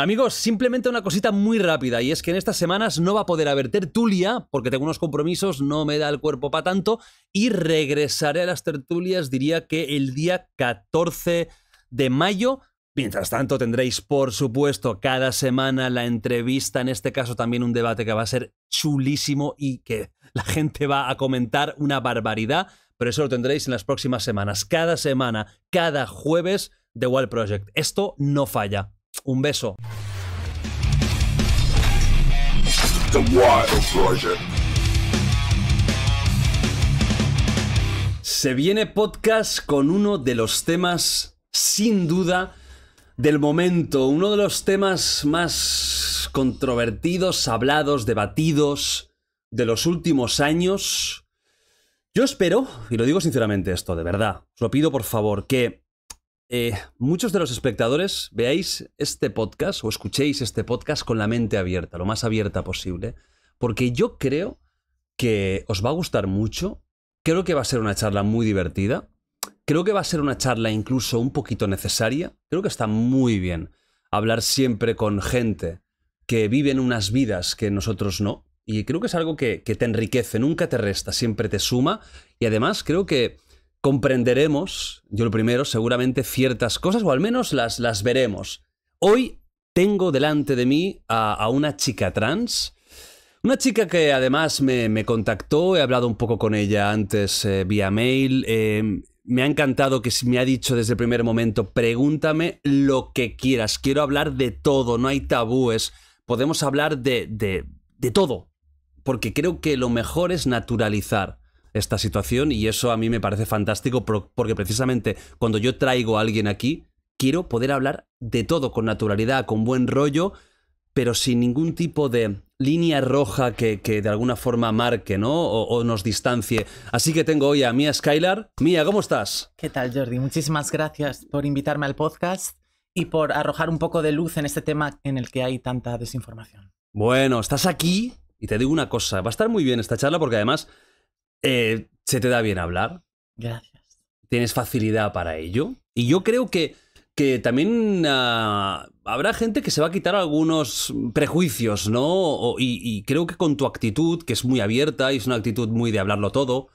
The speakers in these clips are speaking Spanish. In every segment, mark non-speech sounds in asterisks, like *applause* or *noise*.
Amigos, simplemente una cosita muy rápida y es que en estas semanas no va a poder haber tertulia porque tengo unos compromisos, no me da el cuerpo para tanto y regresaré a las tertulias diría que el día 14 de mayo. Mientras tanto tendréis por supuesto cada semana la entrevista, en este caso también un debate que va a ser chulísimo y que la gente va a comentar una barbaridad, pero eso lo tendréis en las próximas semanas, cada semana, cada jueves de Wild Project. Esto no falla. Un beso. Se viene podcast con uno de los temas, sin duda, del momento, uno de los temas más controvertidos, hablados, debatidos de los últimos años. Yo espero, y lo digo sinceramente esto, de verdad, lo pido por favor, que eh, muchos de los espectadores veáis este podcast o escuchéis este podcast con la mente abierta, lo más abierta posible, porque yo creo que os va a gustar mucho, creo que va a ser una charla muy divertida, creo que va a ser una charla incluso un poquito necesaria, creo que está muy bien hablar siempre con gente que viven unas vidas que nosotros no, y creo que es algo que, que te enriquece, nunca te resta, siempre te suma, y además creo que comprenderemos, yo lo primero, seguramente ciertas cosas, o al menos las, las veremos. Hoy tengo delante de mí a, una chica trans, una chica que además me, me, contactó, he hablado un poco con ella antes eh, vía mail, eh, me ha encantado que me ha dicho desde el primer momento, pregúntame lo que quieras, quiero hablar de todo, no hay tabúes, podemos hablar de, de todo, porque creo que lo mejor es naturalizar esta situación y eso a mí me parece fantástico porque precisamente cuando yo traigo a alguien aquí, quiero poder hablar de todo con naturalidad, con buen rollo, pero sin ningún tipo de línea roja que, de alguna forma marque, ¿no? O, nos distancie. Así que tengo hoy a Mía Skylar. Mía, ¿cómo estás? ¿Qué tal, Jordi? Muchísimas gracias por invitarme al podcast y por arrojar un poco de luz en este tema en el que hay tanta desinformación. Bueno, estás aquí y te digo una cosa, va a estar muy bien esta charla porque además eh, se te da bien hablar. Gracias. Tienes facilidad para ello. Y yo creo que, que también ah, habrá gente que se va a quitar algunos prejuicios, ¿no? y, creo que con tu actitud, que es muy abierta y es una actitud muy de hablarlo todo,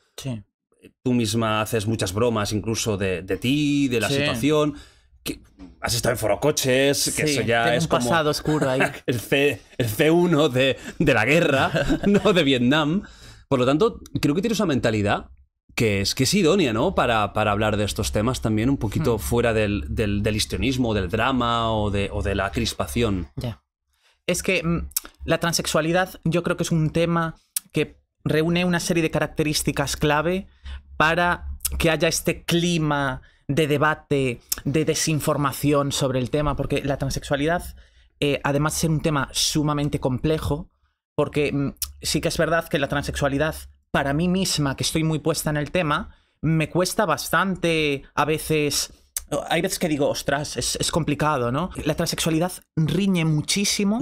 tú misma haces muchas bromas incluso de, ti, de la situación. Que has estado en forocoches, que eso ya es pasado oscuro *laughs* el, C, el 1 de, de la guerra, *laughs* no de Vietnam. Por lo tanto, creo que tiene una mentalidad que es, que es idónea, ¿no? Para, para hablar de estos temas también un poquito hmm. fuera del, del, del, del drama o de, o de la crispación. Ya. Es que mm, la transexualidad yo creo que es un tema que reúne una serie de características clave para que haya este clima de debate, de desinformación sobre el tema, porque la transexualidad, eh, además de ser un tema sumamente complejo, porque mm, sí que es verdad que la transexualidad, para mí misma, que estoy muy puesta en el tema, me cuesta bastante a veces... Hay veces que digo, ostras, es, complicado, ¿no? La transexualidad riñe muchísimo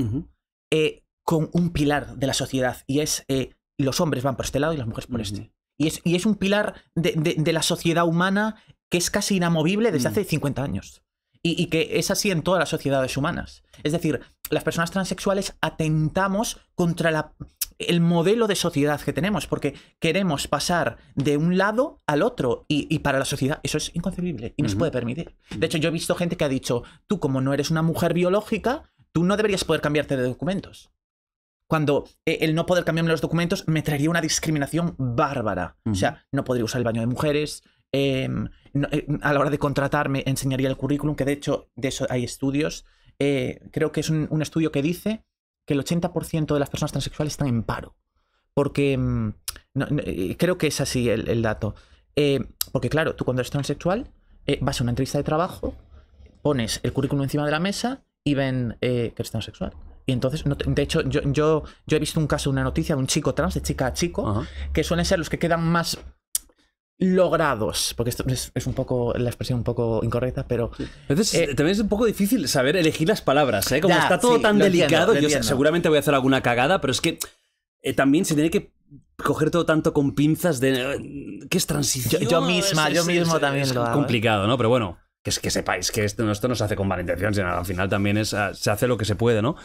eh, con un pilar de la sociedad y es eh, los hombres van por este lado y las mujeres por este. Y es, y es, un pilar de, la sociedad humana que es casi inamovible desde mm. hace 50 años. Y, y, que es así en todas las sociedades humanas. Es decir, las personas transexuales atentamos contra la, el modelo de sociedad que tenemos, porque queremos pasar de un lado al otro y, para la sociedad eso es inconcebible y no se puede permitir. De hecho, yo he visto gente que ha dicho, tú como no eres una mujer biológica, tú no deberías poder cambiarte de documentos. Cuando eh, el no poder cambiarme los documentos me traería una discriminación bárbara. O sea, no podría usar el baño de mujeres, em, eh, a la hora de contratarme enseñaría el currículum, que de hecho de eso hay estudios. Eh, creo que es un, estudio que dice que el 80% de las personas transexuales están en paro. Porque mm, eh, creo que es así el, dato. Eh, porque claro, tú cuando eres transexual eh, vas a una entrevista de trabajo, pones el currículum encima de la mesa y ven que eres transexual. Y entonces, de hecho, yo, yo, he visto un caso, una noticia de un chico trans, de chica a chico, que suelen ser los que quedan más logrados, porque esto es, un poco la expresión un poco incorrecta, pero eh, Entonces, también es un poco difícil saber elegir las palabras, ¿eh? Como está todo tan delicado, yo seguramente voy a hacer alguna cagada, pero es que eh, también se tiene que coger todo tanto con pinzas de eh, qué es transición. Yo, misma, yo mismo también lo Complicado, ¿no? Pero bueno, que es que sepáis que esto, esto no se hace con mala intención, sino al final también ah, se hace lo que se puede, ¿no?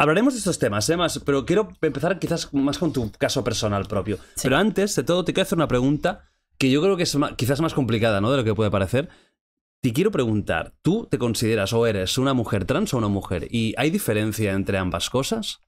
Hablaremos de estos temas, ¿eh? pero quiero empezar quizás más con tu caso personal propio. Pero antes de todo, te quiero hacer una pregunta que yo creo que es quizás más complicada, ¿no? De lo que puede parecer. Te quiero preguntar, ¿tú te consideras o eres una mujer trans o una mujer? ¿Y hay diferencia entre ambas cosas?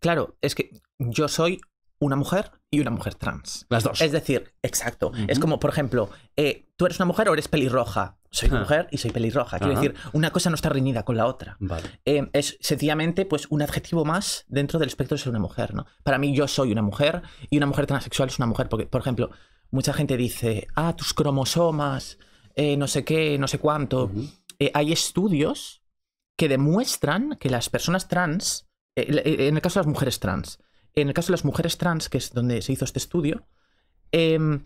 Claro, es que yo soy una mujer y una mujer trans. Las dos. Es decir, exacto. Es como, por ejemplo, eh, tú eres una mujer o eres pelirroja. Soy mujer y soy pelirroja. Quiero decir, una cosa no está reñida con la otra. Eh, es sencillamente pues, un adjetivo más dentro del espectro de ser una mujer. ¿no? Para mí, yo soy una mujer y una mujer transexual es una mujer. Porque, por ejemplo, mucha gente dice, ah, tus cromosomas, eh, no sé qué, no sé cuánto. Eh, hay estudios que demuestran que las personas trans, eh, en el caso de las mujeres trans, en el caso de las mujeres trans, que es donde se hizo este estudio, em,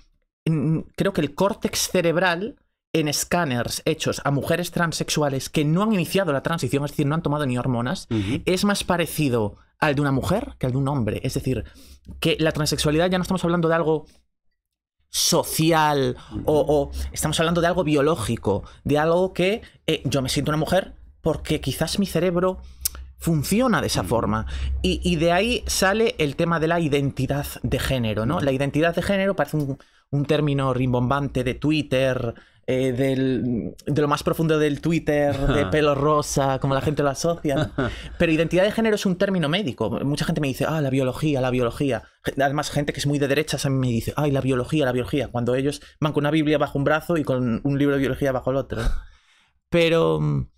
creo que el córtex cerebral en escáneres hechos a mujeres transexuales que no han iniciado la transición, es decir, no han tomado ni hormonas, es más parecido al de una mujer que al de un hombre. Es decir, que la transexualidad ya no estamos hablando de algo social o, estamos hablando de algo biológico, de algo que eh, yo me siento una mujer porque quizás mi cerebro funciona de esa mm. forma. Y, de ahí sale el tema de la identidad de género, ¿no? La identidad de género parece un término rimbombante de Twitter, eh, de lo más profundo del Twitter, de ah. pelo rosa, como la gente lo asocia. *laughs* Pero identidad de género es un término médico. Mucha gente me dice, ah, la biología, la biología. Además, gente que es muy de derechas a mí me dice, ay, la biología, la biología, cuando ellos van con una Biblia bajo un brazo y con un libro de biología bajo el otro. Pero... Mm,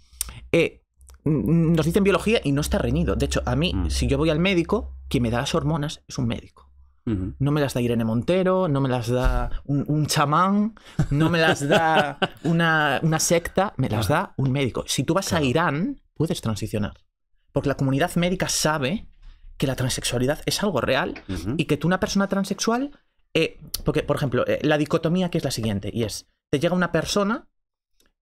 eh, mm, nos dicen biología y no está reñido. De hecho, a mí, mm. si yo voy al médico, quien me da las hormonas es un médico. No me las da Irene Montero, no me las da un, chamán, no me las da *laughs* una, secta, me las da un médico. Si tú vas a Irán, puedes transicionar. Porque la comunidad médica sabe que la transexualidad es algo real y que tú, una persona transexual, eh, porque, por ejemplo, eh, la dicotomía que es la siguiente, y es, te llega una persona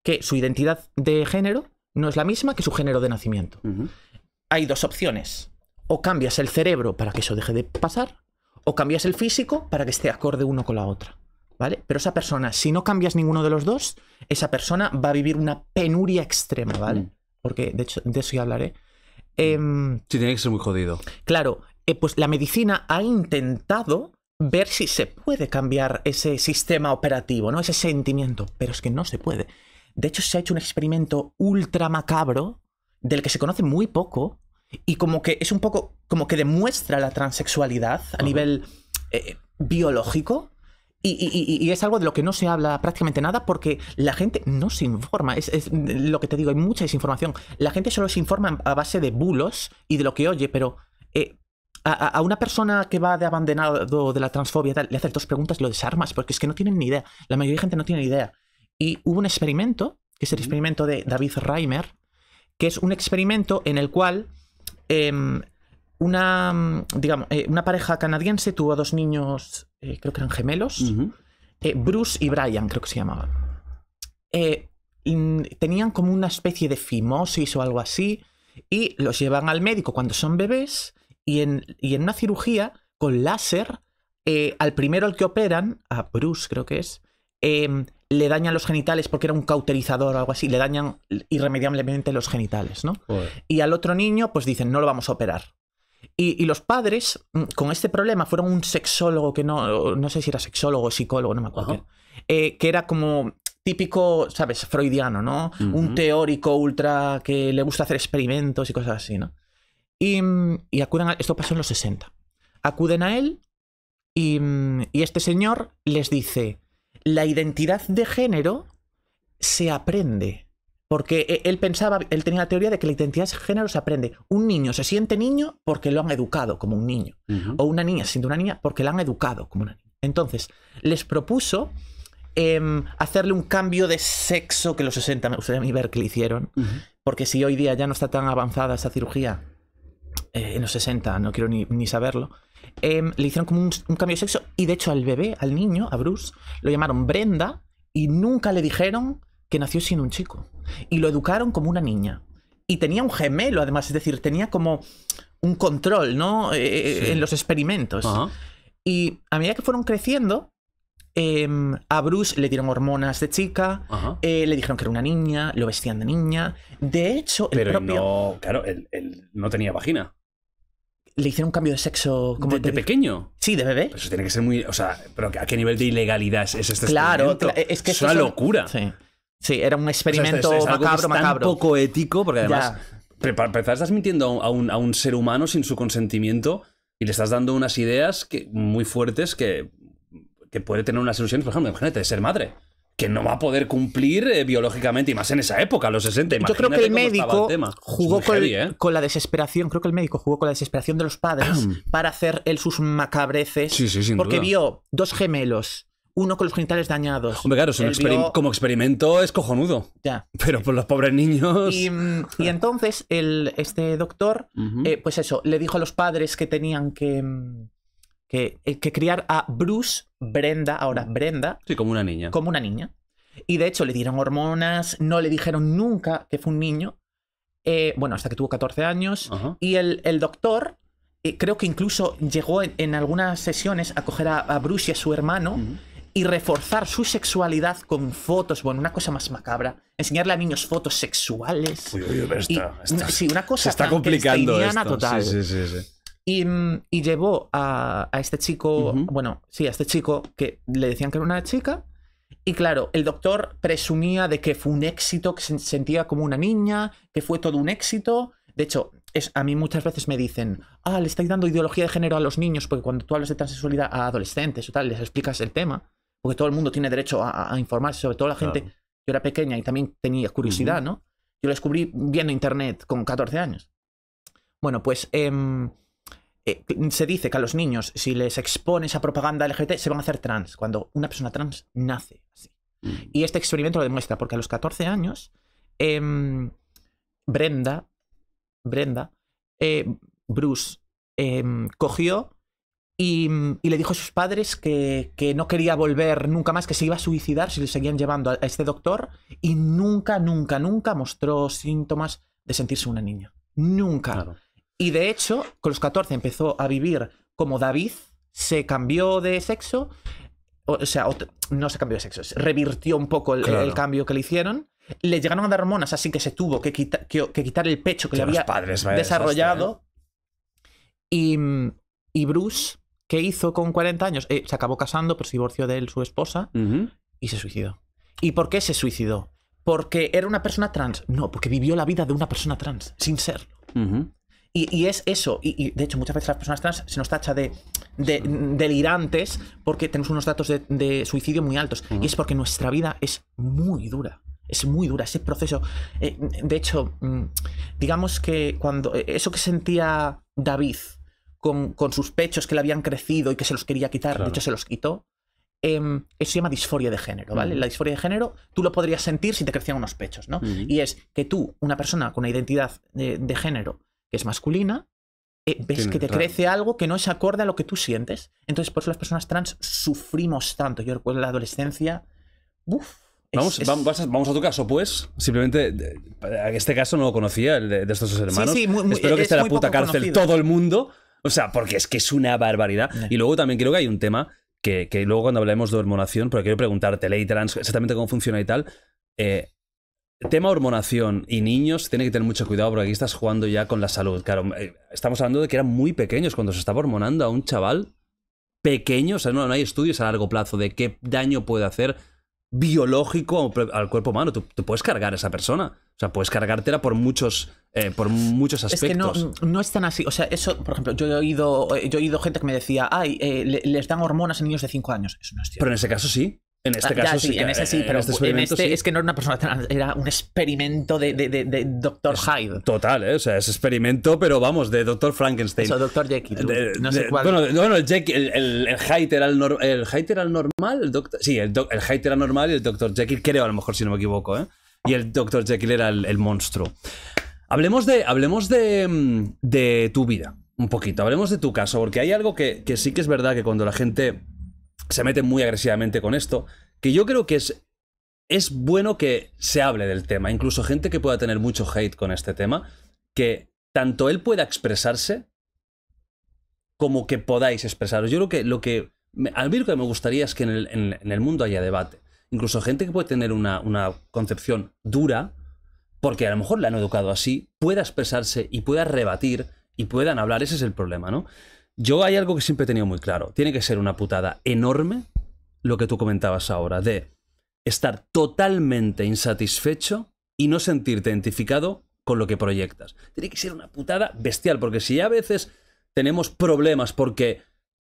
que su identidad de género no es la misma que su género de nacimiento. Hay dos opciones. O cambias el cerebro para que eso deje de pasar, o cambias el físico para que esté acorde uno con la otra. ¿Vale? Pero esa persona, si no cambias ninguno de los dos, esa persona va a vivir una penuria extrema, ¿vale? Mm. Porque de hecho de eso ya hablaré. Mm. Em, sí, tiene que ser muy jodido. Claro, eh, pues la medicina ha intentado ver si se puede cambiar ese sistema operativo, ¿no? Ese sentimiento, pero es que no se puede. De hecho, se ha hecho un experimento ultra macabro del que se conoce muy poco, y como que es un poco, como que demuestra la transexualidad a nivel eh, biológico. Y, es algo de lo que no se habla prácticamente nada porque la gente no se informa. Es, lo que te digo, hay mucha desinformación. La gente solo se informa a base de bulos y de lo que oye, pero eh, a, una persona que va de abandonado de la transfobia tal, le haces dos preguntas y lo desarmas porque es que no tienen ni idea. La mayoría de gente no tiene ni idea. Y hubo un experimento, que es el experimento de David Reimer, que es un experimento en el cual Em, una, mm, eh, una pareja canadiense tuvo dos niños, eh, creo que eran gemelos, eh, Bruce y Brian, creo que se llamaban. tenían como una especie de fimosis o algo así, y los llevan al médico cuando son bebés, y en, y en una cirugía con láser, al primero al que operan, a Bruce creo que es, em, le dañan los genitales porque era un cauterizador o algo así, le dañan irremediablemente los genitales, ¿no? Y al otro niño, pues dicen, no lo vamos a operar. Y, los padres, mm, con este problema, fueron un sexólogo que no, no sé si era sexólogo o psicólogo, no me acuerdo, eh, que era como típico, ¿sabes? Freudiano, ¿no? Un teórico ultra que le gusta hacer experimentos y cosas así, ¿no? Y, acuden a, Esto pasó en los 60. Acuden a él y, mm, y este señor les dice, la identidad de género se aprende. Porque e, él pensaba, él tenía la teoría de que la identidad de género se aprende. Un niño se siente niño porque lo han educado como un niño. O una niña se siente una niña porque la han educado como una niña. Entonces, les propuso em, hacerle un cambio de sexo que los 60 me gustaría ver que le hicieron. Porque si hoy día ya no está tan avanzada esta cirugía, eh, en los 60, no quiero ni saberlo, Em, le hicieron como un, cambio de sexo y de hecho al bebé, al niño, a Bruce, lo llamaron Brenda y nunca le dijeron que nació siendo un chico. Y lo educaron como una niña. Y tenía un gemelo además, es decir, tenía como un control, ¿no? Eh, eh, eh, en los experimentos. Y a medida que fueron creciendo, em, a Bruce le dieron hormonas de chica, le dijeron que era una niña, lo vestían de niña. De hecho, Pero no, claro, él, no tenía vagina le hicieron un cambio de sexo como de, pequeño. Sí, de bebé. eso tiene que ser muy, o sea, pero a qué nivel de ilegalidad es este Claro, es que es una locura. Sí. era un experimento es, macabro, poco ético porque además estás mintiendo a un, a un ser humano sin su consentimiento y le estás dando unas ideas que, muy fuertes que, que puede tener unas ilusiones, por ejemplo, de ser madre que no va a poder cumplir eh, biológicamente, y más en esa época, los 60. Yo creo que el médico jugó ¿eh? con, la desesperación, creo que el médico jugó con la desesperación de los padres *clears throat* para hacer él sus macabreces, sí, sí, porque vio dos gemelos uno con los genitales dañados. Hombre, claro, como experimento es cojonudo. Ya. Pero por los pobres niños. Y, entonces el, este doctor, eh, pues eso, le dijo a los padres que tenían que, mm, que, eh, que criar a Bruce, Brenda, ahora Brenda. Sí, como una niña. Como una niña. Y de hecho le dieron hormonas, no le dijeron nunca que fue un niño. Eh, bueno, hasta que tuvo 14 años. Y el, doctor, eh, creo que incluso llegó en, algunas sesiones a coger a, Bruce y a su hermano. y reforzar su sexualidad con fotos, bueno, una cosa más macabra. Enseñarle a niños fotos sexuales. Uy, uy, pero está, sí, una cosa se está complicando esto. sí, sí, sí. Mm, y, llevó a, este chico, bueno, sí, a este chico que le decían que era una chica. Y claro, el doctor presumía de que fue un éxito, que se sentía como una niña, que fue todo un éxito. De hecho, es, a mí muchas veces me dicen, ah, le estáis dando ideología de género a los niños, porque cuando tú hablas de transexualidad a adolescentes o tal, les explicas el tema, porque todo el mundo tiene derecho a, informarse, sobre todo la gente. Yo era pequeña y también tenía curiosidad, ¿no? Yo lo descubrí viendo internet con 14 años. Bueno, pues em, eh, se dice que a los niños, si les expone esa propaganda LGBT, se van a hacer trans, cuando una persona trans nace así. Mm. Y este experimento lo demuestra, porque a los 14 años, em, Brenda, Brenda, eh, Bruce, em, cogió y, le dijo a sus padres que, no quería volver nunca más, que se iba a suicidar si le seguían llevando a, este doctor, y nunca, nunca, nunca mostró síntomas de sentirse una niña. Nunca. Y de hecho, con los 14 empezó a vivir como David, se cambió de sexo, o, sea, no se cambió de sexo, revirtió un poco el, cambio que le hicieron. Le llegaron a dar hormonas, así que se tuvo que, que, quitar el pecho que, le había desarrollado. ¿eh? Y, Bruce, ¿qué hizo con 40 años? Eh, se acabó casando, pero se divorció de él su esposa y se suicidó. ¿Y por qué se suicidó? ¿Porque era una persona trans? No, porque vivió la vida de una persona trans, sin serlo. Y, es eso. Y, de hecho, muchas veces las personas trans se nos tacha de, delirantes porque tenemos unos datos de, suicidio muy altos. Y es porque nuestra vida es muy dura. Es muy dura ese proceso. Eh, de hecho, mm, digamos que cuando eh, eso que sentía David con, sus pechos que le habían crecido y que se los quería quitar, de hecho se los quitó, em, eso se llama disforia de género, ¿vale? La disforia de género tú lo podrías sentir si te crecían unos pechos, ¿no? Y es que tú, una persona con una identidad de género, que es masculina, eh, ves que te crece algo que no es acorde a lo que tú sientes. Entonces, por eso las personas trans sufrimos tanto. Yo recuerdo la adolescencia. Uf, Vamos, vamos, a, vamos, a, tu caso, pues. Simplemente, en este caso no lo conocía, el de, estos hermanos. Sí, Espero que esté la puta cárcel todo el mundo. O sea, porque es que es una barbaridad. Y luego también creo que hay un tema que, luego cuando hablemos de hormonación, pero quiero preguntarte, ley trans, exactamente cómo funciona y tal. Eh, Tema hormonación y niños, tiene que tener mucho cuidado porque aquí estás jugando ya con la salud. Claro, eh, estamos hablando de que eran muy pequeños cuando se estaba hormonando a un chaval pequeño, o sea, no, hay estudios a largo plazo de qué daño puede hacer biológico al cuerpo humano. Tú, puedes cargar a esa persona. O sea, puedes cargártela por muchos, eh, por muchos aspectos. Es que no, no es tan así. O sea, eso, por ejemplo, yo he oído, eh, yo he oído gente que me decía, ay, eh, les dan hormonas a niños de 5 años. Eso no es cierto. Pero en ese caso sí. En este ah, caso sí, en ese sí, pero este, este es que no era una persona era un experimento de, de, Dr. Hyde. Total, ¿eh? o sea, es experimento, pero vamos, de Dr. Frankenstein. o Dr. Jekyll. no sé cuál. Bueno, el, el, el, Hyde era el, normal, el doctor, sí, el, el Hyde era normal y el Dr. Jekyll, creo a lo mejor si no me equivoco, ¿eh? y el Dr. Jekyll era el, monstruo. Hablemos, de, hablemos mm, de, tu vida, un poquito, hablemos de tu caso, porque hay algo que, que sí que es verdad que cuando la gente se mete muy agresivamente con esto, que yo creo que es, es bueno que se hable del tema, incluso gente que pueda tener mucho hate con este tema, que tanto él pueda expresarse como que podáis expresaros. Yo creo que lo que al mí lo que me gustaría es que en el, mundo haya debate. Incluso gente que puede tener una, una concepción dura, porque a lo mejor la han educado así, pueda expresarse y pueda rebatir y puedan hablar. Ese es el problema, ¿no? Yo hay algo que siempre he tenido muy claro. Tiene que ser una putada enorme lo que tú comentabas ahora, de estar totalmente insatisfecho y no sentirte identificado con lo que proyectas. Tiene que ser una putada bestial, porque si ya a veces tenemos problemas porque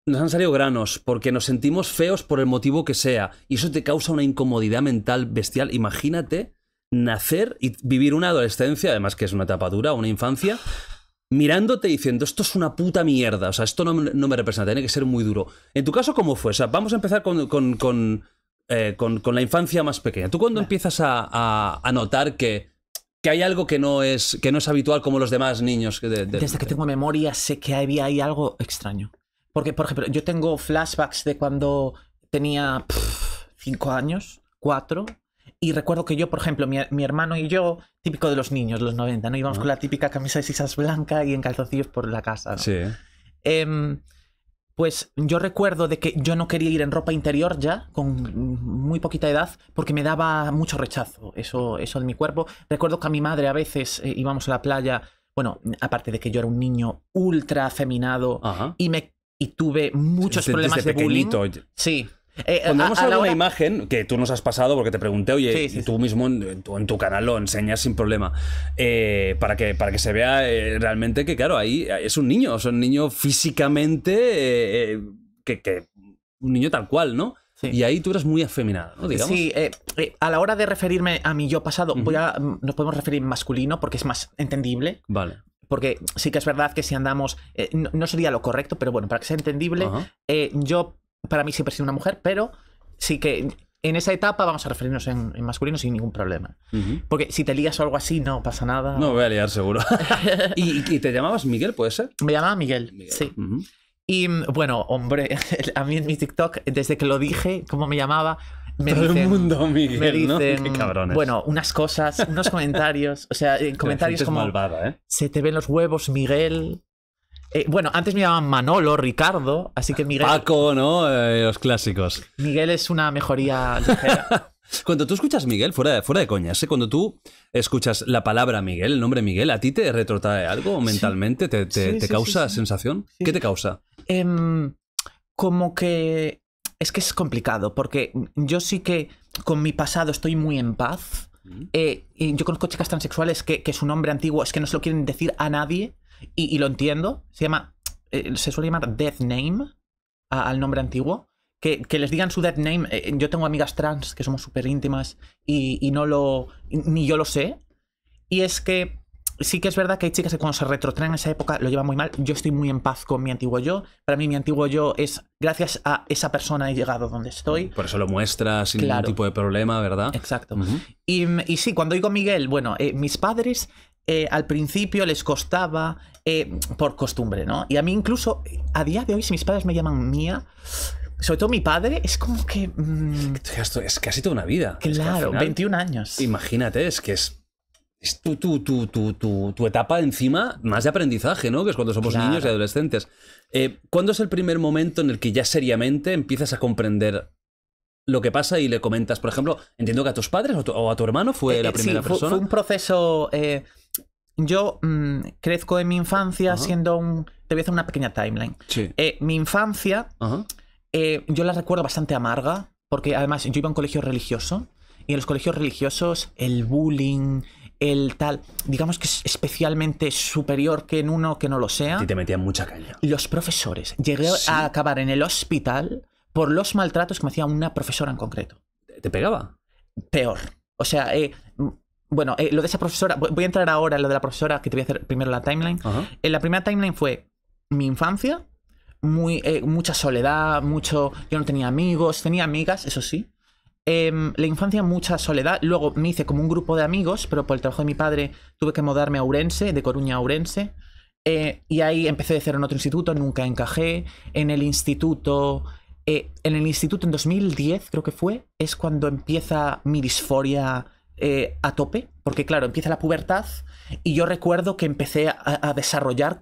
nos han salido granos, porque nos sentimos feos por el motivo que sea, y eso te causa una incomodidad mental bestial, imagínate nacer y vivir una adolescencia, además que es una etapa dura, una infancia, mirándote diciendo, esto es una puta mierda, o sea, esto no, me representa, tiene que ser muy duro. En tu caso, ¿cómo fue? O sea, vamos a empezar con, con, eh, la infancia más pequeña. ¿Tú cuando empiezas a, notar que, que, hay algo que no, es, que no es habitual como los demás niños? Desde que tengo memoria sé que había ahí algo extraño. Porque, por ejemplo, yo tengo flashbacks de cuando tenía cinco años, cuatro, y recuerdo que yo, por ejemplo, mi, hermano y yo, típico de los niños, los 90, ¿no? Íbamos con la típica camisa de sisas blanca y en calzoncillos por la casa, Sí. Em, pues yo recuerdo de que yo no quería ir en ropa interior ya, con muy poquita edad, porque me daba mucho rechazo eso, eso de mi cuerpo. Recuerdo que a mi madre a veces eh, íbamos a la playa, bueno, aparte de que yo era un niño ultra afeminado y me tuve muchos problemas de bullying. Sí. Eh, a, alguna imagen que tú nos has pasado porque te pregunté, oye, tú mismo en tu, canal lo enseñas sin problema, eh, para, que, para que se vea eh, realmente que, claro, ahí es un niño, es un niño físicamente, eh, que, un niño tal cual, ¿no? Y ahí tú eres muy afeminada, ¿no? Digamos. Sí, a la hora de referirme a mi yo pasado, mm, nos podemos referir masculino porque es más entendible. Vale. Porque sí que es verdad que si andamos, no, sería lo correcto, pero bueno, para que sea entendible, yo para mí siempre ha sido una mujer, pero sí que en esa etapa vamos a referirnos en, masculino sin ningún problema. Porque si te lías o algo así, no pasa nada. No, voy a liar seguro. *laughs* ¿Y, te llamabas Miguel, puede ser? Me llamaba Miguel, sí. Y mm, bueno, hombre, *laughs* a mí en mi TikTok, desde que lo dije, cómo me llamaba, me Todo el mundo, Miguel, me dicen, cabrones. Bueno, unas cosas, unos comentarios. O sea, comentarios como. Malvada, ¿eh? Se te ven los huevos, Miguel. Eh, bueno, antes me llamaban Manolo, Ricardo, así que Miguel. Paco, ¿no? Eh, los clásicos. Miguel es una mejoría ligera. *laughs* cuando tú escuchas Miguel, fuera de, fuera de coñas, ¿eh? cuando tú escuchas la palabra Miguel, el nombre Miguel, ¿a ti te retrotrae algo mentalmente? ¿Te, causa sensación? ¿Qué te causa? Em, como que. Es que es complicado, porque yo sí que con mi pasado estoy muy en paz. Mm. Y yo conozco chicas transexuales que, que, su nombre antiguo es que no se lo quieren decir a nadie y, lo entiendo, se llama, eh, se suele llamar Death Name al nombre antiguo. Que, que, les digan su death name. Eh, yo tengo amigas trans que somos súper íntimas y, y, no lo. ni yo lo sé. Y es que sí que es verdad que hay chicas que cuando se retrotraen en esa época lo llevan muy mal. Yo estoy muy en paz con mi antiguo yo. Para mí, mi antiguo yo es gracias a esa persona he llegado donde estoy. Mm, por eso lo muestra sin ningún tipo de problema, ¿verdad? Exacto. y, mm, y, sí, cuando digo Miguel, bueno, eh, mis padres eh, al principio les costaba eh, por costumbre, ¿no? Y a mí incluso, a día de hoy, si mis padres me llaman mía, sobre todo mi padre, es como que... Mm, es casi toda una vida. Claro, 21 años. Imagínate, es que es... tu, tu, tu, tu, etapa encima más de aprendizaje, ¿no? Que es cuando somos niños y adolescentes. Eh, ¿Cuándo es el primer momento en el que ya seriamente empiezas a comprender lo que pasa y le comentas, por ejemplo, entiendo que a tus padres o, a tu hermano fue eh, la eh, primera persona. Fue, fue un proceso. Eh, yo mm, crezco en mi infancia siendo un. Te voy a hacer una pequeña timeline. Sí. mi infancia, yo la recuerdo bastante amarga, porque además yo iba a un colegio religioso y en los colegios religiosos el bullying, el tal, digamos que es especialmente superior que en uno que no lo sea. Y te metían mucha caña. Los profesores. Llegué a acabar en el hospital por los maltratos que me hacía una profesora en concreto. ¿Te pegaba? Peor. O sea, eh, bueno, eh, lo de esa profesora, voy a entrar ahora en lo de la profesora, que te voy a hacer primero la timeline. en eh, la primera timeline fue mi infancia, muy, mucha soledad, mucho, yo no tenía amigos, tenía amigas, eso sí. Em, la infancia, mucha soledad. Luego me hice como un grupo de amigos, pero por el trabajo de mi padre tuve que mudarme a Urense, de Coruña a Urense. y ahí empecé a hacer en otro instituto, nunca encajé. En el instituto eh, en el instituto en 2010, creo que fue, es cuando empieza mi disforia eh, a tope, porque claro, empieza la pubertad y yo recuerdo que empecé a, desarrollar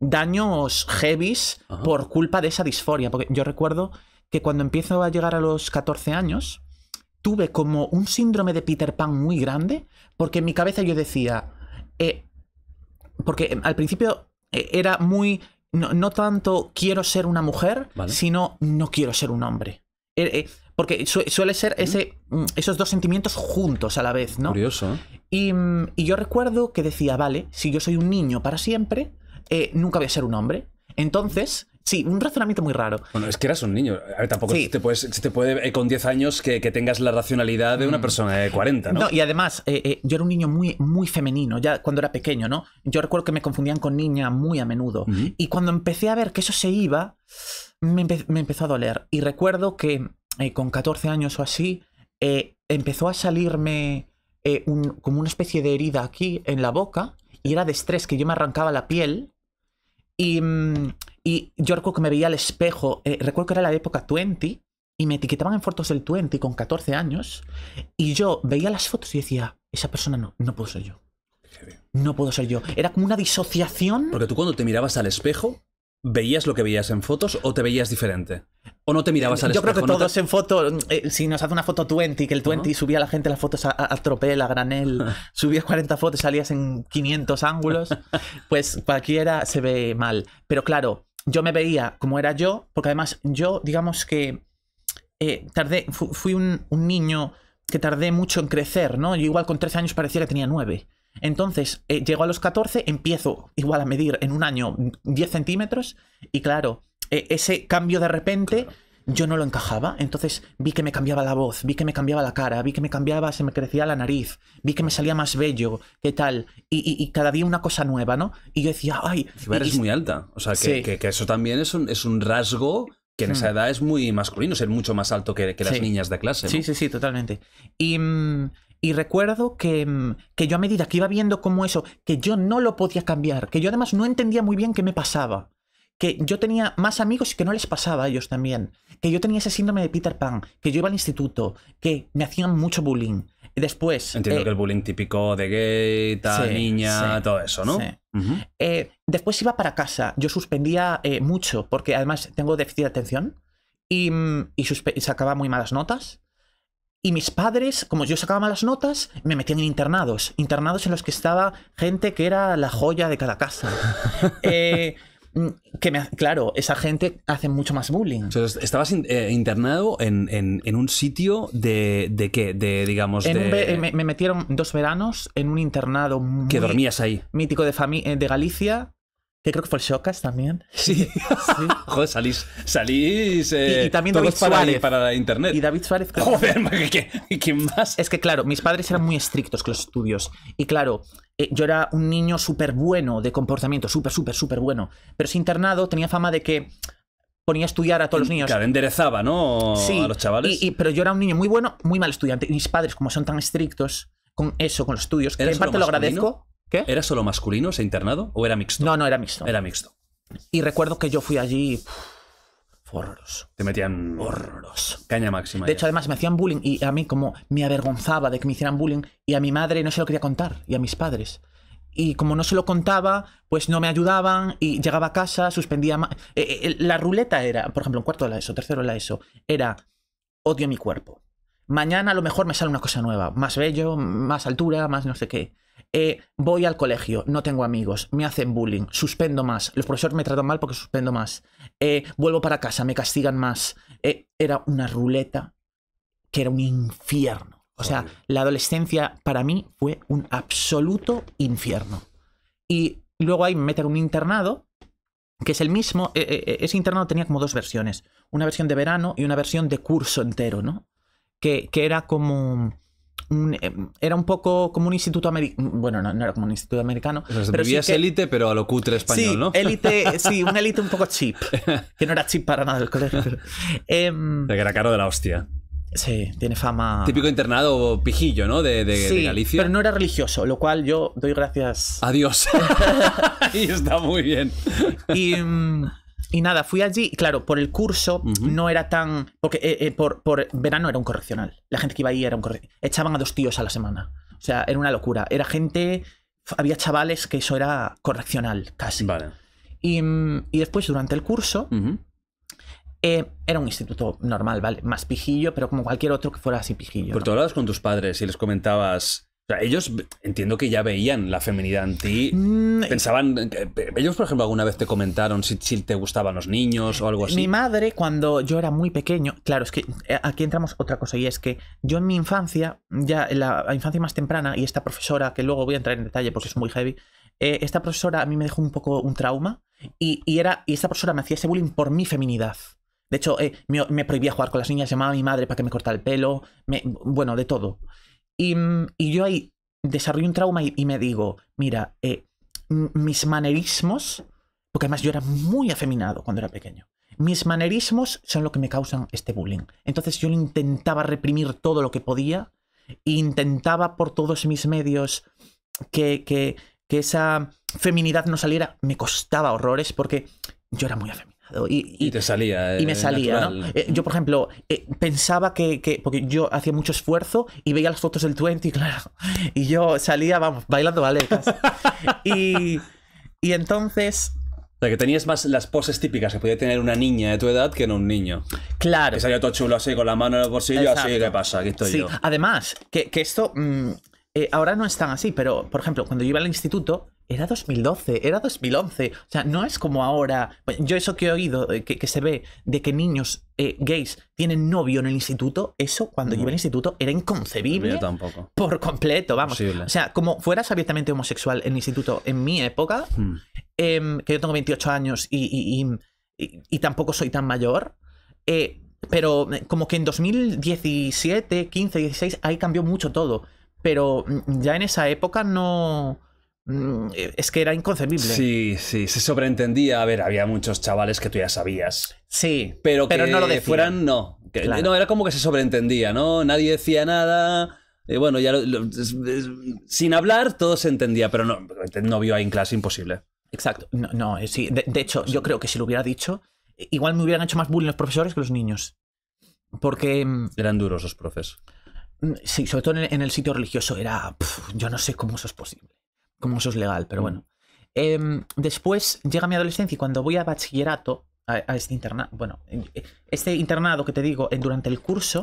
daños heavies por culpa de esa disforia, porque yo recuerdo que cuando empiezo a llegar a los 14 años, tuve como un síndrome de Peter Pan muy grande, porque en mi cabeza yo decía, eh, porque al principio era muy no, tanto quiero ser una mujer, sino no quiero ser un hombre. Eh, eh, porque suele ser ese, mm, esos dos sentimientos juntos a la vez, ¿no? Curioso. ¿eh? Mm, y, yo recuerdo que decía, vale, si yo soy un niño para siempre, nunca voy a ser un hombre. Entonces, Sí, un razonamiento muy raro. Bueno, es que eras un niño. A ver, tampoco se te, puedes, puede eh, con 10 años que, tengas la racionalidad de una mm. persona de 40, ¿no? No, y además, eh, eh, yo era un niño muy, muy femenino, ya cuando era pequeño, ¿no? Yo recuerdo que me confundían con niña muy a menudo. Y cuando empecé a ver que eso se iba, me, empezó a doler. Y recuerdo que con 14 años o así, empezó a salirme como una especie de herida aquí en la boca, y era de estrés, que yo me arrancaba la piel. Y mm, y yo recuerdo que me veía al espejo, eh, recuerdo que era la época 20, y me etiquetaban en fotos del 20 con 14 años, y yo veía las fotos y decía, esa persona no, no puedo ser yo. No puedo ser yo. Era como una disociación. Porque tú cuando te mirabas al espejo, ¿Veías lo que veías en fotos o te veías diferente? ¿O no te mirabas al espejo? Yo creo que todos en fotos, mm, eh, si nos hace una foto 20, que el 20 subía a la gente las fotos a, tropel, a granel, *laughs* subías 40 fotos, salías en 500 ángulos, pues cualquiera se ve mal. Pero claro, yo me veía como era yo, porque además yo, digamos que eh, fui un, niño que tardé mucho en crecer, ¿no? Yo igual con 13 años parecía que tenía 9. Entonces, eh, llego a los 14, empiezo igual a medir en un año 10 centímetros y claro, eh, ese cambio de repente yo no lo encajaba, entonces vi que me cambiaba la voz, vi que me cambiaba la cara, vi que me cambiaba, se me crecía la nariz, vi que me salía más bello, qué tal, y, cada día una cosa nueva, ¿no? Y yo decía, ay... Y eres muy alta, o sea, que, que, eso también es un, es un rasgo que en mm. esa edad es muy masculino, ser mucho más alto que, que las niñas de clase. Sí, sí, sí, totalmente. Y, mm, recuerdo que, mm, que, yo a medida que iba viendo como eso, que yo no lo podía cambiar, que yo además no entendía muy bien qué me pasaba que yo tenía más amigos y que no les pasaba a ellos también, que yo tenía ese síndrome de Peter Pan, que yo iba al instituto, que me hacían mucho bullying. después... Entiendo eh, que el bullying típico de gay, tal, niña, todo eso, ¿no? Eh, después iba para casa, yo suspendía eh, mucho, porque además tengo déficit de atención mm, y, sacaba muy malas notas. Y mis padres, como yo sacaba malas notas, me metían en internados. Internados en los que estaba gente que era la joya de cada casa. *laughs* Eh, Mm, que me, claro, esa gente hace mucho más bullying. estabas eh, internado en, un sitio de, de qué, de digamos... Eh, me, metieron dos veranos en un internado Que dormías ahí. Mítico de, eh, de Galicia, que creo que fue el Shokas también. Sí. *laughs* Joder, salís. Salís. y, también David Suárez. Para, para, internet. Y David Suárez. Joder, *laughs* ¿quién más? Es que, claro, mis padres eran muy estrictos con los estudios. Y claro, eh, yo era un niño súper bueno de comportamiento, súper, súper, súper bueno. Pero ese internado tenía fama de que ponía a estudiar a todos los niños. Claro, enderezaba, ¿no? Sí, a los chavales. pero yo era un niño muy bueno, muy mal estudiante. Y mis padres, como son tan estrictos con eso, con los estudios, en parte lo agradezco. ¿Qué? ¿Era solo masculino ese internado o era mixto? No, no, era mixto. Era mixto. Y recuerdo que yo fui allí. Te metían horros Caña máxima. De hecho, además me hacían bullying y a mí como me avergonzaba de que me hicieran bullying y a mi madre no se lo quería contar y a mis padres. Y como no se lo contaba, pues no me ayudaban y llegaba a casa, suspendía... Eh, eh, la ruleta era, por ejemplo, un cuarto de la ESO, tercero de la ESO, era odio mi cuerpo. Mañana a lo mejor me sale una cosa nueva, más bello, más altura, más no sé qué. Eh, voy al colegio, no tengo amigos, me hacen bullying, suspendo más, los profesores me tratan mal porque suspendo más, eh, vuelvo para casa, me castigan más. Eh, era una ruleta que era un infierno. O sea, la adolescencia para mí fue un absoluto infierno. Y luego ahí me meten un internado, que es el mismo, ese internado tenía como dos versiones, una versión de verano y una versión de curso entero, ¿no? Que, que era como eh, era un poco como un instituto americano. Bueno, no, era como un instituto americano. pero vivías élite, pero a lo cutre español, ¿no? *laughs* Élite, sí, una élite un poco chip Que no era chip para nada el colegio. Em, que era caro de la hostia. Sí, tiene fama. Típico internado pijillo, ¿no? De, de, sí, Galicia. Pero no era religioso, lo cual yo doy gracias. A Dios. y está muy bien. Y. Em, y nada, fui allí, y claro, por el curso no era tan. Porque eh, eh, por, verano era un correccional. La gente que iba ahí era un correccional. Echaban a dos tíos a la semana. O sea, era una locura. Era gente. Había chavales que eso era correccional, casi. Vale. Y, mm, después, durante el curso, eh, era un instituto normal, ¿vale? Más pijillo, pero como cualquier otro que fuera así pijillo. por ¿no? tú hablabas con tus padres y les comentabas o sea, ellos entiendo que ya veían la feminidad en ti. Mm, pensaban. Eh, ellos, por ejemplo, alguna vez te comentaron si, te gustaban los niños o algo así. Mi madre, cuando yo era muy pequeño. Claro, es que eh, aquí entramos otra cosa, y es que yo en mi infancia, ya en la, infancia más temprana, y esta profesora, que luego voy a entrar en detalle porque es muy heavy, eh, esta profesora a mí me dejó un poco un trauma. Y, era, y esta profesora me hacía ese bullying por mi feminidad. De hecho, me, prohibía jugar con las niñas, llamaba a mi madre para que me cortara el pelo, me, bueno, de todo. Mm, y, yo ahí desarrollo un trauma y, me digo, mira, eh, mis manerismos, porque además yo era muy afeminado cuando era pequeño, mis manerismos son lo que me causan este bullying. Entonces yo intentaba reprimir todo lo que podía e intentaba por todos mis medios que, que esa feminidad no saliera. Me costaba horrores porque yo era muy afeminado. Y, te salía. Y me eh, salía, ¿no? Eh, yo, por ejemplo, eh, pensaba que, que, Porque yo hacía mucho esfuerzo y veía las fotos del 20, *laughs* claro. Y yo salía, vamos, bailando vale y, y entonces. O sea, que tenías más las poses típicas que podía tener una niña de tu edad que en un niño. Claro. Que salía todo chulo así, con la mano en el bolsillo, así, ¿qué pasa? Aquí estoy sí. Además, que, que esto. Mm, ahora no es tan así, pero, por ejemplo, cuando yo iba al instituto, era 2012, era 2011. O sea, no es como ahora. Yo eso que he oído, eh, que, se ve de que niños eh, gays tienen novio en el instituto, eso cuando yo iba al mm. instituto era inconcebible. tampoco. Por completo, vamos. O sea, como fueras abiertamente homosexual en el instituto en mi época, mm. em, que yo tengo 28 años y, tampoco soy tan mayor, eh, pero mm, como que en 2017, 15, 16, ahí cambió mucho todo. Pero ya en esa época no Mm, eh, es que era inconcebible. Sí, sí, se sobreentendía. A ver, había muchos chavales que tú ya sabías. Sí, pero, que no lo decían. fueran, no. No, era como que se sobreentendía, ¿no? Nadie decía nada. y eh, bueno, ya sin hablar todo se entendía, pero no, no vio ahí en clase imposible. Exacto. No, eh, sí. De, hecho, yo creo que si lo hubiera dicho, igual me hubieran hecho más bullying los profesores que los niños. Porque. Mm, Eran duros los profes. Mm, sí, sobre todo en el, sitio religioso era. yo no sé cómo eso es posible como eso es legal, pero mm. bueno. Em, después llega mi adolescencia y cuando voy a bachillerato, a, este internado, bueno, eh, este internado que te digo durante el curso,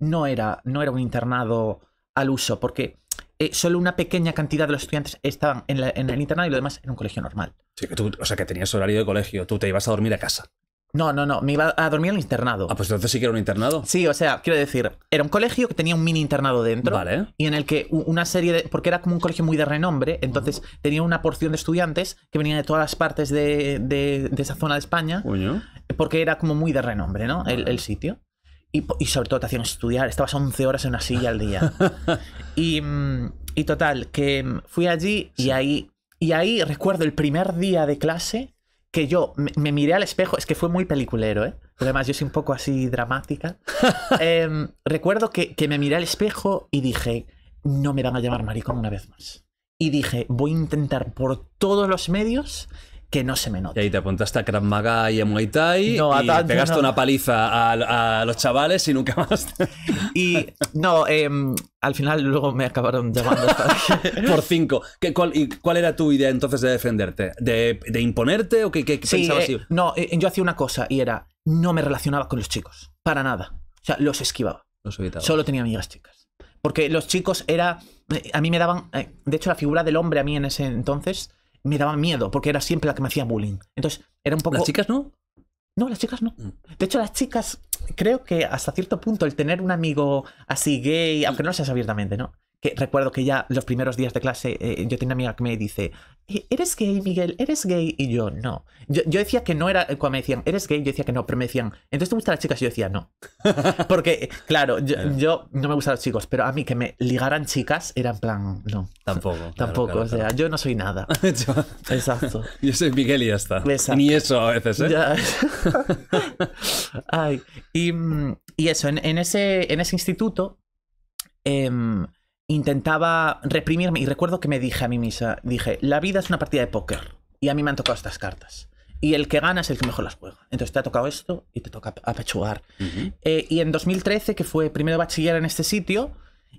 no, era, no era un internado al uso, porque eh, solo una pequeña cantidad de los estudiantes estaban en, en el internado y lo demás en un colegio normal. Sí, que tú, o sea, que tenías horario de colegio, tú te ibas a dormir a casa. No, no, no, me iba a dormir en el internado. Ah, pues entonces sí que era un internado. Sí, o sea, quiero decir, era un colegio que tenía un mini internado dentro. Vale. Y en el que una serie de. Porque era como un colegio muy de renombre, entonces tenía una porción de estudiantes que venían de todas las partes de, de, esa zona de España. Porque era como muy de renombre, ¿no? El, sitio. Y, sobre todo te hacían estudiar, estabas 11 horas en una silla al día. *laughs* y, mm, y total, que mm, fui allí y ahí. Y ahí recuerdo el primer día de clase que yo me, miré al espejo, es que fue muy peliculero, ¿eh? además yo soy un poco así dramática. *laughs* Em, recuerdo que, que me miré al espejo y dije, no me van a llamar maricón una vez más. Y dije, voy a intentar por todos los medios que no se me nota. Y ahí te apuntaste a Krav Maga y a Muay Thai no, y pegaste una paliza a, los chavales y nunca más. Y no, em, al final luego me acabaron llamando. *laughs* Por cinco. ¿Qué, cuál, era tu idea entonces de defenderte? ¿De, imponerte o qué, qué pensabas? Eh, no, eh, yo hacía una cosa y era, no me relacionaba con los chicos, para nada. O sea, los esquivaba. Los evitaba. Solo tenía amigas chicas. Porque los chicos era... Eh, a mí me daban... De hecho, la figura del hombre a mí en ese entonces me daba miedo porque era siempre la que me hacía bullying. Entonces, era un poco. ¿Las chicas no? No, las chicas no. Mm. De hecho, las chicas, creo que hasta cierto punto el tener un amigo así gay, aunque no lo seas abiertamente, ¿no? que recuerdo que ya los primeros días de clase eh, yo tenía una amiga que me dice, eh, ¿eres gay, Miguel? ¿Eres gay? Y yo, no. Yo, decía que no era, eh, cuando me decían, ¿eres gay? Yo decía que no, pero me decían, ¿entonces te gustan las chicas? Y yo decía, no. *laughs* Porque, claro, yo, no me gustan los chicos, pero a mí que me ligaran chicas era en plan, no. Tampoco. tampoco, o sea, yo no soy nada. *laughs* Exacto. *laughs* Yo soy Miguel y ya está. Ni eso a veces, ¿eh? Ay, y, mm, eso, en, ese, en ese instituto... Em, intentaba reprimirme y recuerdo que me dije a mí misma, dije, la vida es una partida de póker y a mí me han tocado estas cartas. Y el que gana es el que mejor las juega. Entonces te ha tocado esto y te toca apechugar. Eh, y en 2013, que fue primero bachiller en este sitio,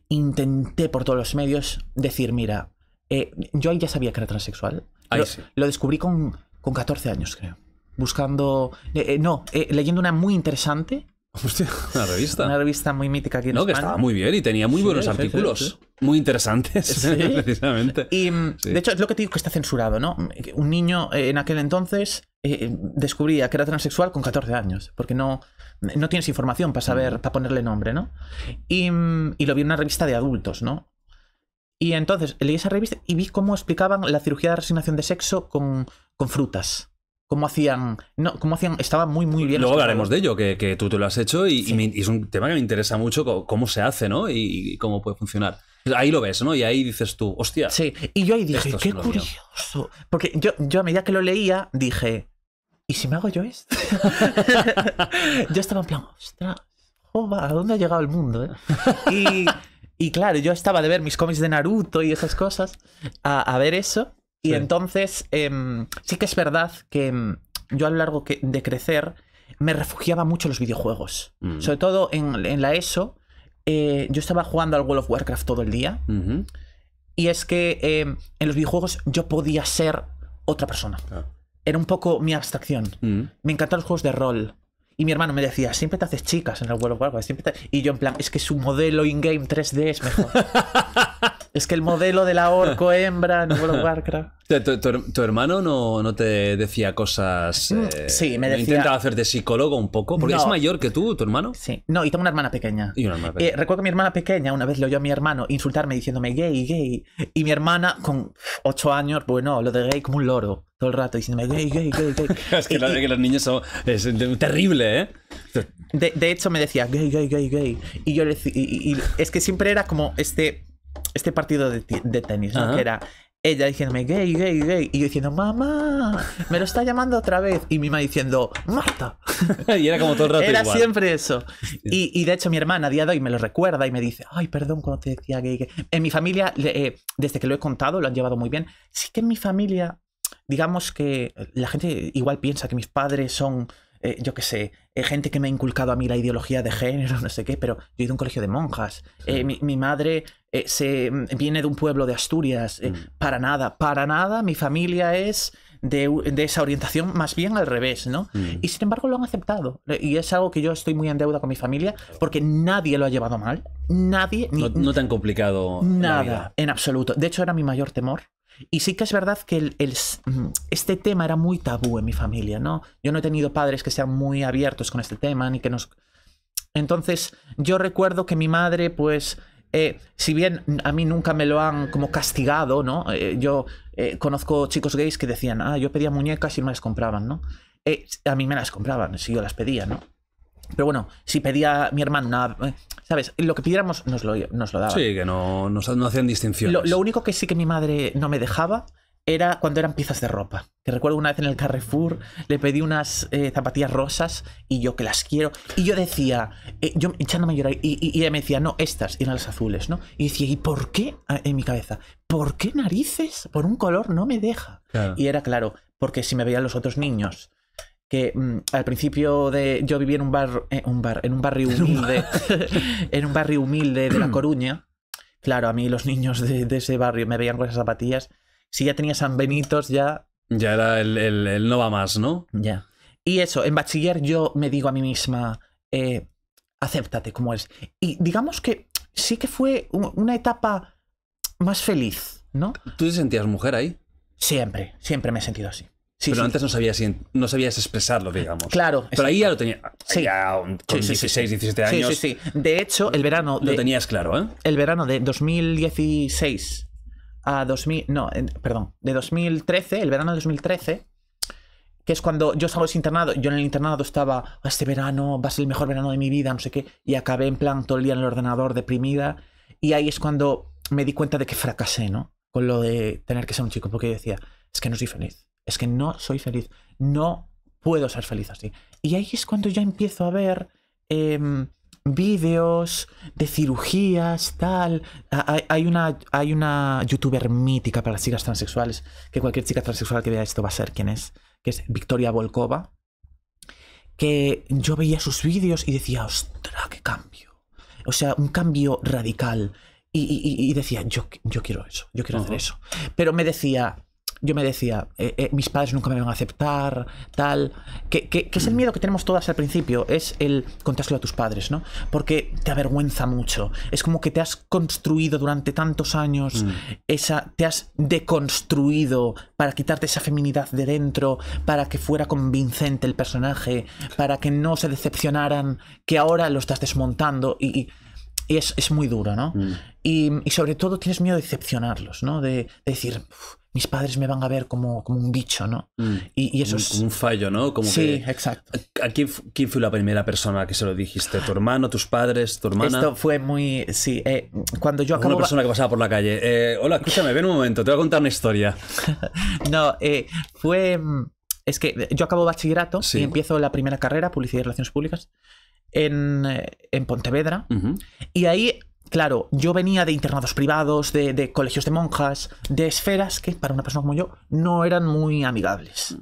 intenté por todos los medios decir, mira, eh, yo ahí ya sabía que era transexual. lo, descubrí con, con 14 años, creo. Buscando... Eh, no, leyendo una muy interesante *laughs* una revista. Una revista muy mítica aquí en no, que estaba muy bien y tenía muy buenos artículos. muy interesantes, *laughs* precisamente. Y mm, de hecho, es lo que te digo que está censurado, ¿no? Un niño eh, en aquel entonces eh, eh, descubría que era transexual con 14 años, porque no, no tienes información para saber, para ponerle nombre, ¿no? Mm, y, lo vi en una revista de adultos, ¿no? Y entonces leí esa revista y vi cómo explicaban la cirugía de resignación de sexo con, con frutas cómo hacían. No, cómo hacían. Estaba muy, muy bien. Luego este hablaremos de ello, que, tú te lo has hecho y, es un tema que me interesa mucho cómo, se hace, ¿no? Y, cómo puede funcionar. Ahí lo ves, ¿no? Y ahí dices tú, hostia. Sí, y yo ahí dije, qué curioso. Porque yo, yo a medida que lo leía, dije, ¿y si me hago yo esto? *laughs* yo estaba en plan, ostras, ¿a dónde ha llegado el mundo? Eh?". Y, claro, yo estaba de ver mis cómics de Naruto y esas cosas, a ver eso. Y entonces, em, sí que es verdad que em, yo a lo largo de crecer me refugiaba mucho en los videojuegos. Mm. Sobre todo en, la ESO, eh, yo estaba jugando al World of Warcraft todo el día. Y es que em, en los videojuegos yo podía ser otra persona. Ah. Era un poco mi abstracción. Mm. Me encantaban los juegos de rol. Y mi hermano me decía, siempre te haces chicas en el World of Warcraft. Siempre Y yo en plan, es que su modelo in-game 3D es mejor. *laughs* Es que el modelo de la orco *laughs* hembra no World of Warcraft. ¿Tu, hermano no, no, te decía cosas. Mm, eh, sí, me decía. Intentaba hacerte psicólogo un poco. Porque es mayor que tú, tu hermano. Sí. No, y tengo una hermana pequeña. Eh, recuerdo que mi hermana pequeña una vez le oyó a mi hermano insultarme diciéndome gay, gay. Y mi hermana con ocho años, bueno, lo de gay como un loro. Todo el rato diciéndome gay, gay, gay, gay. *laughs* es que, que los niños son. terrible, ¿eh? De, hecho, me decía gay, gay, gay, gay. Y yo le decía es que siempre era como este este partido de, tenis, ¿no? Que era ella diciéndome gay, gay, gay. Y yo diciendo, mamá, me lo está llamando otra vez. Y mi mamá diciendo, Marta. *laughs* y era como todo el rato. Era siempre eso. Y, de hecho, mi hermana a día de hoy me lo recuerda y me dice, ay, perdón cuando te decía gay, gay. En mi familia, eh, desde que lo he contado, lo han llevado muy bien. Sí que en mi familia, digamos que la gente igual piensa que mis padres son eh, yo qué sé, hay eh, gente que me ha inculcado a mí la ideología de género, no sé qué, pero yo he ido a un colegio de monjas. Eh, mi, madre se, mm, viene de un pueblo de Asturias. Mm. Para nada, para nada, mi familia es de, esa orientación, más bien al revés, ¿no? Mm. Y sin embargo lo han aceptado. Y es algo que yo estoy muy en deuda con mi familia porque nadie lo ha llevado mal. Nadie. no, no, tan complicado. Nada, en absoluto. De hecho, era mi mayor temor y sí que es verdad que el, mm, este tema era muy tabú en mi familia, ¿no? Yo no he tenido padres que sean muy abiertos con este tema, ni que nos... Entonces, yo recuerdo que mi madre, pues, eh, si bien a mí nunca me lo han como castigado, ¿no? Eh, yo eh, conozco chicos gays que decían, ah, yo pedía muñecas y no me las compraban, ¿no? a mí me las compraban, si yo las pedía, ¿no? Pero bueno, si pedía mi hermano una. Eh, ¿Sabes? Lo que pidiéramos nos lo, nos lo daba. Sí, que no, no, hacían distinciones. Lo, único que sí que mi madre no me dejaba era cuando eran piezas de ropa. Que recuerdo una vez en el Carrefour le pedí unas eh, zapatillas rosas y yo que las quiero. Y yo decía, eh, yo echándome a llorar, y, ella me decía, no, estas eran las azules, ¿no? Y decía, ¿y por qué? Ah, en mi cabeza, ¿por qué narices por un color no me deja? Y era claro, porque si me veían los otros niños que mm, al principio de yo vivía en un bar, eh, un bar en un barrio humilde, *laughs* en un barrio humilde de La mm. Coruña. Claro, a mí los niños de, ese barrio me veían con esas zapatillas. Si ya tenía San Benitos, ya. Ya era el, no va más, ¿no? Ya. Y eso, en bachiller yo me digo a mí misma, eh, acéptate como es. Y digamos que sí que fue una etapa más feliz, ¿no? ¿Tú te sentías mujer ahí? Siempre, siempre me he sentido así pero antes no sabías, no sabías expresarlo, digamos. Claro. Pero ahí ya lo tenía Sí. con 16, 17 años. Sí, sí, sí. De hecho, el verano. lo tenías claro, ¿eh? El verano de 2016 a 2000. No, perdón. De 2013, el verano de 2013 que es cuando yo estaba en internado, yo en el internado estaba, ah, este verano va a ser el mejor verano de mi vida, no sé qué, y acabé en plan todo el día en el ordenador deprimida, y ahí es cuando me di cuenta de que fracasé, ¿no? Con lo de tener que ser un chico, porque yo decía, es que no soy feliz es que no soy feliz, no puedo ser feliz así. Y ahí es cuando ya empiezo a ver em, vídeos de cirugías, tal. Hay, una, hay una youtuber mítica para las chicas transexuales, que cualquier chica transexual que vea esto va a ser quién es, que es Victoria Volkova, que yo veía sus vídeos y decía, ¡Ostras, qué cambio. O sea, un cambio radical. Y, decía, yo, yo quiero eso, yo quiero hacer eso. Pero me decía, yo me decía, eh, eh, mis padres nunca me van a aceptar, tal, que, es el miedo que tenemos todas al principio, es el contárselo a tus padres, ¿no? Porque te avergüenza mucho, es como que te has construido durante tantos años, mm. esa, te has deconstruido para quitarte esa feminidad de dentro, para que fuera convincente el personaje, para que no se decepcionaran, que ahora lo estás desmontando y, es, muy duro, ¿no? Mm. Y, sobre todo tienes miedo de decepcionarlos, ¿no? De, decir, mis padres me van a ver como, como un bicho, ¿no? Mm. Y, eso es... un fallo, ¿no? Como sí, exacto. ¿A quién, fue la primera persona que se lo dijiste? ¿Tu hermano, tus padres, tu hermana? Esto fue muy... Sí, eh, cuando yo acabo... Una persona que pasaba por la calle. Eh, hola, escúchame, ven un momento, te voy a contar una historia. *laughs* no, eh, fue... Mm, es que yo acabo bachillerato y empiezo la primera carrera, Publicidad y Relaciones Públicas, en, Pontevedra. Y ahí claro, yo venía de internados privados, de, colegios de monjas, de esferas que para una persona como yo no eran muy amigables.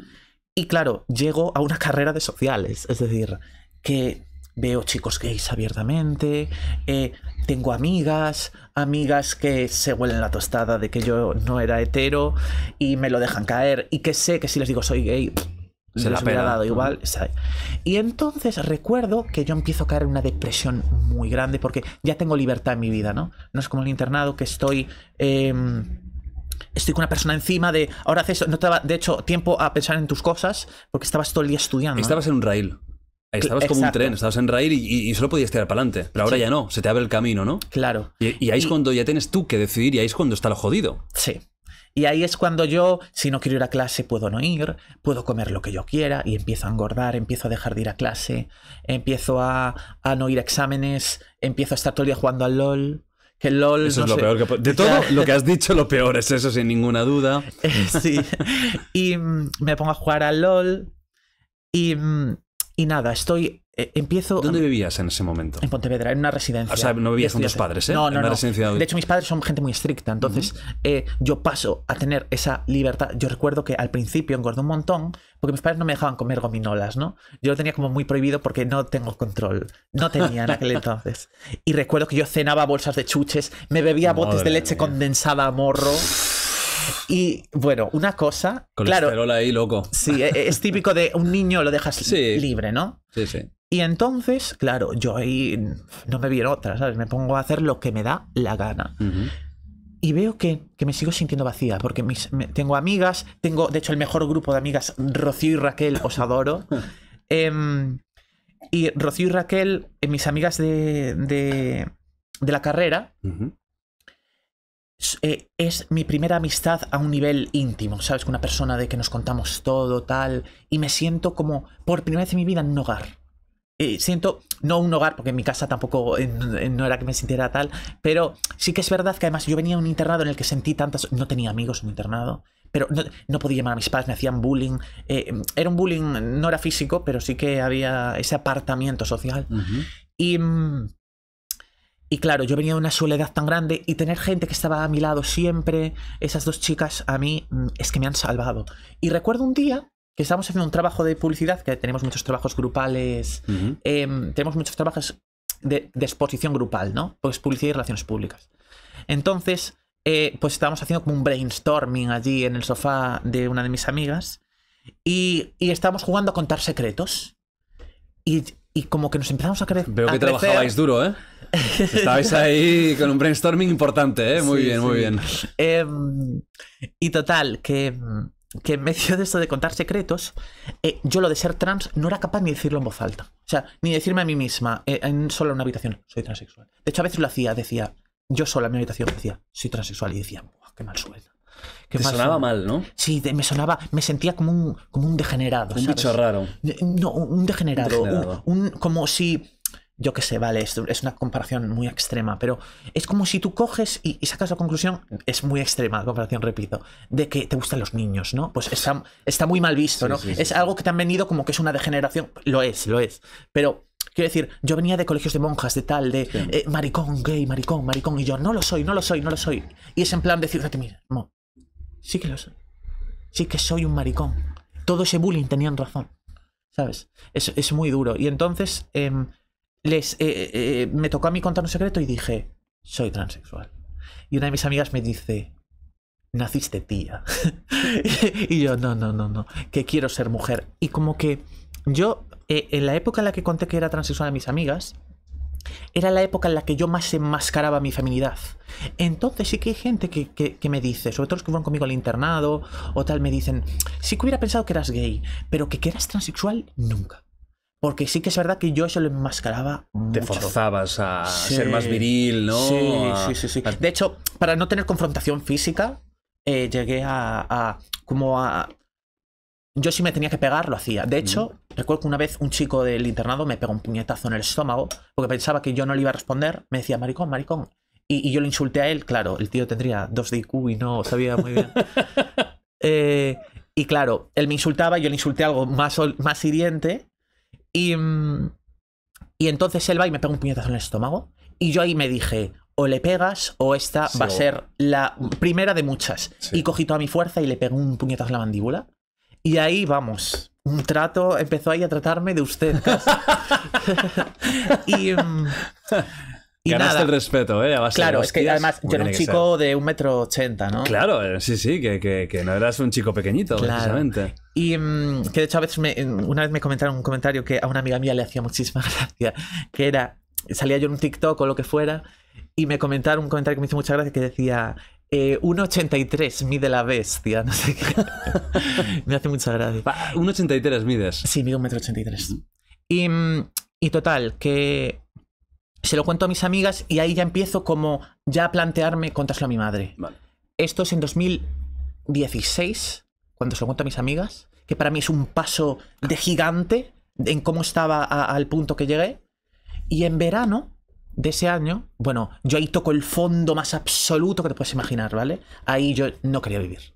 Y claro, llego a una *laughs* carrera de sociales, es decir, que veo chicos gays abiertamente, eh, tengo amigas, amigas que se huelen la tostada de que yo no era hetero y me lo dejan caer y que sé que si les digo soy gay, se la ha dado igual. Y entonces recuerdo que yo empiezo a caer en una depresión muy grande porque ya tengo libertad en mi vida, ¿no? No es como el internado que estoy... Em, estoy con una persona encima de... Ahora haces... No te daba, de hecho, tiempo a pensar en tus cosas porque estabas todo el día estudiando. Estabas en un rail. Estabas como un tren, estabas en rail y, solo podías tirar para adelante. Pero ahora ya no, se te abre el camino, ¿no? Claro. Y, ahí es cuando ya tienes tú que decidir y ahí es cuando está lo jodido. Sí. Y ahí es cuando yo, si no quiero ir a clase, puedo no ir, puedo comer lo que yo quiera y empiezo a engordar, empiezo a dejar de ir a clase, empiezo a, no ir a exámenes, empiezo a estar todo el día jugando al LOL. Que LOL, eso es lo peor que... De todo lo que has dicho, lo peor es eso, sin ninguna duda. *laughs* sí. Y mm, me pongo a jugar al LOL y, mm, y nada, estoy eh, empiezo. ¿Dónde vivías en ese momento? En Pontevedra, en una residencia. O sea, no vivías con tus padres, ¿eh? No, no. En una no. De... hecho, mis padres son gente muy estricta. Entonces, eh, yo paso a tener esa libertad. Yo recuerdo que al principio engordé un montón porque mis padres no me dejaban comer gominolas, ¿no? Yo lo tenía como muy prohibido porque no tengo control. No tenía en aquel *laughs* entonces. Y recuerdo que yo cenaba bolsas de chuches, me bebía botes de leche condensada a morro. Y bueno, una cosa. Colesterol claro, ahí, loco. Sí, e, es típico de un niño lo dejas libre, ¿no? Sí, sí. Y entonces, claro, yo ahí no me vi otra, ¿sabes? Me pongo a hacer lo que me da la gana. Y veo que, que, me sigo sintiendo vacía, porque mis, tengo amigas, tengo, de hecho, el mejor grupo de amigas, Rocío y Raquel, os adoro. *laughs* Em, y Rocío y Raquel, eh, mis amigas de, de, de la carrera, eh, es mi primera amistad a un nivel íntimo, ¿sabes? Con una persona de que nos contamos todo, tal, y me siento como por primera vez en mi vida en un hogar. Eh, siento, no un hogar, porque en mi casa tampoco no era que me sintiera tal, pero sí que es verdad que además yo venía a un internado en el que sentí tantas, no tenía amigos en un internado, pero no, podía llamar a mis padres, me hacían bullying, eh, era un bullying, no era físico, pero sí que había ese apartamiento social. Y... Y claro, yo venía de una soledad tan grande y tener gente que estaba a mi lado siempre, esas dos chicas a mí mm, es que me han salvado. Y recuerdo un día que estamos haciendo un trabajo de publicidad, que tenemos muchos trabajos grupales, em, tenemos muchos trabajos de, exposición grupal, ¿no? Pues publicidad y relaciones públicas. Entonces, eh, pues estábamos haciendo como un brainstorming allí en el sofá de una de mis amigas y, estábamos jugando a contar secretos. Y, como que nos empezamos a creer. Veo que trabajabais duro, ¿eh? Estabais *laughs* ahí con un brainstorming importante, ¿eh? Muy bien, muy bien. Em, y total, que que en medio de esto de contar secretos, eh, yo lo de ser trans no era capaz ni decirlo en voz alta. O sea, ni decirme a mí misma, eh, en solo una habitación, soy transexual. De hecho, a veces lo hacía, decía, yo sola en mi habitación, decía, soy transexual. Y decía, qué mal suelta. me sonaba mal, ¿no? Sí, me sonaba, me sentía como un, como un degenerado. Un bicho raro. Eh, no, un degenerado. un, como si yo qué sé, vale, es, una comparación muy extrema, pero es como si tú coges y, sacas la conclusión, es muy extrema la comparación, repito, de que te gustan los niños, ¿no? Pues está, muy mal visto, ¿no? es algo que te han venido como que es una degeneración, lo es, lo es, pero Quiero decir, yo venía de colegios de monjas, de tal, de eh, maricón, gay, maricón, maricón, y yo no lo soy, no lo soy, no lo soy. Y es en plan decirte, mira, no, sí que lo soy. Sí que soy un maricón. Todo ese bullying tenían razón. ¿Sabes? Es, muy duro. Y entonces, em, les, eh, eh, eh, me tocó a mí contar un secreto y dije, soy transexual. Y una de mis amigas me dice, naciste tía. *laughs* y yo, no, no, no, no, que quiero ser mujer. Y como que yo, en la época en la que conté que era transexual a mis amigas, era la época en la que yo más enmascaraba mi feminidad. Entonces sí que hay gente que, me dice, sobre todo los que fueron conmigo al internado o tal, me dicen, sí que hubiera pensado que eras gay, pero que, que eras transexual nunca. Porque sí que es verdad que yo eso lo enmascaraba. Te forzabas a ser más viril, ¿no? Sí, sí, sí, sí. De hecho, para no tener confrontación física, eh, llegué a, como a. Yo si me tenía que pegar, lo hacía. De hecho, mm. recuerdo que una vez un chico del internado me pegó un puñetazo en el estómago porque pensaba que yo no le iba a responder. Me decía, maricón, maricón. Y, yo le insulté a él. Claro, el tío tendría dos de IQ y no sabía muy bien. *laughs* Eh, y claro, él me insultaba, y yo le insulté algo más, más hiriente y, mm, y entonces él va y me pega un puñetazo en el estómago. Y yo ahí me dije, o le pegas o esta va a ser la primera de muchas. Y cogí toda mi fuerza y le pegué un puñetazo en la mandíbula. Y ahí vamos. Un trato empezó ahí a tratarme de usted. *laughs* *laughs* y, mm, y Ganaste el respeto, ¿eh? claro, es que además yo era un chico de un metro ochenta, ¿no? Claro, eh, sí, sí, que, que, no eras un chico pequeñito, precisamente. Y mm, que de hecho a veces una vez me comentaron un comentario que a una amiga mía le hacía muchísima *laughs* gracia, que era, salía yo en un TikTok o lo que fuera, y me comentaron un comentario que me hizo mucha gracia que decía, eh, 1,83 mide la bestia, *laughs* no sé qué. me hace mucha gracia. 1,83 mides. Sí, mido 1,83m. Y, mm, y total, que se lo cuento a mis amigas y ahí ya empiezo como ya a plantearme contárselo a mi madre. Esto es en 2016, cuando se lo cuento a mis amigas, que para mí es un paso de gigante en cómo estaba al punto que llegué. Y en verano de ese año, bueno, yo ahí toco el fondo más absoluto que te puedes imaginar, ¿vale? Ahí yo no quería vivir.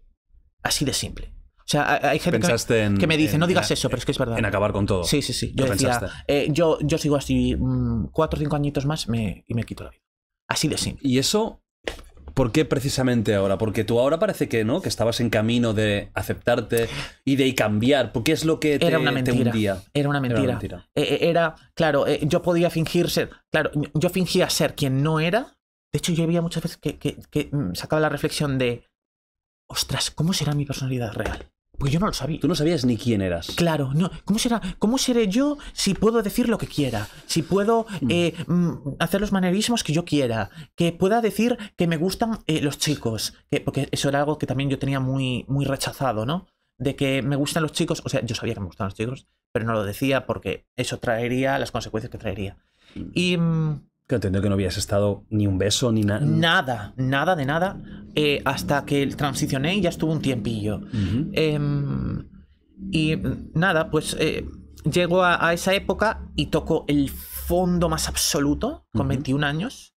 Así de simple sea, hay gente que, me, dice, no digas eso, pero es que es verdad. En acabar con todo. Sí, sí, sí. Eh, yo, yo, sigo así mm, cuatro o cinco añitos más me, y me quito la vida. Así de simple. Y eso, ¿por qué precisamente ahora? Porque tú ahora parece que no, que estabas en camino de aceptarte y de cambiar. Porque es lo que te, era una mentira, Era una mentira. Era, una mentira. Eh, eh, era claro, yo podía fingir ser. Claro, yo fingía ser quien no era. De hecho, yo había muchas veces que mm, sacaba la reflexión de ostras, ¿cómo será mi personalidad real? Porque yo no lo sabía. Tú no sabías ni quién eras. Claro, no. ¿Cómo, será, cómo seré yo si puedo decir lo que quiera? Si puedo mm. Eh, mm, hacer los manerismos que yo quiera. Que pueda decir que me gustan eh, los chicos. Que, porque eso era algo que también yo tenía muy, muy rechazado, ¿no? De que me gustan los chicos. O sea, yo sabía que me gustaban los chicos, pero no lo decía porque eso traería las consecuencias que traería. Mm. Y. Que entiendo que no habías estado ni un beso ni nada. Nada, nada de nada. Eh, hasta que transicioné y ya estuvo un tiempillo. Em, y nada, pues llegó eh, llego a, esa época y toco el fondo más absoluto con 21 años.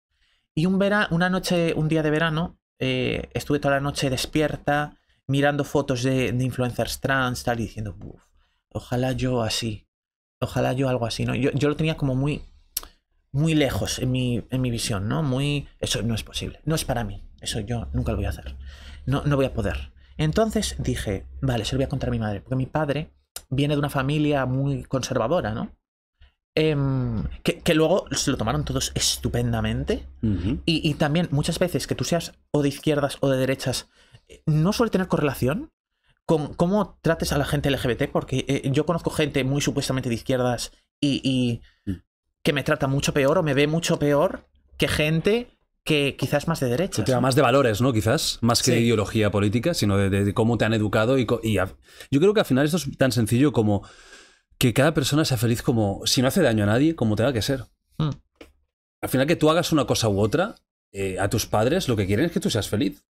Y un una noche, un día de verano, eh, estuve toda la noche despierta mirando fotos de, influencers trans, tal, y diciendo, ojalá yo así, ojalá yo algo así, ¿no? Yo, yo lo tenía como muy, muy lejos en mi, en mi visión, ¿no? Muy, eso no es posible, no es para mí. Eso yo nunca lo voy a hacer. No, no voy a poder. Entonces dije, vale, se lo voy a contar a mi madre, porque mi padre viene de una familia muy conservadora, ¿no? Em, que, luego se lo tomaron todos estupendamente. y, también muchas veces que tú seas o de izquierdas o de derechas, eh, no suele tener correlación con cómo trates a la gente LGBT, porque eh, yo conozco gente muy supuestamente de izquierdas y, mm. que me trata mucho peor o me ve mucho peor que gente que quizás más de derecha. más de valores, ¿no? Quizás, más que de ideología política, sino de, cómo te han educado. Y, yo creo que al final esto es tan sencillo como que cada persona sea feliz como, si no hace daño a nadie, como tenga que ser. Mm. Al final que tú hagas una cosa u otra, eh, a tus padres lo que quieren es que tú seas feliz.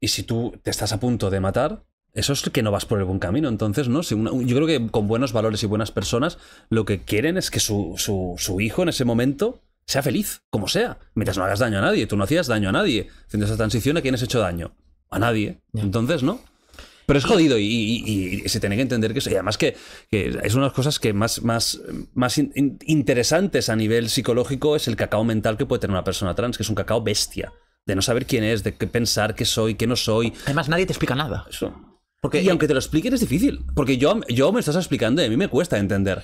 Y si tú te estás a punto de matar, eso es que no vas por el buen camino. Entonces, ¿no? yo creo que con buenos valores y buenas personas, lo que quieren es que su hijo en ese momento sea feliz, como sea, mientras no hagas daño a nadie. Tú no hacías daño a nadie. Haciendo esa transición, ¿a quién has hecho daño? A nadie. Entonces, ¿no? Pero es jodido y, se tiene que entender que eso. Y además que, es una de las cosas que más, más, más interesantes a nivel psicológico es el cacao mental que puede tener una persona trans, que es un cacao bestia. De no saber quién es, de qué pensar, qué soy, qué no soy. Además, nadie te explica nada. Eso y, aunque te lo expliquen es difícil. Porque yo, yo me estás explicando y a mí me cuesta entender.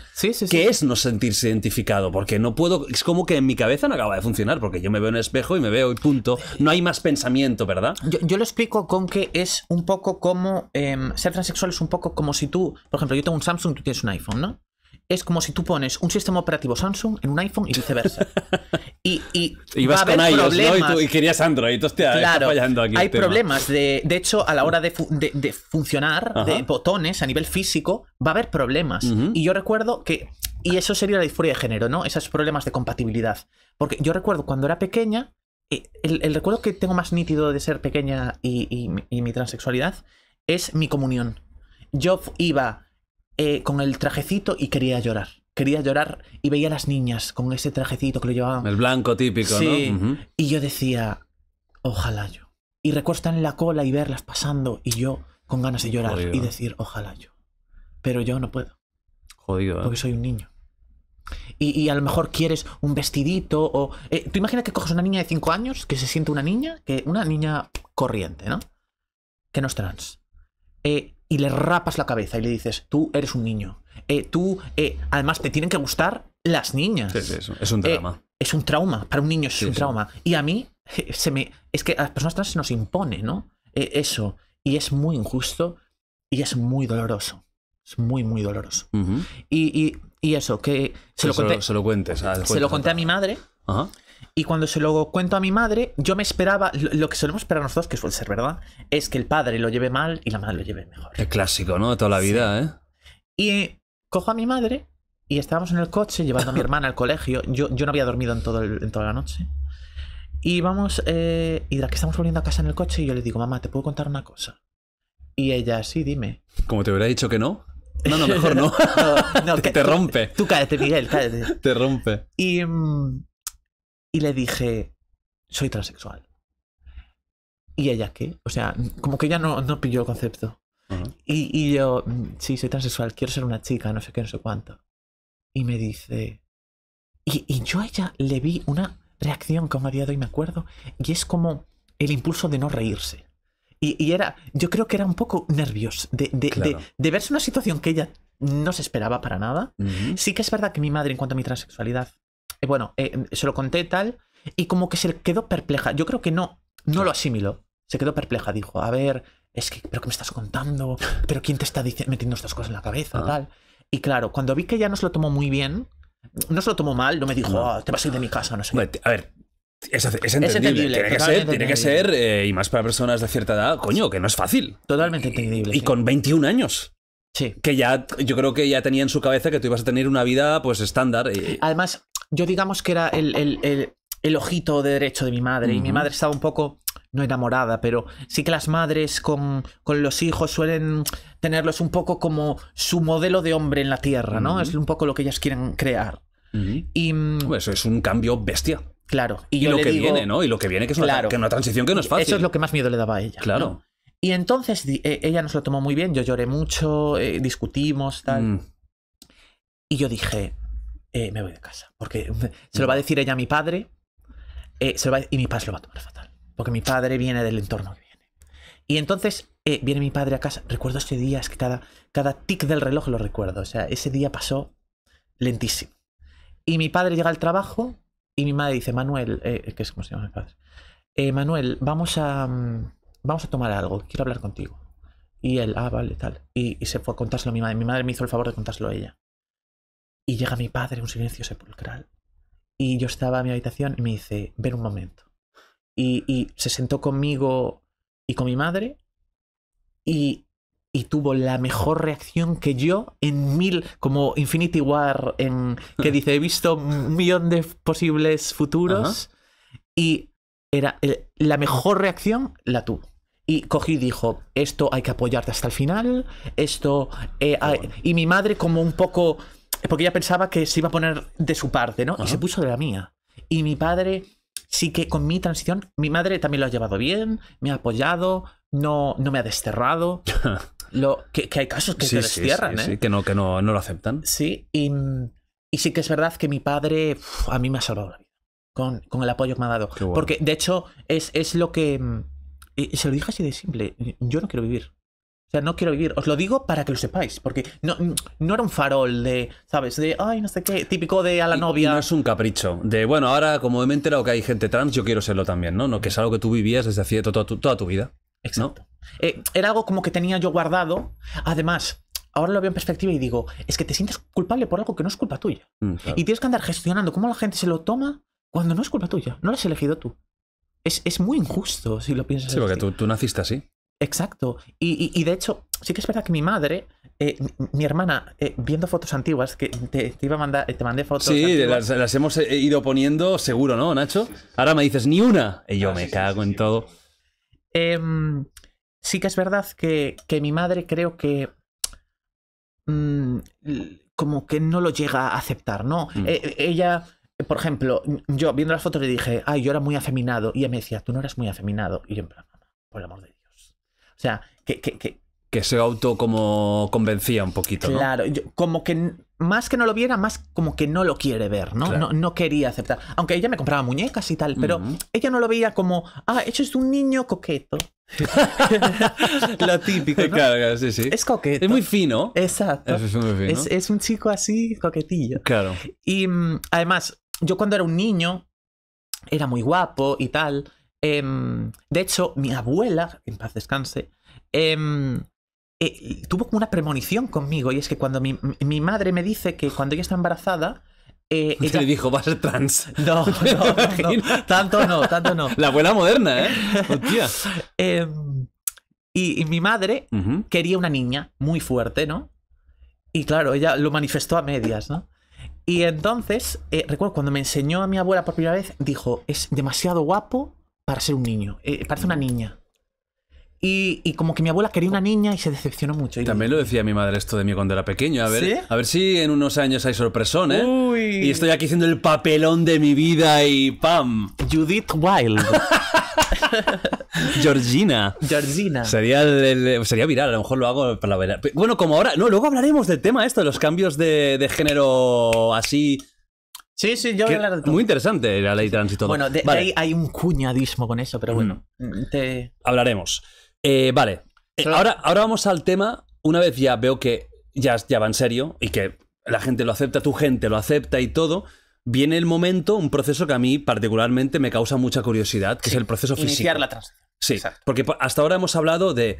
¿Qué es no sentirse identificado? Porque no puedo... Es como que en mi cabeza no acaba de funcionar. Porque yo me veo en el espejo y me veo y punto. No hay más pensamiento, ¿verdad? Yo, lo explico con que es un poco como... Em, ser transexual es un poco como si tú... Por ejemplo, yo tengo un Samsung, tú tienes un iPhone, ¿no? es como si tú pones un sistema operativo Samsung en un iPhone y viceversa. *laughs* y, y a haber con Y, querías Android, claro, fallando aquí. Hay problemas. De, hecho, a la hora de, funcionar, de botones a nivel físico, va a haber problemas. Y yo recuerdo que. Y eso sería la disforia de género, ¿no? Esos problemas de compatibilidad. Porque yo recuerdo cuando era pequeña, eh, el, recuerdo que tengo más nítido de ser pequeña y, y mi transexualidad es mi comunión. Yo iba eh, con el trajecito y quería llorar. Quería llorar y veía a las niñas con ese trajecito que lo llevaban. El blanco típico, ¿no? Y yo decía, ojalá yo. Y recuestan en la cola y verlas pasando y yo con ganas de llorar y decir, ojalá yo. Pero yo no puedo. Jodido. ¿eh? Porque soy un niño. Y, a lo mejor quieres un vestidito o... Eh, Tú imaginas que coges una niña de 5 años que se siente una niña, que una niña corriente, ¿no? Que no es trans. Eh, y le rapas la cabeza y le dices, tú eres un niño. Eh, tú, eh, además, te tienen que gustar las niñas. es, un, trauma. Eh, es un trauma, para un niño es un trauma. Y a mí, *laughs* se me, es que a las personas trans se nos impone, ¿no? eso. Y es muy injusto y es muy doloroso. Es muy, muy doloroso. y, eso, que se, lo, se lo cuentes. Se lo ah, conté a mi madre. Y cuando se lo cuento a mi madre, yo me esperaba, lo que solemos esperar nosotros, que suele ser verdad, es que el padre lo lleve mal y la madre lo lleve mejor. Es clásico, ¿no? De toda la vida, ¿eh? Y cojo a mi madre y estábamos en el coche llevando a mi *laughs* hermana al colegio. Yo, yo no había dormido en, todo en toda la noche. Y vamos, eh, y de que estamos volviendo a casa en el coche, y yo le digo, mamá, ¿te puedo contar una cosa? Y ella, sí, dime. Como te hubiera dicho que no. No, no, mejor no. te, *laughs* *laughs* que, te rompe. Tú, cállate, Miguel, cállate. Te rompe. Y. Mm, y le dije, soy transexual. ¿Y ella qué? O sea, como que ella no, no pilló el concepto. y, yo, sí, soy transexual, quiero ser una chica, no sé qué, no sé cuánto. Y me dice... Y, yo a ella le vi una reacción que aún a día de hoy me acuerdo, y es como el impulso de no reírse. Y, era, yo creo que era un poco nervioso de, de, de, verse una situación que ella no se esperaba para nada. Sí que es verdad que mi madre, en cuanto a mi transexualidad, eh, bueno, eh, se lo conté tal, y como que se quedó perpleja. Yo creo que no, no lo asimiló. Se quedó perpleja, dijo, a ver, es que, ¿pero qué me estás contando? *laughs* ¿Pero quién te está metiendo estas cosas en la cabeza? Ah. Tal. Y claro, cuando vi que ya no se lo tomó muy bien, no se lo tomó mal, no me dijo, oh, te vas a ir de mi casa, no sé. a ver, es, entendible. Tiene que ser, eh, y más para personas de cierta edad, coño, que no es fácil. Totalmente entendible. Y, con 21 años. Sí. Que ya, yo creo que ya tenía en su cabeza que tú ibas a tener una vida, pues, estándar. Y... Además, yo digamos que era el, ojito de derecho de mi madre. Y mi madre estaba un poco no enamorada, pero sí que las madres con, con, los hijos suelen tenerlos un poco como su modelo de hombre en la tierra, ¿no? Es un poco lo que ellas quieren crear. Y pues es un cambio bestia. Claro. Y, lo que viene, ¿no? Y lo que viene, que es una, transición que no es fácil. Eso es lo que más miedo le daba a ella. Claro. Y entonces e, ella nos lo tomó muy bien, yo lloré mucho, eh, discutimos, tal. Mm. Y yo dije, eh, me voy de casa. Porque *laughs* se lo va a decir ella a mi padre eh, se va y mi padre lo va a tomar fatal. Porque mi padre viene del entorno viene. Y entonces eh, viene mi padre a casa. Recuerdo ese día, es que cada, cada tic del reloj lo recuerdo. O sea, ese día pasó lentísimo. Y mi padre llega al trabajo y mi madre dice, Manuel, que es se llama mi padre. Manuel, vamos a, mm, vamos a tomar algo, quiero hablar contigo. Y él, ah, vale, tal. Y, y se fue a contárselo a mi madre. Mi madre me hizo el favor de contárselo a ella. Y llega mi padre, un silencio sepulcral. Y yo estaba en mi habitación y me dice, ven un momento. Y, y se sentó conmigo y con mi madre y, y, tuvo la mejor reacción que yo en mil, como Infinity War, en, que *laughs* dice, he visto un millón de posibles futuros y era la mejor reacción la tuvo. Y cogí y dijo, esto hay que apoyarte hasta el final, esto... Eh, y mi madre como un poco es porque ella pensaba que se iba a poner de su parte, ¿no? Y se puso de la mía. Y mi padre, sí que con mi transición, mi madre también lo ha llevado bien, me ha apoyado, no, no me ha desterrado. *laughs* lo, que, hay casos que te destierran, sí, sí, ¿eh? que no, que no, no, lo aceptan. Sí, y, y, sí que es verdad que mi padre a mí me ha salvado la vida. Con, con el apoyo que me ha dado. Porque, de hecho, es, es lo que. Mm, y se lo dije así de simple. Yo no quiero vivir. O sea, no quiero vivir. Os lo digo para que lo sepáis, porque no, no era un farol de, ¿sabes? De, ay, no sé qué, típico de a la novia. no es un capricho. De, bueno, ahora como me he enterado que hay gente trans, yo quiero serlo también, ¿no? no que es algo que tú vivías desde hacía toda, tu vida. Exacto. Eh, era algo como que tenía yo guardado. Además, ahora lo veo en perspectiva y digo, es que te sientes culpable por algo que no es culpa tuya. Mm, y tienes que andar gestionando cómo la gente se lo toma cuando no es culpa tuya. No lo has elegido tú. Es, muy injusto si lo piensas. Sí, porque tú naciste así. Exacto. Y, de hecho, sí que es verdad que mi madre, eh, mi hermana, eh, viendo fotos antiguas, que te, iba a mandar, te mandé fotos. Sí, las, hemos eh, ido poniendo seguro, ¿no, Nacho? Ahora me dices ni una. Ah, y yo me cago en todo. Em, sí que es verdad que, mi madre creo que. Mm, como que no lo llega a aceptar, ¿no? Mm. ella. Por ejemplo, yo viendo las fotos le dije, ay, yo era muy afeminado. Y ella me decía, tú no eras muy afeminado. Y yo, en plan, por el amor de Dios. O sea, que, que, que se auto como convencía un poquito. Claro, como que más que no lo viera, más como que no lo quiere ver, ¿no? No, quería aceptar. Aunque ella me compraba muñecas y tal, pero ella no lo veía como, ah, eso es un niño coqueto. *laughs* *laughs* lo típico. ¿no? Claro, sí, sí. Es coqueto. Es muy fino. Exacto. es un chico así coquetillo. Claro. Y mm, además, yo cuando era un niño, era muy guapo y tal. Em, de hecho, mi abuela, en paz descanse, em, eh, tuvo como una premonición conmigo. Y es que cuando mi, madre me dice que cuando ella está embarazada, eh, *laughs* ella... le dijo, va a ser trans. *laughs* No, no, *laughs* no, tanto no, tanto no. La abuela moderna, ¿eh? Em, y, mi madre quería una niña muy fuerte, ¿no? Y claro, ella lo manifestó a medias, ¿no? Y entonces, eh, recuerdo, cuando me enseñó a mi abuela por primera vez, dijo, es demasiado guapo para ser un niño. Eh, parece una niña. Y, como que mi abuela quería una niña y se decepcionó mucho. Y También lo decía mi madre esto de mí cuando era pequeño. A ver, a ver si en unos años hay sorpresón, ¿eh? Y estoy aquí haciendo el papelón de mi vida y ¡pam! Judith Wild. *laughs* Georgina. Georgina. Sería, sería viral, a lo mejor lo hago para la Bueno, como ahora. No, luego hablaremos del tema esto, de los cambios de, de género así Sí, sí, yo voy a Muy interesante la ley trans y todo. Bueno, de, hay, un cuñadismo con eso, pero bueno. Mm. Mm, te... Hablaremos. Eh, vale. Eh, ahora, ahora vamos al tema. Una vez ya veo que ya, ya va en serio y que la gente lo acepta, tu gente lo acepta y todo viene el momento, un proceso que a mí particularmente me causa mucha curiosidad, que es el proceso físico. Iniciar la transición. Sí, porque hasta ahora hemos hablado de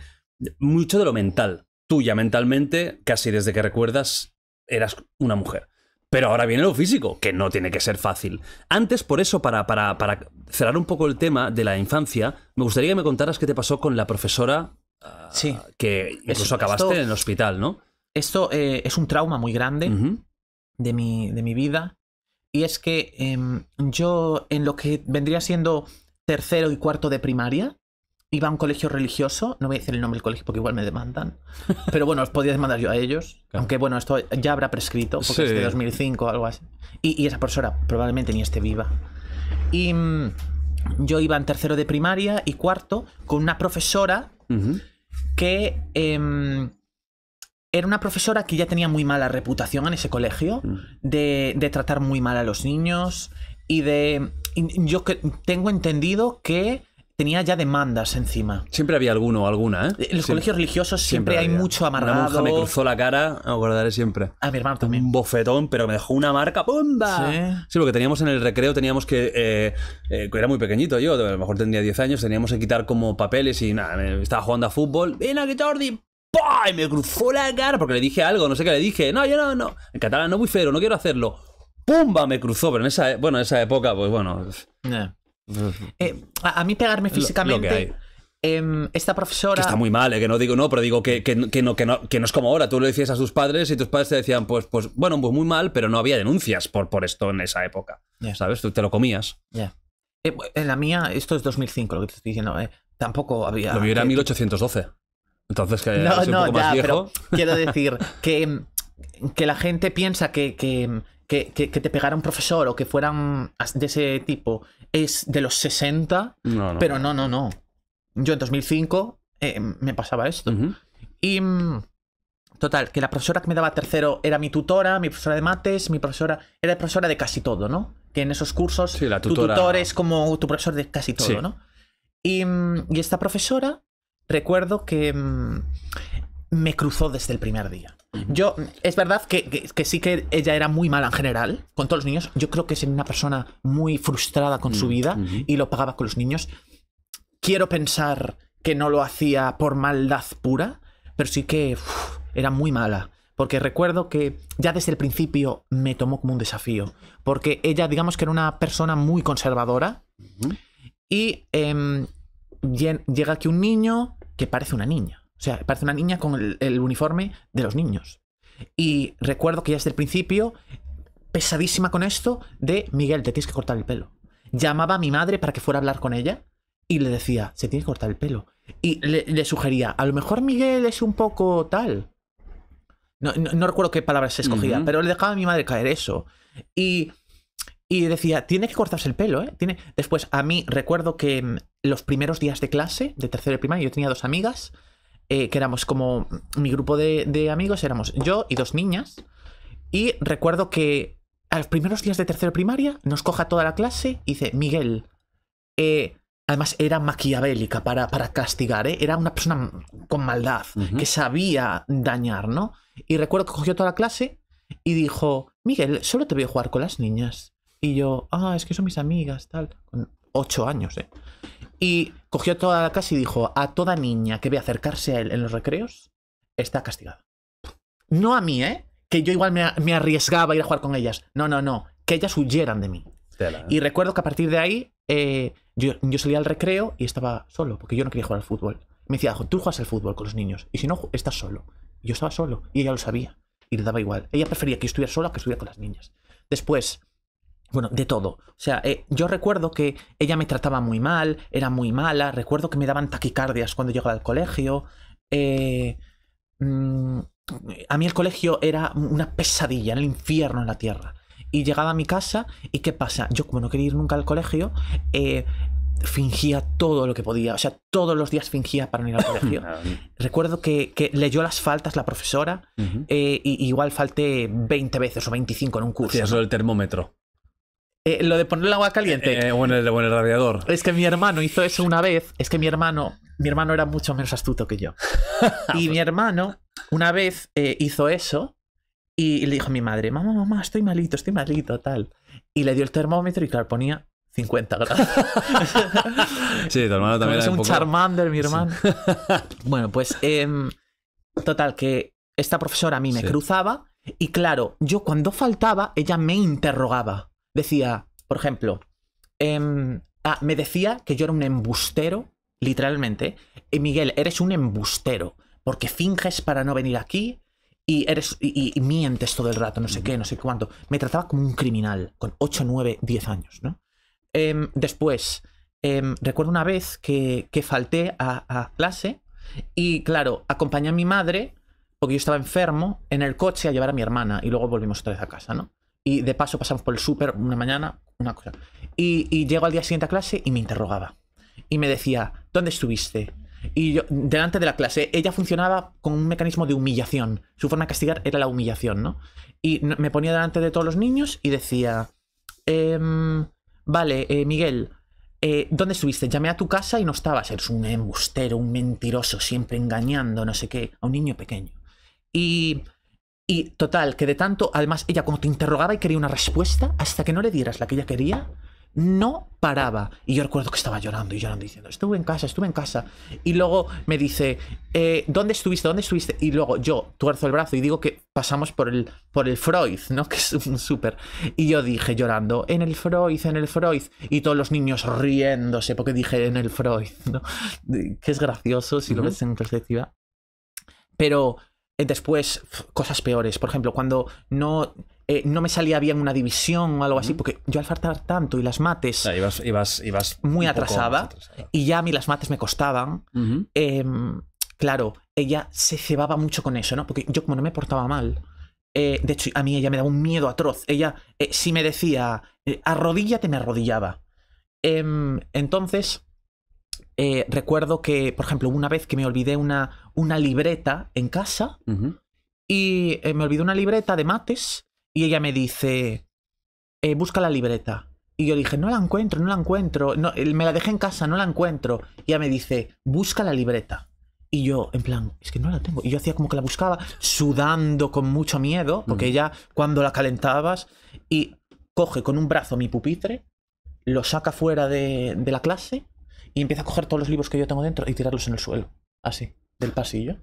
mucho de lo mental. tuya mentalmente, casi desde que recuerdas, eras una mujer. Pero ahora viene lo físico, que no tiene que ser fácil. Antes, por eso, para, para, cerrar un poco el tema de la infancia, me gustaría que me contaras qué te pasó con la profesora ah, sí. que incluso acabaste en el hospital, ¿no? Esto eh, es un trauma muy grande de, mi, de mi vida. Y es que em, yo, en lo que vendría siendo tercero y cuarto de primaria, iba a un colegio religioso, no voy a decir el nombre del colegio porque igual me demandan, pero bueno, os podía demandar yo a ellos, *laughs* aunque bueno, esto ya habrá prescrito, porque es de 2005 o algo así, y, esa profesora probablemente ni esté viva. Y mm, yo iba en tercero de primaria y cuarto con una profesora que em, era una profesora que ya tenía muy mala reputación en ese colegio, de, de tratar muy mal a los niños y de... yo que, tengo entendido que tenía ya demandas encima. Siempre había alguno o alguna, ¿eh? En los colegios religiosos siempre, hay mucho amarrado. Una monja me cruzó la cara, me acordaré siempre. A ah, mi hermano también. Un bofetón, pero me dejó una marca ¡pumba! Sí, porque teníamos en el recreo, teníamos que... Eh, eh, era muy pequeñito yo, a lo mejor tendría 10 años, teníamos que quitar como papeles y nada, estaba jugando a fútbol. ¡Ven aquí, Jordi! ¡Pah! Y me cruzó la cara porque le dije algo, no sé qué le dije. No, yo no, no. En catalán no muy feo, no quiero hacerlo. ¡Pumba! Me cruzó, pero en esa, bueno, esa época, pues bueno. Eh, a, mí pegarme físicamente... Em, esta profesora... está muy mal, eh, que no digo no, pero digo que, no, que, no, es como ahora. Tú lo decías a tus padres y tus padres te decían, pues, pues bueno, pues muy mal, pero no había denuncias por, por esto en esa época. ¿Sabes? Tú te lo comías. Eh, en la mía, esto es 2005, lo que te estoy diciendo. tampoco había... Lo 1812. Entonces, que es un poco más viejo. *laughs* quiero *laughs* decir que, que la gente piensa que, que, que, que, te pegara un profesor o que fueran de ese tipo es de los 60, pero no, no, no. Yo en 2005 eh, me pasaba esto. Y mm, total, que la profesora que me daba tercero era mi tutora, mi profesora de mates, mi profesora, era profesora de casi todo, ¿no? Que en esos cursos tu tutor es como tu profesor de casi todo, ¿no? Y, mm, y, esta profesora, recuerdo que mm, me cruzó desde el primer día. Yo, es verdad que, que, sí que ella era muy mala en general con todos los niños. Yo creo que es una persona muy frustrada con su mm, vida y lo pagaba con los niños. Quiero pensar que no lo hacía por maldad pura, pero sí que era muy mala. Porque recuerdo que ya desde el principio me tomó como un desafío. Porque ella, digamos que era una persona muy conservadora. Y em, llega aquí un niño que parece una niña. O sea, parece una niña con el, uniforme de los niños. Y recuerdo que ya desde el principio, pesadísima con esto, de Miguel, te tienes que cortar el pelo. Llamaba a mi madre para que fuera a hablar con ella y le decía, se tiene que cortar el pelo. Y le, sugería, a lo mejor Miguel es un poco tal. No, recuerdo qué palabras se escogía, pero le dejaba a mi madre caer eso. Y, decía, tiene que cortarse el pelo, ¿eh? Tiene... Después, a mí recuerdo que mm, los primeros días de clase, de tercero y primaria, yo tenía dos amigas eh, que éramos como mi grupo de, amigos, éramos yo y dos niñas. Y recuerdo que a los primeros días de tercero primaria nos coja toda la clase y dice, Miguel, eh, además era maquiavélica para, para castigar, ¿eh? era una persona con maldad, que sabía dañar, ¿no? Y recuerdo que cogió toda la clase y dijo, Miguel, solo te voy a jugar con las niñas. Y yo, ah, es que son mis amigas, tal. Ocho años, ¿eh? Y cogió toda la casa y dijo, a toda niña que vea acercarse a él en los recreos, está castigada. No a mí, ¿eh? Que yo igual me, arriesgaba a ir a jugar con ellas. No, no, no. Que ellas huyeran de mí. ¿eh? Y recuerdo que a partir de ahí, eh, yo, yo salía al recreo y estaba solo, porque yo no quería jugar al fútbol. Me decía, tú juegas al fútbol con los niños, y si no, estás solo. yo estaba solo, y ella lo sabía, y le daba igual. Ella prefería que yo estuviera sola que estuviera con las niñas. Después, bueno, de todo. O sea, eh, yo recuerdo que ella me trataba muy mal, era muy mala, recuerdo que me daban taquicardias cuando llegaba al colegio. Eh, mm, a mí el colegio era una pesadilla, en el infierno en la tierra. Y llegaba a mi casa y ¿qué pasa? Yo como no quería ir nunca al colegio, eh, fingía todo lo que podía. O sea, todos los días fingía para no ir al colegio. *coughs* Recuerdo que, leyó las faltas la profesora y igual falté 20 veces o 25 en un curso. Sí, eso el termómetro. Eh, lo de poner el agua caliente. Eh, eh el, radiador. Es que mi hermano hizo eso una vez. Es que mi hermano, mi hermano era mucho menos astuto que yo. *laughs* y mi hermano una vez eh, hizo eso y le dijo a mi madre, mamá, mamá, estoy malito, estoy malito, tal. Y le dio el termómetro y claro, ponía 50 grados. *laughs* sí, tu hermano también. es un, Charmander, mi hermano. *laughs* bueno, pues em, total, que esta profesora a mí me cruzaba y claro, yo cuando faltaba, ella me interrogaba. Decía, por ejemplo, em, ah, me decía que yo era un embustero, literalmente. Miguel, eres un embustero, porque finges para no venir aquí y eres y, mientes todo el rato, no sé qué, no sé cuánto. Me trataba como un criminal, con 8, 9, 10 años, ¿no? Em, después, em, recuerdo una vez que, falté a, a clase y, claro, acompañé a mi madre porque yo estaba enfermo en el coche a llevar a mi hermana y luego volvimos otra vez a casa, ¿no? y de paso pasamos por el súper una mañana, una cosa. Y, y, llego al día siguiente a clase y me interrogaba. Y me decía, ¿dónde estuviste? Y yo, delante de la clase, ella funcionaba con un mecanismo de humillación. Su forma de castigar era la humillación, ¿no? Y me ponía delante de todos los niños y decía, em, vale, eh, Miguel, eh, ¿dónde estuviste? Llamé a tu casa y no estabas. Eres un embustero, un mentiroso, siempre engañando, no sé qué, a un niño pequeño. Y y total, que de tanto, además, ella como te interrogaba y quería una respuesta, hasta que no le dieras la que ella quería, no paraba. Y yo recuerdo que estaba llorando y llorando diciendo, estuve en casa, estuve en casa. Y luego me dice, eh, ¿dónde estuviste? ¿Dónde estuviste? Y luego yo tuerzo el brazo y digo que pasamos por el, por el Freud, ¿no? *laughs* Que es un súper. Y yo dije llorando, en el Freud, en el Freud. Y todos los niños riéndose porque dije en el Freud, ¿no? *laughs* Que es gracioso si lo ves en perspectiva. Pero eh, después, cosas peores. Por ejemplo, cuando no, eh, no me salía bien una división o algo así, porque yo al faltar tanto y las mates. muy atrasada, Y ya a mí las mates me costaban. Em, claro, ella se cebaba mucho con eso, ¿no? Porque yo, como no me portaba mal. Eh, de hecho, a mí ella me daba un miedo atroz. Ella, si me decía, arrodíllate, me arrodillaba. Em, entonces, eh, recuerdo que, por ejemplo, una vez que me olvidé una, una libreta en casa y eh, me olvidé una libreta de mates y ella me dice, eh, busca la libreta. Y yo dije, no la encuentro, no la encuentro, no, me la dejé en casa, no la encuentro. Y ella me dice, busca la libreta. Y yo, en plan, es que no la tengo. Y yo hacía como que la buscaba, sudando con mucho miedo, porque ya ella, cuando la calentabas, y coge con un brazo mi pupitre, lo saca fuera de la clase y empieza a coger todos los libros que yo tengo dentro y tirarlos en el suelo. Así, del pasillo.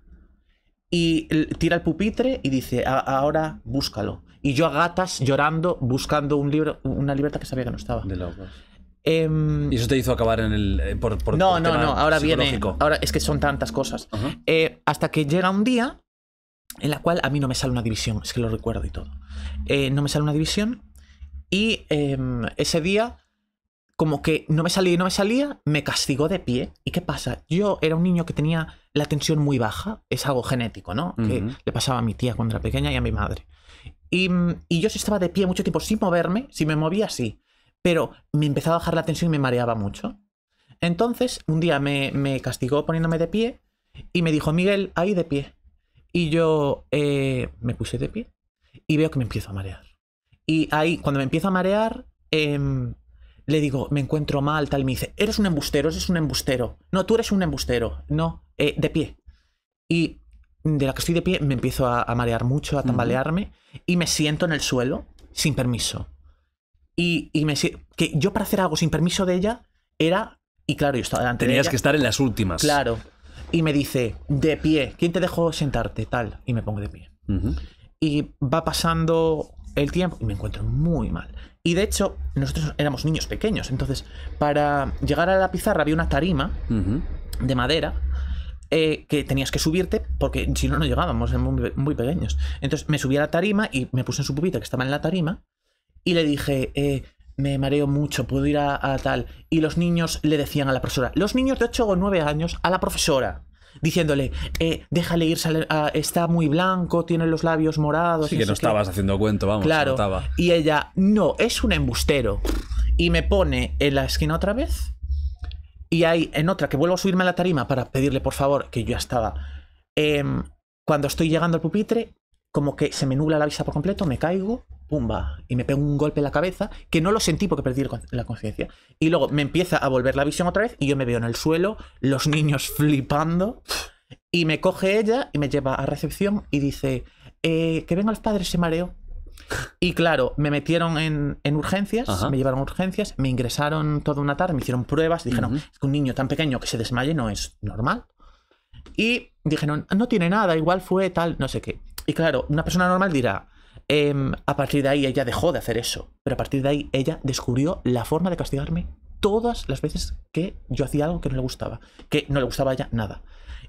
Y tira el pupitre y dice, ahora búscalo. Y yo a gatas llorando, buscando un libro, una libreta que sabía que no estaba. De locos. Em, ¿Y eso te hizo acabar en el. Eh, por, no, no, no. Ahora viene. Ahora es que son tantas cosas. Eh, hasta que llega un día en la cual a mí no me sale una división, es que lo recuerdo y todo. Eh, no me sale una división. Y em, ese día como que no me salía y no me salía, me castigó de pie. ¿Y qué pasa? Yo era un niño que tenía la tensión muy baja, es algo genético, ¿no? Que le pasaba a mi tía cuando era pequeña y a mi madre. Y, mm, yo estaba de pie mucho tiempo sin moverme, si me movía, sí. Pero me empezaba a bajar la tensión y me mareaba mucho. Entonces, un día me, me castigó poniéndome de pie y me dijo, Miguel, ahí de pie. Y yo eh, me puse de pie y veo que me empiezo a marear. Y ahí, cuando me empiezo a marear, em, le digo, me encuentro mal, tal, y me dice, eres un embustero, eres un embustero. No, tú eres un embustero. No, eh, de pie. Y de la que estoy de pie me empiezo a, marear mucho, a tambalearme, y me siento en el suelo sin permiso. Y, y me que yo para hacer algo sin permiso de ella era, y claro, yo estaba delante Tenías que estar en las últimas. Claro. Y me dice, de pie, ¿quién te dejó sentarte? Tal. Y me pongo de pie. Y va pasando el tiempo y me encuentro muy mal. Y de hecho, nosotros éramos niños pequeños. Entonces, para llegar a la pizarra había una tarima de madera eh, que tenías que subirte porque si no, no llegábamos, éramos muy, pequeños. Entonces me subí a la tarima y me puse en su pupita que estaba en la tarima y le dije, eh, me mareo mucho, puedo ir a, a, tal. Y los niños le decían a la profesora, los niños de 8 o 9 años, a la profesora diciéndole, eh, déjale ir, ah, está muy blanco, tiene los labios morados. Sí, que no estabas haciendo cuento, vamos. Claro. y ella, no, es un embustero. Y me pone en la esquina otra vez. Y hay en otra que vuelvo a subirme a la tarima para pedirle, por favor, que yo ya estaba. Em, cuando estoy llegando al pupitre, como que se me nubla la vista por completo, me caigo pumba, y me pego un golpe en la cabeza, que no lo sentí porque perdí la conciencia. Y luego me empieza a volver la visión otra vez y yo me veo en el suelo, los niños *laughs* flipando, y me coge ella y me lleva a recepción y dice, eh, que venga los padres, se mareo. Y claro, me metieron en, urgencias, me llevaron a urgencias, me ingresaron toda una tarde, me hicieron pruebas, dijeron, es que un niño tan pequeño que se desmaye no es normal. Y dijeron, no tiene nada, igual fue tal, no sé qué. Y claro, una persona normal dirá, Em, a partir de ahí ella dejó de hacer eso, pero a partir de ahí ella descubrió la forma de castigarme todas las veces que yo hacía algo que no le gustaba, que no le gustaba ya nada.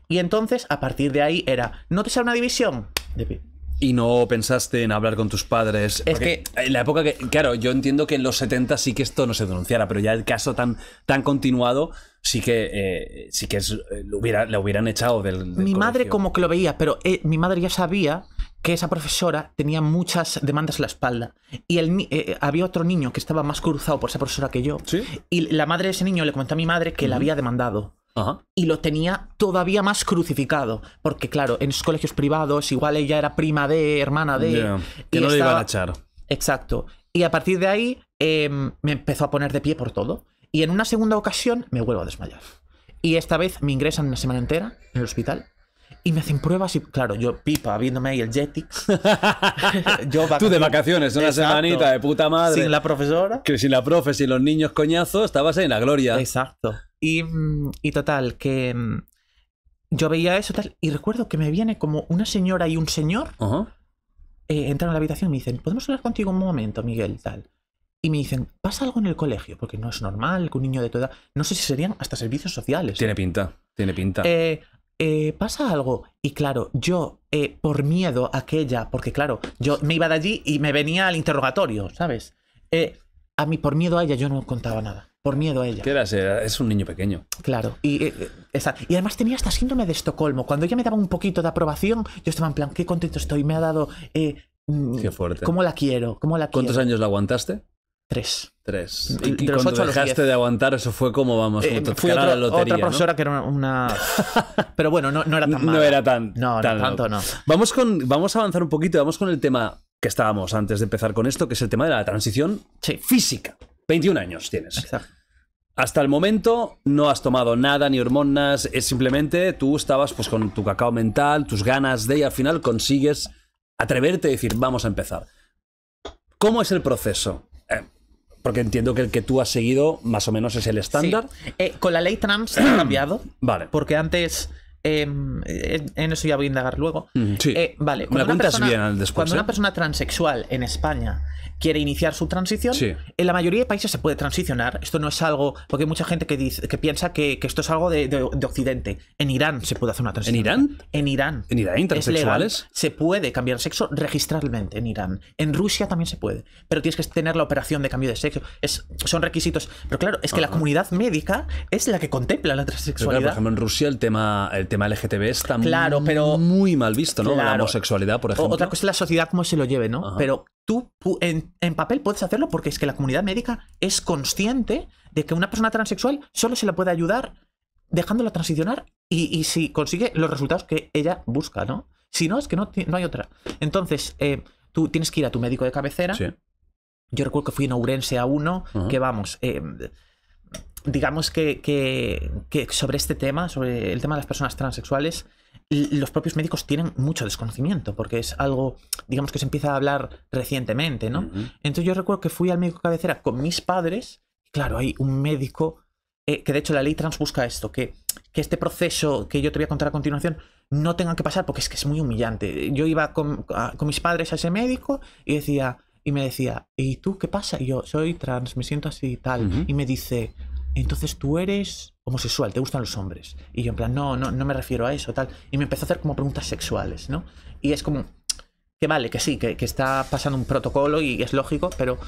Y entonces, a partir de ahí era, ¿no te sale una división? De Y no pensaste en hablar con tus padres. Es que. En la época que. Claro, yo entiendo que en los 70 sí que esto no se denunciara, pero ya el caso tan, tan continuado sí que. Eh, sí que eh, hubiera, hubieran echado del. mi madre, como que lo veía, pero eh, mi madre ya sabía que esa profesora tenía muchas demandas en la espalda. Y eh, eh, había otro niño que estaba más cruzado por esa profesora que yo. Y la madre de ese niño le comentó a mi madre que la había demandado. Y lo tenía todavía más crucificado. Porque, claro, en sus colegios privados, igual ella era prima de, hermana de. que no iban a echar. Exacto. Y a partir de ahí em, me empezó a poner de pie por todo. Y en una segunda ocasión me vuelvo a desmayar. Y esta vez me ingresan una semana entera en el hospital y me hacen pruebas y claro, yo pipa viéndome ahí el jetty. *laughs* yo Tú de vacaciones, una semanita de puta madre. Sin la profesora. Que sin la profe, y los niños coñazos, estabas en la gloria. Exacto. Y, mm, total, que mm, yo veía eso tal y recuerdo que me viene como una señora y un señor. Eh, entran a la habitación y me dicen, ¿podemos hablar contigo un momento, Miguel? Tal. Y me dicen, pasa algo en el colegio, porque no es normal que un niño de tu edad. No sé si serían hasta servicios sociales. Tiene pinta, tiene pinta. Eh, eh, pasa algo. Y claro, yo, eh, por miedo a aquella, porque claro, yo me iba de allí y me venía al interrogatorio, ¿sabes? Eh, a mí, por miedo a ella, yo no contaba nada. Por miedo a ella. ¿Qué era Es un niño pequeño. Claro. Y, esa, y además tenía hasta síndrome de Estocolmo. Cuando ella me daba un poquito de aprobación, yo estaba en plan, qué contento estoy, me ha dado... Mm, qué fuerte. ¿Cómo la quiero? ¿Cómo la ¿Cuántos años la aguantaste? Tres. Tres. Y, cuando dejaste de aguantar, eso fue como, vamos, eh, fui otra, otra profesora que era una... *laughs* Pero bueno, no, era tan No era tan... No, tanto no. Vamos, con, vamos a avanzar un poquito, vamos con el tema que estábamos antes de empezar con esto, que es el tema de la transición física. 21 años tienes. Hasta el momento no has tomado nada ni hormonas, es simplemente tú estabas pues con tu cacao mental, tus ganas de y al final consigues atreverte a decir, vamos a empezar. ¿Cómo es el proceso? Porque entiendo que el que tú has seguido más o menos es el estándar. Eh, con la ley trans ha cambiado. *clears throat* Vale. Porque antes... Em, en eso ya voy a indagar luego. Mm, sí. Eh, vale. Me una, persona, bien después, cuando una ¿eh? persona transexual en España quiere iniciar su transición. Sí. En la mayoría de países se puede transicionar. Esto no es algo, porque hay mucha gente que, dice, que piensa que, esto es algo de, Occidente. En Irán se puede hacer una transición. ¿En Irán? En Irán. ¿En Irán intersexuales? Se puede cambiar sexo registralmente en Irán. En Rusia también se puede, pero tienes que tener la operación de cambio de sexo. Es, son requisitos. Pero claro, es que la ah. comunidad médica es la que contempla la transexualidad. por ejemplo, en Rusia el tema, el tema LGTB está claro, pero, muy mal visto, ¿no? La homosexualidad, por ejemplo. otra cosa es la sociedad cómo se lo lleve, ¿no? Pero tú en, papel puedes hacerlo porque es que la comunidad médica es consciente de que una persona transexual solo se la puede ayudar dejándola transicionar y, si consigue los resultados que ella busca, ¿no? Si no, es que no, no hay otra. Entonces, eh, tú tienes que ir a tu médico de cabecera. Yo recuerdo que fui en Ourense a uno, que vamos, eh, digamos que, que sobre este tema, sobre el tema de las personas transexuales, los propios médicos tienen mucho desconocimiento, porque es algo, digamos, que se empieza a hablar recientemente, ¿no? Entonces yo recuerdo que fui al médico cabecera con mis padres, claro, hay un médico, eh, que de hecho la ley trans busca esto, que, que este proceso que yo te voy a contar a continuación no tenga que pasar, porque es que es muy humillante. Yo iba con, mis padres a ese médico y decía, y me decía, ¿y tú qué pasa? Y yo, soy trans, me siento así y tal. Y me dice, entonces tú eres homosexual, te gustan los hombres. Y yo en plan, no, no, no me refiero a eso, tal. Y me empezó a hacer como preguntas sexuales, ¿no? Y es como, que vale, que sí, que, que está pasando un protocolo y es lógico, pero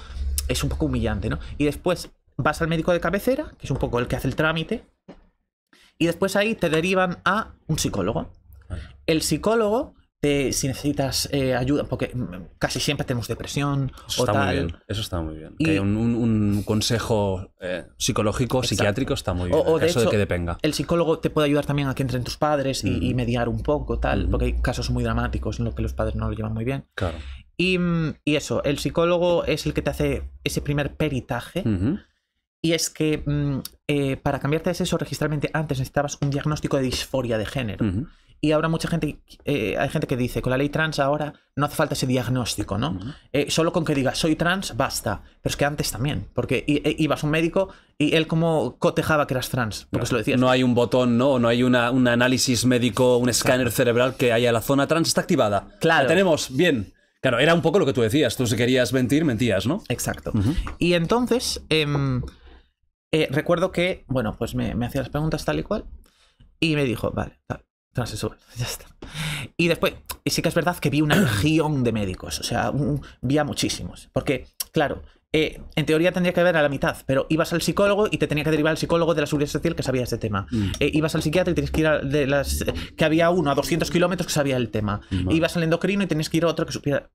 es un poco humillante, ¿no? Y después vas al médico de cabecera, que es un poco el que hace el trámite, y después ahí te derivan a un psicólogo. El psicólogo si necesitas eh, ayuda, porque mm, mm, casi siempre tenemos depresión. Eso está muy bien, eso está muy bien. un, consejo eh, psicológico, psiquiátrico está muy bien, o, de que dependa. El psicólogo te puede ayudar también a que entren tus padres y, mediar un poco, tal, porque hay casos muy dramáticos en los que los padres no lo llevan muy bien. Claro. Y, mm, eso, el psicólogo es el que te hace ese primer peritaje. Y es que eh, para cambiarte de sexo registralmente antes necesitabas un diagnóstico de disforia de género y ahora mucha gente, eh, hay gente que dice, con la ley trans ahora no hace falta ese diagnóstico, ¿no? Eh, solo con que digas, soy trans, basta. Pero es que antes también, porque eh, ibas a un médico y él como cotejaba que eras trans, porque se lo decías. No hay un botón, ¿no? No hay una, un análisis médico, un escáner cerebral que haya la zona trans, está activada. Claro. La tenemos, bien. Claro, era un poco lo que tú decías, tú si querías mentir, mentías, ¿no? Exacto. Y entonces, em, recuerdo que, bueno, pues me, me hacía las preguntas tal y cual, y me dijo, vale, tal. Y después, y sí que es verdad que vi una *clears throat* legión de médicos, o sea, vi a muchísimos. Porque, claro, eh, en teoría tendría que haber a la mitad, pero ibas al psicólogo y te tenía que derivar al psicólogo de la seguridad social que sabía ese tema. Mm. Eh, ibas al psiquiatra y tenías que ir a de las, que había uno a 200 kilómetros que sabía el tema. Ibas al endocrino y tenías que ir a otro que supiera.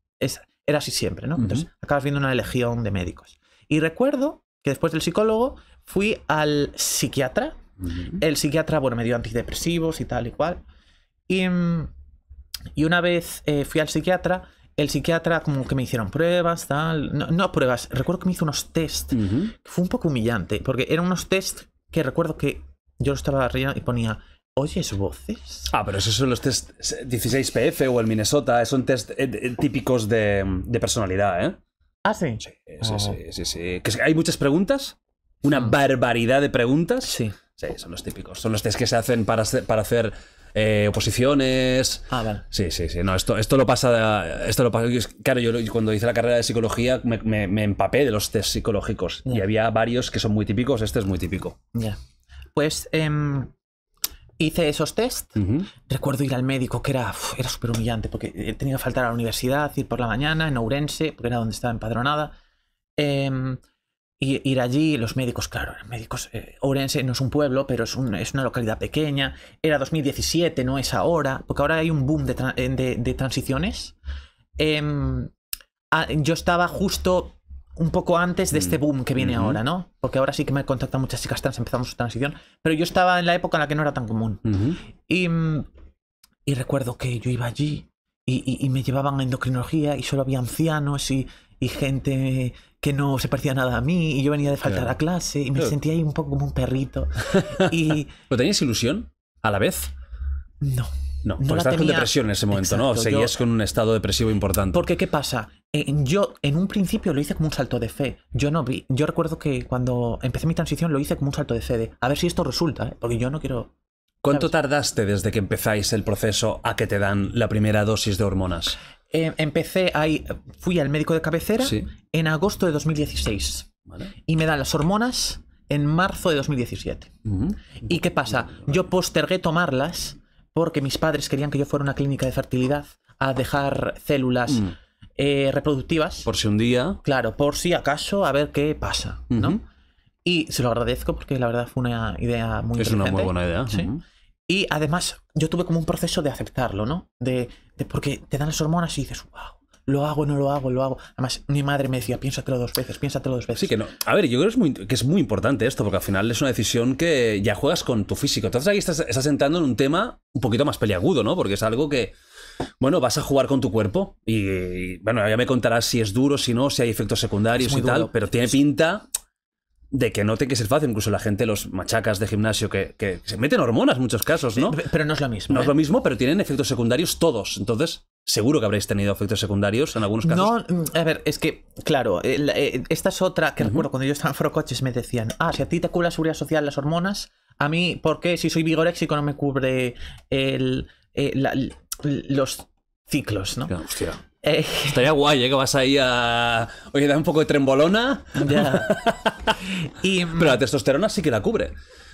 era así siempre, ¿no? Entonces, acabas viendo una legión de médicos. Y recuerdo que después del psicólogo fui al psiquiatra el psiquiatra, bueno, me dio antidepresivos y tal y cual. Y, mm, y una vez eh, fui al psiquiatra, el psiquiatra como que me hicieron pruebas, tal. No, pruebas, recuerdo que me hizo unos test. Fue un poco humillante, porque eran unos test que recuerdo que yo estaba riendo y ponía ¿Oyes voces? Ah, pero esos son los test 16PF o el Minnesota, eh, son test eh, típicos de, de personalidad, ¿eh? Ah, sí. Sí, sí, sí, oh. ¿Que hay muchas preguntas, una barbaridad de preguntas. Sí. Sí, son los típicos. Son los test que se hacen para, hacer, para hacer eh, oposiciones. Ah, vale. Sí, sí, sí. No, esto, esto lo pasa. Esto lo Claro, yo cuando hice la carrera de psicología me, empapé de los test psicológicos. Y había varios que son muy típicos. Este es muy típico. Ya. Pues. Em, hice esos test. Recuerdo ir al médico, que era, era súper humillante, porque eh, tenía que faltar a la universidad, ir por la mañana, en Ourense, porque era donde estaba empadronada. Em, ir, allí, los médicos, claro, médicos, eh, Orense no es un pueblo, pero es, es, una localidad pequeña, era 2017, no es ahora, porque ahora hay un boom de, de, transiciones. Em, ah, yo estaba justo un poco antes de este mm, boom que viene ahora, ¿no? Porque ahora sí que me contactan muchas chicas trans, empezamos su transición, pero yo estaba en la época en la que no era tan común. y, mm, y recuerdo que yo iba allí y, y, y, me llevaban a endocrinología y solo había ancianos y y gente que no se parecía nada a mí y yo venía de faltar a clase y me sentía ahí un poco como un perrito. *laughs* y... ¿Pero tenías ilusión a la vez? No. No, porque estabas con depresión en ese momento, ¿no? Seguías con un estado depresivo importante. Porque, ¿qué pasa? Eh, yo, en un principio lo hice como un salto de fe. Yo no vi. Yo recuerdo que cuando empecé mi transición lo hice como un salto de fe. a ver si esto resulta, ¿eh? porque yo no quiero. ¿Cuánto tardaste desde que empezáis el proceso a que te dan la primera dosis de hormonas? Eh, empecé ahí, fui al médico de cabecera en agosto de 2016. Y me dan las hormonas en marzo de 2017. ¿Y qué pasa? Yo postergué tomarlas porque mis padres querían que yo fuera a una clínica de fertilidad a dejar células. Mm. Eh, reproductivas. Por si un día. Claro, por si acaso, a ver qué pasa, ¿no? Y se lo agradezco porque la verdad fue una idea muy Es una muy buena idea. Y además, yo tuve como un proceso de aceptarlo, ¿no? De porque te dan las hormonas y dices, wow, lo hago, no lo hago, lo hago. Además, mi madre me decía, piénsatelo dos veces, piénsatelo dos veces. Sí, que no. A ver, yo creo que es muy, importante esto, porque al final es una decisión que ya juegas con tu físico. Entonces aquí estás, estás entrando en un tema un poquito más peliagudo, ¿no? Porque es algo que, bueno, vas a jugar con tu cuerpo y, bueno, ya me contarás si es duro, si no, si hay efectos secundarios y tal, pero tiene pinta de que tiene que ser fácil. Incluso la gente, los machacas de gimnasio, que, se meten hormonas en muchos casos, ¿no? pero no es lo mismo. No es ¿eh? lo mismo, pero tienen efectos secundarios todos. Entonces, seguro que habréis tenido efectos secundarios en algunos casos. No, mm, a ver, es que, claro, eh, esta es otra que recuerdo cuando yo estaba en Frocoches me decían, ah, si a ti te cubre la seguridad social las hormonas, a mí, ¿por qué si soy vigoréxico no me cubre el, eh, los ciclos, ¿no? Hostia. Eh, Estaría guay, ¿eh? Que vas ahí a. Oye, da un poco de trembolona. Ya. *laughs* Pero la testosterona sí que la cubre.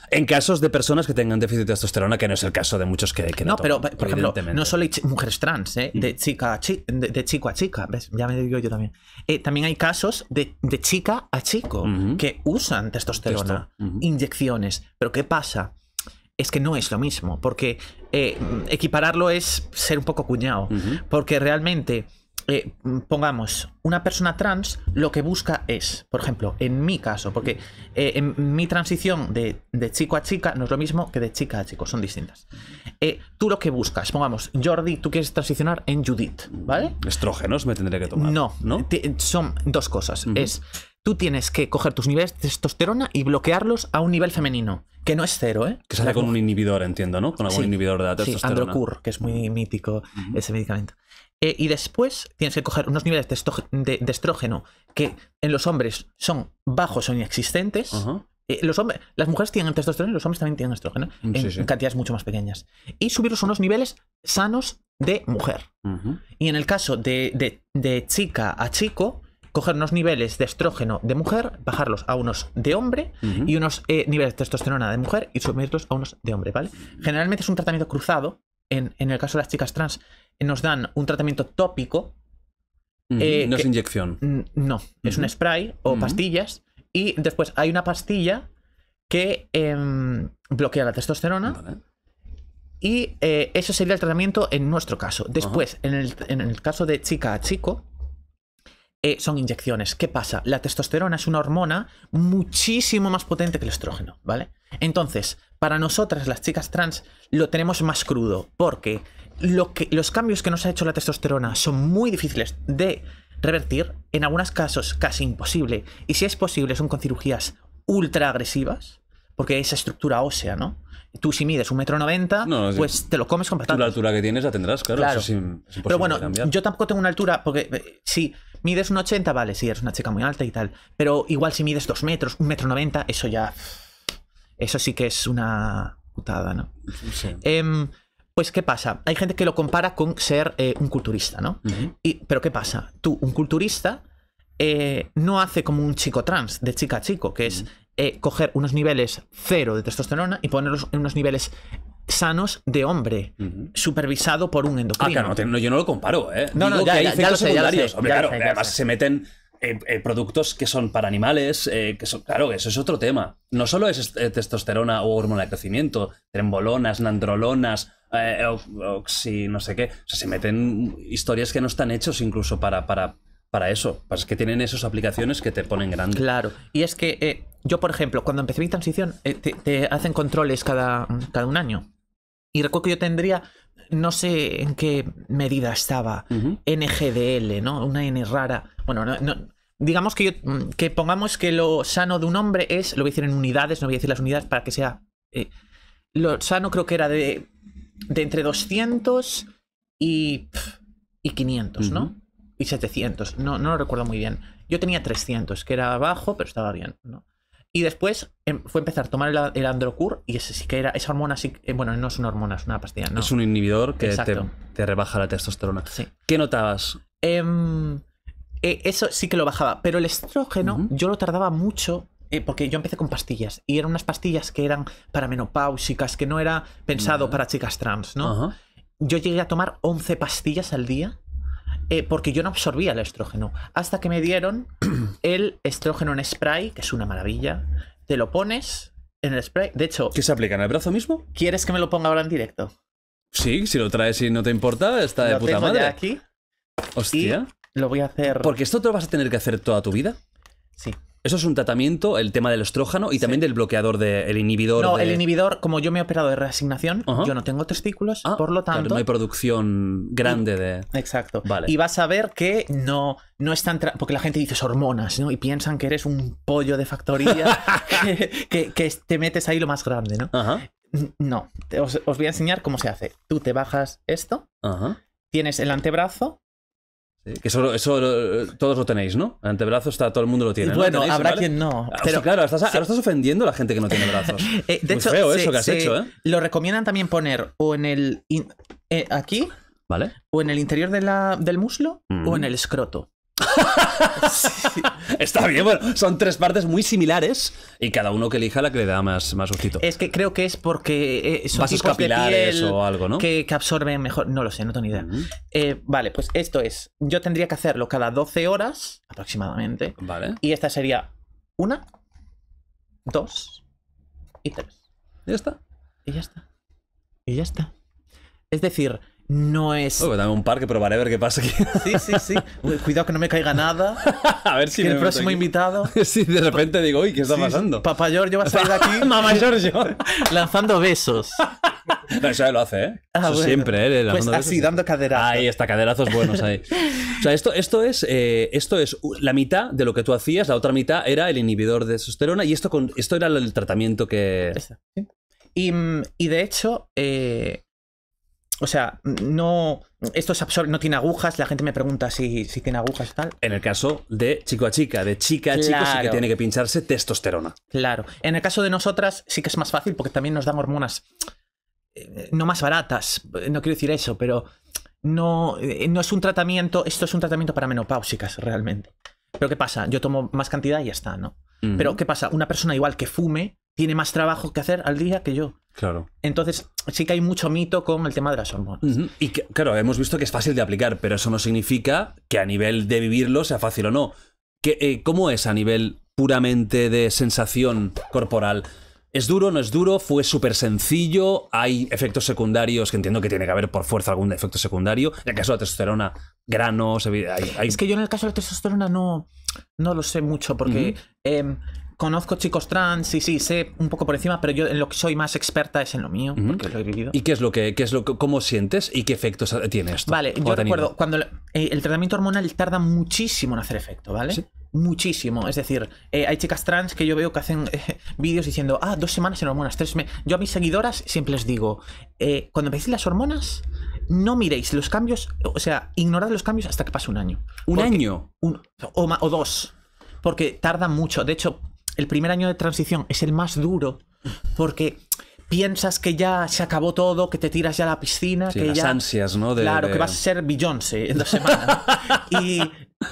En casos de personas que tengan déficit de testosterona, que no es el caso de muchos que, que no, no pero no solo hay mujeres trans, ¿eh? de, mm. chica de, chico a chica, ¿ves? Ya me digo yo también. Eh, también hay casos de, chica a chico que usan testosterona, inyecciones. Pero ¿qué pasa? Es que no es lo mismo, porque eh, equipararlo es ser un poco cuñado, porque realmente eh, pongamos, una persona trans lo que busca es, por ejemplo, en mi caso, porque eh, en mi transición de, chico a chica no es lo mismo que de chica a chico, son distintas. Eh, tú lo que buscas, pongamos, Jordi, tú quieres transicionar en Judith, ¿vale? Estrógenos me tendría que tomar. No, ¿no? son dos cosas. Es, tú tienes que coger tus niveles de testosterona y bloquearlos a un nivel femenino. Que no es cero, ¿eh? Que sale con un inhibidor, entiendo, ¿no? Con algún inhibidor de la testosterona. Androcur, que es muy mítico ese medicamento. Eh, y después tienes que coger unos niveles de, estrógeno que en los hombres son bajos o inexistentes. Eh, los hombres, las mujeres tienen testosterona y los hombres también tienen estrógeno en, cantidades mucho más pequeñas. Y subirlos a unos niveles sanos de mujer. Y en el caso de, chica a chico, coger unos niveles de estrógeno de mujer, bajarlos a unos de hombre y unos eh, niveles de testosterona de mujer y subirlos a unos de hombre, ¿vale? Generalmente es un tratamiento cruzado en, el caso de las chicas trans, eh, nos dan un tratamiento tópico. Eh, no es inyección. No, es un spray o pastillas. Y después hay una pastilla que em, bloquea la testosterona. Y eh, eso sería el tratamiento en nuestro caso. Después, en el, en el, caso de chica a chico, son inyecciones. ¿Qué pasa? La testosterona es una hormona muchísimo más potente que el estrógeno, ¿vale? Entonces, para nosotras, las chicas trans, lo tenemos más crudo, porque los cambios que nos ha hecho la testosterona son muy difíciles de revertir, en algunos casos casi imposible, y si es posible son con cirugías ultra agresivas, porque esa estructura ósea, ¿no? Tú si mides un metro noventa, pues te lo comes con la altura que tienes la tendrás, claro. pero bueno, yo tampoco tengo una altura, porque eh, si mides un 80, vale, si eres una chica muy alta y tal, pero igual si mides dos metros, un metro noventa, eso ya... Eso sí que es una putada, ¿no? Sí. Em, pues, ¿qué pasa? Hay gente que lo compara con ser eh, un culturista, ¿no? y, pero, ¿qué pasa? Tú, un culturista, eh, no hace como un chico trans, de chica a chico, que es eh, coger unos niveles cero de testosterona y ponerlos en unos niveles sanos de hombre, supervisado por un endocrino. Ah, claro, yo no lo comparo, ¿eh? No, no, ya, que hay lo claro, además se meten eh, eh, productos que son para animales, eh, que son, claro, eso es otro tema. No solo es testosterona o hormona de crecimiento, trembolonas, nandrolonas, oxi, no sé qué. O sea, se meten historias que no están hechos incluso para, para, para eso. Pues es que tienen esas aplicaciones que te ponen grande. Claro, y es que yo, por ejemplo, cuando empecé mi transición, te, hacen controles cada, cada un año. Y recuerdo que yo tendría no sé en qué medida estaba, NGDL, ¿no? Una N rara. Bueno, no, digamos que, mm, que pongamos que lo sano de un hombre es, lo voy a decir en unidades, no voy a decir las unidades para que sea... Eh, lo sano creo que era de, de entre 200 y, y 500, ¿no? Y 700, no, no lo recuerdo muy bien. Yo tenía 300, que era bajo, pero estaba bien, ¿no? Y después em, fue empezar a tomar el, Androcur y ese sí que era, esa hormona sí, eh, bueno, no es una hormona, es una pastilla, ¿no? Es un inhibidor que te, te, rebaja la testosterona. Sí. ¿Qué notabas? Em, eh, eso sí que lo bajaba, pero el estrógeno yo lo tardaba mucho eh, porque yo empecé con pastillas y eran unas pastillas que eran para menopáusicas, que no era pensado para chicas trans, ¿no? Yo llegué a tomar 11 pastillas al día eh, porque yo no absorbía el estrógeno. Hasta que me dieron *clears throat* el estrógeno en spray, que es una maravilla. Te lo pones en el spray. De hecho. ¿Que se aplica? ¿En el brazo mismo? ¿Quieres que me lo ponga ahora en directo? Sí, si lo traes y no te importa, está de puta madre. aquí. Hostia. Lo voy a hacer. Porque esto te lo vas a tener que hacer toda tu vida. Sí. Eso es un tratamiento, el tema del estrógeno y también del bloqueador del el inhibidor. No, el inhibidor, como yo me he operado de reasignación, yo no tengo testículos, ah, por lo tanto. no hay producción grande de. Exacto. Vale. Y vas a ver que no, no es Porque la gente dice hormonas, ¿no? Y piensan que eres un pollo de factoría *laughs* que, te metes ahí lo más grande, ¿no? No. Os, voy a enseñar cómo se hace. Tú te bajas esto, tienes el antebrazo, que eso, eh, todos lo tenéis, ¿no? antebrazo está, todo el mundo lo tiene. Bueno, habrá quien no. Ah, pero, claro, estás, ahora estás ofendiendo a la gente que no tiene brazos. *laughs* Eh, feo eso que has hecho, ¿eh? Lo recomiendan también poner o en el. Eh, aquí. ¿Vale? O en el interior del muslo mm. o en el escroto. *laughs* Está bien, bueno, son tres partes muy similares y cada uno que elija la que le da más, más gustito. Es que creo que es porque eh, son capilares o algo, ¿no? Que, que, absorben mejor. No lo sé, no tengo ni idea. Eh, vale, pues esto es. Yo tendría que hacerlo cada 12 horas aproximadamente. Vale. Y esta sería una, dos y tres. Ya está. Y ya está. Y ya está. Es decir, no es. dame un par que probaré a ver qué pasa aquí. Sí, sí, sí. Cuidado que no me caiga nada. *laughs* a ver si. el próximo invitado. *laughs* sí, de repente digo, uy, ¿qué está pasando? Papá Giorgio va a salir de aquí. *laughs* Mamá Giorgio. lanzando besos. No, lo hace, ¿eh? Ah, eso siempre, ¿eh? Pues así, dando caderazos. Ahí está, caderazos buenos ahí. O sea, esto, esto, es, eh, esto es la mitad de lo que tú hacías, la otra mitad era el inhibidor de testosterona y esto, con, esto era el tratamiento que. Mm, y, de hecho, eh, o sea, no. Esto no tiene agujas. La gente me pregunta si, si tiene agujas y tal. En el caso de chico a chica, de chica a chico sí que tiene que pincharse testosterona. Claro. En el caso de nosotras sí que es más fácil porque también nos dan hormonas eh, no más baratas. Eh, no quiero decir eso, pero no, eh, no es un tratamiento. Esto es un tratamiento para menopáusicas realmente. Pero ¿qué pasa? Yo tomo más cantidad y ya está, ¿no? Pero ¿qué pasa? Una persona igual que fume tiene más trabajo que hacer al día que yo. Claro. Entonces, sí que hay mucho mito con el tema de las hormonas. Y claro, hemos visto que es fácil de aplicar, pero eso no significa que a nivel de vivirlo sea fácil o no. Eh, ¿Cómo es a nivel puramente de sensación corporal? ¿Es duro? ¿No es duro? ¿Fue súper sencillo? ¿Hay efectos secundarios? Que entiendo que tiene que haber por fuerza algún efecto secundario. En el caso de la testosterona, granos. Es que yo en el caso de la testosterona no, no lo sé mucho porque conozco chicos trans sí, sí, sé un poco por encima, pero yo en lo que soy más experta es en lo mío, porque lo he vivido. ¿Y qué es lo que, es lo cómo sientes y qué efectos tiene esto? Vale, yo recuerdo, cuando eh, el, tratamiento hormonal tarda muchísimo en hacer efecto, ¿vale? Muchísimo. Es decir, eh, hay chicas trans que yo veo que hacen eh, vídeos diciendo, ah, dos semanas en hormonas, tres meses. Yo a mis seguidoras siempre les digo, cuando me las hormonas, no miréis los cambios, o sea, ignorad los cambios hasta que pase un año. ¿Un año? o dos porque tarda mucho. De hecho, el primer año de transición es el más duro porque piensas que ya se acabó todo, que te tiras ya a la piscina, que las ansias, ¿no? claro, que vas a ser Beyoncé en dos semanas. *laughs* y,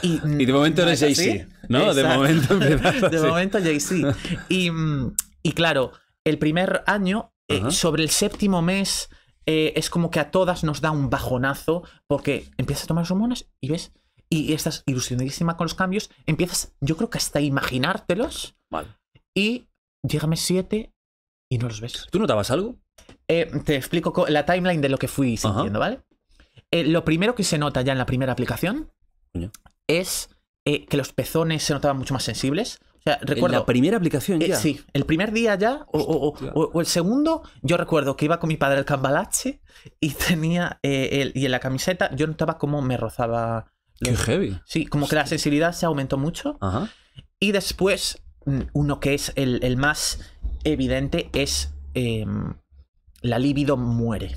y, de momento eres Jay-Z, ¿no? De momento *laughs* De momento Jay-Z. Y, claro, el primer año, eh, sobre el séptimo mes, eh, es como que a todas nos da un bajonazo porque empiezas a tomar hormonas y ves y estás ilusionadísima con los cambios, empiezas, yo creo que hasta imaginártelos. Y llegame 7 y no los ves. ¿Tú notabas algo? Eh, te explico la timeline de lo que fui sintiendo, ¿vale? Eh, lo primero que se nota ya en la primera aplicación es eh, que los pezones se notaban mucho más sensibles. O sea, recuerdo. la primera aplicación ya. sí, el primer día ya, o, el segundo, yo recuerdo que iba con mi padre al cambalache y tenía. el, y en la camiseta yo notaba cómo me rozaba. Qué heavy. Sí, como que la sensibilidad se aumentó mucho. Ajá. Y después Mm, uno que es el, más evidente es em, la libido muere.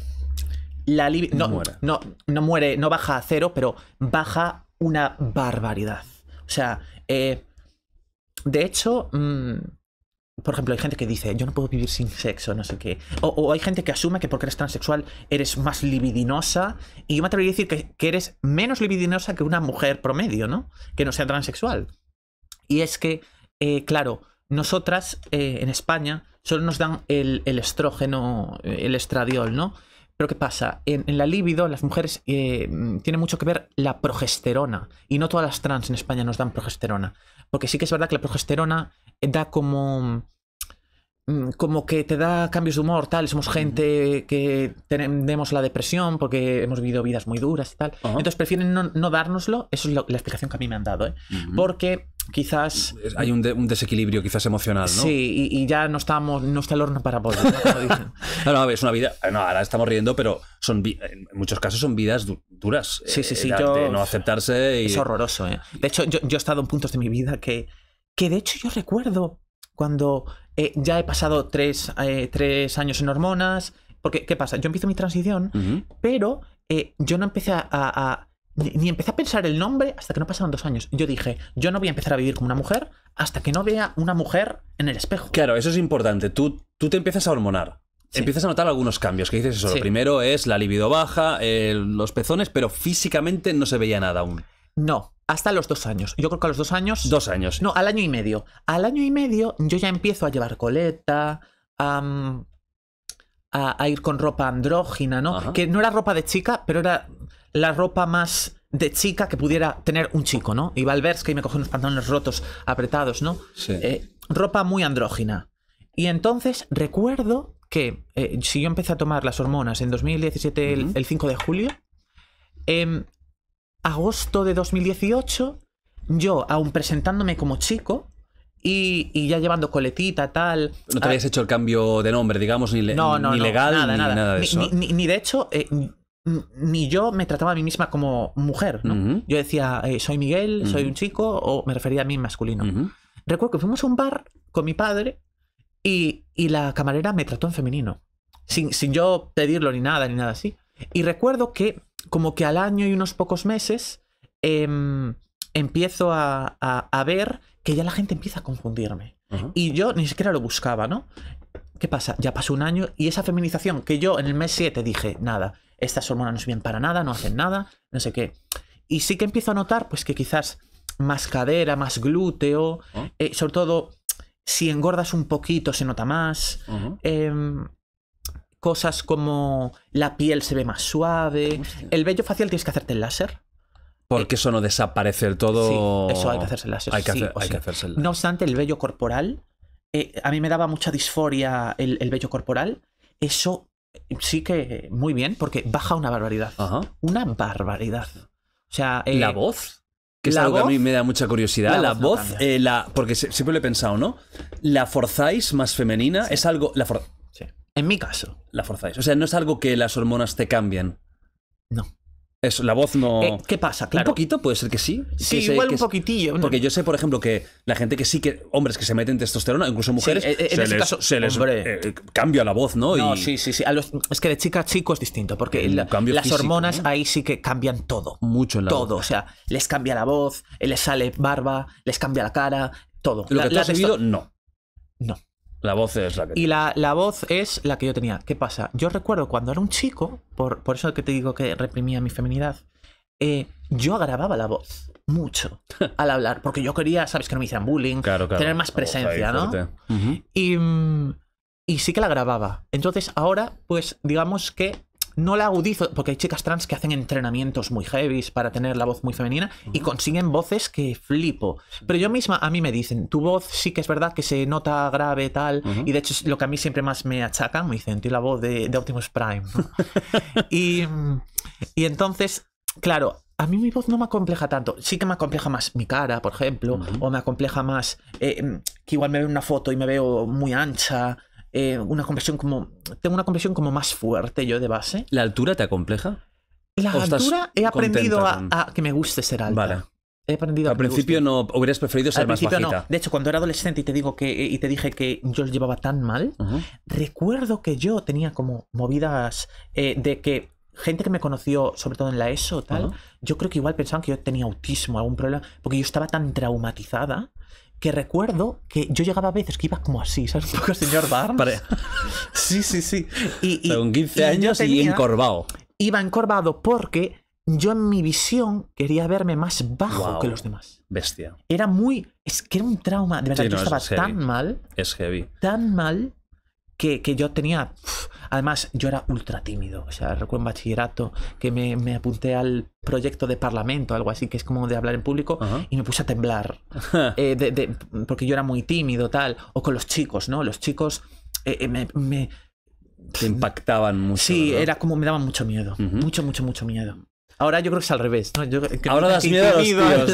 La libido no, muere. No, muere, no baja a cero, pero baja una barbaridad. O sea, eh, de hecho, mm, por ejemplo, hay gente que dice, yo no puedo vivir sin sexo, no sé qué. O, hay gente que asume que porque eres transexual eres más libidinosa. Y yo me atrevería a decir que, que eres menos libidinosa que una mujer promedio, ¿no? Que no sea transexual. Y es que eh, claro, nosotras eh, en España solo nos dan el, estrógeno, eh, el estradiol, ¿no? Pero ¿qué pasa? En, la libido, las mujeres tiene mucho que ver la progesterona. Y no todas las trans en España nos dan progesterona. Porque sí que es verdad que la progesterona da como Mm, como que te da cambios de humor, tal, somos gente que tenemos la depresión porque hemos vivido vidas muy duras y tal. Entonces prefieren no, darnoslo, dárnoslo, eso es la explicación que a mí me han dado, ¿eh? porque quizás... Hay un, desequilibrio quizás emocional, ¿no? Sí, y, ya no estamos, no está el horno para poder ¿no? dicen. *laughs* es una vida, no, ahora estamos riendo, pero son en muchos casos son vidas duras. Sí, sí, eh, sí, de no aceptarse. Y... Es horroroso, ¿eh? De hecho, yo, yo he estado en puntos de mi vida que, que de hecho yo recuerdo cuando eh, ya he pasado tres, eh, tres, años en hormonas. Porque, ¿qué pasa? Yo empiezo mi transición, pero eh, yo no empecé a, ni, empecé a pensar el nombre hasta que no pasaron dos años. Yo dije, yo no voy a empezar a vivir como una mujer hasta que no vea una mujer en el espejo. Claro, eso es importante. Tú, tú te empiezas a hormonar. Empiezas a notar algunos cambios, ¿Qué dices eso. Lo primero es la libido baja, los pezones, pero físicamente no se veía nada aún. No, hasta los dos años. Yo creo que a los dos años. Dos años. No, al año y medio. Al año y medio yo ya empiezo a llevar coleta, a, ir con ropa andrógina, ¿no? Que no era ropa de chica, pero era la ropa más de chica que pudiera tener un chico, ¿no? Iba al ver y me cogen unos pantalones rotos, apretados, ¿no? Sí. Eh, ropa muy andrógina. Y entonces recuerdo que eh, si yo empecé a tomar las hormonas en 2017, el, 5 de julio, em, agosto de 2018, yo aún presentándome como chico, y, ya llevando coletita, tal. No te ah, habías hecho el cambio de nombre, digamos, ni, ni legal, ni nada, de eso. Ni, de hecho, eh, ni yo me trataba a mí misma como mujer, Yo decía, eh, soy Miguel, soy un chico, o me refería a mí masculino. Recuerdo que fuimos a un bar con mi padre y, la camarera me trató en femenino, sin, sin yo pedirlo ni nada, ni nada así. Y recuerdo que como que al año y unos pocos meses em, empiezo a, ver que ya la gente empieza a confundirme. Y yo ni siquiera lo buscaba, ¿no? ¿Qué pasa? Ya pasó un año y esa feminización que yo en el mes 7 dije, nada, estas hormonas no sirven para nada, no hacen nada, no sé qué. Y sí que empiezo a notar, pues que quizás más cadera, más glúteo, ah. eh, sobre todo si engordas un poquito se nota más cosas como la piel se ve más suave. El vello facial tienes que hacerte el láser. Porque eh, eso no desaparece del todo. Sí, eso hay que hacerse el láser. No obstante, el vello corporal. Eh, a mí me daba mucha disforia el, vello corporal. Eso eh, sí que muy bien, porque baja una barbaridad. Una barbaridad. O sea. la voz. Que es algo que a mí me da mucha curiosidad. La, voz, la, porque siempre lo he pensado, ¿no? La forzáis más femenina es algo. La for... sí. En mi caso la es O sea, no es algo que las hormonas te cambien. No. la voz no. Eh, ¿Qué pasa? Un poquito puede ser que sí. Sí, igual un poquitillo. Porque yo sé, por ejemplo, que la gente que sí que. Hombres que se meten testosterona, incluso mujeres. Eh, eh, en se, les, caso, se les, cambia la voz, ¿no? No, sí, sí, sí. es que de chica a chico es distinto. Porque las hormonas ahí sí que cambian todo. Mucho Todo. O sea, les cambia la voz, les sale barba, les cambia la cara, todo. Lo que tú has vivido, no. No. La voz es la que... Y la, voz es la que yo tenía. ¿Qué pasa? Yo recuerdo cuando era un chico, por, por eso que te digo que reprimía mi feminidad, eh, yo agravaba la voz mucho *laughs* al hablar, porque yo quería, sabes, que no me hicieran bullying, tener más presencia, ¿no? y, mm, y, sí que la grababa. Entonces ahora, pues digamos que no la agudizo, porque hay chicas trans que hacen entrenamientos muy heavy para tener la voz muy femenina y consiguen voces que flipo. Pero yo misma, a mí me dicen, tu voz sí que es verdad que se nota grave, tal, y de hecho es lo que a mí siempre más me achaca, me dicen, la voz de, de Optimus Prime. *laughs* y, y entonces, claro, a mí mi voz no me acompleja tanto. Sí que me acompleja más mi cara, por ejemplo, o me acompleja más eh, que igual me veo una foto y me veo muy ancha, eh, una conversión como. Tengo una conversión como más fuerte yo de base. ¿La altura te acompleja? La altura he aprendido a, que me guste ser alta. Vale. He aprendido Al principio no hubieras preferido ser más De hecho, cuando era adolescente y te digo que te dije que yo llevaba tan mal, recuerdo que yo tenía como movidas eh, de que gente que me conoció, sobre todo en la ESO, tal, yo creo que igual pensaban que yo tenía autismo, algún problema, porque yo estaba tan traumatizada que recuerdo que yo llegaba a veces que iba como así, ¿sabes? *laughs* Un señor Barnes. Sí, sí, sí. Y, Con 15 años y encorvado. Iba encorvado porque yo en mi visión quería verme más bajo que los demás. Bestia. Era muy. Es que era un trauma. De verdad, yo estaba tan mal. Es heavy. Tan mal que, yo tenía... además, yo era ultra tímido. O sea, recuerdo en bachillerato que me, me, apunté al proyecto de parlamento, algo así, que es como de hablar en público, y me puse a temblar. *laughs* Eh, porque yo era muy tímido, tal. O con los chicos, ¿no? Los chicos eh, eh, me, impactaban mucho. Sí, era como me daban mucho miedo. Mucho, mucho, mucho miedo. Ahora yo creo que es al revés, ahora das miedo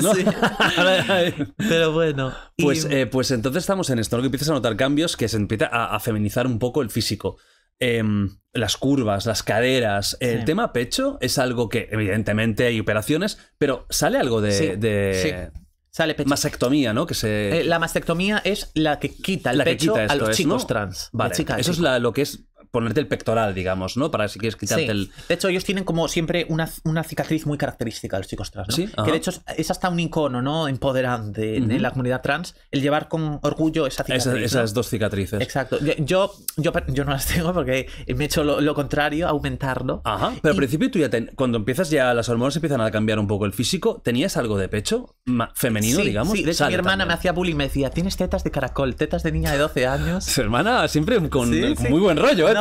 ¿no? *laughs* Pero bueno. Pues, eh, pues entonces estamos en esto, Lo Que empiezas a notar cambios, que se empieza a, feminizar un poco el físico. Em, las curvas, las caderas. El tema pecho es algo que, evidentemente, hay operaciones, pero sale algo de. Sale pecho. Mastectomía, ¿no? Que se... Eh, la mastectomía es la que quita el la pecho a los chicos trans. eso es lo que es ponerte el pectoral, digamos, ¿no? Para si quieres quitarte el. De hecho, ellos tienen como siempre una, cicatriz muy característica los chicos trans, Que de hecho es, hasta un icono, ¿no? Empoderante de en la comunidad trans, el llevar con orgullo esa cicatriz. esas dos cicatrices. Exacto. Yo, yo, yo, no las tengo porque me he hecho lo, contrario, aumentarlo. Ajá. Pero al principio tú ya, cuando empiezas ya, las hormonas empiezan a cambiar un poco el físico, ¿tenías algo de pecho femenino, digamos? Sí, de hecho, mi hermana me hacía bullying, me decía, tienes tetas de caracol, tetas de niña de 12 años. *laughs* Su hermana siempre con muy buen rollo, ¿eh?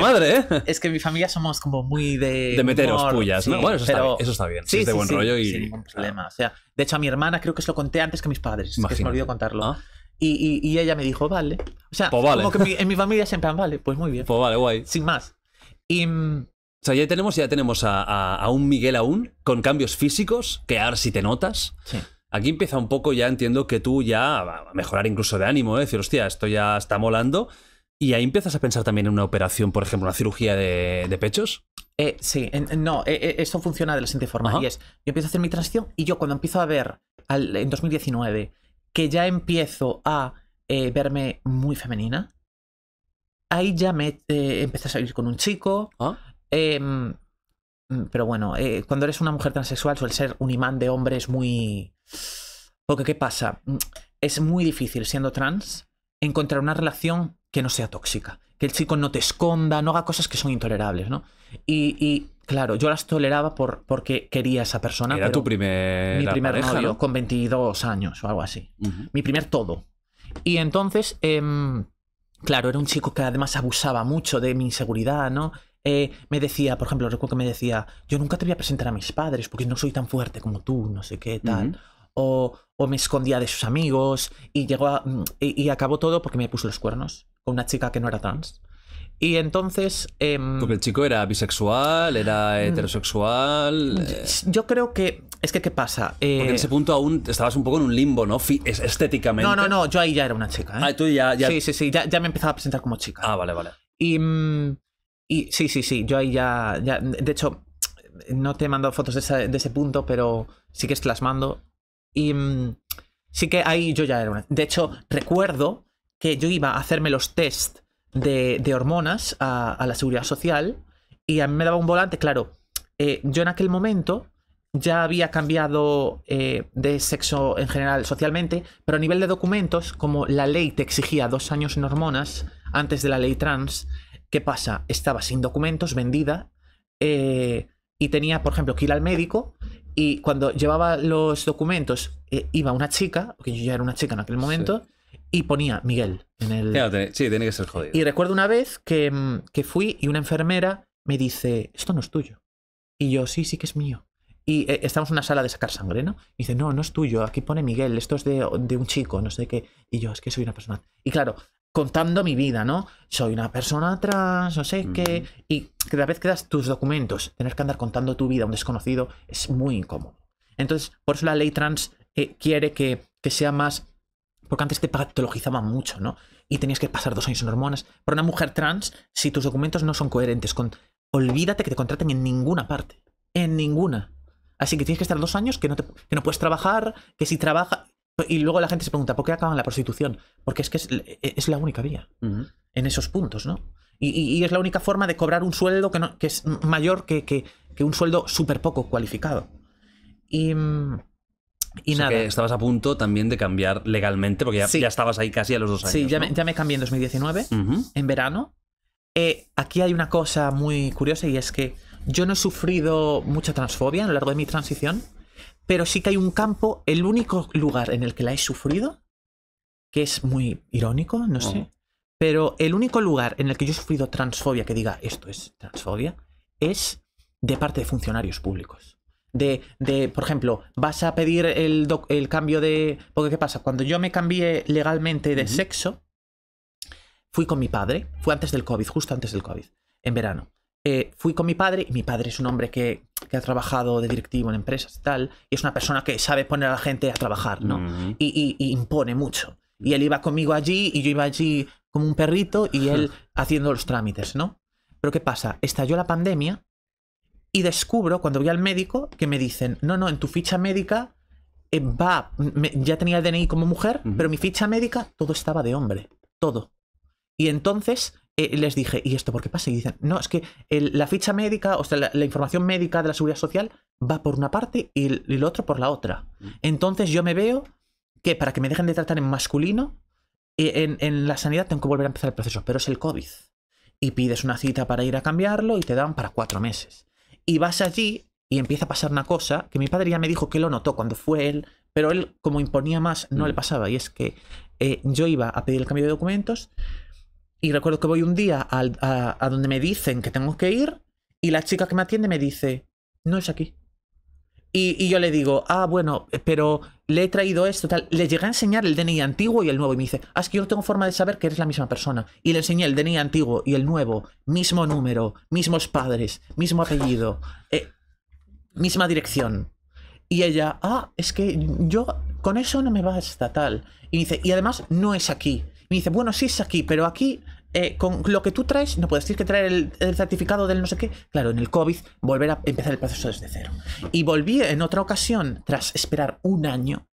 madre, eh, ¿eh? Es que mi familia somos como muy de. De meteros Bueno, eso, está, bien, Sí, es de buen rollo Sin de hecho, a mi hermana creo que se lo conté antes que a mis padres. Que se me olvidó contarlo. Ah. Y, ella me dijo, vale. O sea, pues como que en mi familia siempre, han vale, pues muy bien. Pues vale, guay. Sin más. Y. Mm, o sea, ya tenemos, ya tenemos a, un Miguel aún, con cambios físicos, que ahora si te notas. Aquí empieza un poco, ya entiendo que tú ya a mejorar incluso de ánimo, ¿eh? decir, hostia, esto ya está molando. Y ahí empiezas a pensar también en una operación, por ejemplo, una cirugía de, pechos. Eh, sí, no, eh, eh, esto funciona de la siguiente forma. Y es, yo empiezo a hacer mi transición y yo cuando empiezo a ver en 2019 que ya empiezo a verme muy femenina, ahí ya me empiezas a ir con un chico. Ah. Em, pero bueno, cuando eres una mujer transexual suele ser un imán de hombres muy... Porque, ¿qué pasa? Mm, es muy difícil siendo trans encontrar una relación que no sea tóxica, que el chico no te esconda, no haga cosas que son intolerables, ¿no? Y, claro, yo las toleraba por, porque quería a esa persona. Era tu primer... Mi primer novio, con 22 años o algo así. Mi primer todo. Y entonces, em, claro, era un chico que además abusaba mucho de mi inseguridad, ¿no? Eh, me decía, por ejemplo, recuerdo que me decía, yo nunca te voy a presentar a mis padres porque no soy tan fuerte como tú, no sé qué, tal. o, me escondía de sus amigos y llegó a, mm, y, acabó todo porque me puso los cuernos una chica que no era trans. Y entonces. Porque em, el chico era bisexual, era mm. heterosexual. Eh. Yo creo que. Es que, ¿qué pasa? Eh, Porque en ese punto aún estabas un poco en un limbo, ¿no? estéticamente. No, no, no. Yo ahí ya era una chica. ¿eh? Ah, tú ya. ya... Sí, sí, sí. Ya, me empezaba a presentar como chica. Ah, vale, vale. Y. Mm, y sí, sí, sí. Yo ahí ya, ya. de hecho, no te he mandado fotos de ese, de ese punto, pero sí que es las mando. Y. Mm, sí que ahí yo ya era una. De hecho, recuerdo que yo iba a hacerme los test de, hormonas a, la seguridad social y a mí me daba un volante, claro, eh, yo en aquel momento ya había cambiado eh, de sexo en general socialmente, pero a nivel de documentos, como la ley te exigía dos años en hormonas antes de la ley trans, ¿qué pasa? Estaba sin documentos, vendida, eh, y tenía, por ejemplo, que ir al médico, y cuando llevaba los documentos, iba una chica, porque yo ya era una chica en aquel momento, y ponía Miguel en el... sí, tiene que ser jodido. Y recuerdo una vez mm, que, fui y una enfermera me dice, esto no es tuyo. Y yo, sí, sí que es mío. Y eh, estamos en una sala de sacar sangre, ¿no? Y dice, no, no es tuyo, aquí pone Miguel, esto es de, un chico, no sé qué. Y yo, es que soy una persona... Y claro, contando mi vida, ¿no? Soy una persona trans, no sé mm. qué. Y cada vez que das tus documentos, tener que andar contando tu vida a un desconocido es muy incómodo. Entonces, por eso la ley trans eh, quiere que sea más porque antes te patologizaban mucho, ¿no? Y tenías que pasar dos años en hormonas. Para una mujer trans, si tus documentos no son coherentes Olvídate que te contraten en ninguna parte. En ninguna. Así que tienes que estar dos años que no, puedes trabajar, que si trabaja... Y luego la gente se pregunta, ¿por qué acaban la prostitución? Porque es que es, la única vía en esos puntos, ¿no? Y, es la única forma de cobrar un sueldo que, es mayor que, que un sueldo súper poco cualificado. Y... Mm, y estabas a punto también de cambiar legalmente, porque ya, estabas ahí casi a los dos años. Sí, ya, me, cambié en 2019, en verano. Eh, aquí hay una cosa muy curiosa y es que yo no he sufrido mucha transfobia a lo largo de mi transición, pero sí que hay un campo, el único lugar en el que la he sufrido, que es muy irónico, no sé, oh. pero el único lugar en el que yo he sufrido transfobia, que diga esto es transfobia, es de parte de funcionarios públicos. De, por ejemplo, vas a pedir el, cambio de... Porque, ¿qué pasa? Cuando yo me cambié legalmente de sexo, fui con mi padre, fue antes del COVID, justo antes del COVID, en verano. Eh, fui con mi padre, y mi padre es un hombre que, ha trabajado de directivo en empresas y tal, y es una persona que sabe poner a la gente a trabajar, ¿no? y, impone mucho. Y él iba conmigo allí, y yo iba allí como un perrito, y él haciendo los trámites, ¿no? Pero ¿qué pasa? Estalló la pandemia y descubro, cuando voy al médico, que me dicen, no, no, en tu ficha médica eh, va, ya tenía el DNI como mujer, pero mi ficha médica todo estaba de hombre, todo. Y entonces eh, les dije, ¿y esto por qué pasa? Y dicen, no, es que la ficha médica, o sea, la, información médica de la seguridad social va por una parte y el, otro por la otra. Mm. Entonces yo me veo que para que me dejen de tratar en masculino, eh, en, en, la sanidad tengo que volver a empezar el proceso, pero es el COVID. Y pides una cita para ir a cambiarlo y te dan para cuatro meses. Y vas allí y empieza a pasar una cosa que mi padre ya me dijo que lo notó cuando fue él, pero él como imponía más no le mm. pasaba. Y es que eh, yo iba a pedir el cambio de documentos y recuerdo que voy un día a donde me dicen que tengo que ir y la chica que me atiende me dice, no es aquí. Y, yo le digo, ah, bueno, pero le he traído esto, tal. Le llegué a enseñar el DNI antiguo y el nuevo. Y me dice, ah, es que yo no tengo forma de saber que eres la misma persona. Y le enseñé el DNI antiguo y el nuevo. Mismo número, mismos padres, mismo apellido, eh, misma dirección. Y ella, ah, es que yo con eso no me basta, tal. Y me dice, y además no es aquí. Y me dice, bueno, sí es aquí, pero aquí eh, con lo que tú traes, no puedes, decir que traer el, certificado del no sé qué. Claro, en el COVID, volver a empezar el proceso desde cero. Y volví en otra ocasión, tras esperar un año.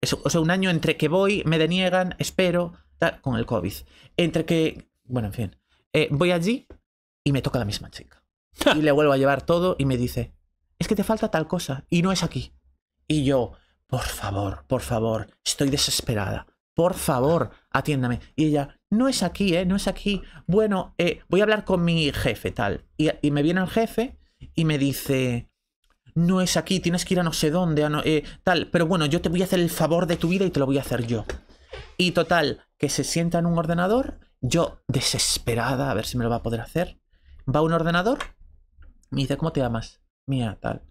Eso, o sea, un año entre que voy, me deniegan, espero, con el COVID. Entre que, bueno, en fin, eh, voy allí y me toca la misma chica. Y le vuelvo a llevar todo y me dice, es que te falta tal cosa y no es aquí. Y yo, por favor, por favor, estoy desesperada. Por favor, atiéndame. Y ella, no es aquí, ¿eh? No es aquí. Bueno, eh, voy a hablar con mi jefe, tal. Y, me viene el jefe y me dice, no es aquí, tienes que ir a no sé dónde, eh, tal. Pero bueno, yo te voy a hacer el favor de tu vida y te lo voy a hacer yo. Y total, que se sienta en un ordenador, yo desesperada, a ver si me lo va a poder hacer. Va a un ordenador, me dice, ¿cómo te llamas? Mía, tal.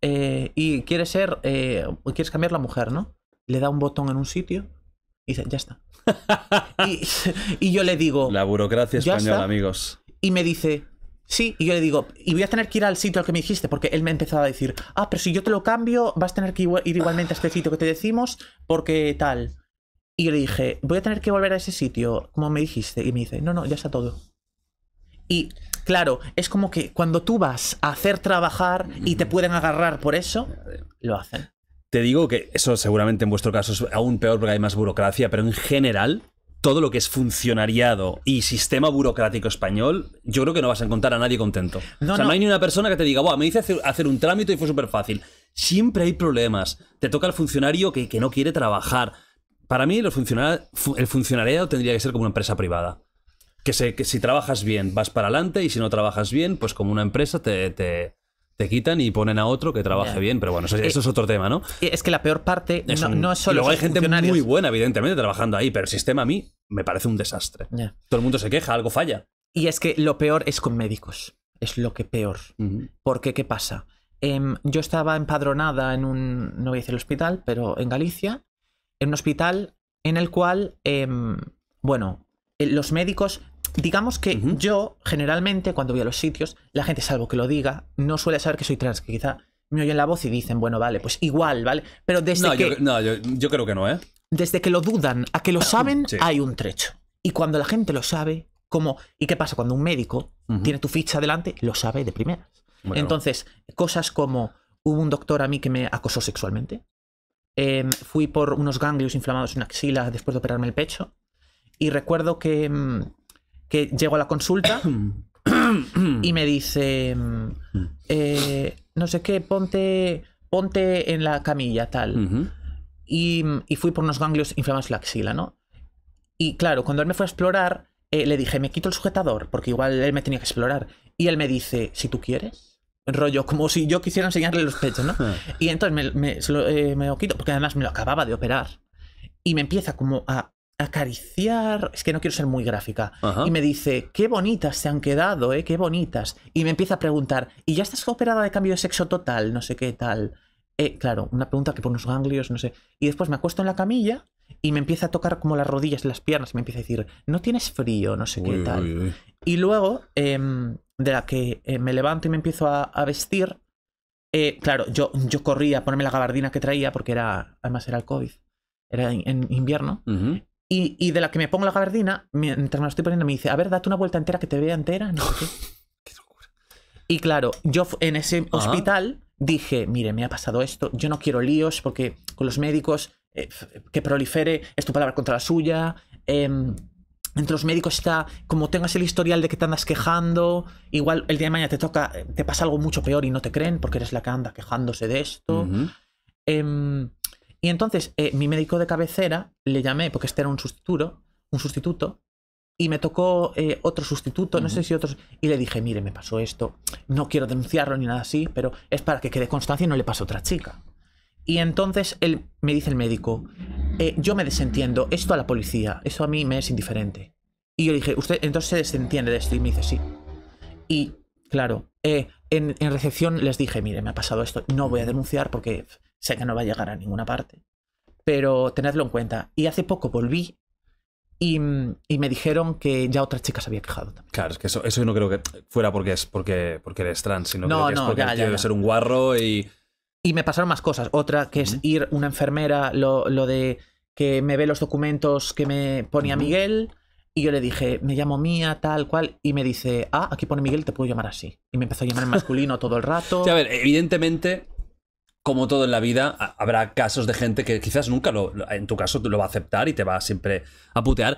Eh, y quiere ser, quieres cambiar la mujer, ¿no? Le da un botón en un sitio, y ya está. y, yo le digo. La burocracia española, amigos. Y me dice, sí. Y yo le digo, y voy a tener que ir al sitio al que me dijiste, porque él me empezaba a decir, ah, pero si yo te lo cambio, vas a tener que ir igualmente a este sitio que te decimos, porque tal. Y yo le dije, voy a tener que volver a ese sitio, como me dijiste. Y me dice, no, no, ya está todo. Y claro, es como que cuando tú vas a hacer trabajar y te pueden agarrar por eso, lo hacen. Te digo que eso seguramente en vuestro caso es aún peor porque hay más burocracia, pero en general, todo lo que es funcionariado y sistema burocrático español, yo creo que no vas a encontrar a nadie contento. No, o sea, no. hay ni una persona que te diga, me hice hacer un trámite y fue súper fácil. Siempre hay problemas. Te toca el funcionario que, que no quiere trabajar. Para mí, el funcionariado tendría que ser como una empresa privada. Que, si trabajas bien, vas para adelante y si no trabajas bien, pues como una empresa te, te te quitan y ponen a otro que trabaje bien, pero bueno, eh, eso, es otro tema, ¿no? Eh, es que la peor parte no, es solo. Y luego hay gente muy buena, evidentemente, trabajando ahí, pero el sistema a mí me parece un desastre. Todo el mundo se queja, algo falla. Y es que lo peor es con médicos. Es lo que peor. Porque, ¿qué pasa? Em, yo estaba empadronada en un, no voy a decir el hospital, pero en Galicia, en un hospital en el cual, em, bueno, eh, los médicos Digamos que yo, generalmente, cuando voy a los sitios, la gente, salvo que lo diga, no suele saber que soy trans, que quizá me oyen la voz y dicen, bueno, vale, pues igual, ¿vale? Pero desde no, que. Yo, no, yo, creo que no, ¿eh? Desde que lo dudan a que lo *coughs* saben, hay un trecho. Y cuando la gente lo sabe, como. ¿Y qué pasa? Cuando un médico tiene tu ficha delante, lo sabe de primeras. Entonces, cosas como. Hubo un doctor a mí que me acosó sexualmente. Em, fui por unos ganglios inflamados en una axila después de operarme el pecho. Y recuerdo que. Em, que llego a la consulta *coughs* y me dice, mm, eh, no sé qué, ponte, ponte en la camilla, tal. Mm, y, fui por unos ganglios inflamados en la axila, ¿no? Y claro, cuando él me fue a explorar, eh, le dije, me quito el sujetador, porque igual él me tenía que explorar. Y él me dice, si tú quieres rollo, como si yo quisiera enseñarle los pechos, ¿no? *laughs* Y entonces me, eh, me, lo, quito, porque además me lo acababa de operar. Y me empieza como a acariciar, es que no quiero ser muy gráfica, y me dice, qué bonitas se han quedado, eh, Qué bonitas. Y me empieza a preguntar, ¿y ya estás operada de cambio de sexo total? No sé qué tal. Eh, claro, una pregunta que por unos ganglios, no sé. Y después me acuesto en la camilla y me empieza a tocar como las rodillas y las piernas y me empieza a decir, no tienes frío, no sé qué tal. Y luego, em, de la que eh, me levanto y me empiezo a, vestir, claro, yo, yo corría a ponerme la gabardina que traía porque era, además era el COVID, era en invierno. Y, de la que me pongo la gabardina, mientras me la estoy poniendo, me dice, a ver, date una vuelta entera que te vea entera. No sé qué. *laughs* locura. Y claro, yo en ese hospital dije, mire, me ha pasado esto, yo no quiero líos porque con los médicos, eh, que prolifere, es tu palabra contra la suya. Em, entre los médicos está, como tengas el historial de que te andas quejando, igual el día de mañana te toca, te pasa algo mucho peor y no te creen porque eres la que anda quejándose de esto. Y entonces eh, mi médico de cabecera le llamé, porque este era un sustituto, un sustituto, y me tocó eh, otro sustituto, no sé si otros, y le dije, mire, me pasó esto, no quiero denunciarlo ni nada así, pero es para que quede constancia y no le pase a otra chica. Y entonces él me dice el médico, eh, yo me desentiendo, esto a la policía, eso a mí me es indiferente. Y yo le dije, ¿usted entonces se desentiende de esto? Y me dice, sí. Y claro, en, recepción les dije, mire, me ha pasado esto, no voy a denunciar porque Sé que no va a llegar a ninguna parte, pero tenedlo en cuenta. Y hace poco volví y, me dijeron que ya otras chicas había quejado también. Claro, es que eso, eso yo no creo que fuera porque es porque, porque eres trans, sino que es porque ya, debe ser un guarro y. Y me pasaron más cosas. Otra que es ir una enfermera, lo, de que me ve los documentos que me ponía Miguel. Y yo le dije, me llamo Mía, tal cual. Y me dice, ah, aquí pone Miguel, te puedo llamar así. Y me empezó a llamar en masculino todo el rato. a ver, evidentemente como todo en la vida, habrá casos de gente que quizás nunca lo, en tu caso, lo va a aceptar y te va siempre a putear.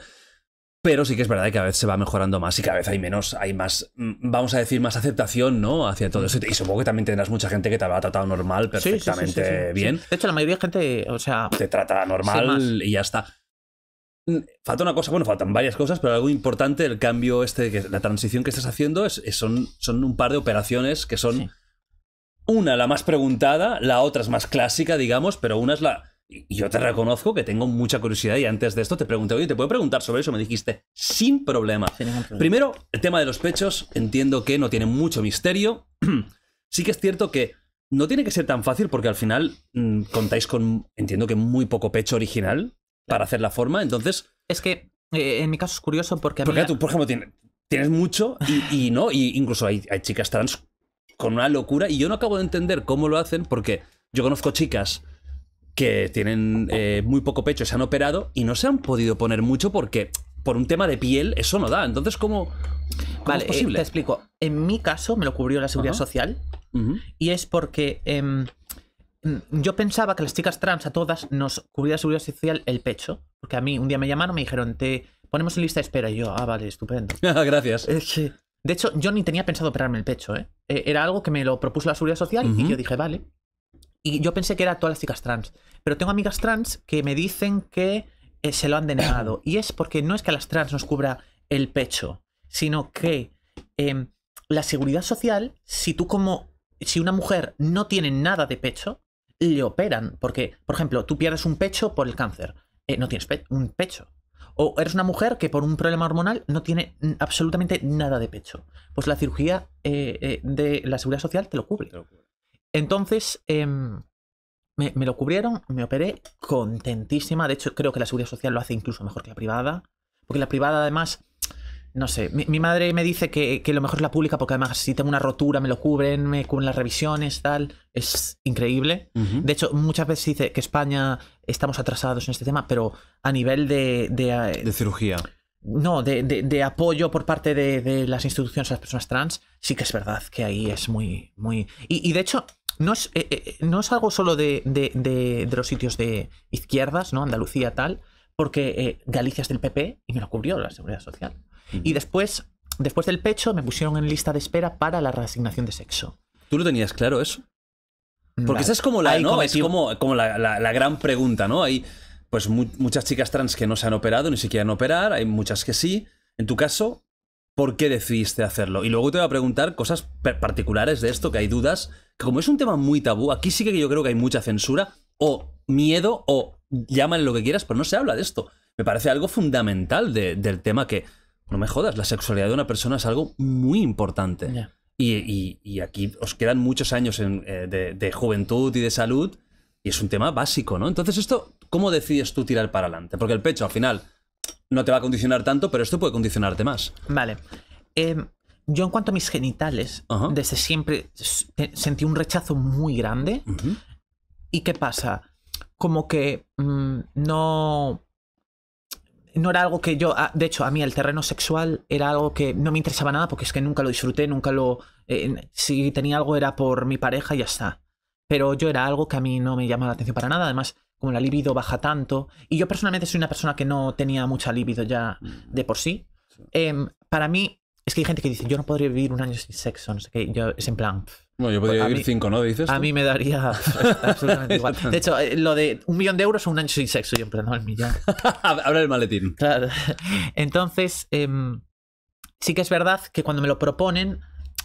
Pero sí que es verdad que a veces se va mejorando más y cada vez hay menos, hay más, mm, vamos a decir, más aceptación, ¿no? Hacia todo eso. Y supongo que también tendrás mucha gente que te habrá tratado normal, perfectamente bien. De hecho, la mayoría de gente, o sea. Te trata normal y ya está. Mm, falta una cosa, bueno, faltan varias cosas, pero algo importante, el cambio este, la transición que estás haciendo, es son, son un par de operaciones que son una, la más preguntada, la otra es más clásica, digamos, pero una es la... yo te reconozco que tengo mucha curiosidad y antes de esto te pregunté, oye, ¿te puedo preguntar sobre eso? Me dijiste, sin problema. Primero, el tema de los pechos, entiendo que no tiene mucho misterio. *clears throat* sí que es cierto que no tiene que ser tan fácil porque al final mm, contáis con, entiendo que muy poco pecho original para hacer la forma, entonces... Es que eh, en mi caso es curioso porque... porque tú, por ejemplo, tienes, mucho y, no, y incluso hay chicas trans con una locura y yo no acabo de entender cómo lo hacen porque yo conozco chicas que tienen eh, muy poco pecho, se han operado y no se han podido poner mucho porque por un tema de piel eso no da. Entonces, ¿cómo, vale, es eh, posible? te explico. En mi caso me lo cubrió la Seguridad Social y es porque em, mm, yo pensaba que las chicas trans a todas nos cubría la Seguridad Social el pecho. Porque a mí un día me llamaron, me dijeron, te ponemos en lista de espera y yo, ah, vale, estupendo. *laughs* Gracias. De hecho, yo ni tenía pensado operarme el pecho, ¿eh? Eh, era algo que me lo propuso la seguridad social y yo dije, vale. Y yo pensé que era todas las chicas trans. Pero tengo amigas trans que me dicen que eh, se lo han denegado. *clears throat* y es porque no es que a las trans nos cubra el pecho, sino que em, la seguridad social, si tú como. Si una mujer no tiene nada de pecho, le operan. Porque, por ejemplo, tú pierdes un pecho por el cáncer. Eh, no tienes un pecho. O eres una mujer que por un problema hormonal no tiene absolutamente nada de pecho. Pues la cirugía eh, eh, de la seguridad social te lo cubre. Entonces, em, me, lo cubrieron, me operé contentísima. De hecho, creo que la seguridad social lo hace incluso mejor que la privada. Porque la privada, además, no sé, mi, madre me dice que, lo mejor es la pública porque además si tengo una rotura me lo cubren, me cubren las revisiones, tal. Es increíble. De hecho, muchas veces dice que España estamos atrasados en este tema, pero a nivel de... De, eh, cirugía. No, de, apoyo por parte de, las instituciones a las personas trans, sí que es verdad que ahí es muy... muy... Y, de hecho, no es, eh, eh, no es algo solo de, los sitios de izquierdas, ¿no? Andalucía tal, porque Galicia es del PP y me lo cubrió la Seguridad Social. Y después, después del pecho me pusieron en lista de espera para la reasignación de sexo. ¿Tú lo tenías claro eso? Porque esa es como la, gran pregunta, ¿no? Hay pues muchas chicas trans que no se han operado ni siquiera han operar, hay muchas que sí. En tu caso, ¿por qué decidiste hacerlo? Y luego te voy a preguntar cosas particulares de esto, que hay dudas, que como es un tema muy tabú, aquí sí que yo creo que hay mucha censura o miedo o llámale lo que quieras, pero no se habla de esto. Me parece algo fundamental del tema que, no me jodas, la sexualidad de una persona es algo muy importante. Y, aquí os quedan muchos años eh, de, juventud y de salud, y es un tema básico, ¿no? Entonces, esto, ¿cómo decides tú tirar para adelante? Porque el pecho, al final, no te va a condicionar tanto, pero esto puede condicionarte más. Vale. Em, yo en cuanto a mis genitales, desde siempre sentí un rechazo muy grande. ¿Y qué pasa? Como que mm, no no era algo que yo, ah, de hecho, a mí el terreno sexual era algo que no me interesaba nada porque es que nunca lo disfruté, nunca lo... Eh, si tenía algo era por mi pareja y ya está. Pero yo era algo que a mí no me llama la atención para nada, además, como la libido baja tanto, y yo personalmente soy una persona que no tenía mucha libido ya mm. de por sí, em, para mí, es que hay gente que dice, yo no podría vivir un año sin sexo, no sé yo es en plan... Bueno, yo podría vivir cinco, ¿no? Dices. A mí me daría *laughs* absolutamente igual. De hecho, eh, lo de un millón de euros o un ancho sin sexo. Yo no, el millón. *laughs* Abre el maletín. Entonces, em, sí que es verdad que cuando me lo proponen,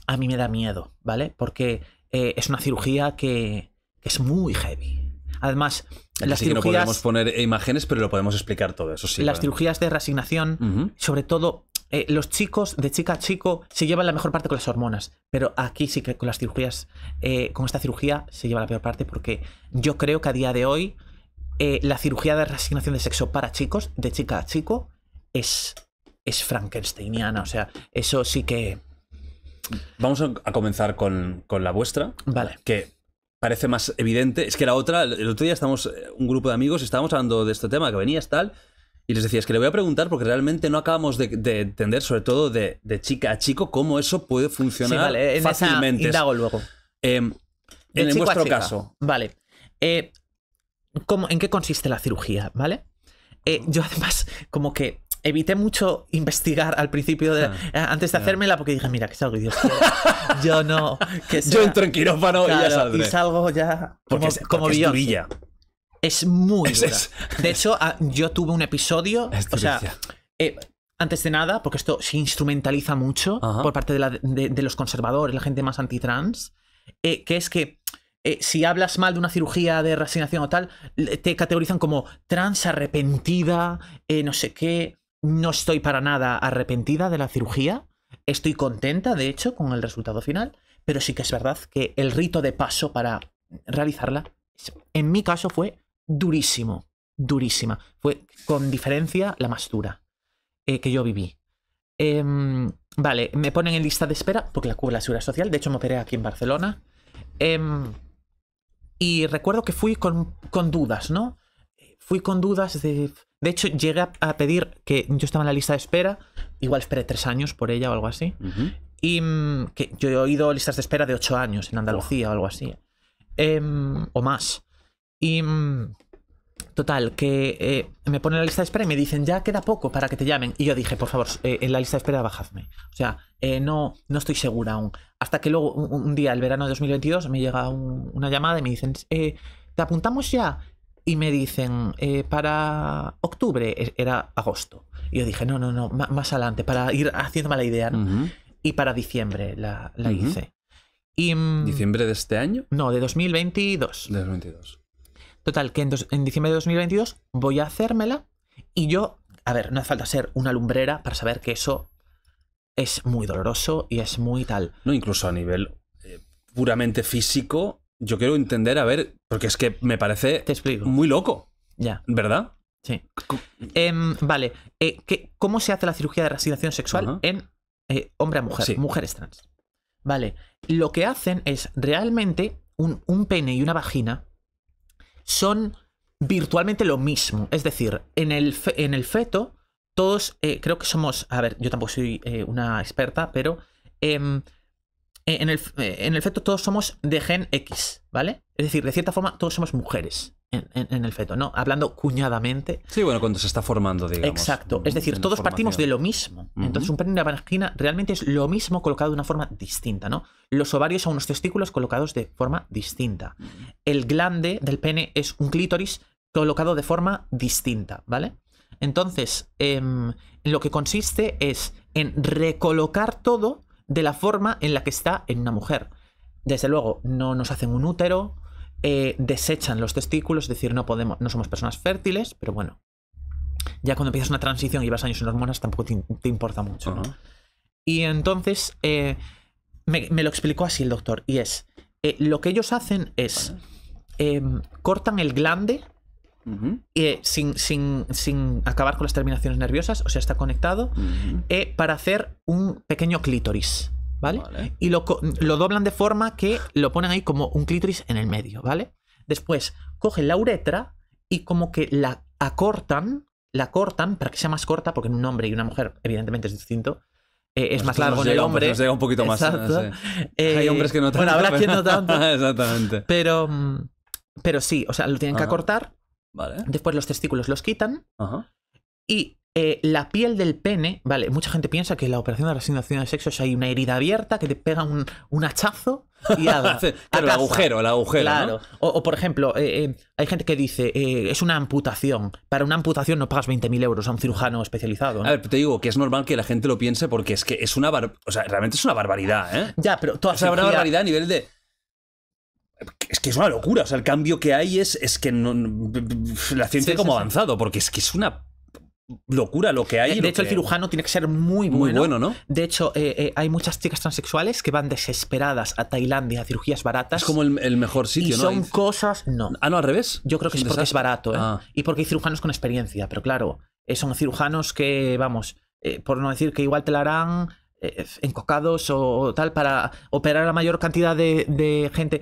a mí me da miedo, ¿vale? Porque eh, es una cirugía que, es muy heavy. Además, las cirugías. Que no podemos poner imágenes, pero lo podemos explicar todo, eso sí. Las cirugías de resignación, sobre todo eh, los chicos, de chica a chico, se llevan la mejor parte con las hormonas, pero aquí sí que con las cirugías, eh, con esta cirugía se lleva la peor parte porque yo creo que a día de hoy eh, la cirugía de reasignación de sexo para chicos, de chica a chico, es, es frankensteiniana, o sea, eso sí que... Vamos a comenzar con, la vuestra. Vale. Que parece más evidente. Es que la otra, el otro día estamos, un grupo de amigos, estábamos hablando de este tema, que venías tal, y les decía, es que le voy a preguntar porque realmente no acabamos de, entender, sobre todo de, chica a chico, cómo eso puede funcionar vale, en fácilmente. Esa luego. Eh, en, el vuestro caso. Vale. Eh, ¿En qué consiste la cirugía? ¿Vale? Eh, yo además, como que evité mucho investigar al principio de, ah, antes de hacérmela porque dije, mira, que salgo Dios, yo no. *laughs* yo entro en quirófano y ya saldré. salgo ya como, porque, es muy de hecho, yo tuve un episodio. o sea, eh, antes de nada, porque esto se instrumentaliza mucho por parte de, los conservadores, la gente más antitrans, trans eh, que es que eh, si hablas mal de una cirugía de resignación o tal, te categorizan como trans arrepentida, no sé qué. No estoy para nada arrepentida de la cirugía. Estoy contenta, de hecho, con el resultado final. Pero sí que es verdad que el rito de paso para realizarla, en mi caso, fue durísimo, durísima. Fue con diferencia la más dura eh, que yo viví. Em, vale, me ponen en lista de espera porque la cubre la seguridad social. De hecho, me operé aquí en Barcelona. Em, y recuerdo que fui con, dudas, ¿no? Fui con dudas de. De hecho, llegué a, pedir que yo estaba en la lista de espera. Igual esperé tres años por ella o algo así. Y mm, que yo he oído listas de espera de ocho años en Andalucía o algo así. Em, o más. Y... Mm, total, que eh, me pone la lista de espera y me dicen, ya queda poco para que te llamen. Y yo dije, por favor, eh, en la lista de espera bajadme. O sea, eh, no, no estoy segura aún. Hasta que luego, un, día, el verano de 2022, me llega una llamada y me dicen, ¿te apuntamos ya? Y me dicen, para octubre, e, era agosto. Y yo dije, no, no, no, más, adelante, para ir haciendo mala idea. Y para diciembre la, hice. Mm, ¿Diciembre de este año? No, de 2022. De 2022. Total, que en, diciembre de 2022 voy a hacérmela y yo, a ver, no hace falta ser una lumbrera para saber que eso es muy doloroso y es muy tal. No, incluso a nivel eh, puramente físico, yo quiero entender, a ver, porque es que me parece muy loco. Ya. ¿Verdad? Sí. Em, vale, eh, ¿cómo se hace la cirugía de resignación sexual en eh, hombre a mujer, sí. mujeres trans? Vale, lo que hacen es realmente un pene y una vagina son virtualmente lo mismo. Es decir, en el, feto, todos eh, creo que somos. A ver, yo tampoco soy eh, una experta, pero. Em, eh, en, el, en el feto, todos somos de gen X, ¿vale? Es decir, de cierta forma, todos somos mujeres en, el feto, ¿no? Hablando cuñadamente. Sí, bueno, cuando se está formando, digamos. Exacto. Es decir, todos partimos de lo mismo. Entonces, un pene y una vagina realmente es lo mismo colocado de una forma distinta, ¿no? Los ovarios son unos testículos colocados de forma distinta. El glande del pene es un clítoris colocado de forma distinta, ¿vale? Entonces, em, lo que consiste es en recolocar todo de la forma en la que está en una mujer. Desde luego, no nos hacen un útero, eh, desechan los testículos, es decir, no podemos, no somos personas fértiles, pero bueno. Ya cuando empiezas una transición y vas años en hormonas, tampoco te, importa mucho, Y entonces eh, me, lo explicó así el doctor, y es, eh, lo que ellos hacen es, em, cortan el glande sin, acabar con las terminaciones nerviosas, o sea, está conectado, para hacer un pequeño clítoris. ¿vale? Y lo, doblan de forma que lo ponen ahí como un clítoris en el medio, ¿vale? Después cogen la uretra y como que la acortan, la cortan para que sea más corta, porque en un hombre y una mujer evidentemente es distinto. Eh, es pues más largo en el pues hombre. Nos llega un poquito más. Exacto. Eh, Hay eh, hombres que no tanto. Bueno, habrá pero... quien no tanto. *laughs* Exactamente. Mm, pero, sí, o sea, lo tienen que acortar. Vale. Después los testículos los quitan. Ajá. Y eh, la piel del pene, vale, mucha gente piensa que la operación de resignación de sexo es hay una herida abierta que te pega un, hachazo y *laughs* claro, el agujero, el agujero. Claro. O, por ejemplo, eh, eh, hay gente que dice, es una amputación. Para una amputación no pagas 20.000 euros a un cirujano especializado. A ver, te digo que es normal que la gente lo piense porque es que es una o sea, realmente es una barbaridad, ¿eh? Ya, pero toda o sea, una barbaridad a nivel de es que es una locura, o sea, el cambio que hay es, es que la ciencia como avanzado, porque es que es una locura lo que hay. De, hecho, el cirujano tiene que ser muy bueno. Muy bueno, ¿no? De hecho, eh, eh, hay muchas chicas transexuales que van desesperadas a Tailandia a cirugías baratas. Es como el, mejor sitio, Son cosas. No. Ah, no, al revés. Yo creo que es, porque es barato, ¿eh? ah. Y porque hay cirujanos con experiencia, pero claro, son cirujanos que, vamos, por no decir que igual te la harán encocados o, tal para operar a la mayor cantidad de, gente.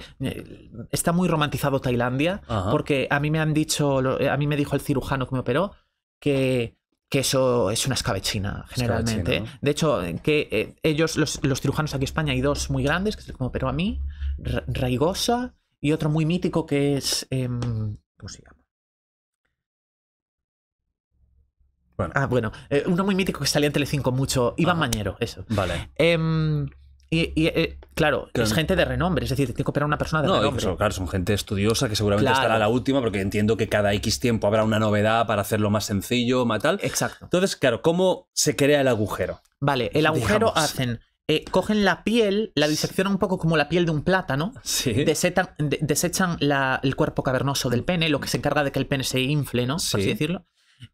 Está muy romantizado Tailandia, porque a mí me han dicho, a mí me dijo el cirujano que me operó que que eso es una escabechina generalmente. De hecho, que eh, ellos, los, los, cirujanos aquí en España, hay dos muy grandes, que es como Pero a mí, Raigosa, y otro muy mítico que es... Em, ¿Cómo se llama? Bueno. Ah, bueno, eh, uno muy mítico que salía en Telecinco mucho, Iván Mañero, eso. Vale. Em, y, eh, claro, es gente de renombre, es decir, tiene que operar una persona de renombre. No, claro, son gente estudiosa que seguramente estará la última, porque entiendo que cada X tiempo habrá una novedad para hacerlo más sencillo, más tal. Exacto. Entonces, claro, ¿cómo se crea el agujero? Vale, el agujero hacen. Eh, cogen la piel, la diseccionan un poco como la piel de un plátano, desechan el cuerpo cavernoso del pene, lo que se encarga de que el pene se infle, ¿no? Por así decirlo.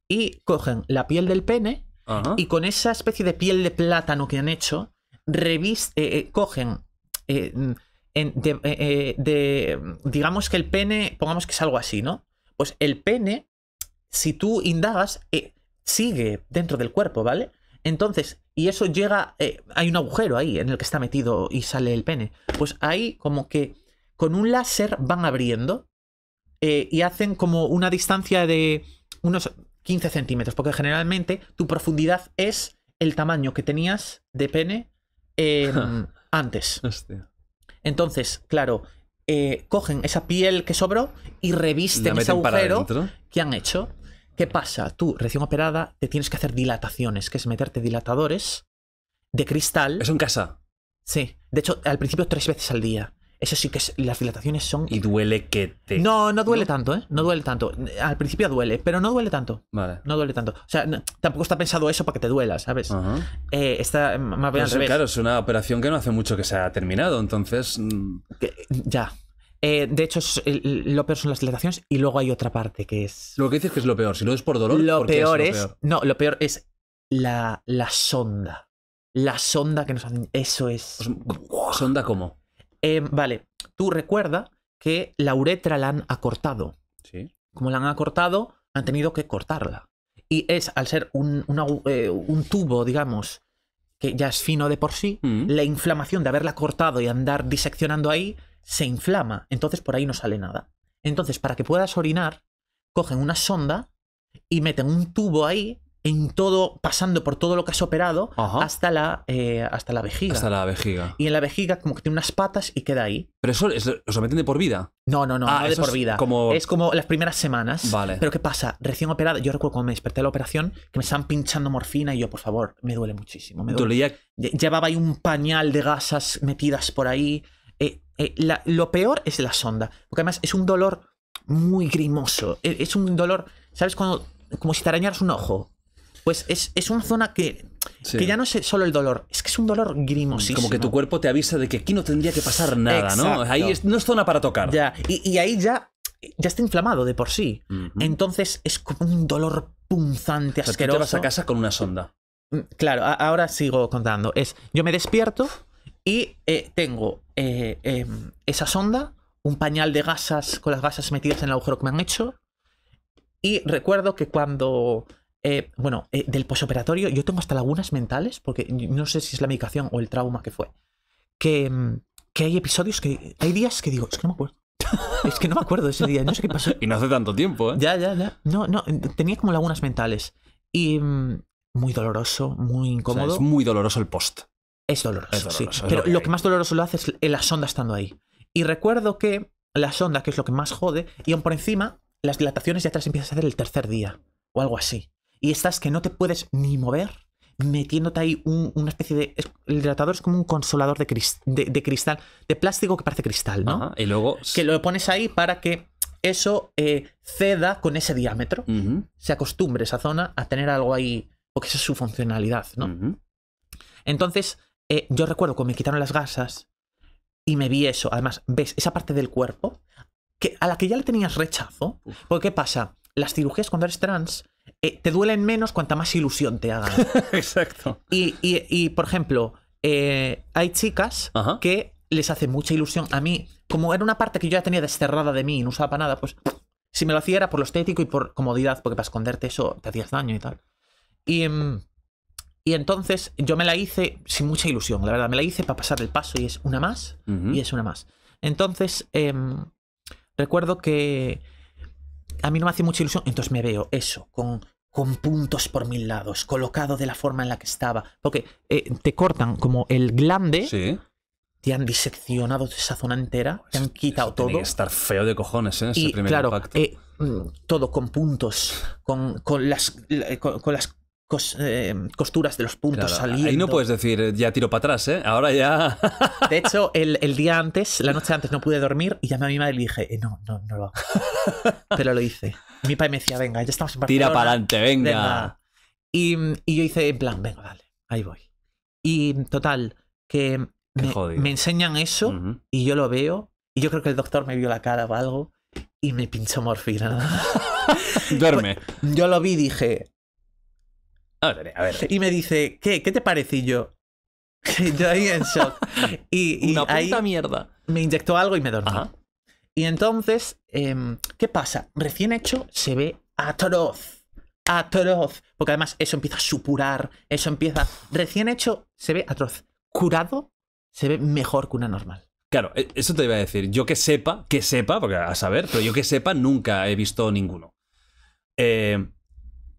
Y cogen la piel del pene y con esa especie de piel de plátano que han hecho, eh, eh, cogen eh, de, digamos que el pene, pongamos que es algo así, ¿no? Pues el pene, si tú indagas, sigue dentro del cuerpo, ¿vale? Entonces, y eso llega, hay un agujero ahí en el que está metido y sale el pene. Pues ahí como que con un láser van abriendo y hacen como una distancia de unos 15 centímetros, porque generalmente tu profundidad es el tamaño que tenías de pene Em, *laughs* antes. Entonces, claro, eh, cogen esa piel que sobró y revisten ese agujero que han hecho. ¿Qué pasa? Tú, recién operada, te tienes que hacer dilataciones, que es meterte dilatadores de cristal. Es en casa. Sí. De hecho, al principio tres veces al día. Eso sí que las dilataciones son. Y duele que te. No, no duele tanto, ¿eh? No duele tanto. Al principio duele, pero no duele tanto. Vale. No duele tanto. O sea, tampoco está pensado eso para que te duela, ¿sabes? Eh, está más bien Claro, es una operación que no hace mucho que se ha terminado, entonces. Mm. ya. Eh, de hecho, lo peor son las dilataciones y luego hay otra parte que es. Lo que dices que es lo peor, si no es por dolor. Lo peor es, Peor? No, lo peor es la, la sonda. La sonda que nos hacen. Eso es. Pues, ¿Sonda cómo? Em, vale, tú recuerda que la uretra la han acortado. Sí. Como la han acortado, han tenido que cortarla. Y es, al ser un, eh, tubo, digamos, que ya es fino de por sí, mm. la inflamación de haberla cortado y andar diseccionando ahí se inflama. Entonces por ahí no sale nada. Entonces, para que puedas orinar, cogen una sonda y meten un tubo ahí en todo, pasando por todo lo que has operado hasta la, eh, hasta la vejiga. Hasta la vejiga. Y en la vejiga como que tiene unas patas y queda ahí. Pero eso es, lo meten de por vida. No, no, no, ah, no de por vida. Es como... es como las primeras semanas. Vale. Pero ¿qué pasa? Recién operada, yo recuerdo cuando me desperté de la operación que me estaban pinchando morfina y yo, por favor, me duele muchísimo. Me duele. Llevaba ahí un pañal de gasas metidas por ahí. Eh, eh, lo peor es la sonda, porque además es un dolor muy grimoso. Es, es un dolor, ¿sabes? Cuando, como si te arañaras un ojo. Pues es, una zona que Que ya no es solo el dolor, es que es un dolor grimosísimo. Como que tu cuerpo te avisa de que aquí no tendría que pasar nada, ¿no? Ahí es, no es zona para tocar. Ya, y, ahí ya, ya está inflamado de por sí. Entonces es como un dolor punzante, o sea, asqueroso. Tú te vas a casa con una sonda. Mm, claro, ahora sigo contando. Es, yo me despierto y eh, tengo eh, em, esa sonda, un pañal de gasas con las gasas metidas en el agujero que me han hecho. Y recuerdo que cuando eh, bueno, eh, del posoperatorio, yo tengo hasta lagunas mentales, porque no sé si es la medicación o el trauma que fue, que, mm, hay episodios que... Hay días que digo, es que no me acuerdo. *laughs* es que no me acuerdo ese día, no sé qué pasó. *laughs* Y no hace tanto tiempo, ¿eh? Ya, ya, ya. No, no, tenía como lagunas mentales. Y mm, muy doloroso, muy incómodo. es muy doloroso el post. Es doloroso, sí. Pero lo que, más doloroso lo hace es la sonda estando ahí. Y recuerdo que la sonda, que es lo que más jode, y aún por encima, las dilataciones ya te empiezas a hacer el tercer día, o algo así y estás que no te puedes ni mover, metiéndote ahí una especie de... El hidratador es como un consolador de, cristal, de plástico que parece cristal, ¿no? y luego... Que lo pones ahí para que eso eh, ceda con ese diámetro, se acostumbre esa zona a tener algo ahí, porque esa es su funcionalidad, ¿no? Entonces, eh, yo recuerdo cuando me quitaron las gasas y me vi eso, además, ves esa parte del cuerpo que, a la que ya le tenías rechazo, porque ¿qué pasa? Las cirugías cuando eres trans eh, te duelen menos cuanta más ilusión te hagan. *laughs* Exacto. Y, por ejemplo, eh, hay chicas que les hace mucha ilusión. A mí, como era una parte que yo ya tenía desterrada de mí y no usaba para nada, pues si me lo hacía era por lo estético y por comodidad, porque para esconderte eso te hacías daño y tal. Mm, y, entonces yo me la hice sin mucha ilusión, la verdad, me la hice para pasar el paso y es una más y es una más. Entonces, em, recuerdo que a mí no me hace mucha ilusión, entonces me veo eso, con con puntos por mil lados, colocado de la forma en la que estaba. Porque eh, te cortan como el glande, te han diseccionado esa zona entera, te han quitado todo. Tiene que estar feo de cojones, ¿eh? Ese claro, eh, mm, todo con puntos, con, las, con las eh, eh, costuras de los puntos claro, saliendo. Ahí no puedes decir, eh, ya tiro para atrás, ¿eh? Ahora ya. *laughs* De hecho, el, día antes, la noche antes, no pude dormir y llamé a mi madre y le dije, eh, no, no, no lo hago. *laughs* Pero lo hice. Mi padre me decía, venga, ya estamos en Barcelona. Tira para adelante, venga. Y, yo hice, en plan, venga, dale, ahí voy. Y total, que me, enseñan eso y yo lo veo. Y yo creo que el doctor me vio la cara o algo y me pinchó morfina. *laughs* Duerme. yo lo vi y dije, y me dice, ¿qué? ¿Qué te parece? yo, *laughs* yo ahí en shock. Y, Una puta mierda. Me inyectó algo y me dormí. Y entonces, em, ¿qué pasa? Recién hecho se ve atroz. Atroz. Porque además eso empieza a supurar. Eso empieza. Recién hecho se ve atroz. Curado se ve mejor que una normal. Claro, e, eso te iba a decir. Yo que sepa, que sepa, porque a saber, pero yo que sepa nunca he visto ninguno. Eh,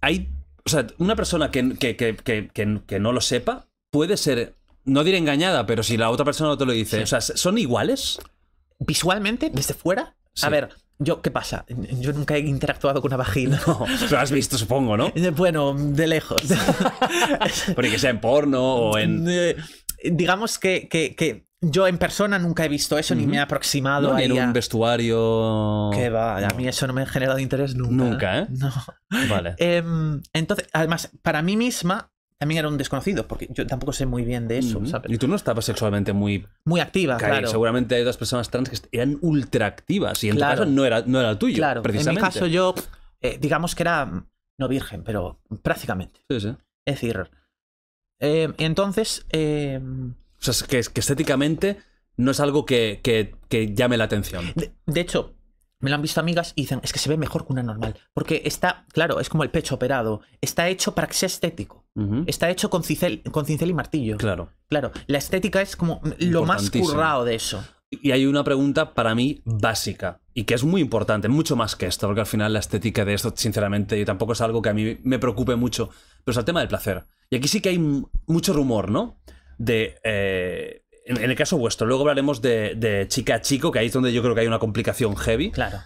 hay o sea, una persona que, que, no lo sepa puede ser, no diré engañada, pero si la otra persona no te lo dice, o sea, ¿son iguales? Visualmente, desde fuera. A ver, yo, ¿qué pasa? Yo nunca he interactuado con una vagina. lo has visto, supongo, ¿no? Eh, bueno, de lejos. *laughs* Porque sea en porno o en. Eh, digamos que, que, que, yo en persona nunca he visto eso, ni me he aproximado a ni en un vestuario. Que va, a mí eso no me ha generado interés nunca. Nunca, ¿eh? No. Vale. *laughs* Em, entonces, además, para mí misma también era un desconocido, porque yo tampoco sé muy bien de eso. ¿sabes? Y tú no estabas sexualmente muy. Muy activa, claro. Seguramente hay otras personas trans que eran ultra activas y en caso no era, era el tuyo. Claro, en mi caso yo, eh, digamos que era. Mm, no virgen, pero prácticamente. Sí, sí. Es decir. Eh, entonces em, o sea, que, que estéticamente no es algo que, llame la atención. De, hecho, me lo han visto amigas y dicen, es que se ve mejor que una normal. Porque está, claro, es como el pecho operado. Está hecho para que sea estético. Está hecho con cincel, con cincel y martillo. Claro. Claro. La estética es como lo más currado de eso. Y hay una pregunta para mí básica y que es muy importante, mucho más que esto, porque al final la estética de esto, sinceramente, y tampoco es algo que a mí me preocupe mucho, pero es el tema del placer. Y aquí sí que hay mucho rumor, ¿no? de... Eh, en, el caso vuestro, luego hablaremos de, chica a chico, que ahí es donde yo creo que hay una complicación heavy. Claro.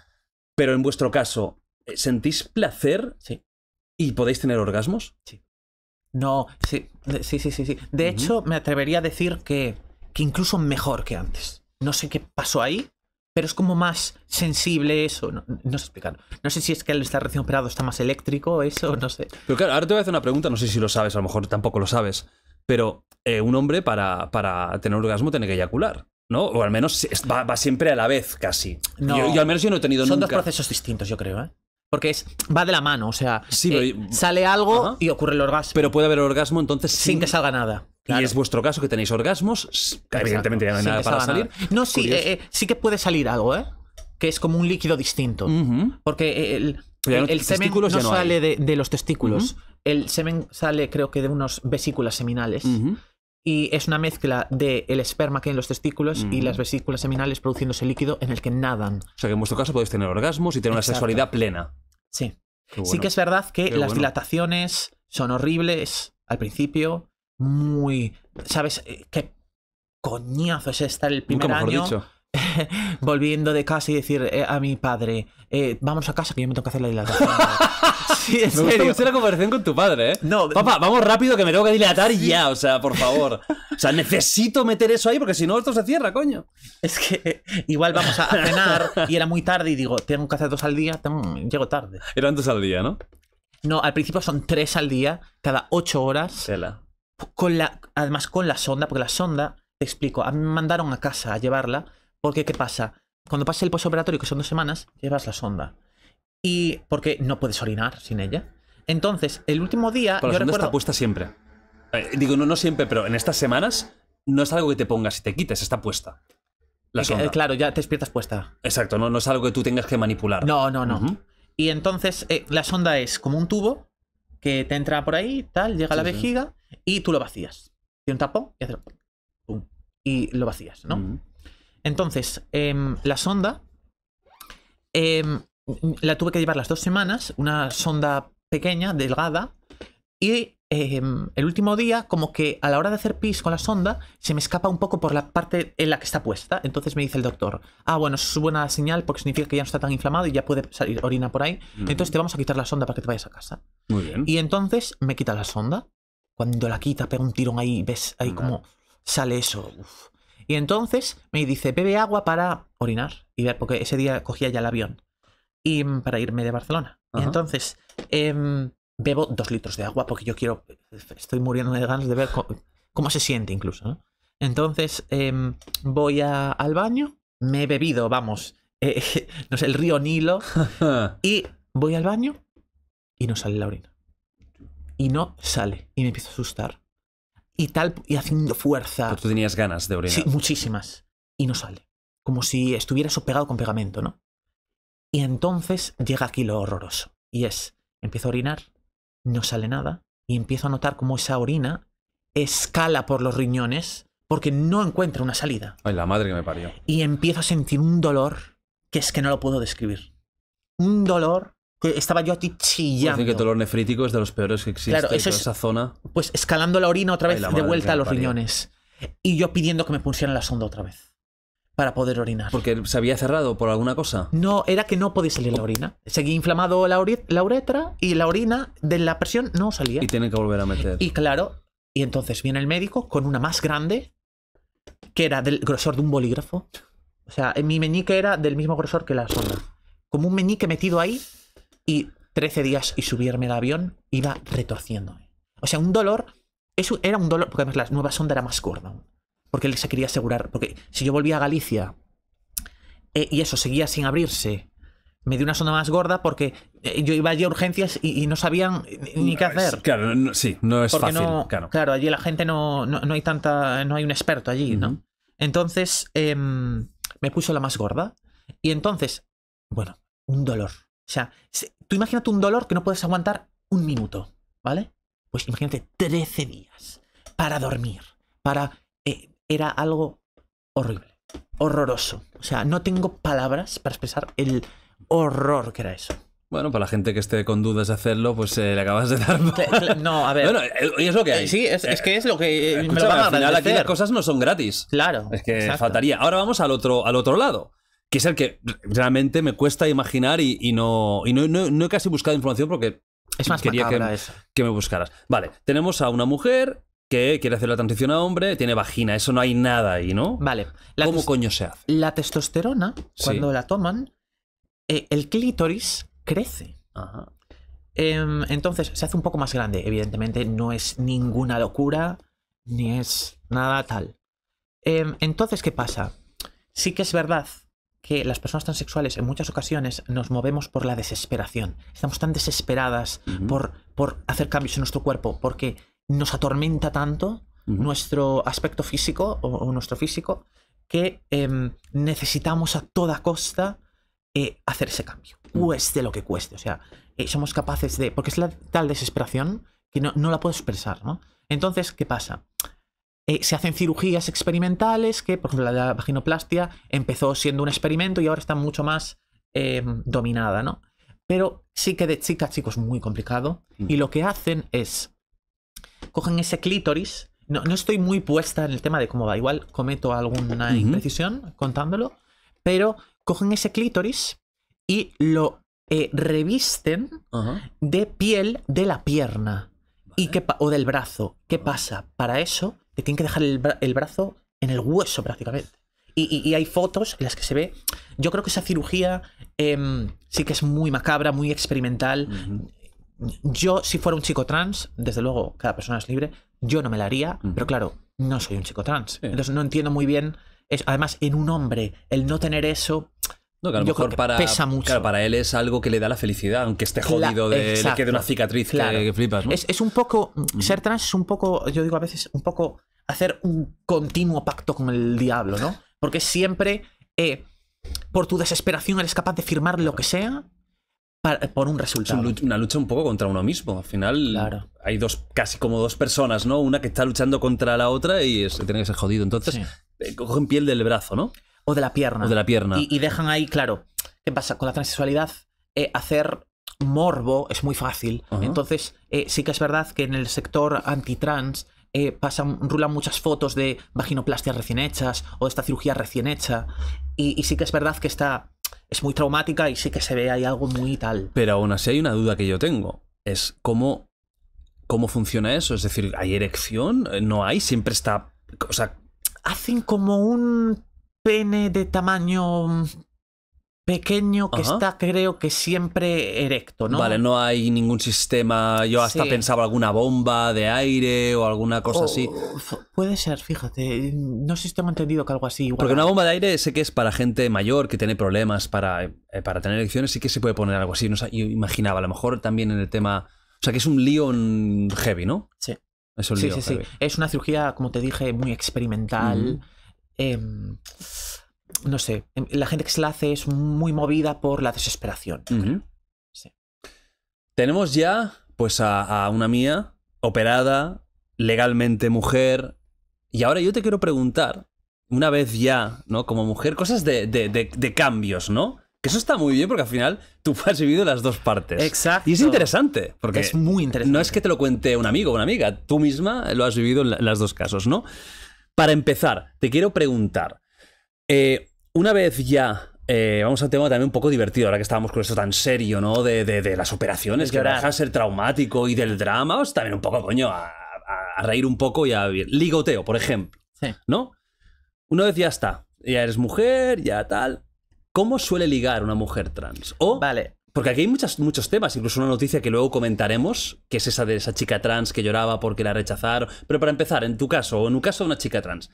Pero en vuestro caso, eh, ¿sentís placer? Sí. ¿Y podéis tener orgasmos? Sí. No, sí, sí, sí, sí. De hecho, me atrevería a decir que, que incluso mejor que antes. No sé qué pasó ahí, pero es como más sensible eso. No, sé explicarlo. No sé si es que el estar recién operado está más eléctrico, eso, no sé. Pero claro, ahora te voy a hacer una pregunta, no sé si lo sabes, a lo mejor tampoco lo sabes pero eh, un hombre para, tener orgasmo tiene que eyacular. ¿no? O al menos va, siempre a la vez, casi. Y yo, al menos yo no he tenido nunca. Son dos procesos distintos, yo creo, ¿eh? Porque es, va de la mano, o sea, eh, sale algo y ocurre el orgasmo. Pero puede haber orgasmo entonces sin, que salga nada. Y es vuestro caso que tenéis orgasmos, evidentemente ya no hay nada para salir. No, sí, eh, sí que puede salir algo, ¿eh? Que es como un líquido distinto. Porque el, el, no, sale de, los testículos. El semen sale, creo que, de unas vesículas seminales. Y es una mezcla del el esperma que hay en los testículos y las vesículas seminales produciéndose líquido en el que nadan. O sea que en vuestro caso podéis tener orgasmos y tener una sexualidad plena. Sí. Sí que es verdad que las dilataciones son horribles al principio. Muy. ¿Sabes? Eh, Qué coñazo es estar el primer año. *laughs* volviendo de casa y decir eh, a mi padre, eh, vamos a casa que yo me tengo que hacer la dilatación. *laughs* sí, en me la conversación con tu padre, ¿eh? No, papá, vamos rápido que me tengo que dilatar y ya, o sea, por favor. O sea, necesito meter eso ahí porque si no esto se cierra, coño. Es que igual vamos a, cenar y era muy tarde y digo, tengo que hacer dos al día, llego tarde. Eran dos al día, ¿no? No, al principio son tres al día, cada ocho horas. Con la, además con la sonda, porque la sonda, te explico, me mandaron a casa a llevarla porque, ¿qué pasa? Cuando pasa el posoperatorio, que son dos semanas, llevas la sonda. Y porque no puedes orinar sin ella. Entonces, el último día. la yo sonda está puesta siempre. Eh, digo, no, no siempre, pero en estas semanas no es algo que te pongas y te quites, está puesta. La sonda. Eh, claro, ya te despiertas puesta. Exacto, no, no es algo que tú tengas que manipular. No, no, no. Y entonces eh, la sonda es como un tubo que te entra por ahí, tal, llega a la vejiga y tú lo vacías. Tiene un tapón y y lo vacías, ¿no? Entonces, em, la sonda em, la tuve que llevar las dos semanas, una sonda pequeña, delgada, y em, el último día, como que a la hora de hacer pis con la sonda, se me escapa un poco por la parte en la que está puesta. Entonces me dice el doctor, ah, bueno, eso es buena señal porque significa que ya no está tan inflamado y ya puede salir orina por ahí. Entonces te vamos a quitar la sonda para que te vayas a casa. Muy bien. Y entonces me quita la sonda. Cuando la quita, pega un tirón ahí, ves ahí como sale eso. Y entonces me dice, bebe agua para orinar y ver, porque ese día cogía ya el avión y mm, para irme de Barcelona. Y entonces em, bebo dos litros de agua porque yo quiero, estoy muriendo de ganas de ver cómo, se siente incluso. Entonces em, voy al baño, me he bebido, vamos, *laughs* eh, no sé, el río Nilo, *laughs* y voy al baño y no sale la orina. Y no sale, y me empiezo a asustar y tal, y haciendo fuerza. Pero tú tenías ganas de orinar. Sí, muchísimas. Y no sale. Como si estuvieras eso pegado con pegamento, ¿no? Y entonces llega aquí lo horroroso. Y es, empiezo a orinar, no sale nada, y empiezo a notar cómo esa orina escala por los riñones porque no encuentra una salida. Ay, la madre que me parió. Y empiezo a sentir un dolor que es que no lo puedo describir. Un dolor estaba yo aquí chillando. Dicen que dolor nefrítico es de los peores que existe. Claro, eso es, esa zona. Pues escalando la orina otra vez de vuelta a los riñones. Y yo pidiendo que me pusieran la sonda otra vez. Para poder orinar. Porque se había cerrado por alguna cosa. No, era que no podía salir la orina. Seguía inflamado la, la uretra y la orina de la presión no salía. Y tienen que volver a meter. Y claro, y entonces viene el médico con una más grande, que era del grosor de un bolígrafo. O sea, mi meñique era del mismo grosor que la sonda. Como un meñique metido ahí 13 días y subirme el avión, iba retorciéndome. O sea, un dolor, eso era un dolor, porque además la nueva sonda era más gorda. Porque él se quería asegurar, porque si yo volvía a Galicia eh, y eso seguía sin abrirse, me dio una sonda más gorda porque eh, yo iba allí a urgencias y, no sabían ni qué hacer. Claro, sí, no es fácil. claro. allí la gente no, no, hay tanta, no hay un experto allí, ¿no? Entonces em, me puso la más gorda y entonces, bueno, un dolor. O sea, tú imagínate un dolor que no puedes aguantar un minuto, ¿vale? Pues imagínate 13 días para dormir, para... Eh, era algo horrible, horroroso. O sea, no tengo palabras para expresar el horror que era eso. Bueno, para la gente que esté con dudas de hacerlo, pues eh, le acabas de dar. *laughs* No, a ver. Bueno, eh, es lo que hay. Sí, es, que es lo que. me lo al final, aquí las cosas no son gratis. Claro. Es que faltaría. Ahora vamos al otro, al otro lado que es el que realmente me cuesta imaginar y, no, no, no, he casi buscado información porque es más quería que, que, me buscaras. Vale, tenemos a una mujer que quiere hacer la transición a hombre, tiene vagina, eso no hay nada ahí, ¿no? Vale. ¿Cómo coño se hace? La testosterona, cuando la toman, eh, el clítoris crece. Em, entonces se hace un poco más grande, evidentemente no es ninguna locura, ni es nada tal. Em, entonces, ¿qué pasa? Sí que es verdad que las personas transexuales en muchas ocasiones nos movemos por la desesperación. Estamos tan desesperadas por, por hacer cambios en nuestro cuerpo porque nos atormenta tanto nuestro aspecto físico o, nuestro físico que em, necesitamos a toda costa eh, hacer ese cambio, mm. cueste lo que cueste. O sea, eh, somos capaces de... Porque es la tal desesperación que no, no la puedo expresar, ¿no? Entonces, ¿qué pasa? Eh, se hacen cirugías experimentales, que por ejemplo la, la, vaginoplastia empezó siendo un experimento y ahora está mucho más em, dominada, ¿no? Pero sí que de chica a chico es muy complicado. Mm. Y lo que hacen es, cogen ese clítoris, no, estoy muy puesta en el tema de cómo va, igual cometo alguna imprecisión contándolo, pero cogen ese clítoris y lo eh, revisten de piel de la pierna. Y que, o del brazo. ¿Qué pasa? Para eso que tienen que dejar el, brazo en el hueso prácticamente. Y, hay fotos en las que se ve. Yo creo que esa cirugía em, sí que es muy macabra, muy experimental. Yo, si fuera un chico trans, desde luego, cada persona es libre, yo no me la haría, pero claro, no soy un chico trans. Entonces no entiendo muy bien. además, en un hombre, el no tener eso no, lo mejor para, Claro, para él es algo que le da la felicidad, aunque esté jodido, de, le una cicatriz que, flipas. Es, un poco, mm, ser trans es un poco, yo digo a veces, un poco hacer un continuo pacto con el diablo, ¿no? Porque siempre, eh, por tu desesperación, eres capaz de firmar lo que sea eh, por un resultado. Es una lucha un poco contra uno mismo. Al final hay dos, casi como dos personas, ¿no? Una que está luchando contra la otra y tiene que ser jodido. Entonces, sí. Eh, cogen piel del brazo, ¿no? O de la pierna. O de la pierna. Y, dejan ahí, claro, ¿qué pasa? Con la transexualidad, eh, hacer morbo es muy fácil. Entonces, eh, sí que es verdad que en el sector antitrans eh, pasan, rulan muchas fotos de vaginoplastias recién hechas o de esta cirugía recién hecha. Y, sí que es verdad que está, es muy traumática y sí que se ve ahí algo muy tal. Pero aún así hay una duda que yo tengo. Es cómo, cómo funciona eso. Es decir, ¿hay erección? No hay, siempre está... O sea... Hacen como un pene de tamaño mm, pequeño que está, creo que siempre erecto, ¿no? Vale, no hay ningún sistema. Yo hasta pensaba alguna bomba de aire o alguna cosa así. Puede ser, fíjate. No sé si tengo entendido que algo así. Igual Porque una bomba de aire sé que es para gente mayor que tiene problemas para, eh, eh, para tener elecciones, sí que se puede poner algo así. yo imaginaba, a lo mejor también en el tema. O sea, que es un lío heavy, ¿no? Sí. Es un lío. Sí, sí, Es una cirugía, como te dije, muy experimental. Em, no sé, em, la gente que se la hace es muy movida por la desesperación. Tenemos ya pues a, una mía operada, legalmente mujer. Y ahora yo te quiero preguntar, una vez ya, ¿no? Como mujer, cosas de, de, cambios, ¿no? Que eso está muy bien porque al final tú has vivido las dos partes. Exacto. Y es interesante. Porque es muy interesante. No es que te lo cuente un amigo o una amiga, tú misma lo has vivido en las dos casos, ¿no? Para empezar, te quiero preguntar, eh, una vez ya eh, vamos a tema también un poco divertido, ahora que estábamos con esto tan serio, ¿no? De, de, las operaciones, que ahora deja ser traumático y del drama, o pues, sea, también un poco, coño, a, reír un poco y a vivir. Ligoteo, por ejemplo, ¿no? Una vez ya está, ya eres mujer, ya tal. ¿Cómo suele ligar una mujer trans? O, vale. Porque aquí hay muchas, muchos temas, incluso una noticia que luego comentaremos, que es esa de esa chica trans que lloraba porque la rechazaron. Pero para empezar, en tu caso, o en un caso de una chica trans,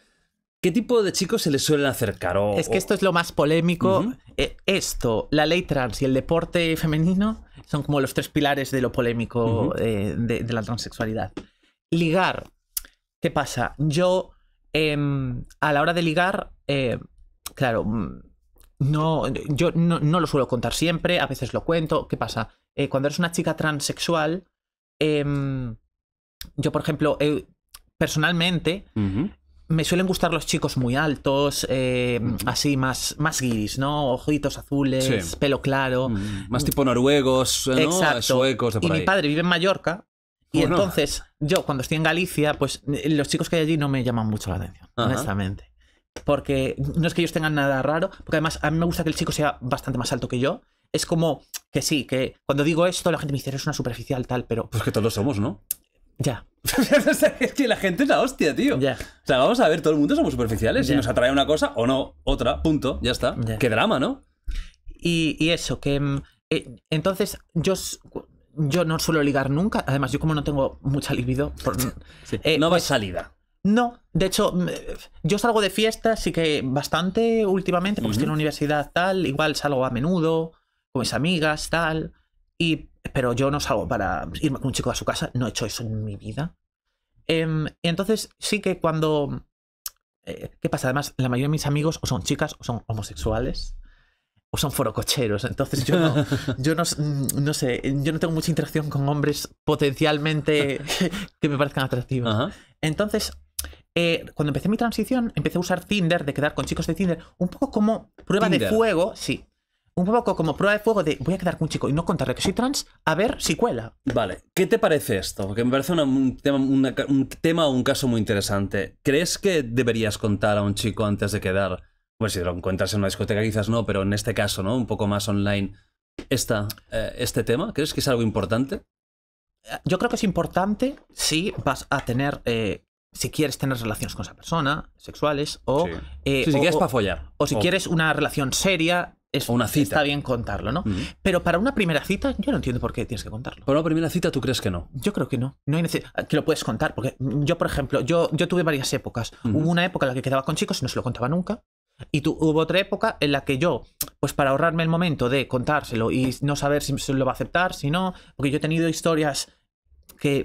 ¿qué tipo de chicos se les suelen acercar? O, es que esto es lo más polémico. E, esto, la ley trans y el deporte femenino son como los tres pilares de lo polémico eh, de, la transexualidad. Ligar, ¿qué pasa? Yo, em, a la hora de ligar, eh, claro, mm, no, yo no, lo suelo contar siempre, a veces lo cuento. ¿Qué pasa? Eh, cuando eres una chica transexual, em, yo, por ejemplo, eh, personalmente, me suelen gustar los chicos muy altos, eh, así más, más guiris, ¿no? Ojitos azules, pelo claro. Más tipo noruegos, suecos, de por Y mi padre vive en Mallorca. Y entonces, yo cuando estoy en Galicia, pues los chicos que hay allí no me llaman mucho la atención, honestamente porque no es que ellos tengan nada raro, porque además a mí me gusta que el chico sea bastante más alto que yo. Es como que sí, que cuando digo esto la gente me dice, eres una superficial tal, pero... Pues que todos somos, ¿no? Ya. *laughs* es que la gente es la hostia, tío. Ya. O sea, vamos a ver, todo el mundo somos superficiales. Si nos atrae una cosa o no, otra, punto, ya está. Qué drama, ¿no? Y, eso, que... Mm, eh, entonces, yo yo no suelo ligar nunca. Además, yo como no tengo mucha libido. *laughs* Eh, no pues, a salida. No, de hecho, mm, yo salgo de fiestas, sí que bastante últimamente, porque estoy en la universidad tal, igual salgo a menudo, con mis amigas tal, pero yo no salgo para irme con un chico a su casa, no he hecho eso en mi vida. Em, entonces sí que cuando... Eh, ¿Qué pasa? Además, la mayoría de mis amigos o son chicas o son homosexuales o son forococheros, entonces yo no, *laughs* yo mm, no, sé, yo no tengo mucha interacción con hombres potencialmente *laughs* que me parezcan atractivos. Entonces, eh, cuando empecé mi transición, empecé a usar Tinder, de quedar con chicos de Tinder, un poco como prueba de fuego, sí. Un poco como prueba de fuego de voy a quedar con un chico y no contarle que soy trans, a ver si cuela. Vale, ¿qué te parece esto? Porque me parece un, tema, un tema o un caso muy interesante. ¿Crees que deberías contar a un chico antes de quedar? Pues si lo encuentras en una discoteca quizás no, pero en este caso, ¿no? Un poco más online. Esta, eh, ¿Este tema crees que es algo importante? Eh, yo creo que es importante si vas a tener si quieres tener relaciones con esa persona, sexuales, o... Eh, si quieres para follar. O si quieres una relación seria, está bien contarlo, ¿no? Pero para una primera cita, yo no entiendo por qué tienes que contarlo. ¿Para una primera cita tú crees que no? Yo creo que no. No hay necesidad. Ah, que lo puedes contar, porque yo, por ejemplo, yo, yo tuve varias épocas. Hubo una época en la que quedaba con chicos y no se lo contaba nunca. Y hubo otra época en la que yo, pues para ahorrarme el momento de contárselo y no saber si se lo va a aceptar, si no, porque yo he tenido historias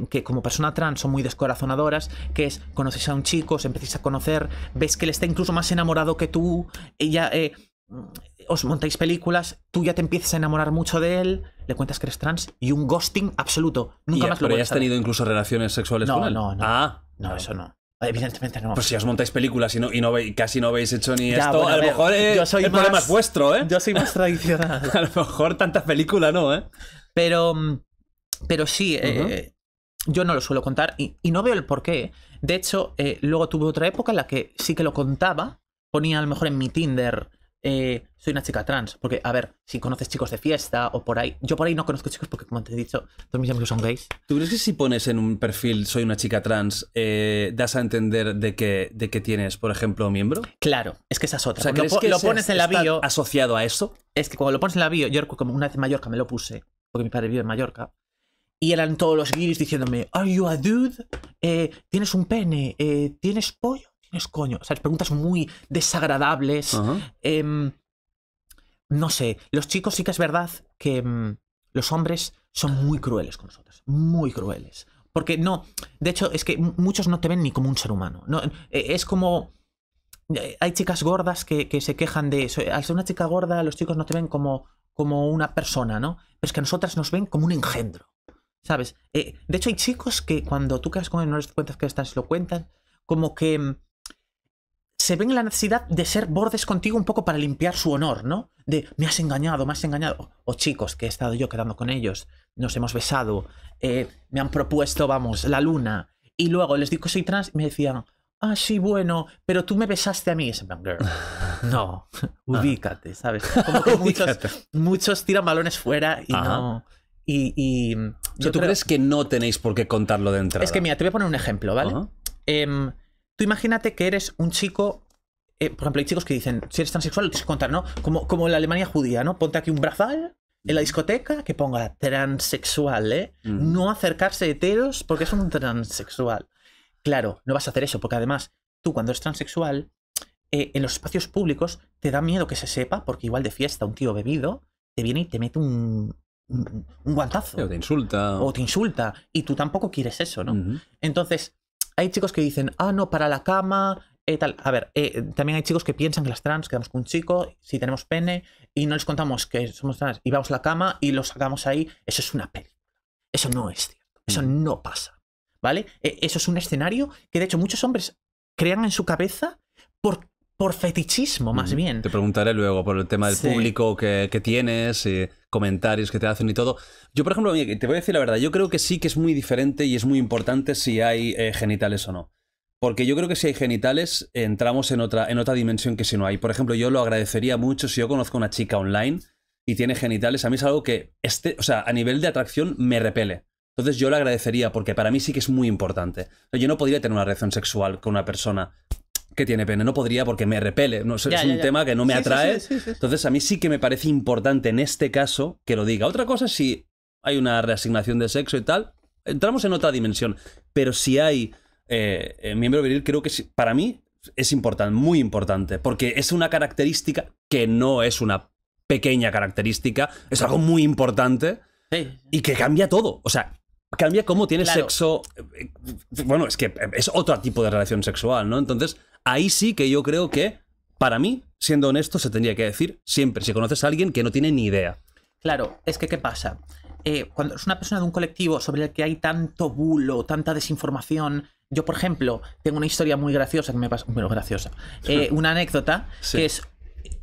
que, como persona trans son muy descorazonadoras, que es conoces a un chico, os empecéis a conocer, ves que él está incluso más enamorado que tú, ella eh, mm, os montáis películas, tú ya te empiezas a enamorar mucho de él, le cuentas que eres trans y un ghosting absoluto. Nunca más lo ¿Pero ya has tenido incluso relaciones sexuales con él? No, no. Ah, no, ah. eso no. Evidentemente no. Pues si os montáis películas y, no, y no casi no habéis hecho ni esto, a, lo mejor eh, yo soy el problema es vuestro, ¿eh? Yo soy más tradicional. *laughs* a lo mejor tanta película no, ¿eh? Pero, mm, pero sí, eh, yo no lo suelo contar y, no veo el por qué. De hecho, eh, luego tuve otra época en la que sí que lo contaba. Ponía a lo mejor en mi Tinder, eh, soy una chica trans. Porque, a ver, si conoces chicos de fiesta o por ahí. Yo por ahí no conozco chicos porque, como te he dicho, todos mis amigos son gays. ¿Tú crees que si pones en un perfil soy una chica trans, eh, das a entender de que, de que tienes, por ejemplo, miembro? Claro, es que esa es otra. O sea, lo, que lo pones en la bio. asociado a eso? Es que cuando lo pones en la bio, yo como una vez en Mallorca me lo puse, porque mi padre vive en Mallorca. Y eran todos los guiris diciéndome, ¿Are you a dude? Eh, ¿Tienes un pene? Eh, ¿Tienes pollo? ¿Tienes coño? O sea, preguntas muy desagradables. Em, no sé, los chicos sí que es verdad que em, los hombres son muy crueles con nosotros. Muy crueles. Porque no, de hecho, es que muchos no te ven ni como un ser humano. E-, es como. Eh, hay chicas gordas que, se quejan de eso. Al ser una chica gorda, los chicos no te ven como, como una persona, ¿no? es que a nosotras nos ven como un engendro. ¿Sabes? Eh, de hecho, hay chicos que cuando tú quedas con ellos no les cuentas que estás, lo cuentan, como que mm, se ven la necesidad de ser bordes contigo un poco para limpiar su honor, ¿no? De me has engañado, me has engañado. O, chicos, que he estado yo quedando con ellos, nos hemos besado, eh, me han propuesto, vamos, la luna. Y luego les digo soy trans y me decían, ah, sí, bueno, pero tú me besaste a mí. Y girl, *laughs* no, ah. ubícate, ¿sabes? Como que *laughs* muchos, muchos tiran balones fuera y no. Y, mm, ¿tú crees que no tenéis por qué contarlo de entrada? Es que mira, te voy a poner un ejemplo, ¿vale? Em, tú imagínate que eres un chico eh, por ejemplo, hay chicos que dicen, si eres transexual, lo tienes que contar, ¿no? Como, como en la Alemania judía, ¿no? Ponte aquí un brazal en la mm. discoteca que ponga transexual, ¿eh? Mm. No acercarse de telos porque es un transexual. Claro, no vas a hacer eso, porque además, tú cuando eres transexual, eh, en los espacios públicos te da miedo que se sepa, porque igual de fiesta, un tío bebido, te viene y te mete un, un, guantazo. O te insulta. O te insulta. Y tú tampoco quieres eso, ¿no? Entonces, hay chicos que dicen, ah, no, para la cama, eh, tal. A ver, eh, también hay chicos que piensan que las trans quedamos con un chico, si tenemos pene, y no les contamos que somos trans, y vamos a la cama y lo sacamos ahí. Eso es una película. Eso no es cierto. Eso no pasa. ¿Vale? E, eso es un escenario que, de hecho, muchos hombres crean en su cabeza por por fetichismo, más bien. Te preguntaré luego por el tema del público que, tienes, y comentarios que te hacen y todo. Yo, por ejemplo, te voy a decir la verdad, yo creo que sí que es muy diferente y es muy importante si hay eh, genitales o no. Porque yo creo que si hay genitales, entramos en otra, en otra dimensión que si no hay. Por ejemplo, yo lo agradecería mucho si yo conozco a una chica online y tiene genitales. A mí es algo que, este, o sea, a nivel de atracción me repele. Entonces yo lo agradecería porque para mí sí que es muy importante. Yo no podría tener una relación sexual con una persona que tiene pene, no podría porque me repele, no, es, un tema que no me atrae. Entonces a mí sí que me parece importante en este caso que lo diga. Otra cosa si hay una reasignación de sexo y tal, entramos en otra dimensión, pero si hay eh, eh, miembro viril, creo que para mí es importante, muy importante, porque es una característica que no es una pequeña característica, es algo muy importante y que cambia todo. O sea, cambia cómo tienes sexo. Eh, bueno, es que es otro tipo de relación sexual, ¿no? Entonces Ahí sí que yo creo que, para mí, siendo honesto, se tendría que decir siempre, si conoces a alguien que no tiene ni idea. Claro, es que ¿qué pasa? Eh, cuando es una persona de un colectivo sobre el que hay tanto bulo, tanta desinformación. Yo, por ejemplo, tengo una historia muy graciosa que me pasa. Bueno, graciosa. Eh, *laughs* una anécdota que es.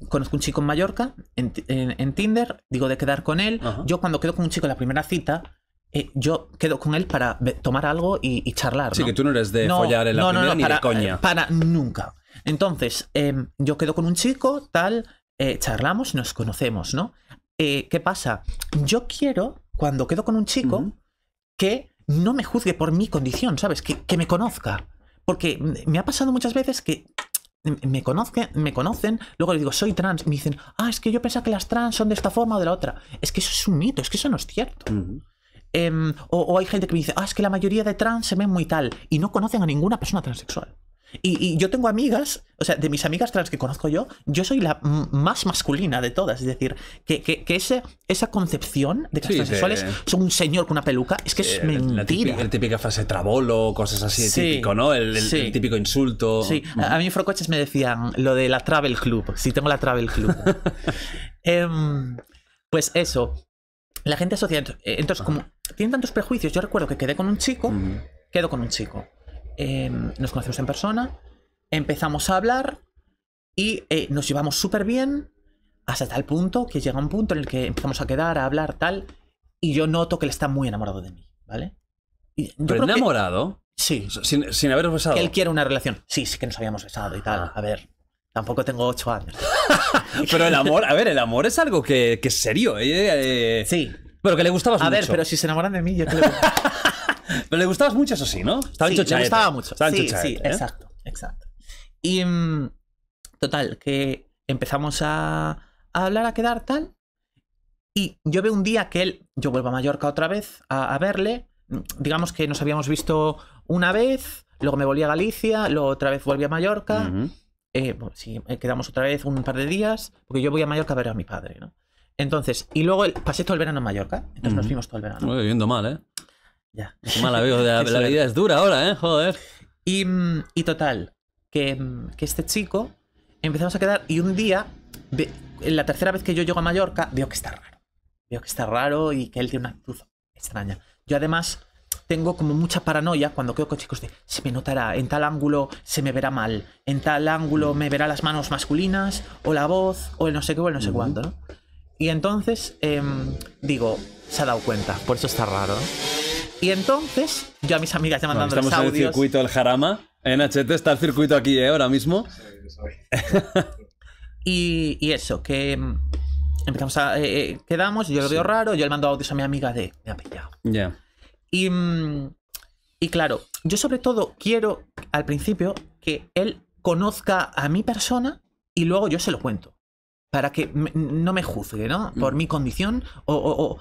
Conozco un chico en Mallorca, en, Tinder, digo de quedar con él. Yo cuando quedo con un chico en la primera cita, eh, yo quedo con él para tomar algo y, charlar. Sí, que tú no eres de follar en la primera ni coña. Eh, para nunca. Entonces, em, yo quedo con un chico, tal, eh, charlamos, nos conocemos, ¿no? ¿Qué pasa? Yo quiero, cuando quedo con un chico, que no me juzgue por mi condición, ¿sabes? Que, me conozca. Porque me ha pasado muchas veces que *tsk* me, me conocen, luego les digo, soy trans, me dicen, ah, es que yo pensaba que las trans son de esta forma o de la otra. Es que eso es un mito, es que eso no es cierto. Em, o, hay gente que me dice, ah, es que la mayoría de trans se ven muy tal, y no conocen a ninguna persona transexual. Y, yo tengo amigas, o sea, de mis amigas trans que conozco yo, yo soy la más masculina de todas. Es decir, que, esa concepción de que las los transexuales son un señor con una peluca, es que es mentira. La típica, frase trabolo, cosas así típico, ¿no? El, típico insulto. Sí, a, mí Frocoches me decían lo de la Travel Club, si tengo la Travel Club. *laughs* Em, pues eso, la gente asocia. Eh, entonces, como tienen tantos prejuicios. Yo recuerdo que quedé con un chico, quedo con un chico. Em, nos conocimos en persona, empezamos a hablar y eh, nos llevamos súper bien hasta tal punto que llega un punto en el que empezamos a quedar, a hablar, tal, y yo noto que él está muy enamorado de mí, ¿vale? Y ¿Pero enamorado? sí. Sin, haberos besado. Que él quiere una relación. Sí, sí que nos habíamos besado y tal. Ah. A ver, Tampoco tengo ocho años. *laughs* Pero el amor, a ver, el amor es algo que, es serio. eh. Sí, pero que le gustabas mucho. A ver, pero si se enamoran de mí, yo creo. *laughs* pero le gustabas mucho, eso sí, ¿no? Estaba sí, en le gustaba mucho. Estaba sí, sí, ¿eh? exacto, exacto. Y mm, total, que empezamos a, hablar, a quedar tal. Y yo veo un día que él, yo vuelvo a Mallorca otra vez a, verle. Mm, digamos que nos habíamos visto una vez, luego me volví a Galicia, luego otra vez volví a Mallorca. Si eh, sí, eh, quedamos otra vez un par de días, porque yo voy a Mallorca a ver a mi padre, ¿no? Entonces, y luego el, pasé todo el verano en Mallorca. Entonces nos fuimos todo el verano. Muy viviendo mal, ¿eh? Ya. Mala vida, la, *laughs* la, vida es dura ahora, ¿eh? Joder. Y, mm, y total, mm, que, este chico empezamos a quedar y un día, en la tercera vez que yo llego a Mallorca, veo que está raro. Veo que está raro y que él tiene una actitud extraña. Yo además tengo como mucha paranoia cuando creo con chicos de se me notará, en tal ángulo se me verá mal, en tal ángulo me verá las manos masculinas, o la voz, o el no sé qué, o el no sé cuándo, ¿no? Y entonces, em, digo, se ha dado cuenta, por eso está raro. Y entonces, yo a mis amigas ya mandando estamos en el circuito del Jarama. En HT está el circuito aquí, ¿eh? Ahora mismo. *laughs* y, y, eso, que em, empezamos a. Eh, eh, quedamos, yo lo veo raro, yo le mando audios a mi amiga de. Me ha pillado. Ya. Mm, y claro, yo sobre todo quiero al principio que él conozca a mi persona y luego yo se lo cuento para que no me juzgue, ¿no? Por mm. mi condición o,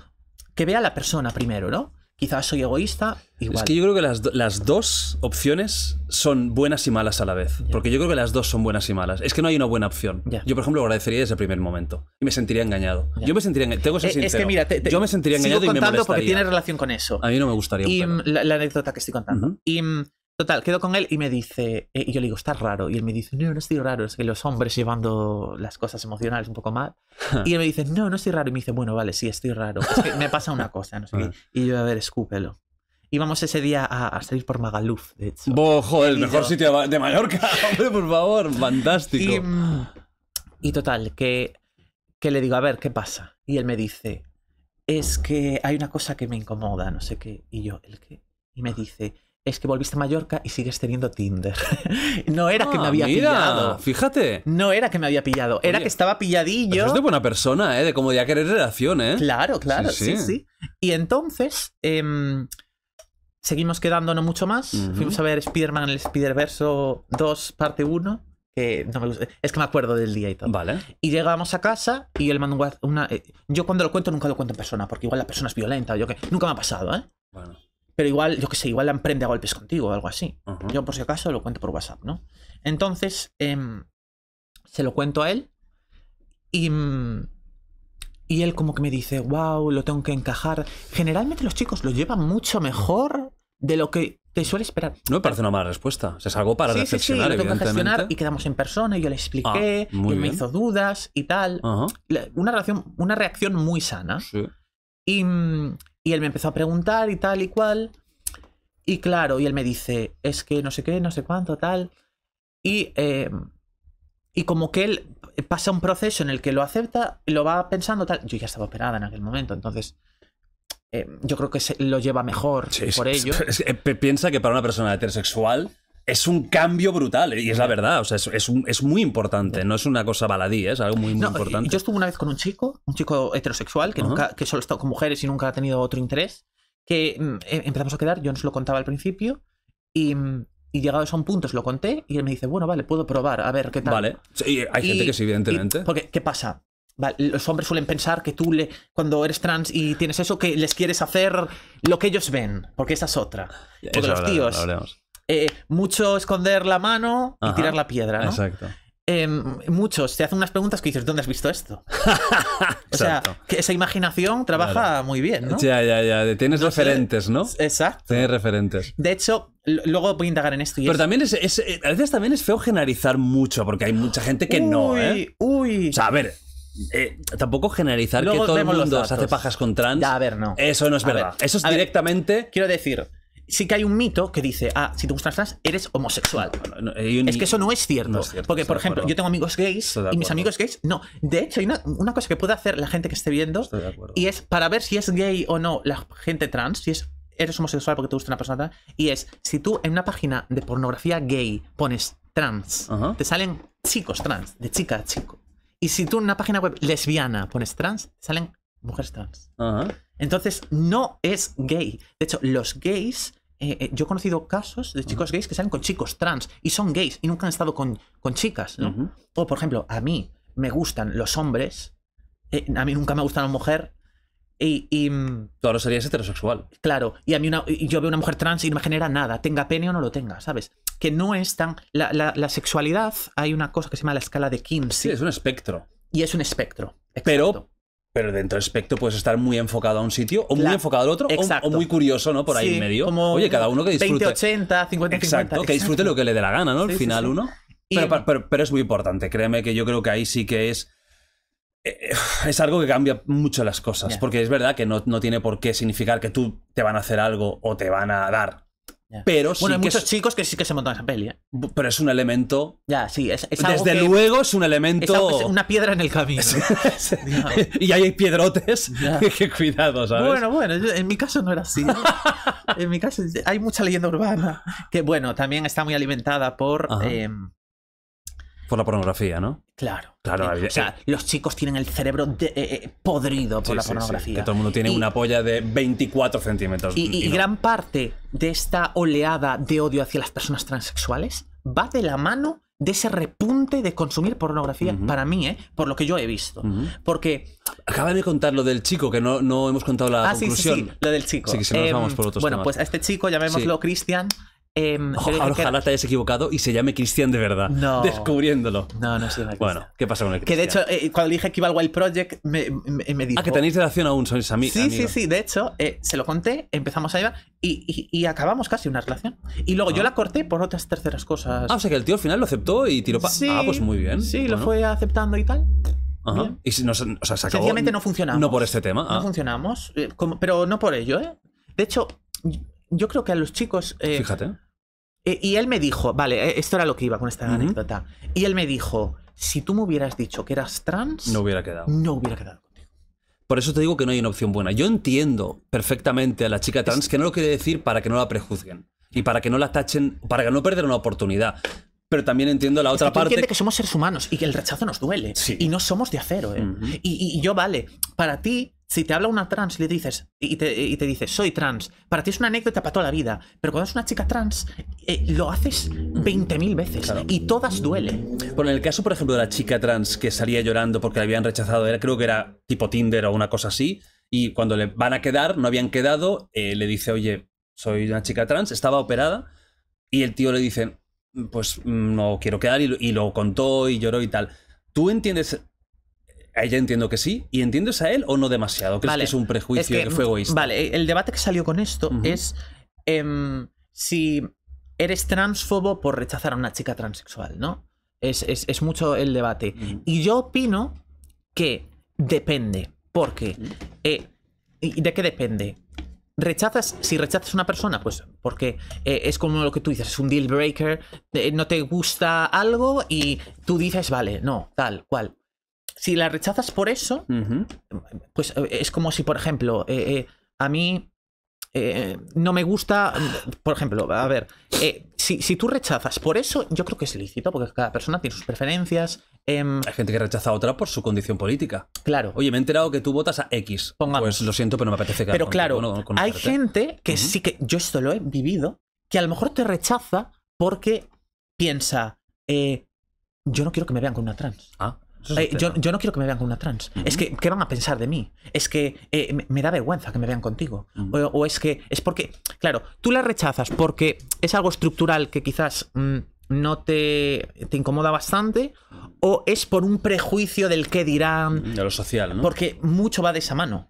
que vea la persona primero, ¿no? Quizás soy egoísta. Igual. Es que yo creo que las, dos opciones son buenas y malas a la vez. Porque yo creo que las dos son buenas y malas. Es que no hay una buena opción. Yo, por ejemplo, agradecería desde el primer momento. Y me sentiría engañado. Yo me sentiría engañado. Tengo eh, Es que mira, yo me sentiría engañado y me molestaría. porque tiene relación con eso. A mí no me gustaría. la, anécdota que estoy contando. Y mm, Total, quedo con él y me dice, eh, y yo le digo, está raro. Y él me dice, no, no estoy raro, es que los hombres llevando las cosas emocionales un poco mal. *laughs* y él me dice, no, no estoy raro. Y me dice, bueno, vale, sí, estoy raro. Es que me pasa una *laughs* cosa, no sé qué. Ah. Y yo, a ver, escúpelo. Íbamos ese día a, salir por Magaluf, de hecho. ¡Bojo, el mejor sitio de Mallorca, *laughs* hombre, por favor, fantástico. Y, mm, y, total, que, que le digo, a ver, ¿qué pasa? Y él me dice, es que hay una cosa que me incomoda, no sé qué. Y yo, ¿el qué? Y me dice, es que volviste a Mallorca y sigues teniendo Tinder. *laughs* no era que me ah, había pillado. Fíjate. No era que me había pillado, era que estaba pilladillo. Eso es de buena persona, ¿eh? De como ya querer relación, ¿eh? Claro, claro, sí, sí. Y entonces, em, seguimos quedándonos mucho más. Fuimos a ver Spider-Man en el Spider-Verso 2, parte 1. que no me Es que me acuerdo del día y todo. Vale. Y llegamos a casa y él mandó una. Eh, yo cuando lo cuento nunca lo cuento en persona, porque igual la persona es violenta yo que. Nunca me ha pasado, ¿eh? Bueno. Pero igual, yo qué sé, igual la emprende a golpes contigo o algo así. Yo por si acaso lo cuento por WhatsApp, ¿no? Entonces, em, se lo cuento a él y, mm, él como que me dice, wow, lo tengo que encajar. Generalmente los chicos lo llevan mucho mejor de lo que te suele esperar. No me parece una mala respuesta. Se sea, es algo para sí, sí, lo tengo y quedamos en persona y yo le expliqué ah, y me hizo dudas y tal. Una, reacción, una reacción muy sana. Sí. Y, mm, y él me empezó a preguntar y tal y cual. Y claro, y él me dice, es que no sé qué, no sé cuánto, tal. Y, eh, como que él pasa un proceso en el que lo acepta, lo va pensando, tal. Yo ya estaba operada en aquel momento, entonces... Eh, yo creo que lo lleva mejor por ello. *laughs* Eh, piensa que para una persona heterosexual es un cambio brutal, eh, y es la verdad, o sea, es, es, muy importante, no es una cosa baladí, es algo muy, muy importante. Yo estuve una vez con un chico, un chico heterosexual, que, nunca, que solo ha estado con mujeres y nunca ha tenido otro interés, que mm, eh, empezamos a quedar, yo nos lo contaba al principio, y, mm, y llegados a un punto os lo conté, y él me dice, bueno, vale, puedo probar, a ver qué tal. Vale, hay gente que sí, evidentemente. porque, ¿qué pasa? los hombres suelen pensar que tú, le, cuando eres trans y tienes eso, que les quieres hacer lo que ellos ven, porque esa es otra. los tíos... Eh, mucho esconder la mano y tirar la piedra, Exacto. Em, muchos te hacen unas preguntas que dices, ¿dónde has visto esto? *laughs* o sea, que esa imaginación trabaja muy bien, Ya, ya, ya. Tienes referentes, ¿no? Exacto. Tienes referentes. De hecho, luego voy a indagar en esto. Pero también es, eh, A veces también es feo generalizar mucho, porque hay mucha gente que no, ¿eh? Uy. O sea, a ver, eh, tampoco generalizar que todo el mundo se hace pajas con trans. a ver, no. Eso no es verdad. eso es directamente. quiero decir, sí que hay un mito que dice, ah, si te gustan trans, eres homosexual. Eh, es que eso no es cierto. porque, por ejemplo, yo tengo amigos gays y mis amigos gays, no. De hecho, hay una, cosa que puede hacer la gente que esté viendo y es para ver si es gay o no la gente trans, si es eres homosexual porque te gusta una persona trans, y es, si tú en una página de pornografía gay pones trans, te salen chicos trans, de chica a chico. Y si tú en una página web lesbiana pones trans, te salen mujeres trans. Entonces, no es gay. De hecho, los gays, eh, eh, yo he conocido casos de chicos gays que salen con chicos trans y son gays y nunca han estado con, con chicas, O, por ejemplo, a mí me gustan los hombres, eh, a mí nunca me gusta una mujer. Y, y mm, lo serías heterosexual. Claro, y a mí yo veo una mujer trans y no me genera nada, tenga pene o no lo tenga, ¿sabes? Que no es tan. La, sexualidad, hay una cosa que se llama la escala de Kinsey. Sí, es un espectro. Y es un espectro. Pero pero dentro del espectro puedes estar muy enfocado a un sitio o muy enfocado al otro o, muy curioso, ¿no? Por ahí en medio. Oye, cada uno que disfrute. 20, 80, 50, Exacto, que disfrute lo que le dé la gana, ¿no? Al final uno. Pero, es muy importante, créeme que yo creo que ahí sí que es... Eh, eh, es algo que cambia mucho las cosas, porque es verdad que no, no tiene por qué significar que tú te van a hacer algo o te van a dar pero bueno, hay muchos chicos que sí que se montan esa peli. ¿eh? Pero es un elemento. Ya, sí. Es, Desde luego es un elemento. Es una piedra en el camino. *laughs* *laughs* y ahí hay piedrotes. *laughs* Qué cuidado, ¿sabes? Bueno, bueno, en mi caso no era así. en mi caso hay mucha leyenda urbana. Que bueno, también está muy alimentada por. Por la pornografía, ¿no? Claro. claro eh, o sea, eh, los chicos tienen el cerebro eh, podrido por la pornografía. que todo el mundo tiene una polla de 24 centímetros. Y, gran parte de esta oleada de odio hacia las personas transexuales va de la mano de ese repunte de consumir pornografía para mí, ¿eh? por lo que yo he visto. Porque. Acaba de contar lo del chico, que no, no hemos contado la conclusión. Ah, sí, sí, sí, lo del chico. Sí, si no vamos em, por otros Bueno, pues a este chico, llamémoslo Cristian, Em, ojalá, te hayas equivocado y se llame Cristian de verdad. No. Descubriéndolo. No, no Bueno, ¿qué pasa con el Cristian? Que de hecho, eh, cuando dije que iba al Wild Project, me, me, dijo. Ah, que tenéis relación aún, sois amigos. Sí, sí, sí. De hecho, eh, se lo conté, empezamos a llevar y, acabamos casi una relación. Y luego yo ah. la corté por otras terceras cosas. Ah, o sea que el tío al final lo aceptó y tiró pa... ah, pues muy bien. Sí, lo fue aceptando y tal. Ajá. Y si no, o sea, se acabó, Sencillamente no funcionamos. No por este tema. No ah. funcionamos. Eh, pero no por ello, ¿eh? De hecho, yo creo que a los chicos. Fíjate eh, y él me dijo, vale, eh, esto era lo que iba con esta anécdota. Y él me dijo, si tú me hubieras dicho que eras trans... No hubiera quedado. No hubiera quedado. Por eso te digo que no hay una opción buena. Yo entiendo perfectamente a la chica trans que no lo quiere decir para que no la prejuzguen y para que no la tachen, para que no perder una oportunidad pero también entiendo la otra parte. Entiende que somos seres humanos y que el rechazo nos duele. Y no somos de acero, ¿eh? y, yo, vale, para ti, si te habla una trans y le dices, y te, y dices, soy trans, para ti es una anécdota para toda la vida. Pero cuando es una chica trans, eh, lo haces 20.000 veces y todas duele Bueno, en el caso, por ejemplo, de la chica trans que salía llorando porque la habían rechazado, era, creo que era tipo Tinder o una cosa así. Y cuando le van a quedar, no habían quedado, eh, le dice, oye, soy una chica trans, estaba operada. Y el tío le dice, pues mm, no quiero quedar y, lo contó y lloró y tal. ¿Tú entiendes a ella entiendo que sí. ¿Y entiendes a él o no demasiado? que es un prejuicio que, mm, fue egoísta? Vale, e-, el debate que salió con esto es em, si eres transfobo por rechazar a una chica transexual, ¿no? Es, mucho el debate. Y yo opino que depende. Porque. Eh, ¿De qué depende? rechazas, si rechazas una persona, pues porque eh, es como lo que tú dices, es un deal breaker, eh, no te gusta algo y tú dices, vale, no, tal, cual. Si la rechazas por eso, pues eh, es como si, por ejemplo, a mí eh, no me gusta, por ejemplo, a ver, eh, si, tú rechazas por eso, yo creo que es lícito, porque cada persona tiene sus preferencias. Em, hay gente que rechaza a otra por su condición política. Claro. Oye, me he enterado que tú votas a X. Ponga. Pues lo siento, pero me apetece que Pero claro, hay gente que sí que, yo esto lo he vivido, que a lo mejor te rechaza porque piensa, eh, yo no quiero que me vean con una trans. Ah. Eh, yo, no quiero que me vean con una trans. Es que, ¿qué van a pensar de mí? Es que eh, me da vergüenza que me vean contigo. o, es que, es porque, claro, tú la rechazas porque es algo estructural que quizás mm, no te, te, incomoda bastante, o es por un prejuicio del qué dirán. Mm, de lo social, ¿no? Porque mucho va de esa mano.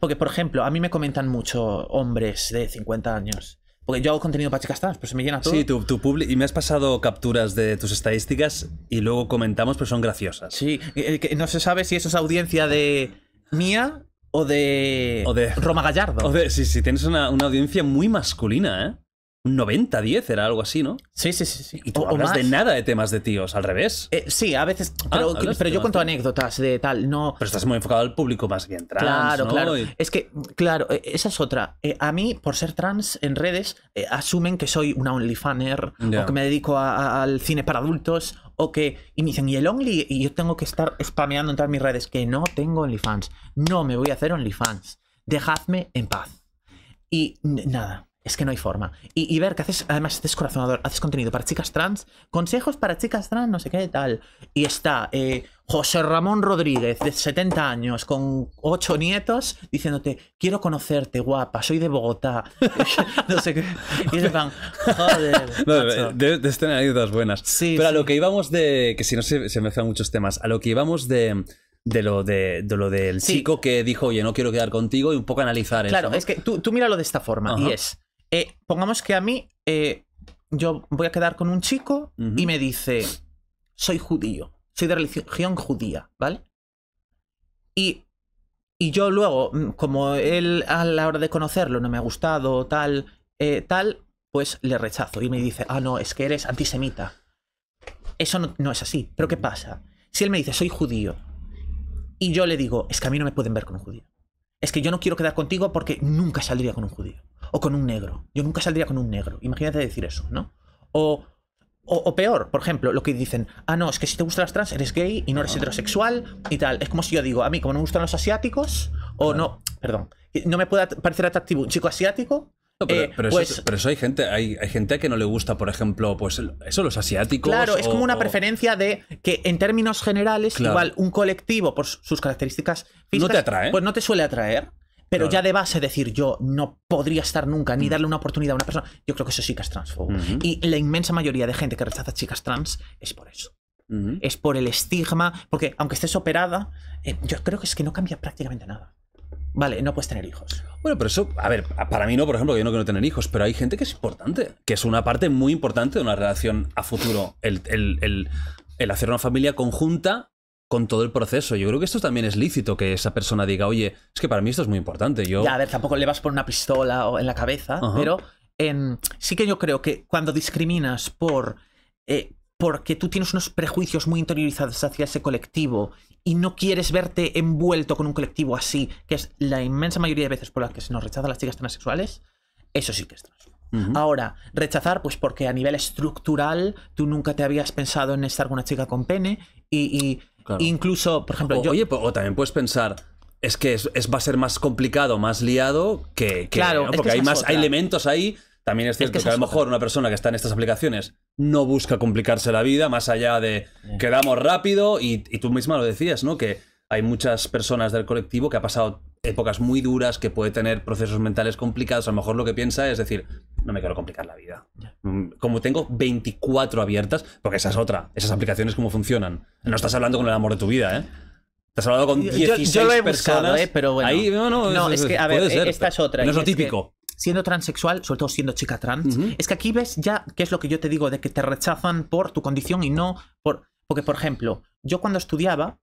Porque, por ejemplo, a mí me comentan mucho hombres de 50 años. Porque yo hago contenido para chicas trans, pero pues se me llena todo. Sí, tu, tu y me has pasado capturas de tus estadísticas y luego comentamos, pero son graciosas. Sí, eh, eh, no se sabe si eso es audiencia de mía o de, o de... Roma Gallardo. sí, sí, tienes una, una audiencia muy masculina, ¿eh? 90-10 era algo así, ¿no? Sí, sí, sí. Y tú hablas de nada de temas de tíos, al revés. Eh, sí, a veces. Ah, pero, yo cuento anécdotas de tal, no. Pero estás muy enfocado al público más bien trans. Claro, claro. Es que, claro, e, esa es otra. Eh, a mí, por ser trans en redes, eh, asumen que soy una only fanner. o que me dedico al cine para adultos o que. Y me dicen, ¿y el Only? Y yo tengo que estar spameando en todas mis redes que no tengo OnlyFans. No me voy a hacer OnlyFans. Dejadme en paz. Y nada. Es que no hay forma. Y, ver que haces, además, es corazonador, haces contenido para chicas trans, consejos para chicas trans, no sé qué tal. Y está eh, José Ramón Rodríguez, de 70 años, con 8 nietos, diciéndote, quiero conocerte, guapa, soy de Bogotá. *laughs* no sé qué. Y se van, joder. *laughs* No, de, buenas. Sí, Pero a lo que íbamos de, que si no se, se mezclan muchos temas, a lo que íbamos de de lo, de, de lo del chico que dijo, oye, no quiero quedar contigo y un poco analizar claro, eso. Claro, es que tú, tú míralo de esta forma y es, eh, pongamos que a mí, eh, yo voy a quedar con un chico y me dice, soy judío, soy de religión judía, ¿vale? Y, yo luego, mm, como él a la hora de conocerlo no me ha gustado, tal, eh, tal, pues le rechazo y me dice, ah, no, es que eres antisemita. Eso no es así. Pero ¿qué pasa? Si él me dice, soy judío, y yo le digo, es que a mí no me pueden ver con un judío. Es que yo no quiero quedar contigo porque nunca saldría con un judío o con un negro. Yo nunca saldría con un negro. Imagínate decir eso, ¿no? O, o, peor, por ejemplo, lo que dicen, ah, no, es que si te gustan las trans eres gay y no eres ah. heterosexual y tal. Es como si yo digo, a mí como no me gustan los asiáticos, o no, perdón, no me puede parecer atractivo un chico asiático, eh, pues pero, eso, hay gente, hay, hay, gente que no le gusta, por ejemplo, pues eso, los asiáticos. Claro, es como una preferencia de que en términos generales, igual un colectivo por sus características físicas. No te atrae. Pues no te suele atraer. Pero ya de base decir yo no podría estar nunca ni mm. darle una oportunidad a una persona, yo creo que eso sí que es transfobo. Y la inmensa mayoría de gente que rechaza chicas trans es por eso. Es por el estigma, porque aunque estés operada, eh, yo creo que es que no cambia prácticamente nada. Vale, no puedes tener hijos. Bueno, pero eso, a ver, para mí no, por ejemplo, yo no quiero tener hijos, pero hay gente que es importante, que es una parte muy importante de una relación a futuro. El, el, el, el hacer una familia conjunta con todo el proceso. Yo creo que esto también es lícito que esa persona diga, oye, es que para mí esto es muy importante. Yo... Ya, a ver, tampoco le vas por una pistola o en la cabeza, pero em, sí que yo creo que cuando discriminas por. Eh, porque tú tienes unos prejuicios muy interiorizados hacia ese colectivo y no quieres verte envuelto con un colectivo así, que es la inmensa mayoría de veces por las que se nos rechazan las chicas transexuales, eso sí que es trans. Ahora, rechazar, pues porque a nivel estructural tú nunca te habías pensado en estar con una chica con pene y Incluso, por ejemplo, o, yo... o también puedes pensar, es que es, va a ser más complicado, más liado que... claro, porque hay más hay elementos ahí. También es cierto que, a lo mejor una persona que está en estas aplicaciones no busca complicarse la vida, más allá de quedamos rápido, y, y tú misma lo decías, ¿no? Que hay muchas personas del colectivo que ha pasado épocas muy duras, que puede tener procesos mentales complicados, a lo mejor lo que piensa es decir, no me quiero complicar la vida. Mm, como tengo 24 abiertas, porque esa es otra, esas aplicaciones cómo funcionan. No estás hablando con el amor de tu vida, ¿eh? Estás hablando con 16 yo, yo lo he personas. ¿eh? Pero bueno. Ahí, no, es, que, a ver, eh, esta es otra. No es lo típico. siendo transexual, sobre todo siendo chica trans, es que aquí ves ya qué es lo que yo te digo de que te rechazan por tu condición y no por... Porque, por ejemplo, yo cuando estudiaba,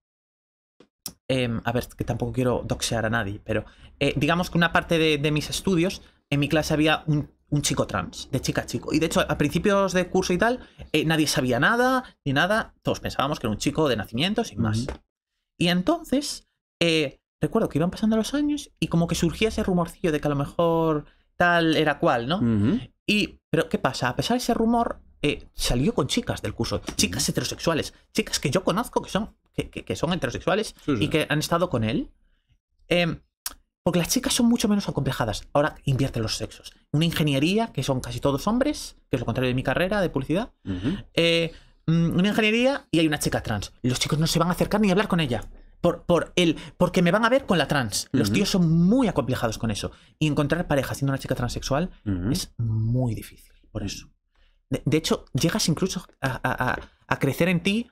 Em, a ver, que tampoco quiero doxear a nadie, pero eh, digamos que una parte de, mis estudios, en mi clase había un, chico trans, de chica a chico. Y de hecho, a principios de curso y tal, eh, nadie sabía nada, ni nada. Todos pensábamos que era un chico de nacimiento, sin más. Y entonces, eh, recuerdo que iban pasando los años y como que surgía ese rumorcillo de que a lo mejor tal era cual, ¿no? Y, pero ¿qué pasa? A pesar de ese rumor, salió con chicas del curso, chicas heterosexuales, chicas que yo conozco que son que, son heterosexuales y que han estado con él. Em, porque las chicas son mucho menos acomplejadas. Ahora invierte los sexos. Una ingeniería, que son casi todos hombres, que es lo contrario de mi carrera de publicidad. Eh, mm, una ingeniería y hay una chica trans. Los chicos no se van a acercar ni a hablar con ella. Por, por porque me van a ver con la trans. Los tíos son muy acomplejados con eso. Y encontrar pareja siendo una chica transexual es muy difícil. Por eso. De, hecho, llegas incluso a crecer en ti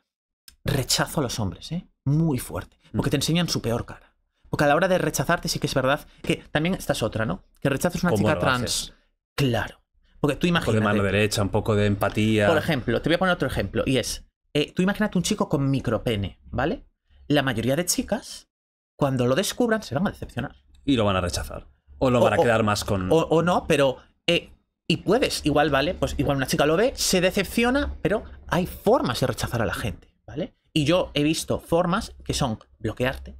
rechazo a los hombres, ¿eh? Muy fuerte. Mm. Porque te enseñan su peor cara. Porque a la hora de rechazarte sí que es verdad que también esta es otra, ¿no? Que rechazas a una chica trans. Claro. Porque tú imaginas. Un poco de mano derecha, un poco de empatía. Por ejemplo, te voy a poner otro ejemplo. Y es, eh, tú imagínate un chico con micropene, ¿vale? La mayoría de chicas, cuando lo descubran, se van a decepcionar. Y lo van a rechazar. O lo van a quedar más con... O, no, pero... Eh, y puedes, igual, ¿vale? Pues igual una chica lo ve, se decepciona, pero hay formas de rechazar a la gente. Y yo he visto formas que son bloquearte,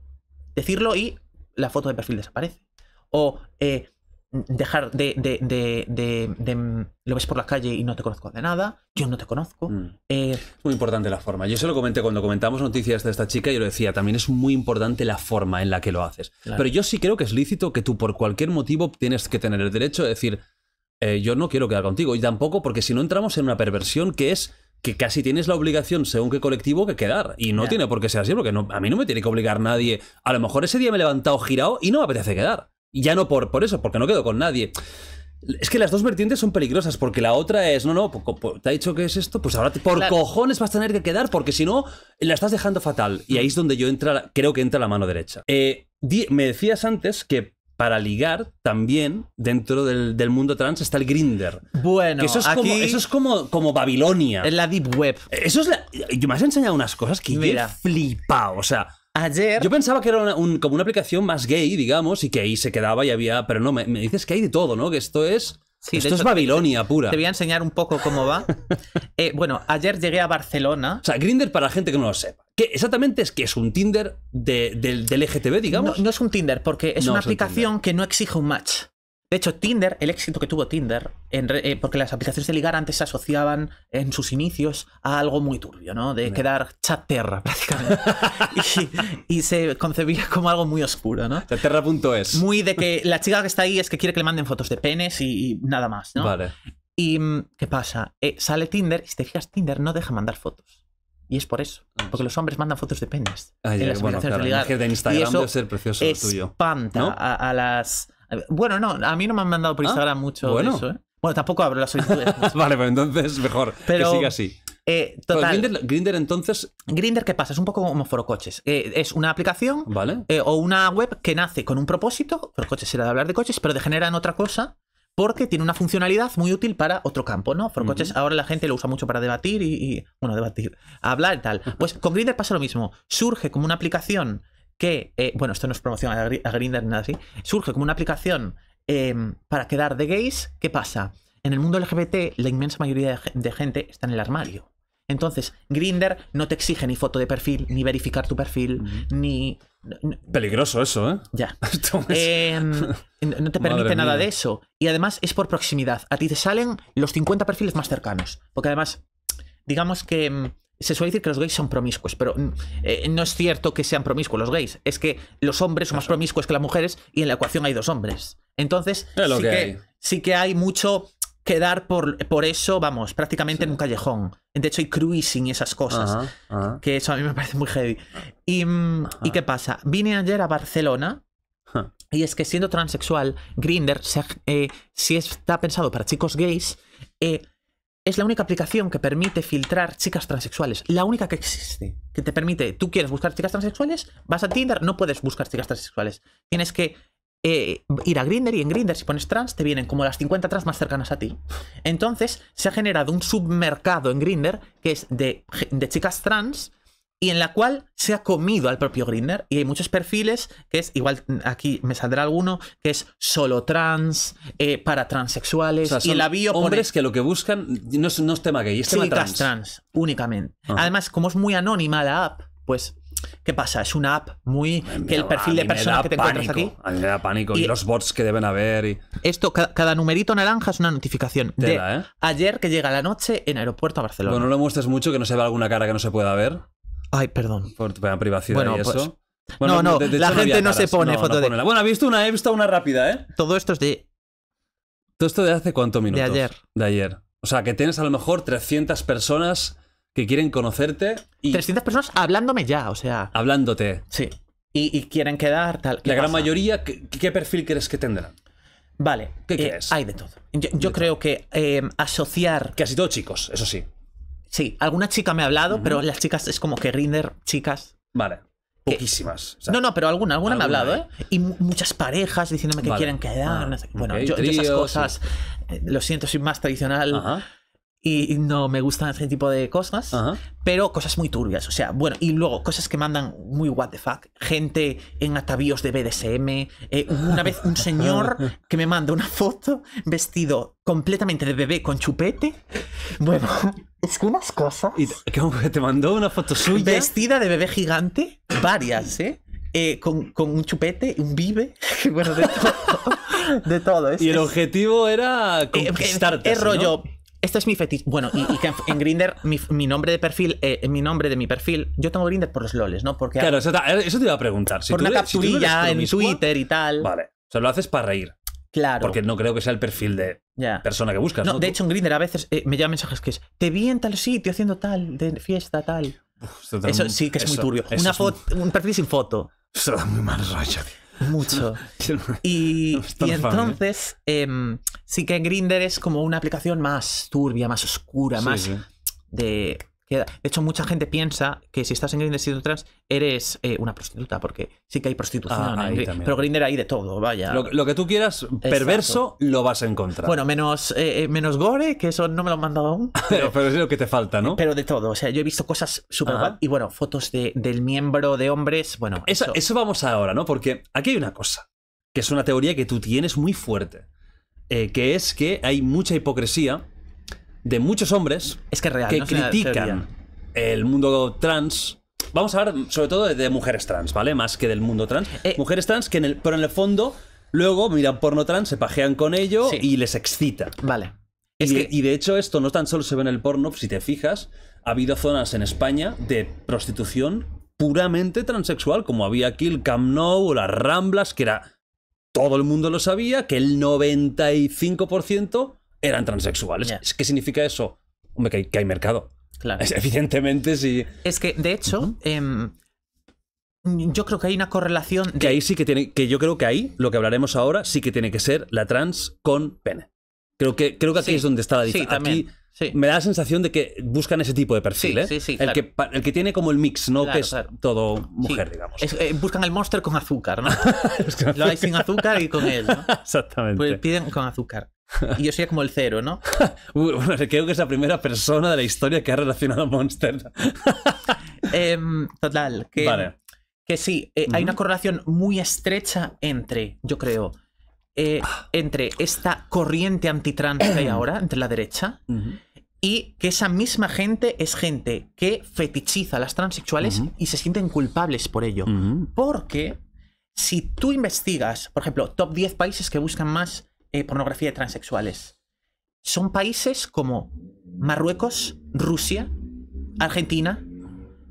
decirlo y la foto de perfil desaparece. O eh, dejar de, Lo ves por la calle y no te conozco de nada, yo no te conozco. Mm. Es eh. muy importante la forma. Yo se lo comenté cuando comentamos noticias de esta chica, yo lo decía, también es muy importante la forma en la que lo haces. Pero yo sí creo que es lícito que tú por cualquier motivo tienes que tener el derecho de decir, eh, yo no quiero quedar contigo. Y tampoco porque si no entramos en una perversión que es que casi tienes la obligación, según qué colectivo, que quedar. Y no tiene por qué ser así, porque no, a mí no me tiene que obligar nadie. A lo mejor ese día me he levantado girado y no me apetece quedar. Y ya no por, por eso, porque no quedo con nadie. Es que las dos vertientes son peligrosas, porque la otra es, no, no, te ha dicho que es esto, pues ahora te, por cojones vas a tener que quedar, porque si no, la estás dejando fatal. Y ahí es donde yo entra, creo que entra la mano derecha. Eh, me decías antes que para ligar también dentro del, mundo trans está el grinder. Bueno, eso es, como, eso es como, Babilonia. En la Deep Web. Eso es la, yo me has enseñado unas cosas que Mira. yo he flipado. O sea, Ayer. Yo pensaba que era como una aplicación más gay, digamos, y que ahí se quedaba y había. Pero no, me, me, dices que hay de todo, ¿no? Que esto es. Esto es Babilonia pura. Te voy a enseñar un poco cómo va. *laughs* Eh, bueno, ayer llegué a Barcelona. O sea, Grinder para la gente que no lo sepa. ¿Qué exactamente es que es un Tinder del LGTB, digamos? No, es un Tinder, porque es una aplicación que no exige un match. De hecho, Tinder, el éxito que tuvo Tinder, eh, porque las aplicaciones de ligar antes se asociaban en sus inicios a algo muy turbio, ¿no? De quedar chaterra, *laughs* prácticamente. *laughs* y, se concebía como algo muy oscuro, ¿no? Chaterra.es. Muy de que la chica que está ahí es que quiere que le manden fotos de penes y, nada más, ¿no? Vale. ¿Y mm, qué pasa? Eh, sale Tinder y si te fijas, Tinder no deja mandar fotos. Y es por eso. Ah, porque los hombres mandan fotos de penes. Ah, en las bueno, de ser precioso tuyo. ¿no? a, las eh, bueno, no, a mí no me han mandado por ah, Instagram mucho eso, ¿eh? Bueno, tampoco abro las solicitudes. vale, pero entonces mejor que siga así. Eh, entonces. Grinder, ¿qué pasa? Es un poco como Forocoches. es una aplicación o una web que nace con un propósito. Forocoches era de hablar de coches, pero degenera en otra cosa porque tiene una funcionalidad muy útil para otro campo, ¿no? Forocoches ahora la gente lo usa mucho para debatir y, Bueno, debatir, hablar y tal. *laughs* Pues con Grinder pasa lo mismo. Surge como una aplicación que, eh, bueno, esto no es promoción a, Grindr ni nada así, surge como una aplicación em, para quedar de gays, ¿qué pasa? En el mundo LGBT la inmensa mayoría de gente está en el armario. Entonces, Grinder no te exige ni foto de perfil, ni verificar tu perfil, ni... Peligroso eso, ¿eh? Ya. *laughs* Em, no te *laughs* permite nada de eso. Y además es por proximidad. A ti te salen los 50 perfiles más cercanos. Porque además, digamos que em, se suele decir que los gays son promiscuos, pero mm, eh, no es cierto que sean promiscuos los gays. Es que los hombres son más promiscuos que las mujeres y en la ecuación hay dos hombres. Entonces, sí que, sí, que, hay mucho que dar por, eso, vamos, prácticamente en un callejón. De hecho, hay cruising y esas cosas, que eso a mí me parece muy heavy. Y, mm, qué pasa? Vine ayer a Barcelona y es que siendo transexual, Grinder, eh, si está pensado para chicos gays, eh, es la única aplicación que permite filtrar chicas transexuales. La única que existe. Que te permite, tú quieres buscar chicas transexuales, vas a Tinder, no puedes buscar chicas transexuales. Tienes que eh, ir a Grinder y en Grinder si pones trans te vienen como las 50 trans más cercanas a ti. Entonces se ha generado un submercado en Grinder que es de, de chicas trans y en la cual se ha comido al propio Grinder. Y hay muchos perfiles que es, igual aquí me saldrá alguno, que es solo trans, eh, para transexuales. y la bio hombres que lo que buscan no es, tema gay, es sí, trans. únicamente. Ah. Además, como es muy anónima la app, pues ¿Qué pasa? Es una app muy. que el perfil de persona que te encuentras aquí. me da pánico. Y, los bots que deben haber. Y... Esto, cada, numerito naranja es una notificación. de ¿eh? Ayer que llega la noche en aeropuerto a Barcelona. Bueno, no lo muestres mucho que no se vea alguna cara que no se pueda ver. Ay, perdón. Por tu privacidad y pues, eso. Bueno, no, no, la gente no, se pone foto de. Bueno, he visto una, he visto una rápida, ¿eh? Todo esto es de. Todo esto de hace cuánto minutos. De ayer. De ayer. O sea, que tienes a lo mejor 300 personas que quieren conocerte y. 300 personas hablándome ya, o sea. Hablándote. Sí. Y, quieren quedar, tal. La gran mayoría, ¿qué, perfil crees que tendrán? Vale. ¿Qué eh, Hay de todo. Yo, creo que eh, asociar. Casi todos chicos, eso sí. Sí, alguna chica me ha hablado, pero las chicas es como que Rinder, chicas. Vale. Poquísimas. no, no, pero alguna, alguna, me ha hablado, ¿eh? ¿eh? Y muchas parejas diciéndome que quieren quedar. Ah, bueno, yo, esas cosas, eh, lo siento, soy más tradicional. Ajá y no me gustan ese tipo de cosas, pero cosas muy turbias, o sea, bueno, y luego cosas que mandan muy what the fuck, gente en atavíos de BDSM, eh, una vez un señor *laughs* que me manda una foto vestido completamente de bebé con chupete, bueno, es que unas cosas... ¿Y que te mandó una foto suya? Vestida de bebé gigante, varias, ¿eh? eh con, con, un chupete, un vive, *laughs* bueno, de todo. De todo. y el este. objetivo era eh, conquistarte. Es, rollo, este es mi fetiche. Bueno, y, en, Grinder mi, nombre de perfil, eh, mi nombre de mi perfil, yo tengo Grinder por los loles, ¿no? Porque claro, eso te, iba a preguntar. por una capturilla en Twitter y tal. Vale. O sea, lo haces para reír. Claro. Porque no creo que sea el perfil de persona que buscas. No, de hecho en Grinder a veces eh, me llegan mensajes que es te vi en tal sitio haciendo tal, de fiesta, tal. eso, sí que es muy turbio. Una foto, un... perfil sin foto. Eso da muy mal rollo, mucho. *laughs* y, entonces, ¿eh? em, sí que Grinder es como una aplicación más turbia, más oscura, más de de hecho, mucha gente piensa que si estás en Grindr siendo eres eh, una prostituta, porque sí que hay prostitución. Ah, pero Grindr hay de todo, vaya. Lo, que tú quieras, perverso, lo vas a encontrar. Bueno, menos, eh, eh, menos gore, que eso no me lo han mandado aún. *laughs* Pero, pero, es lo que te falta, ¿no? Pero de todo. O sea, yo he visto cosas súper y bueno, fotos de, del miembro de hombres. Bueno, eso... eso vamos ahora, ¿no? Porque aquí hay una cosa, que es una teoría que tú tienes muy fuerte, que es que hay mucha hipocresía de muchos hombres es que, critican el mundo trans. Vamos a hablar sobre todo de, mujeres trans, ¿vale? Más que del mundo trans. Eh, mujeres trans que, en el, pero en el fondo, luego miran porno trans, se pajean con ello y les excita. Vale. y, de hecho esto no tan solo se ve en el porno, si te fijas, ha habido zonas en España de prostitución puramente transexual, como había aquí el Camp Nou o las Ramblas, que era... Todo el mundo lo sabía, que el 95% eran transexuales. ¿Qué significa eso? Hombre, que hay, mercado. Claro. *laughs* evidentemente, sí. Es que, de hecho, em, yo creo que hay una correlación. Que ahí sí que tiene. Que yo creo que ahí, lo que hablaremos ahora, sí que tiene que ser la trans con pene. Creo que, creo que aquí es donde está la diferencia. aquí me da la sensación de que buscan ese tipo de perfil, ¿eh? el, que, el que tiene como el mix, ¿no? que es todo mujer, digamos. Eh, buscan el monster con azúcar, ¿no? *laughs* Lo hay sin azúcar y con él, ¿no? *laughs* Exactamente. Pues piden con azúcar. *laughs* Y yo soy como el cero, ¿no? *laughs* creo que es la primera persona de la historia que ha relacionado a Monster. *laughs* Em, total, que, que sí, eh, hay una correlación muy estrecha entre, yo creo, eh, entre esta corriente antitrans que hay *clears throat* ahora, entre la derecha, y que esa misma gente es gente que fetichiza a las transexuales y se sienten culpables por ello. Porque si tú investigas, por ejemplo, top 10 países que buscan más eh, pornografía de transexuales. Son países como Marruecos, Rusia, Argentina,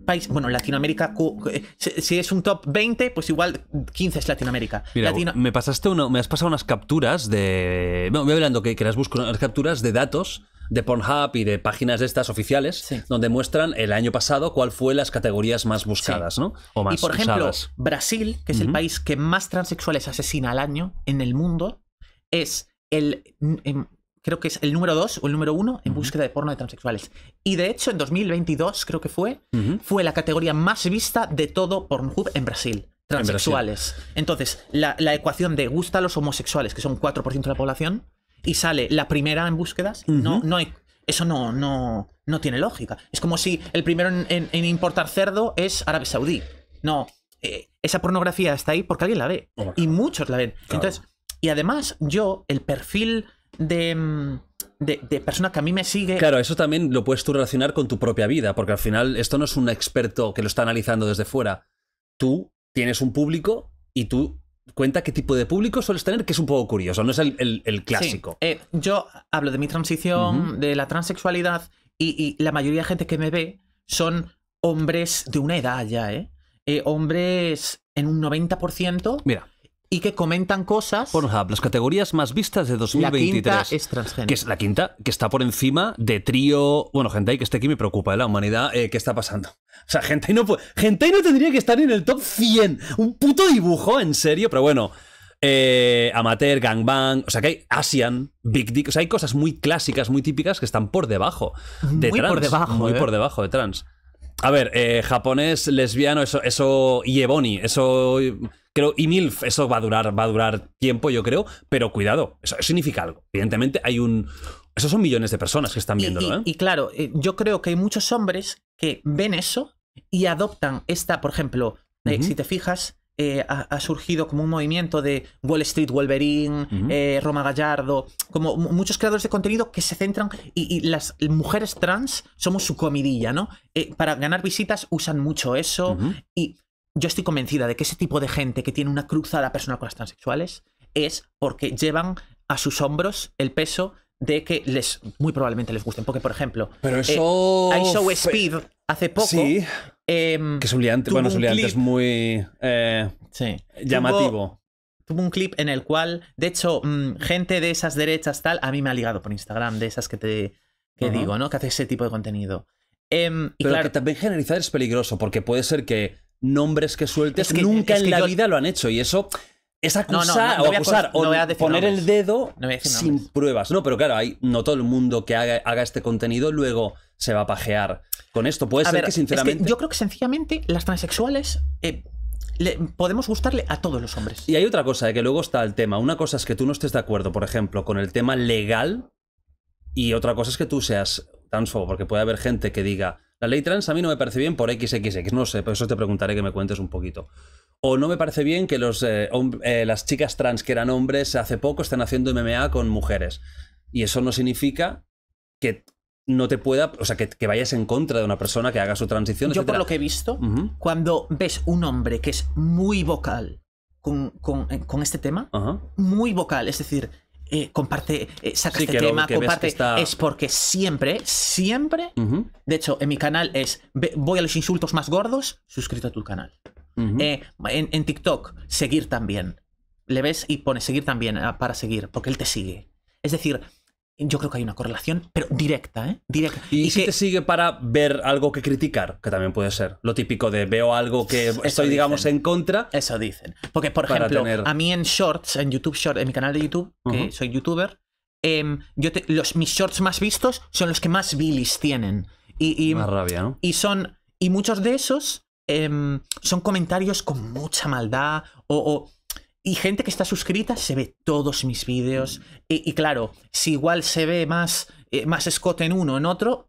país, bueno, Latinoamérica, eh, si es un top 20, pues igual 15 es Latinoamérica. Mira, me pasaste uno, me has pasado unas capturas de, voy hablando que, que las busco, unas capturas de datos de Pornhub y de páginas de estas oficiales, donde muestran el año pasado cuál fue las categorías más buscadas, ¿no? O más y por ejemplo, Brasil, que es el país que más transexuales asesina al año en el mundo, es el, em, creo que es el número 2 o el número 1 en búsqueda de porno de transexuales. Y de hecho, en 2022, creo que fue, fue la categoría más vista de todo Pornhub en Brasil. Transexuales. Entonces, la, ecuación de gusta a los homosexuales, que son 4% de la población, y sale la primera en búsquedas, no, no Eso no, no, no tiene lógica. Es como si el primero en, importar cerdo es Arabia Saudí. No, eh, esa pornografía está ahí porque alguien la ve. Oh, y muchos la ven. Entonces, y además, yo, el perfil mm, de, persona que a mí me sigue. Claro, eso también lo puedes tú relacionar con tu propia vida, porque al final esto no es un experto que lo está analizando desde fuera. Tú tienes un público y tú cuenta qué tipo de público sueles tener, que es un poco curioso, no es el, clásico. Eh, yo hablo de mi transición, de la transexualidad, y, la mayoría de gente que me ve son hombres de una edad ya, ¿eh? eh hombres en un 90%. Mira y que comentan cosas. Pornhub, las categorías más vistas de 2023. La quinta es transgénero. Que es la quinta, que está por encima de trío. Bueno, gente ahí que esté aquí me preocupa ¿eh? la humanidad. Eh, ¿Qué está pasando? O sea, gente no puede... Gente ahí no tendría que estar en el top 100. Un puto dibujo, en serio, pero bueno. Eh, amateur, gangbang, o sea que hay Asian, Big Dick, o sea hay cosas muy clásicas, muy típicas que están por debajo de muy por debajo, muy eh. por debajo de trans. A ver, eh, japonés, lesbiano, eso, eso, y eso, creo, y milf, eso va a durar, va a durar tiempo, yo creo, pero cuidado, eso, significa algo. Evidentemente hay un... Esos son millones de personas que están viéndolo, y, ¿eh? y claro, eh, yo creo que hay muchos hombres que ven eso y adoptan esta, por ejemplo, eh, si te fijas, eh, ha, surgido como un movimiento de Wall Street Wolverine, eh, Roma Gallardo, como muchos creadores de contenido que se centran y, las mujeres trans somos su comidilla, ¿no? Eh, para ganar visitas usan mucho eso y yo estoy convencida de que ese tipo de gente que tiene una cruzada personal con las transexuales es porque llevan a sus hombros el peso de que les muy probablemente les gusten porque por ejemplo pero I Show Speed hace poco Em, que liante, bueno, es muy eh, llamativo. Tuvo, un clip en el cual, de hecho, mm, gente de esas derechas tal, a mí me ha ligado por Instagram, de esas que te digo, ¿no? Que hace ese tipo de contenido. Em, Pero que también generalizar es peligroso, porque puede ser que nombres que sueltes nunca en la vida lo han hecho, y eso es acusar o acusar o poner el dedo sin pruebas. No, pero claro, hay, no todo el mundo que haga, haga, este contenido luego se va a pajear con esto. Puede ser que sinceramente. yo creo que sencillamente las transexuales. Eh, podemos gustarle a todos los hombres. Y hay otra cosa, eh, que luego está el tema. Una cosa es que tú no estés de acuerdo, por ejemplo, con el tema legal. Y otra cosa es que tú seas transfobo, porque puede haber gente que diga, la ley trans a mí no me parece bien por XXX. No sé, por eso te preguntaré que me cuentes un poquito. O no me parece bien que los, eh, eh, las chicas trans que eran hombres hace poco están haciendo MMA con mujeres. Y eso no significa que no te pueda, o sea, que, que vayas en contra de una persona que haga su transición. Yo por lo que he visto, cuando ves un hombre que es muy vocal con, con, eh, con este tema, muy vocal, es decir, eh, comparte, saca este tema, comparte. Es porque siempre, siempre. De hecho, en mi canal es voy a los insultos más gordos, suscríbete a tu canal. Eh, en, TikTok, seguir también. Le ves y pone seguir también ah, para seguir, porque él te sigue. Es decir, yo creo que hay una correlación, pero directa, ¿eh? Directa. Y, si te sigue para ver algo que criticar, que también puede ser. Lo típico de veo algo que estoy, digamos, en contra. Eso dicen. Porque, por ejemplo, a mí en Shorts, en YouTube Shorts, en mi canal de YouTube, que soy youtuber, em, yo los, mis shorts más vistos son los que más Billis tienen. Y, más rabia, ¿no? Y son. Y muchos de esos Em, son comentarios con mucha maldad o, y gente que está suscrita se ve todos mis vídeos. Y, claro, si igual se ve más, eh, más Scott en uno en otro,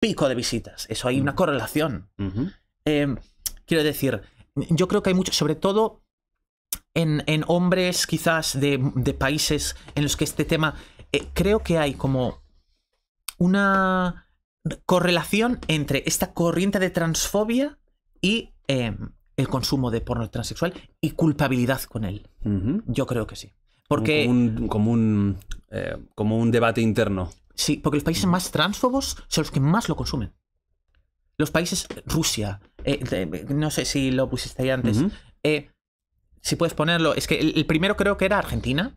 pico de visitas. Eso hay una mm. correlación. Em, quiero decir, yo creo que hay mucho, sobre todo en, hombres quizás de, países en los que este tema, eh, creo que hay como una correlación entre esta corriente de transfobia y em, el consumo de porno transexual y culpabilidad con él. Yo creo que sí. Porque... Como un, como un, eh, como un debate interno. Sí, porque los países más transfobos son los que más lo consumen. Los países, Rusia, eh, no sé si lo pusiste ahí antes, eh, si puedes ponerlo, es que el, primero creo que era Argentina,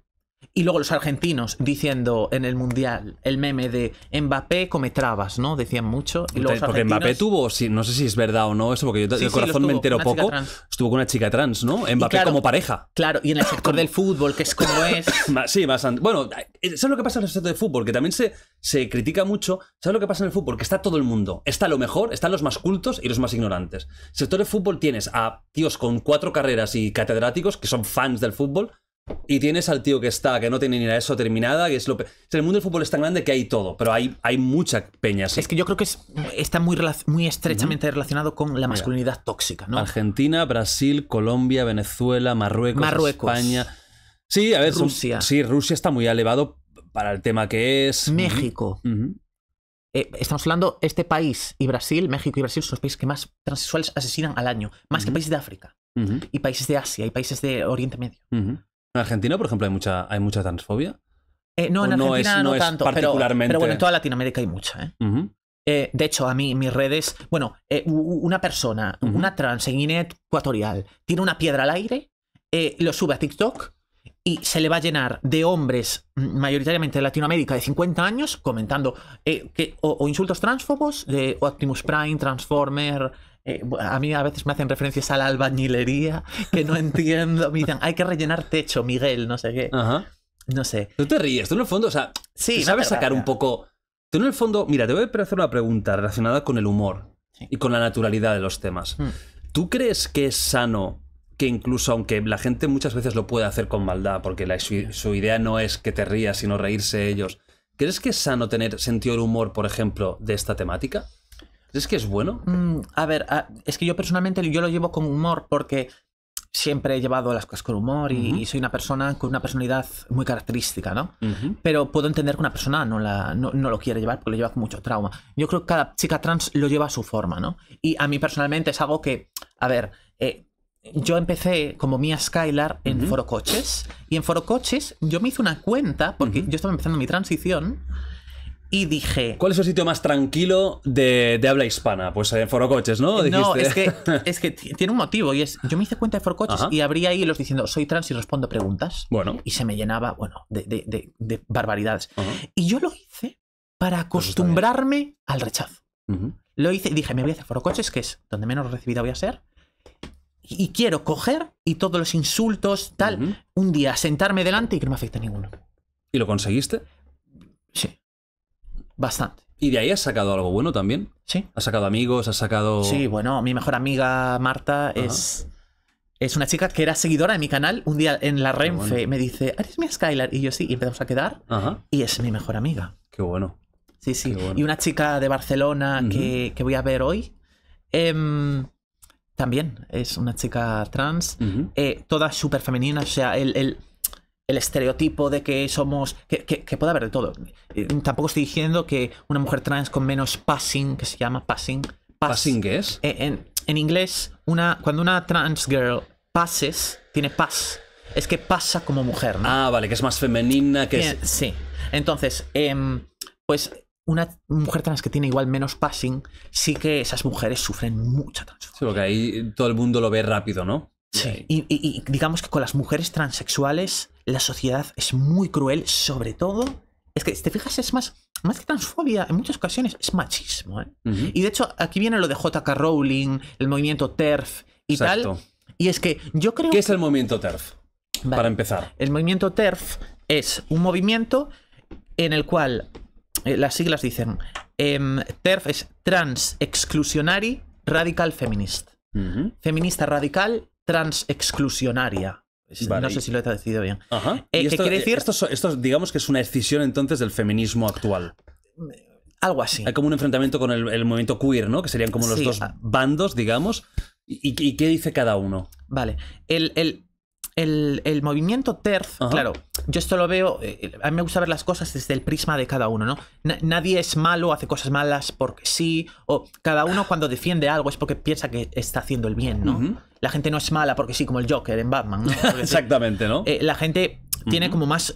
y luego los argentinos diciendo en el Mundial el meme de Mbappé come trabas, ¿no? Decían mucho. Y luego porque Mbappé tuvo, no sé si es verdad o no eso, porque yo de corazón me entero poco, estuvo con una chica trans, ¿no? Mbappé como pareja. Claro, y en el sector del fútbol, que es como es. *laughs* sí, más Bueno, eh, ¿sabes lo que pasa en el sector del fútbol? Que también se, se critica mucho. ¿Sabes lo que pasa en el fútbol? Que está todo el mundo. Está lo mejor, están los más cultos y los más ignorantes. El sector del fútbol tienes a tíos con cuatro carreras y catedráticos que son fans del fútbol y tienes al tío que está, que no tiene ni la eso terminada, que es lo el mundo del fútbol es tan grande que hay todo, pero hay, hay mucha peña. Es que yo creo que es, está muy, muy estrechamente relacionado con la masculinidad tóxica, ¿no? Argentina, Brasil, Colombia, Venezuela, Marruecos, España. Sí, a ver, Rusia. sí, Rusia está muy elevado para el tema que es. México. Eh, estamos hablando, este país y Brasil, México y Brasil son los países que más transexuales asesinan al año, más que países de África, y países de Asia, y países de Oriente Medio. En Argentina, por ejemplo, hay mucha, hay mucha transfobia. Eh, no, en Argentina no, tanto, pero, bueno, en toda Latinoamérica hay mucha. ¿eh? Eh, de hecho, a mí mis redes, bueno, una persona, una trans en Guinea Ecuatorial, tiene una piedra al aire, lo sube a TikTok y se le va a llenar de hombres, mm, mayoritariamente de Latinoamérica, de 50 años, comentando que, o, insultos transfobos de Optimus Prime, Transformer, eh, a mí a veces me hacen referencias a la albañilería que no entiendo. Me dicen, hay que rellenar techo, Miguel, no sé qué. No sé. Tú te ríes, tú en el fondo, o sea, sabes sacar un poco. Tú en el fondo, mira, te voy a hacer una pregunta relacionada con el humor y con la naturalidad de los temas. Hmm. ¿Tú crees que es sano que incluso aunque la gente muchas veces lo puede hacer con maldad, porque su, idea no es que te rías, sino reírse ellos, ¿crees que es sano tener sentido el humor, por ejemplo, de esta temática? ¿Es que es bueno? Mm, a ver, es que yo personalmente yo lo llevo con humor porque siempre he llevado las cosas con humor y, soy una persona con una personalidad muy característica, ¿no? Pero puedo entender que una persona no, la, no, no, lo quiere llevar porque lo lleva con mucho trauma. Yo creo que cada chica trans lo lleva a su forma, ¿no? Y a mí personalmente es algo que, a ver, eh, yo empecé como Mia Skylar en Foro Coches y en Foro Coches yo me hice una cuenta porque yo estaba empezando mi transición y dije... ¿Cuál es el sitio más tranquilo de, habla hispana? Pues en eh, Forocoches, ¿no? Eh, no, es que, *laughs* es que tiene un motivo y es, yo me hice cuenta de Forocoches y abría ahí los diciendo, soy trans y respondo preguntas. Bueno. Y se me llenaba, bueno, de, barbaridades. Y yo lo hice para pues acostumbrarme al rechazo. Lo hice, y dije, me voy a hacer Forocoches, que es donde menos recibida voy a ser y quiero coger y todos los insultos, tal, un día sentarme delante y que no me afecte a ninguno. ¿Y lo conseguiste? Bastante. ¿Y de ahí has sacado algo bueno también? Sí. ¿Has sacado amigos? ¿Has sacado...? Sí, bueno, mi mejor amiga Marta es... Es una chica que era seguidora de mi canal. Un día en la Renfe me dice, ¿eres mi Skylar? Y yo sí, y empezamos a quedar. Y es mi mejor amiga. Qué bueno. Sí, sí. Y una chica de Barcelona que, voy a ver hoy. Em, también es una chica trans. Eh, toda súper femenina. O sea, el, el el estereotipo de que somos. Que, puede haber de todo. Eh, tampoco estoy diciendo que una mujer trans con menos passing, que se llama passing. ¿Passing es? Eh, en, inglés, una, cuando una trans girl pases, tiene pass. Es que pasa como mujer, ¿no? Ah, vale, que es más femenina que. Sí. Entonces, em, pues una mujer trans que tiene igual menos passing, sí que esas mujeres sufren mucha trans. Sí, porque ahí todo el mundo lo ve rápido, ¿no? Sí. y digamos que con las mujeres transexuales la sociedad es muy cruel, sobre todo. Es que, si te fijas, es más, más que transfobia, en muchas ocasiones es machismo. ¿eh? Y de hecho, aquí viene lo de J.K. Rowling, el movimiento TERF y tal. Y es que yo creo. ¿Qué que... es el movimiento TERF? Para empezar. El movimiento TERF es un movimiento en el cual eh, las siglas dicen em, TERF es Trans Exclusionary Radical Feminist. Feminista radical trans exclusionaria. No sé si lo he traducido bien. Eh, ¿Qué quiere decir? Esto, digamos que es una escisión entonces del feminismo actual. Algo así. Hay como un enfrentamiento con el, movimiento queer, ¿no? Que serían como los dos ah. bandos, digamos. ¿Y, qué dice cada uno? Vale. El, movimiento TERF, claro, yo esto lo veo, eh, eh, a mí me gusta ver las cosas desde el prisma de cada uno, ¿no? nadie es malo, hace cosas malas porque sí, o cada uno cuando defiende algo es porque piensa que está haciendo el bien, ¿no? La gente no es mala porque sí, como el Joker en Batman, ¿no? *laughs* Exactamente, ¿no? Eh, la gente tiene como más...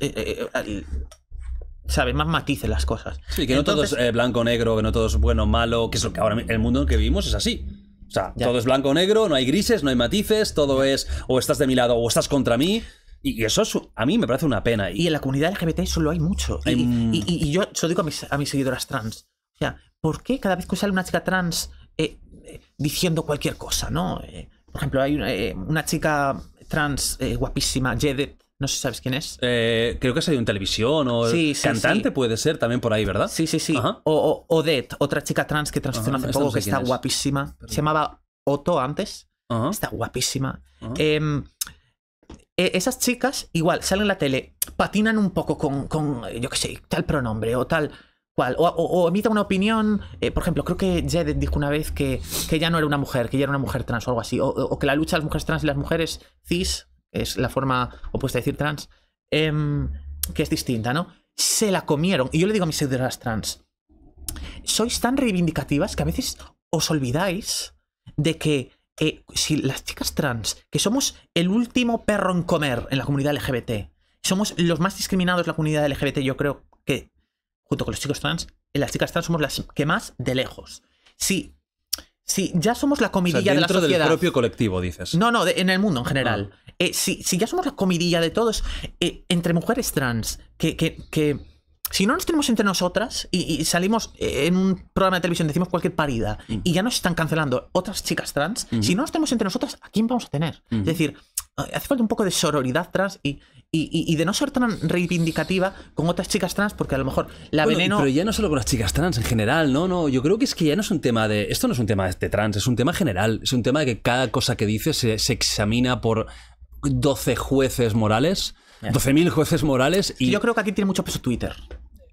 sabe Más matices las cosas. Sí, que no todo es blanco negro, que no todo es bueno malo, que es lo que ahora el mundo en que vivimos es así. O sea, todo es blanco o negro, no hay grises, no hay matices, todo es o estás de mi lado o estás contra mí. Y eso a mí me parece una pena. Y en la comunidad LGBT solo hay mucho. Y, y, yo se lo digo a mis, seguidoras trans. O sea, ¿por qué cada vez que sale una chica trans eh, eh, diciendo cualquier cosa, no? Eh, por ejemplo, hay una, una chica trans guapísima, Jedet, no sé si sabes quién es. creo que ha salido en televisión o cantante puede ser también por ahí, ¿verdad? Sí, sí, sí. O, o Odette, otra chica trans que transicionó hace poco, que está guapísima. Se llamaba Otto antes. Está guapísima. Eh, eh, esas chicas igual salen en la tele, patinan un poco con, con yo qué sé, tal pronombre o tal cual, o, o, emita una opinión, eh, por ejemplo, creo que Jed dijo una vez que, que ya no era una mujer, que ya era una mujer trans o algo así, o, que la lucha de las mujeres trans y las mujeres cis, es la forma opuesta de decir trans, em, que es distinta, ¿no? Se la comieron. Y yo le digo a mis seguidoras trans, sois tan reivindicativas que a veces os olvidáis de que si las chicas trans, que somos el último perro en comer en la comunidad LGBT, somos los más discriminados en la comunidad LGBT, yo creo que, junto con los chicos trans, las chicas trans somos las que más de lejos. Si, ya somos la comidilla de la sociedad. del propio colectivo, dices. No, no, en el mundo en general. Ah. Eh, si, ya somos la comidilla de todos, eh, entre mujeres trans, que si no nos tenemos entre nosotras y, salimos eh, en un programa de televisión, decimos cualquier parida y mm. ya nos están cancelando otras chicas trans, mm-hmm. si no nos tenemos entre nosotras, ¿a quién vamos a tener? Es mm-hmm. decir, hace falta un poco de sororidad trans y, de no ser tan reivindicativa con otras chicas trans, porque a lo mejor la veneno. Pero ya no solo con las chicas trans en general, no, no. Yo creo que es que ya no es un tema de. Esto no es un tema de trans, es un tema general. Es un tema de que cada cosa que dices se, examina por 12 jueces morales. 12.000 jueces morales y... Yo creo que aquí tiene mucho peso Twitter.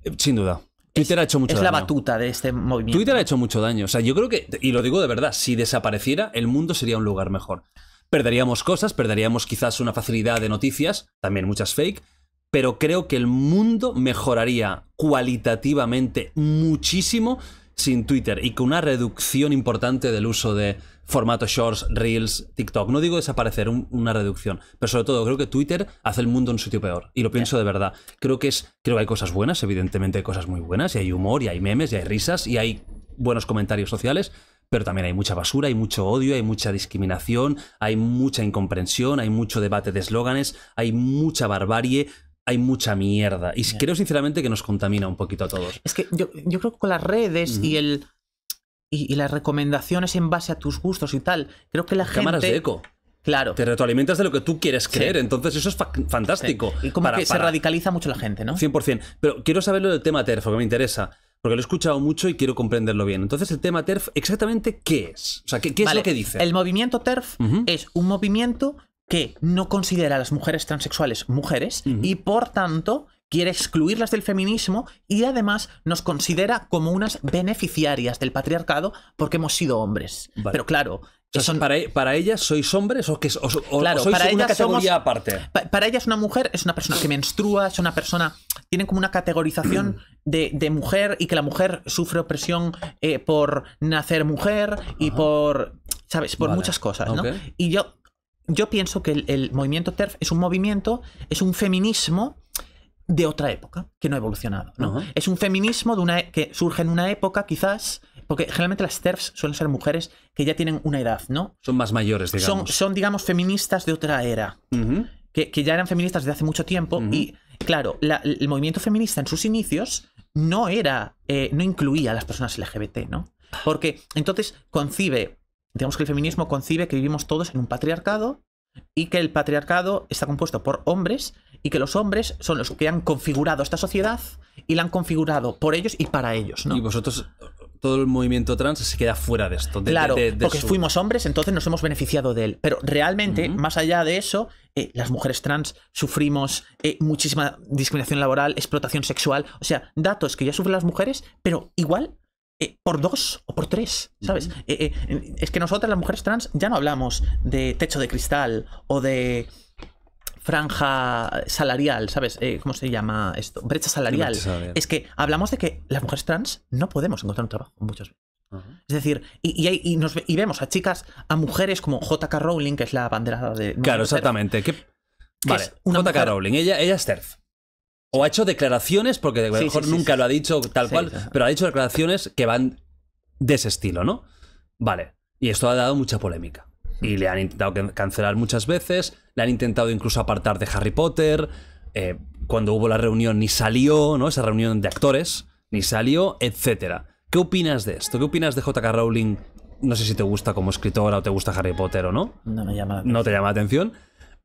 Eh, sin duda. Twitter ha hecho mucho daño. Es la batuta de este movimiento. Twitter ha hecho mucho daño. O sea, yo creo que, y lo digo de verdad, si desapareciera, el mundo sería un lugar mejor. Perderíamos cosas, perderíamos quizás una facilidad de noticias, también muchas fake, pero creo que el mundo mejoraría cualitativamente muchísimo sin Twitter y con una reducción importante del uso de, formato shorts, reels, TikTok. No digo desaparecer, una reducción, pero sobre todo creo que Twitter hace el mundo un sitio peor. Y lo pienso de verdad. Creo que es, creo hay cosas buenas, evidentemente hay cosas muy buenas, y hay humor, y hay memes, y hay risas, y hay buenos comentarios sociales, pero también hay mucha basura, hay mucho odio, hay mucha discriminación, hay mucha incomprensión, hay mucho debate de eslóganes, hay mucha barbarie, hay mucha mierda. Y creo sinceramente que nos contamina un poquito a todos. Es que yo, creo que con las redes y el y, las recomendaciones en base a tus gustos y tal. Creo que la Cámaras de eco. Claro. Te retroalimentas de lo que tú quieres creer, entonces eso es fantástico. Y como que se radicaliza mucho la gente, ¿no? 100%. Pero quiero saberlo del tema TERF, porque me interesa. Porque lo he escuchado mucho y quiero comprenderlo bien. Entonces, el tema TERF, ¿exactamente qué es? O sea, ¿qué, es lo que dice? El movimiento TERF es un movimiento que no considera a las mujeres transexuales mujeres y, por tanto, quiere excluirlas del feminismo y además nos considera como unas beneficiarias del patriarcado porque hemos sido hombres. Pero claro, son... E-, para, ellas sois hombres o que o, para una categoría aparte. para ellas una mujer es una persona que menstrua, es una persona tienen como una categorización *clears throat* de, mujer y que la mujer sufre opresión eh, por nacer mujer y por sabes por muchas cosas, ¿no? Y yo yo pienso que el, el, movimiento TERF es un movimiento, es un feminismo de otra época que no ha evolucionado. ¿no? Es un feminismo de una e, que surge en una época quizás, porque generalmente las TERFs suelen ser mujeres que ya tienen una edad, ¿no? Son más mayores, digamos. Son, son digamos, feministas de otra era, que, ya eran feministas desde hace mucho tiempo y, claro, el movimiento feminista en sus inicios no era, eh, no incluía a las personas LGBT, ¿no? Porque entonces concibe, digamos que el feminismo concibe que vivimos todos en un patriarcado y que el patriarcado está compuesto por hombres y que los hombres son los que han configurado esta sociedad y la han configurado por ellos y para ellos, ¿no? Y vosotros, todo el movimiento trans se queda fuera de esto. claro, porque fuimos hombres, entonces nos hemos beneficiado de él. Pero realmente, más allá de eso, eh, las mujeres trans sufrimos eh, muchísima discriminación laboral, explotación sexual, o sea, datos que ya sufren las mujeres, pero igual eh, por dos o por tres, ¿sabes? es que nosotras, las mujeres trans, ya no hablamos de techo de cristal o de franja salarial, ¿sabes? Eh, ¿Cómo se llama esto? Brecha salarial. Es que hablamos de que las mujeres trans no podemos encontrar un trabajo muchas veces. Es decir, y, y, nos, vemos a chicas, a mujeres como J.K. Rowling, que es la bandera de. Claro, exactamente. Que, vale, J.K. Rowling, ella, ella es TERF. O ha hecho declaraciones, porque a mejor nunca lo ha dicho tal cual, pero ha hecho declaraciones que van de ese estilo, ¿no? Vale. Y esto ha dado mucha polémica. Y mm. le han intentado cancelar muchas veces la han intentado incluso apartar de Harry Potter, eh, cuando hubo la reunión ni salió, ¿no? Esa reunión de actores, ni salió, etc. ¿Qué opinas de esto? ¿Qué opinas de JK Rowling? No sé si te gusta como escritora o te gusta Harry Potter o no. No me llama No te llama la atención.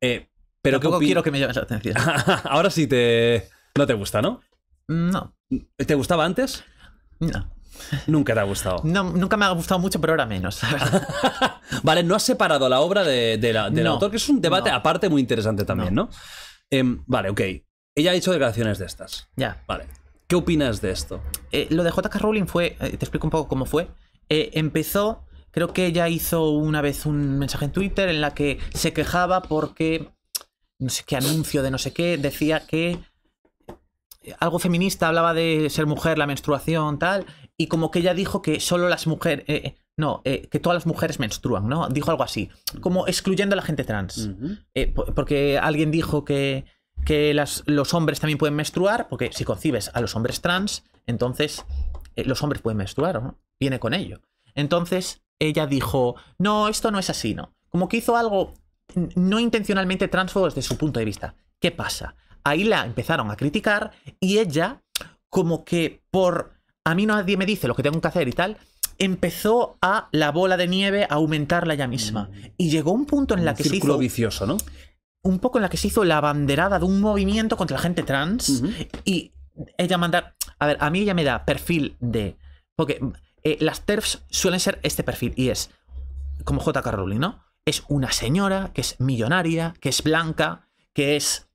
Eh, pero quiero que me llames la atención. *laughs* Ahora sí te... No te gusta, ¿no? No. ¿Te gustaba antes? No. Nunca te ha gustado. nunca me ha gustado mucho, pero ahora menos. *laughs* vale, no has separado la obra del autor, que es un debate aparte muy interesante también, ¿no? Em, vale, ok. Ella ha hecho declaraciones de estas. Ya. Vale. ¿Qué opinas de esto? Eh, lo de JK Rowling fue, eh, te explico un poco cómo fue. Eh, empezó, creo que ella hizo una vez un mensaje en Twitter en la que se quejaba porque, no sé qué anuncio de no sé qué, decía que algo feminista, hablaba de ser mujer, la menstruación, tal, y como que ella dijo que solo las mujeres, eh, eh, no, eh, que todas las mujeres menstruan, ¿no? Dijo algo así, como excluyendo a la gente trans. porque alguien dijo que, que los hombres también pueden menstruar, porque si concibes a los hombres trans, entonces los hombres pueden menstruar, ¿no? Viene con ello. Entonces ella dijo, no, esto no es así, ¿no? Como que hizo algo no intencionalmente transfobo desde su punto de vista. ¿Qué pasa? Ahí la empezaron a criticar y ella, como que por a mí nadie me dice lo que tengo que hacer y tal, empezó a la bola de nieve a aumentarla ya misma. Mm. Y llegó un punto en la que se hizo... vicioso, ¿no? Un poco en la que se hizo la banderada de un movimiento contra la gente trans y ella mandar... A ver, a mí ella me da perfil de... Porque eh, las TERFs suelen ser este perfil y es, como J.K. Rowling, ¿no? Es una señora que es millonaria, que es blanca, que es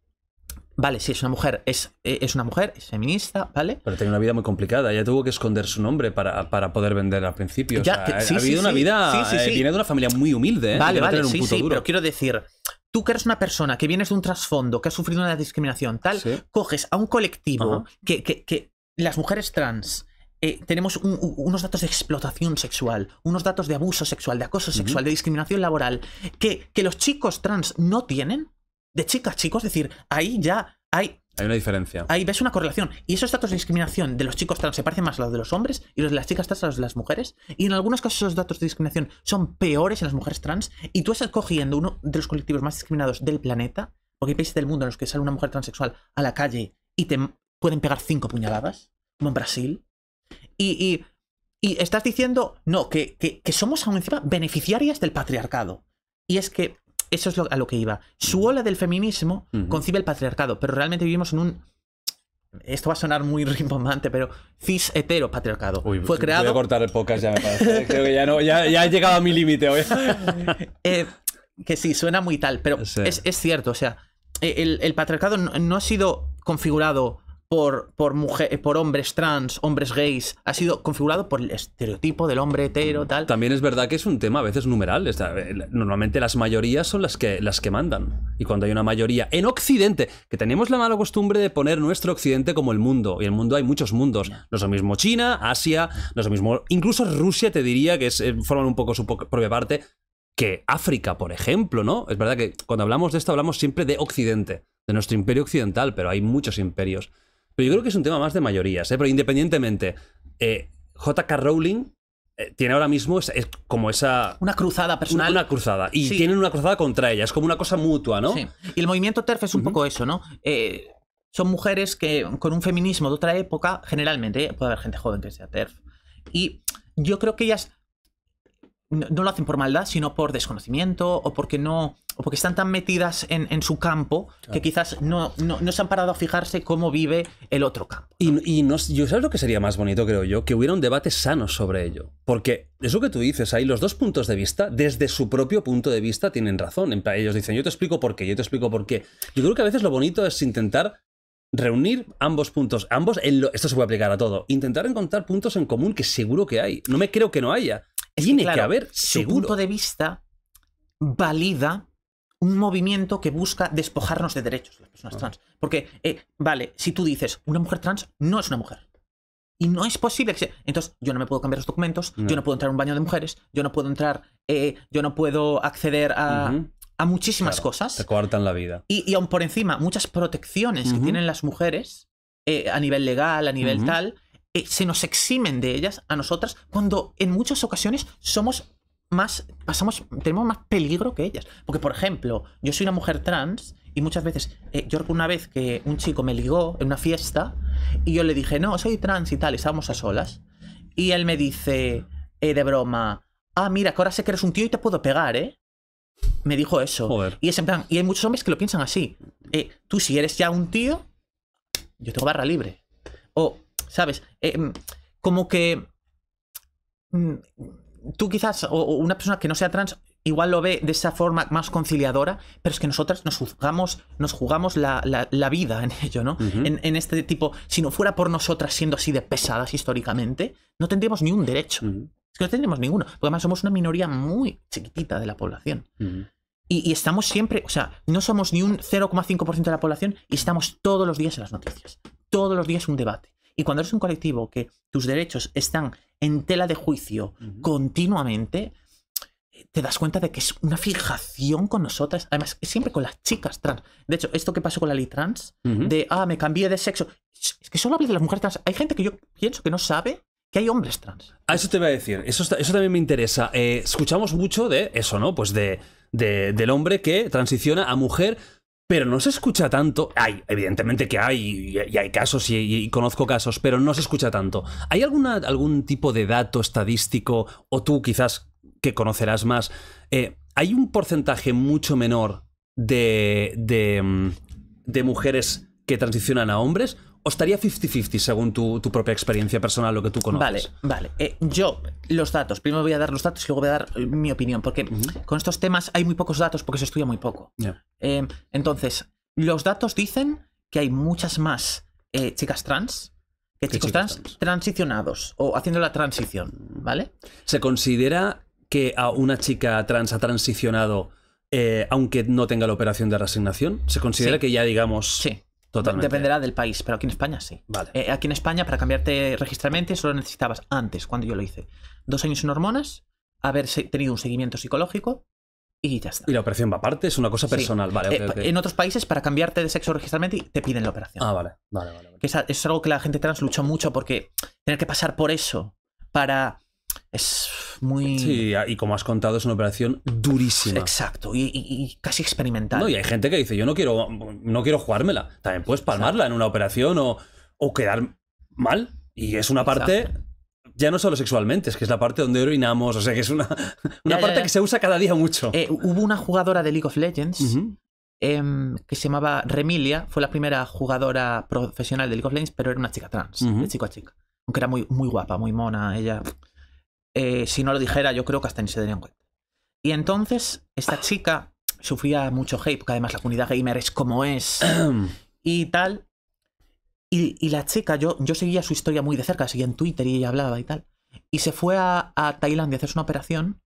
Vale, sí, es una mujer, es, e, es una mujer, feminista, ¿vale? Pero tiene una vida muy complicada, ya tuvo que esconder su nombre para, poder vender al principio. ha, una vida, viene de una familia muy humilde, ¿eh? Vale, vale, sí, sí, pero quiero decir, tú que eres una persona que vienes de un trasfondo, que has sufrido una discriminación, tal, coges a un colectivo que, las mujeres trans... Eh, tenemos unos datos de explotación sexual, unos datos de abuso sexual, de acoso sexual, de discriminación laboral, que, que los chicos trans no tienen, de chicas, chicos. Es decir, ahí ya hay hay una diferencia. Ahí ves una correlación. Y esos datos de discriminación de los chicos trans se parecen más a los de los hombres y los de las chicas trans a los de las mujeres. Y en algunos casos esos datos de discriminación son peores en las mujeres trans. Y tú estás cogiendo uno de los colectivos más discriminados del planeta, porque hay países del mundo en los que sale una mujer transexual a la calle y te pueden pegar cinco puñaladas, como en Brasil. Y, y, y estás diciendo, no, que, que, que somos aún encima beneficiarias del patriarcado. Y es que eso es a lo que iba. Su ola del feminismo concibe el patriarcado, pero realmente vivimos en un esto va a sonar muy *laughs* rimbombante, pero cis hetero patriarcado. fue creado. Voy a cortar el podcast ya me parece. *laughs* Creo que ya no, ya, he llegado a mi límite hoy. *laughs* Eh, que sí, suena muy tal, pero es, cierto. O sea, e, el, patriarcado no, ha sido configurado por, por, eh, por hombres trans, hombres gays, ha sido configurado por el estereotipo del hombre hetero, tal. También es verdad que es un tema a veces numeral. Eh, normalmente las mayorías son las que, las que mandan. Y cuando hay una mayoría en Occidente, que tenemos la mala costumbre de poner nuestro Occidente como el mundo, y el mundo hay muchos mundos. No es lo mismo China, Asia, no es lo mismo. Incluso Rusia te diría que es, eh, forman un poco su propia parte que África, por ejemplo, ¿no? Es verdad que cuando hablamos de esto hablamos siempre de Occidente, de nuestro imperio occidental, pero hay muchos imperios. Pero yo creo que es un tema más de mayorías, ¿eh? pero independientemente, eh, JK Rowling eh, tiene ahora mismo como esa... Una cruzada personal. Una, cruzada. Y tienen una cruzada contra ella. Es como una cosa mutua, ¿no? Sí. Y el movimiento TERF es un poco eso, ¿no? son mujeres que con un feminismo de otra época, generalmente, puede haber gente joven que sea TERF. Y yo creo que ellas no, lo hacen por maldad, sino por desconocimiento o porque no o porque están tan metidas en, su campo que quizás no, no, se han parado a fijarse cómo vive el otro campo. Y, yo sabes lo que sería más bonito, creo yo, que hubiera un debate sano sobre ello. Porque eso que tú dices, ahí los dos puntos de vista, desde su propio punto de vista, tienen razón. ellos dicen, yo te explico por qué, yo te explico por qué. Yo creo que a veces lo bonito es intentar reunir ambos puntos, ambos, esto se puede aplicar a todo, intentar encontrar puntos en común que seguro que hay. No me creo que no haya. Tiene que, haber, seguro. Su punto de vista valida un movimiento que busca despojarnos de derechos las personas ah. trans. Porque, eh, vale, si tú dices una mujer trans no es una mujer. Y no es posible que Entonces, yo no me puedo cambiar los documentos, yo no puedo entrar a un baño de mujeres, yo no puedo entrar, eh, yo no puedo acceder a, muchísimas cosas. Te coartan la vida. Y, aún por encima, muchas protecciones que tienen las mujeres eh, a nivel legal, a nivel tal, se nos eximen de ellas a nosotras cuando en muchas ocasiones somos más, pasamos, tenemos más peligro que ellas. Porque, por ejemplo, yo soy una mujer trans y muchas veces, eh, yo yo una vez que un chico me ligó en una fiesta y yo le dije, no, soy trans y tal, y estábamos a solas. Y él me dice, eh, de broma, ah, mira, que ahora sé que eres un tío y te puedo pegar, ¿eh? Me dijo eso. Y es en plan, y hay muchos hombres que lo piensan así. Eh, tú si eres ya un tío, yo tengo barra libre. O, ¿sabes? Em, como que mm, tú quizás, o, una persona que no sea trans, igual lo ve de esa forma más conciliadora, pero es que nosotras nos juzgamos nos jugamos la, vida en ello, ¿no? en, este tipo, si no fuera por nosotras siendo así de pesadas históricamente, no tendríamos ni un derecho. Es que no tendríamos ninguno, porque además somos una minoría muy chiquitita de la población. y, y, estamos siempre, o sea, no somos ni un 0,5% de la población y estamos todos los días en las noticias, todos los días un debate. Y cuando eres un colectivo que tus derechos están en tela de juicio continuamente, te das cuenta de que es una fijación con nosotras, además siempre con las chicas trans. De hecho, esto que pasó con la ley trans, de, ah, me cambié de sexo, es que solo hablé de las mujeres trans. Hay gente que yo pienso que no sabe que hay hombres trans. A ah, eso te voy a decir, eso, eso también me interesa. Eh, escuchamos mucho de eso, ¿no? Pues de, de, del hombre que transiciona a mujer pero no se escucha tanto. Hay, evidentemente que hay, y hay casos y, conozco casos, pero no se escucha tanto. ¿Hay algún tipo de dato estadístico, o tú quizás que conocerás más, eh, hay un porcentaje mucho menor de, de, mm, de mujeres que transicionan a hombres? ¿O estaría 50-50 según tu, propia experiencia personal, lo que tú conoces? Vale, vale. Eh, yo, los datos. Primero voy a dar los datos y luego voy a dar eh, mi opinión, porque con estos temas hay muy pocos datos porque se estudia muy poco. Eh, entonces, los datos dicen que hay muchas más chicas trans que chicos trans, transicionados o haciendo la transición, ¿vale? ¿Se considera que a una chica trans ha transicionado? aunque no tenga la operación de resignación? ¿Se considera que ya, digamos, sí. Dependerá del país, pero aquí en España sí. Eh, aquí en España, para cambiarte registralmente, solo necesitabas antes, cuando yo lo hice, dos años sin hormonas, haber tenido un seguimiento psicológico y ya está. Y la operación va aparte, es una cosa personal, vale. Eh, en otros países, para cambiarte de sexo registramente te piden la operación. Ah, vale, vale, vale. es, algo que la gente trans luchó mucho porque tener que pasar por eso para es muy... Sí, y como has contado, es una operación durísima. Exacto, y, casi experimental. No, y hay gente que dice, yo no quiero, no quiero jugármela. También puedes palmarla en una operación o, o, quedar mal. Y es una parte... Ya no solo sexualmente, es que es la parte donde orinamos, o sea que es una, *laughs* una parte que se usa cada día mucho. Eh, hubo una jugadora de League of Legends em, que se llamaba Remilia, fue la primera jugadora profesional de League of Legends, pero era una chica trans, de chico a chica. Aunque era muy, muy guapa, muy mona, ella eh, si no lo dijera, yo creo que hasta ni se darían cuenta. Y entonces, esta chica sufría mucho hate, porque además la comunidad gamer es como es *clears throat* y tal. Y, la chica, yo, yo seguía su historia muy de cerca, seguía en Twitter y ella hablaba y tal. Y se fue a, a Tailandia a hacerse una operación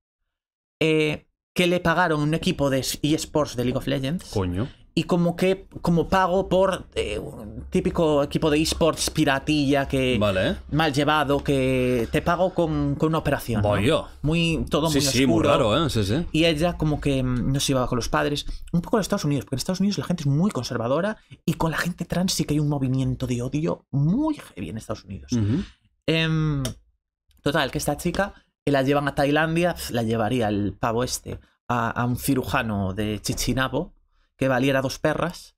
eh, que le pagaron un equipo de eSports de League of Legends. Coño y como que como pago por eh, un típico equipo de esports piratilla que mal llevado que te pago con, una operación muy todo muy sí, raro ¿eh? y ella como que mm, no se iba con los padres un poco en Estados Unidos porque en Estados Unidos la gente es muy conservadora y con la gente trans sí que hay un movimiento de odio muy heavy en Estados Unidos em, total que esta chica eh, la llevan a Tailandia la llevaría el pavo este a un cirujano de Chichinabo que valiera dos perras.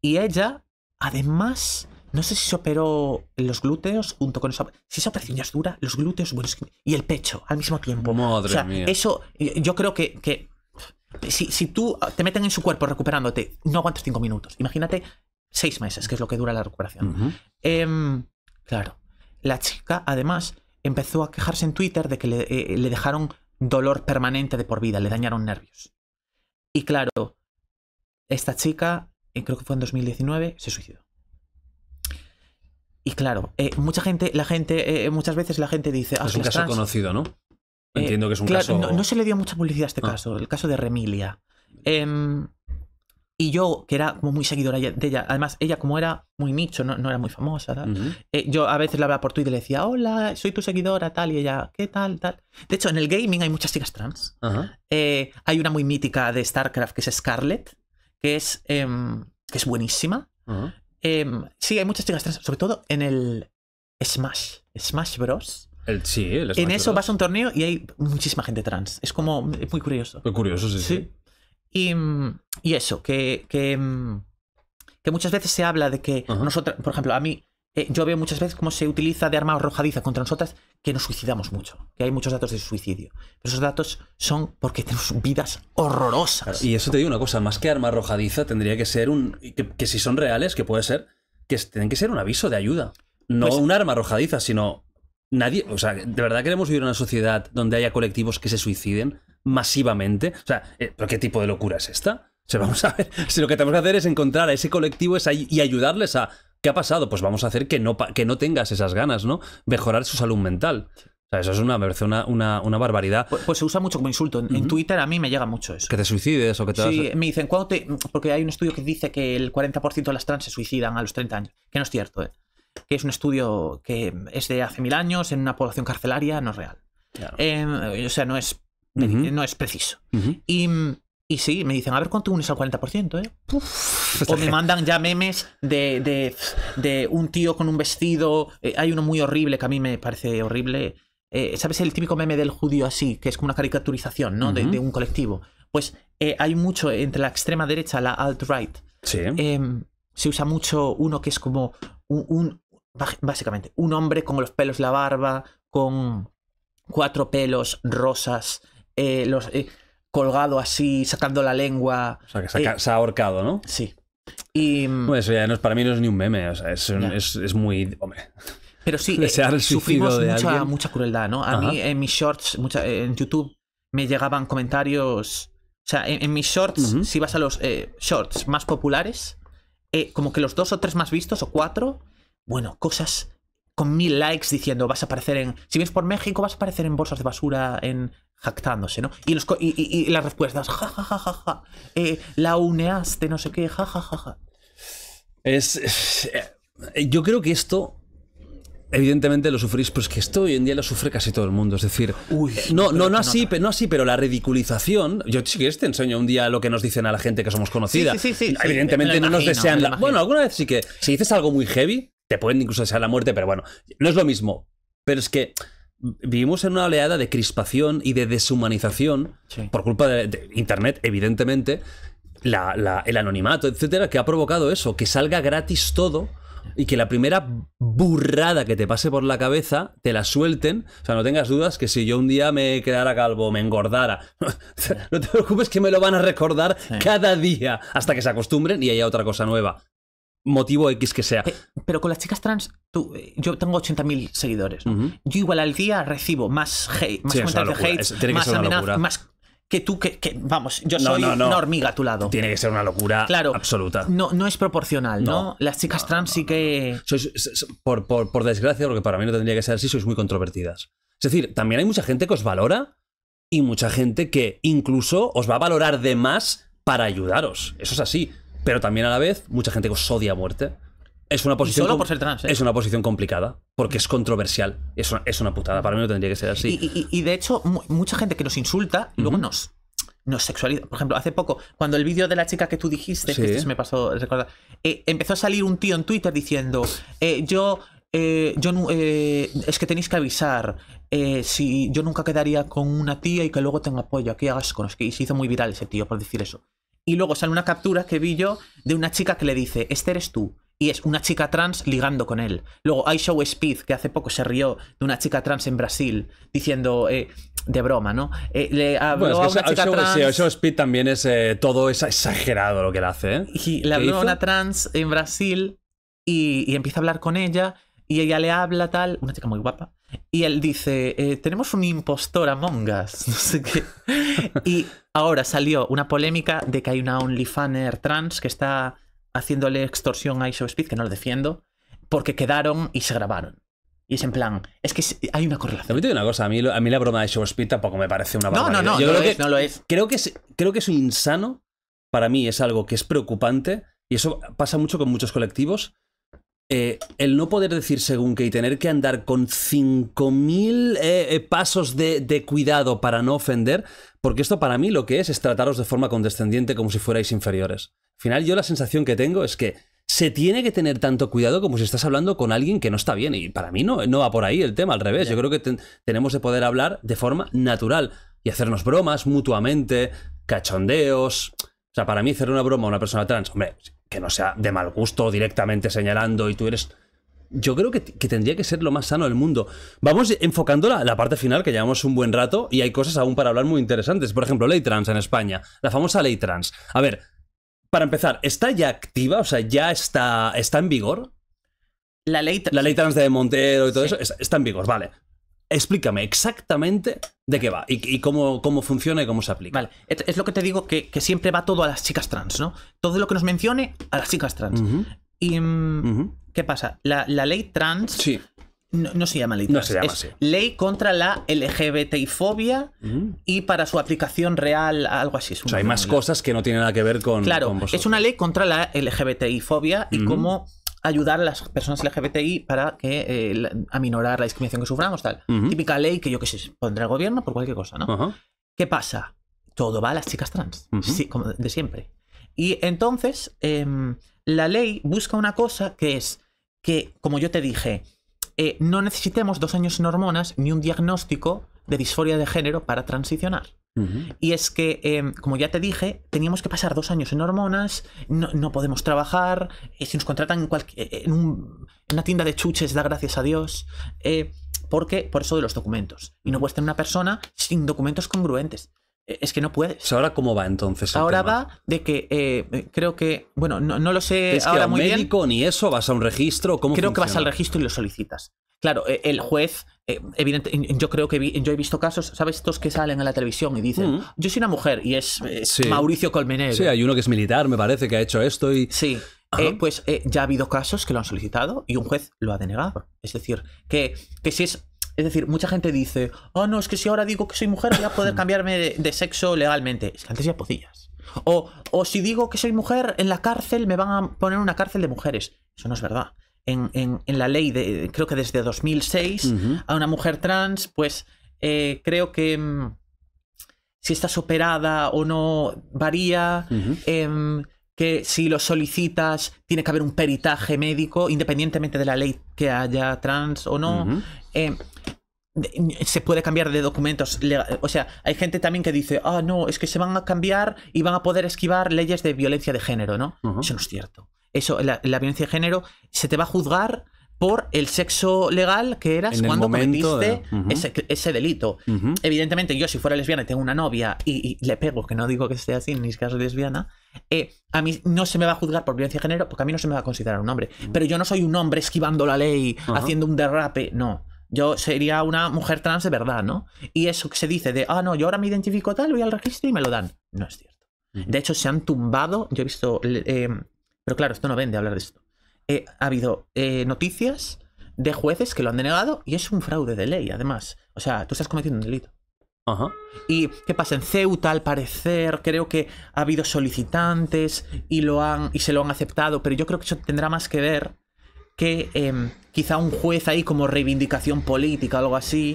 Y ella, además, no sé si se operó los glúteos junto con esa. Si esa operación ya es dura, los glúteos y el pecho al mismo tiempo. Madre o Eso, yo creo que. si, si, tú te meten en su cuerpo recuperándote, no aguantas cinco minutos. Imagínate seis meses, que es lo que dura la recuperación. Em, claro. La chica, además, empezó a quejarse en Twitter de que le, eh, le dejaron dolor permanente de por vida, le dañaron nervios. Y claro, esta chica, eh, creo que fue en 2019, se suicidó. Y claro, eh, mucha gente, la gente, eh, muchas veces la gente dice. Ah, es un caso conocido, ¿no? Entiendo que es un caso. No, se le dio mucha publicidad a este ah. caso, el caso de Remilia. Em, y yo, que era como muy seguidora de ella, además ella como era muy nicho, no, era muy famosa, yo a veces la hablaba por Twitter y le decía, hola, soy tu seguidora, tal, y ella, ¿qué tal, tal? De hecho, en el gaming hay muchas chicas trans. hay una muy mítica de StarCraft que es Scarlett, que es, em, es buenísima. Em, sí, hay muchas chicas trans, sobre todo en el Smash, Smash Bros. El, sí, el Smash en eso vas a un torneo y hay muchísima gente trans. Es como muy curioso. Muy curioso, sí. sí. Em, y, eso, que, que, muchas veces se habla de que nosotros por ejemplo, a mí eh, yo veo muchas veces cómo se utiliza de arma arrojadiza contra nosotras que nos suicidamos mucho, que hay muchos datos de suicidio. Pero esos datos son porque tenemos vidas horrorosas. y eso te digo una cosa, más que arma arrojadiza tendría que ser un... que, si son reales, que puede ser, que tienen que ser un aviso de ayuda. No pues- un arma arrojadiza, sino nadie... O sea, ¿de verdad queremos vivir en una sociedad donde haya colectivos que se suiciden masivamente? O sea, eh, ¿pero qué tipo de locura es esta? O vamos a ver, si lo que tenemos que hacer es encontrar a ese colectivo y ayudarles a ¿Qué ha pasado? Pues vamos a hacer que no, que no tengas esas ganas, ¿no? Mejorar su salud mental. O sea, eso es una, una, una, barbaridad. Pues, pues, se usa mucho como insulto. En, Twitter a mí me llega mucho eso. Que te suicides o que te... Sí, me dicen, ¿cuándo te...? Porque hay un estudio que dice que el 40% de las trans se suicidan a los 30 años. Que no es cierto, ¿eh? Que es un estudio que es de hace mil años en una población carcelaria, no es real. Em, o sea, no es, no es preciso. Y mm, y sí, me dicen, a ver cuánto unes al 40%, ¿eh? O me mandan ya memes de, de, de un tío con un vestido. Eh, hay uno muy horrible que a mí me parece horrible. Eh, ¿Sabes el típico meme del judío así? Que es como una caricaturización, ¿no? de, un colectivo. Pues eh, hay mucho entre la extrema derecha, la alt-right. Sí. Em, se usa mucho uno que es como un, Básicamente, un hombre con los pelos, la barba, con cuatro pelos rosas. los colgado así, sacando la lengua. O sea, que se ha eh, ahorcado, ¿no? Sí. Y, mm, eso ya no para mí no es ni un meme, o sea, es, es, es muy... Hombre. Pero sí, *laughs* eh, sufrimos de mucha, mucha crueldad, ¿no? A mí en mis shorts, en YouTube, me llegaban comentarios... O sea, en, mis shorts, si vas a los eh, shorts más populares, como que los dos o tres más vistos o cuatro, bueno, cosas con mil likes diciendo vas a aparecer en. Si vienes por México, vas a aparecer en bolsas de basura, en jactándose, ¿no? Y, los y, las respuestas, ja, ja, ja, ja, ja. Eh, la uneaste, no sé qué, ja, ja, ja, ja. Es, eh, yo creo que esto, evidentemente lo sufrís, pero es que esto hoy en día lo sufre casi todo el mundo. Es decir, Uy, eh, no, no, no así, pero, no así, pero la ridiculización. Yo sí que te este enseño un día lo que nos dicen a la gente que somos conocidas, Sí, sí, sí, evidentemente no nos desean la. Bueno, alguna vez sí que si dices algo muy heavy, te pueden incluso desear la muerte, pero bueno, no es lo mismo. Pero es que vivimos en una oleada de crispación y de deshumanización por culpa de, Internet, evidentemente, el anonimato, etcétera, que ha provocado eso, que salga gratis todo y que la primera burrada que te pase por la cabeza te la suelten. O sea, no tengas dudas que si yo un día me quedara calvo, me engordara, *laughs* no te preocupes que me lo van a recordar cada día hasta que se acostumbren y haya otra cosa nueva motivo X que sea. Eh, pero con las chicas trans, eh, yo tengo 80.000 seguidores. Yo igual al día recibo más hate, más comentarios de hate, más amenazas, más que tú, que, vamos, yo soy una hormiga a tu lado. Tiene que ser una locura absoluta. No, no es proporcional, ¿no? Las chicas trans sí que... por, por desgracia, porque para mí no tendría que ser así, sois muy controvertidas. Es decir, también hay mucha gente que os valora y mucha gente que incluso os va a valorar de más para ayudaros. Eso es así pero también a la vez mucha gente que os odia a muerte. Es una posición. Solo por ser trans, ¿eh? Es una posición complicada. Porque es controversial. Es una, es una putada. Para mí no tendría que ser así. Y, de hecho, mucha gente que nos insulta, luego nos. Nos sexualiza. Por ejemplo, hace poco, cuando el vídeo de la chica que tú dijiste, que este se me pasó, recuerda eh, empezó a salir un tío en Twitter diciendo: eh, Yo. yo es que tenéis que avisar si yo nunca quedaría con una tía y que luego tenga apoyo qué hagas con que y se hizo muy viral ese tío por decir eso y luego sale una captura que vi yo de una chica que le dice, este eres tú. Y es una chica trans ligando con él. Luego hay Show Speed, que hace poco se rió de una chica trans en Brasil, diciendo, eh, de broma, ¿no? Eh, le habló a una chica trans... show Speed también es eh, todo es exagerado lo que le hace, ¿eh? Y le habló a una trans en Brasil y, empieza a hablar con ella y ella le habla tal, una chica muy guapa, y él dice, eh, tenemos un impostor Among Us, *laughs* y ahora salió una polémica de que hay una OnlyFaner trans que está haciéndole extorsión a of Speed, que no lo defiendo, porque quedaron y se grabaron. Y es en plan, es que hay una correlación. te una cosa, a mí, a mí la broma de Show Speed tampoco me parece una broma No, no, no, no, lo Creo que es, creo que es insano, para mí es algo que es preocupante, y eso pasa mucho con muchos colectivos, eh, el no poder decir según qué y tener que andar con 5.000 eh, eh, pasos de, cuidado para no ofender, porque esto para mí lo que es es trataros de forma condescendiente como si fuerais inferiores. Al final yo la sensación que tengo es que se tiene que tener tanto cuidado como si estás hablando con alguien que no está bien y para mí no, no va por ahí el tema, al revés, yo creo que tenemos de poder hablar de forma natural y hacernos bromas mutuamente, cachondeos. O sea, para mí hacer una broma a una persona trans, hombre, que no sea de mal gusto directamente señalando y tú eres... Yo creo que, tendría que ser lo más sano del mundo. Vamos enfocándola la, la, parte final, que llevamos un buen rato y hay cosas aún para hablar muy interesantes. Por ejemplo, ley trans en España, la famosa ley trans. A ver, para empezar, ¿está ya activa? O sea, ¿ya está, está en vigor? La ley, trans. la ley trans de Montero y todo eso está en vigor, vale explícame exactamente de qué va y, cómo, cómo, funciona y cómo se aplica. Vale, es lo que te digo que, siempre va todo a las chicas trans, ¿no? Todo lo que nos mencione a las chicas trans. ¿Y mm, qué pasa? La, ley trans sí. No, se llama ley trans. No se llama Ley contra la LGBTI-fobia y para su aplicación real, algo así. o sea, hay más cosas que no tienen nada que ver con. Claro, es una ley contra la LGBTI-fobia y cómo ayudar a las personas LGBTI para que eh, aminorar la discriminación que suframos, tal. Típica ley que yo que sé, pondrá el gobierno por cualquier cosa, ¿no? ¿Qué pasa? Todo va a las chicas trans, sí, como de siempre. Y entonces, em, la ley busca una cosa que es que, como yo te dije, eh, no necesitemos dos años sin hormonas ni un diagnóstico de disforia de género para transicionar. Y es que, em, como ya te dije, teníamos que pasar dos años en hormonas, no, podemos trabajar, eh, si nos contratan eh, en, una tienda de chuches, da gracias a Dios, eh, porque por eso de los documentos. Y no puedes tener una persona sin documentos congruentes. Es que no puedes. ¿Ahora cómo va entonces? ahora va de que creo que, bueno, no, lo sé es ahora que un muy médico, ni eso, vas a un registro, ¿cómo Creo que vas al registro y lo solicitas. Claro, e, el juez, eh, evidente, yo creo que yo he visto casos, ¿sabes? Estos que salen a la televisión y dicen, mm. yo soy una mujer y es eh, Mauricio Colmenero. Sí, hay uno que es militar, me parece, que ha hecho esto y... Sí, eh, pues ya ha habido casos que lo han solicitado y un juez lo ha denegado. Es decir, que, que si es... Es decir, mucha gente dice, oh no, es que si ahora digo que soy mujer voy a poder *coughs* cambiarme de, sexo legalmente. Es que antes ya podías. O, o si digo que soy mujer, en la cárcel me van a poner una cárcel de mujeres. Eso no es verdad en, la ley, de, creo que desde 2006, a una mujer trans, pues eh, creo que mm, si estás operada o no varía. Em, que si lo solicitas tiene que haber un peritaje médico, independientemente de la ley que haya trans o no. Em, se puede cambiar de documentos. O sea, hay gente también que dice, ah, no, es que se van a cambiar y van a poder esquivar leyes de violencia de género, ¿no? Eso no es cierto eso, la, violencia de género, se te va a juzgar por el sexo legal que eras cuando cometiste ese, delito. Evidentemente, yo si fuera lesbiana y tengo una novia y, le pego, que no digo que esté así, ni siquiera soy lesbiana, eh, a mí no se me va a juzgar por violencia de género porque a mí no se me va a considerar un hombre. Pero yo no soy un hombre esquivando la ley, haciendo un derrape, no yo sería una mujer trans de verdad, ¿no? Y eso que se dice de, ah, no, yo ahora me identifico tal, voy al registro y me lo dan. No es cierto. De hecho, se han tumbado, yo he visto eh, pero claro, esto no vende hablar de esto. Eh, ha habido eh, noticias de jueces que lo han denegado y es un fraude de ley, además. O sea, tú estás cometiendo un delito. Ajá. ¿Y qué pasa? En Ceuta, al parecer, creo que ha habido solicitantes y, lo han, y se lo han aceptado, pero yo creo que eso tendrá más que ver que em, quizá un juez ahí como reivindicación política o algo así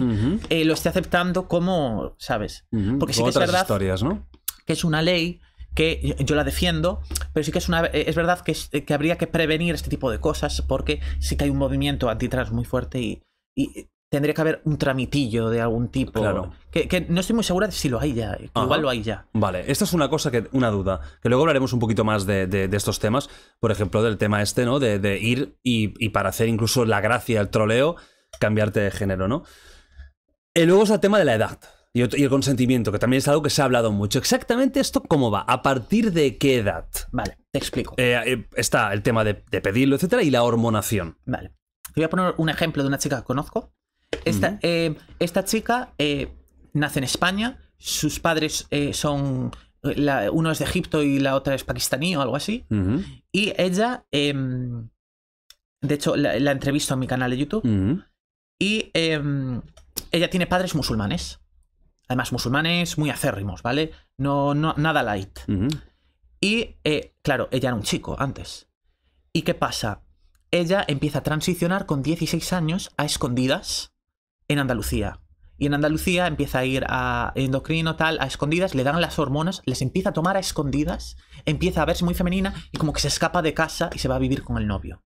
eh, lo esté aceptando como, ¿sabes? Porque sí que es verdad ¿no? que es una ley que yo la defiendo, pero sí que es, una, eh, es verdad eh, que, habría que prevenir este tipo de cosas porque sí que hay un movimiento antitrans muy fuerte y, tendría que haber un tramitillo de algún tipo. Claro. Que, no estoy muy segura de si lo hay ya. igual lo hay ya. Vale, esta es una cosa que, una duda, que luego hablaremos un poquito más de, estos temas. Por ejemplo, del tema este, ¿no? De, ir y, y, para hacer incluso la gracia, el troleo, cambiarte de género, ¿no? Y eh, luego es el tema de la edad. Y, el consentimiento, que también es algo que se ha hablado mucho. Exactamente esto, ¿cómo va? ¿A partir de qué edad? Vale, te explico. Eh, eh, está el tema de, pedirlo, etcétera, y la hormonación. Vale. Te voy a poner un ejemplo de una chica que conozco. Esta, eh, esta chica nace en España, sus padres son. uno es de Egipto y la otra es pakistaní o algo así. Y ella. Em, de hecho, la, la, entrevisto en mi canal de YouTube. Y em, ella tiene padres musulmanes además musulmanes muy acérrimos, ¿vale? No, no nada light. Y eh, claro, ella era un chico antes. ¿Y qué pasa? Ella empieza a transicionar con 16 años a escondidas en Andalucía. Y en Andalucía empieza a ir a endocrino, tal, a escondidas, le dan las hormonas, les empieza a tomar a escondidas, empieza a verse muy femenina y como que se escapa de casa y se va a vivir con el novio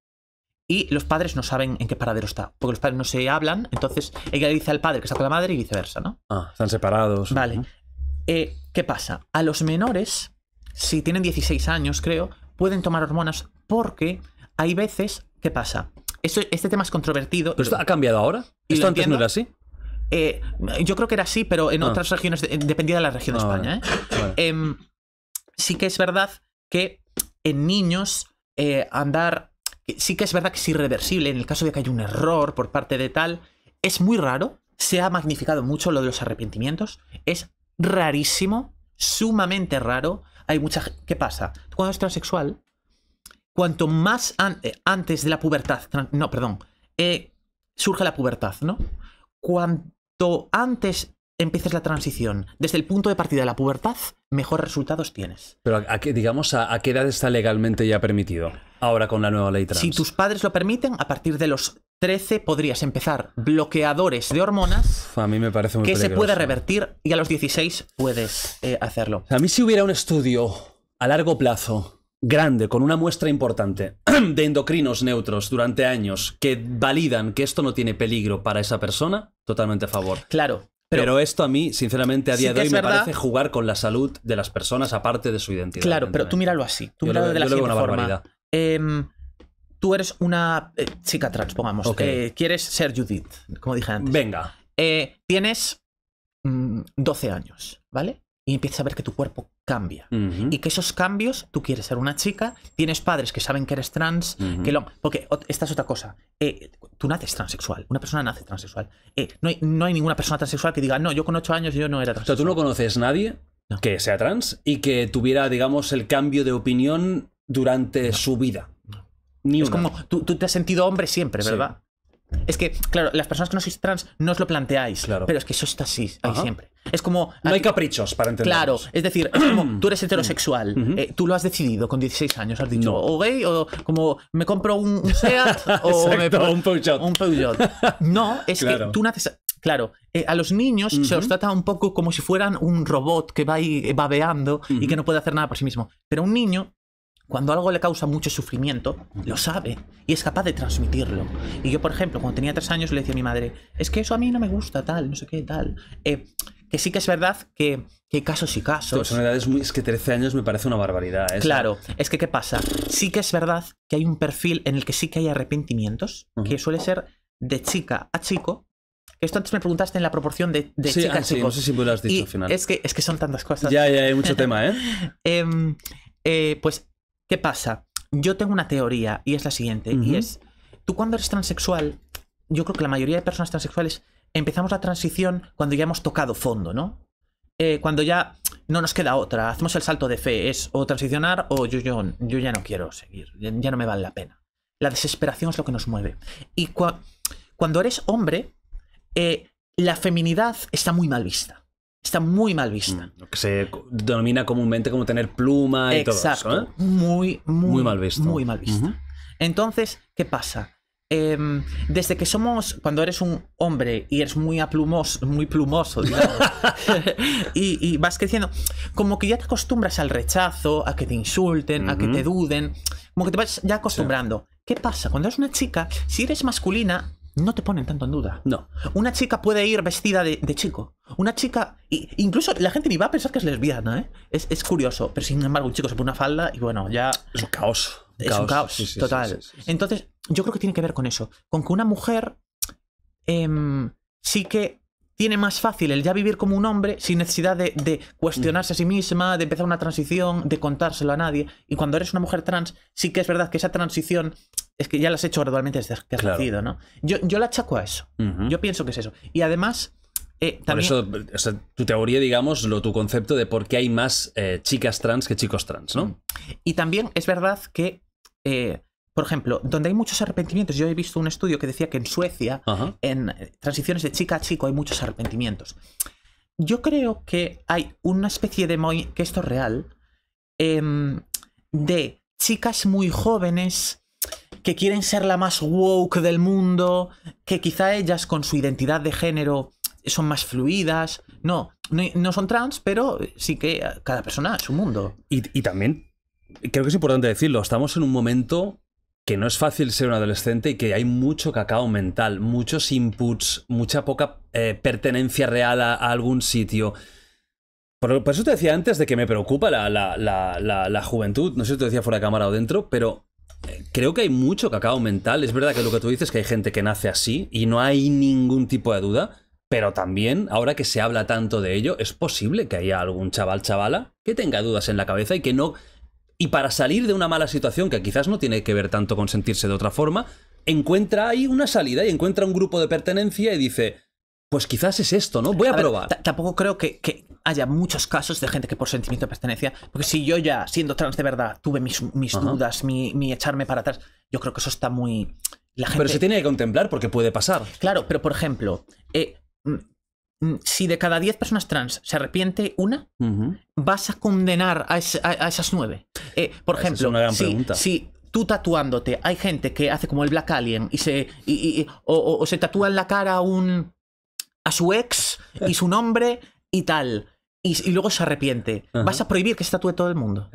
y los padres no saben en qué paradero está, porque los padres no se hablan, entonces ella dice al padre que está con la madre y viceversa, ¿no? Ah, están separados. Vale. Eh, ¿Qué pasa? A los menores, si tienen 16 años, creo, pueden tomar hormonas porque hay veces, ¿qué pasa? este tema es controvertido. ¿Pero esto ha cambiado ahora? ¿Esto antes no era así? Eh, yo creo que era así, pero en ah. otras regiones, eh, dependía de la región de ah, España. Em, sí que es verdad que en niños andar eh, sí que es verdad que es irreversible en el caso de que haya un error por parte de tal. Es muy raro, se ha magnificado mucho lo de los arrepentimientos, es rarísimo, sumamente raro. Hay mucha... ¿Qué pasa? cuando eres transexual, cuanto más eh, antes de la pubertad, no, perdón, eh, surge la pubertad, ¿no? Cuanto antes empieces la transición desde el punto de partida de la pubertad, mejores resultados tienes. Pero digamos, a, qué edad está legalmente ya permitido? Ahora con la nueva ley trans. Si tus padres lo permiten, a partir de los 13 podrías empezar bloqueadores de hormonas. a mí me parece muy Que se puede revertir y a los 16 puedes eh, hacerlo. A mí si hubiera un estudio a largo plazo, grande, con una muestra importante *clears throat* de endocrinos neutros durante años que validan que esto no tiene peligro para esa persona, totalmente a favor. Claro. Pero, esto a mí, sinceramente, a día de hoy me parece jugar con la salud de las personas aparte de su identidad. Claro, pero tú míralo así. Tú míralo de la siguiente Em, tú eres una eh, chica trans, pongamos. que eh, quieres ser Judith, como dije antes. Venga. Eh, tienes 12 mm, años, ¿vale? Y empiezas a ver que tu cuerpo cambia. Y que esos cambios, tú quieres ser una chica, tienes padres que saben que eres trans, que lo, Porque esta es otra cosa. tú naces transexual, una persona nace transexual. No hay, ninguna persona transexual que diga, no, yo con 8 años yo no era transexual. tú no conoces nadie que sea trans y que tuviera, digamos, el cambio de opinión durante su vida. es como, tú, te has sentido hombre siempre, ¿verdad? Es que, claro, las personas que no sois trans no os lo planteáis, pero es que eso está así, ahí siempre. Es como... No hay caprichos para entender. Claro, es decir, *clears throat* tú eres heterosexual, eh, tú lo has decidido con 16 años, has dicho, o gay, o como, me compro un, Seat, *laughs* o me, un Un Peugeot. No, es que tú naces... Claro, eh, a los niños se os trata un poco como si fueran un robot que va babeando y que no puede hacer nada por sí mismo. Pero un niño cuando algo le causa mucho sufrimiento, lo sabe y es capaz de transmitirlo. Y yo, por ejemplo, cuando tenía tres años le decía a mi madre, es que eso a mí no me gusta, tal, no sé qué, tal. Eh, que sí que es verdad que, que casos y casos. Son edades muy, es que 13 años me parece una barbaridad. ¿eh? Claro, es que ¿qué pasa? Sí que es verdad que hay un perfil en el que sí que hay arrepentimientos, que suele ser de chica a chico. Esto antes me preguntaste en la proporción de, de sí, chica a ah, chico. Sí, no sé si lo has dicho al final. Es que, es que son tantas cosas. Ya, ya, hay mucho *laughs* tema, eh, em, eh pues ¿Qué pasa? Yo tengo una teoría y es la siguiente, y es, tú cuando eres transexual, yo creo que la mayoría de personas transexuales empezamos la transición cuando ya hemos tocado fondo, ¿no? Eh, cuando ya no nos queda otra, hacemos el salto de fe, es o transicionar o yo, yo, ya no quiero seguir, ya no me vale la pena. La desesperación es lo que nos mueve. Y cuando eres hombre, eh, la feminidad está muy mal vista está muy mal vista. Mm, que se denomina comúnmente como tener pluma y todo eso. ¿eh? Muy, muy, mal vista. Muy mal vista. Entonces, ¿qué pasa? Em, desde que somos, cuando eres un hombre y eres muy aplumoso, muy plumoso, digamos, *laughs* y, vas creciendo, como que ya te acostumbras al rechazo, a que te insulten, a que te duden, como que te vas ya acostumbrando. ¿Qué pasa? Cuando eres una chica, si eres masculina, no te ponen tanto en duda. No. Una chica puede ir vestida de, chico. Una chica. incluso la gente ni va a pensar que es lesbiana, ¿eh? Es, curioso. Pero sin embargo, un chico se pone una falda y bueno, ya. Es un caos. Es un caos, total. Entonces, yo creo que tiene que ver con eso. Con que una mujer. Em, sí que tiene más fácil el ya vivir como un hombre sin necesidad de, cuestionarse a sí misma, de empezar una transición, de contárselo a nadie. Y cuando eres una mujer trans, sí que es verdad que esa transición es que ya las has hecho gradualmente desde que has ¿no? Yo, la achaco a eso. Yo pienso que es eso. Y además. Eh, también... Por eso, tu teoría, digamos, lo, tu concepto de por qué hay más eh, chicas trans que chicos trans, ¿no? Mm. Y también es verdad que, eh, por ejemplo, donde hay muchos arrepentimientos, yo he visto un estudio que decía que en Suecia, en transiciones de chica a chico, hay muchos arrepentimientos. Yo creo que hay una especie de que esto es real, em, de chicas muy jóvenes que quieren ser la más woke del mundo, que quizá ellas con su identidad de género son más fluidas. No, no, son trans, pero sí que cada persona es su mundo. Y, también, creo que es importante decirlo, estamos en un momento que no es fácil ser un adolescente y que hay mucho cacao mental, muchos inputs, mucha poca eh, pertenencia real a, algún sitio. Por, eso te decía antes de que me preocupa la, la, juventud, no sé si te decía fuera de cámara o dentro, pero creo que hay mucho cacao mental. Es verdad que lo que tú dices que hay gente que nace así y no hay ningún tipo de duda. Pero también, ahora que se habla tanto de ello, es posible que haya algún chaval, chavala, que tenga dudas en la cabeza y que no. Y para salir de una mala situación, que quizás no tiene que ver tanto con sentirse de otra forma, encuentra ahí una salida y encuentra un grupo de pertenencia y dice: pues quizás es esto, ¿no? Voy a, probar. tampoco creo que, haya muchos casos de gente que por sentimiento de pertenencia, porque si yo ya, siendo trans de verdad, tuve mis, dudas, mi, echarme para atrás, yo creo que eso está muy... La Pero se tiene que contemplar porque puede pasar. Claro, pero por ejemplo, eh, mm, mm, si de cada 10 personas trans se arrepiente una, vas a condenar a, esas nueve? Eh, por ejemplo, una gran si, pregunta. si tú tatuándote, hay gente que hace como el Black Alien y se, o, o se tatúa en la cara un a su ex y su nombre y tal. Y, luego se arrepiente. Vas a prohibir que se todo el mundo.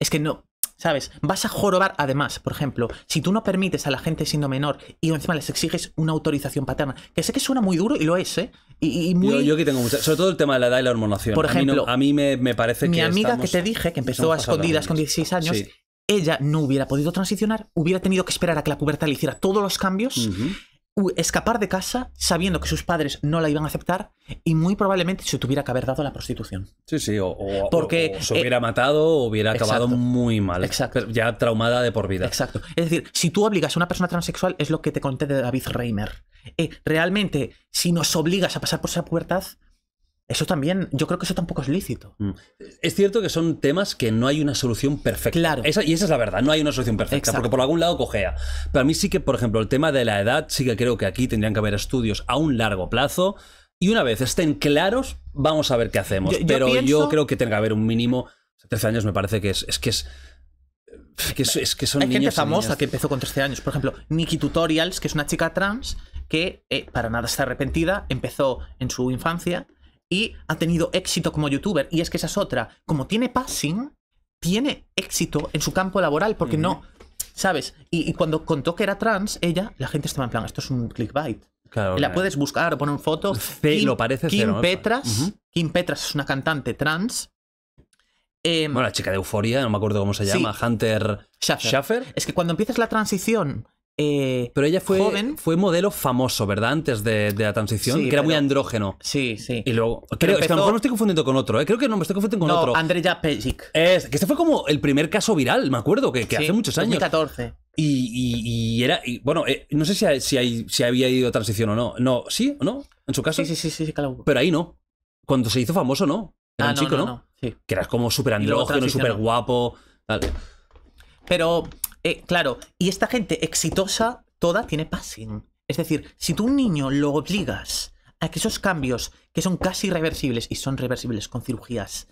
Es que no, ¿Sabes? Vas a jorobar, además, por ejemplo, si tú no permites a la gente siendo menor y encima les exiges una autorización paterna, que sé que suena muy duro y lo es, ¿eh? Y, muy... yo, aquí tengo mucho Sobre todo el tema de la edad y la hormonación. Por ejemplo, a mí, me, parece que. Mi amiga que te dije, que empezó a escondidas con 16 años, ella no hubiera podido transicionar, hubiera tenido que esperar a que la pubertad le hiciera todos los cambios escapar de casa sabiendo que sus padres no la iban a aceptar y muy probablemente se tuviera que haber dado la prostitución. Sí, sí, o, Porque, se hubiera eh, matado o hubiera acabado muy mal. Exacto. Ya traumada de por vida. Exacto. Es decir, si tú obligas a una persona transexual, es lo que te conté de David Reimer. Eh, realmente, si nos obligas a pasar por esa pubertad, eso también, yo creo que eso tampoco es lícito. Mm. Es cierto que son temas que no hay una solución perfecta. Claro. y esa es la verdad, no hay una solución perfecta, porque por algún lado cojea. Pero a mí sí que, por ejemplo, el tema de la edad, sí que creo que aquí tendrían que haber estudios a un largo plazo. Y una vez estén claros, vamos a ver qué hacemos. Pero yo creo que tenga que haber un mínimo. 13 años me parece que es, es que es. Que es, que son Hay niños gente famosa que empezó con 13 años. Por ejemplo, Nikki Tutorials, que es una chica trans que eh, para nada está arrepentida, empezó en su infancia y ha tenido éxito como youtuber. Y es que esa es otra. Como tiene passing, tiene éxito en su campo laboral porque no, ¿sabes? Y, cuando contó que era trans, ella, la gente estaba en plan, esto es un clickbait. la puedes buscar o poner foto. Sí, *laughs* Kim, lo parece. Kim Petras, Kim Petras es una cantante trans. Em, bueno, la chica de Euforia, no me acuerdo cómo se llama, Hunter Schaffer. Es que cuando empiezas la transición eh, pero ella fue, fue modelo famoso, ¿verdad? Antes de, la transición, que era muy andrógeno. Sí, sí. Y luego. Creo, a lo mejor me estoy confundiendo con otro, ¿eh? Creo que no, me estoy confundiendo con otro. Andrea Es, que este fue como el primer caso viral, me acuerdo, que, hace muchos años. 2014. Y, y, era. bueno, eh, no sé si, había ido transición o no. No, ¿sí o no? En su caso. Sí, sí, sí, sí, claro. Pero ahí no. Cuando se hizo famoso, no. Era ah, un chico, ¿no? Que era como súper andrógeno y súper guapo. Pero eh, claro, y esta gente exitosa, toda tiene passing. Es decir, si tú un niño lo obligas a que esos cambios, que son casi irreversibles, y son reversibles con cirugías,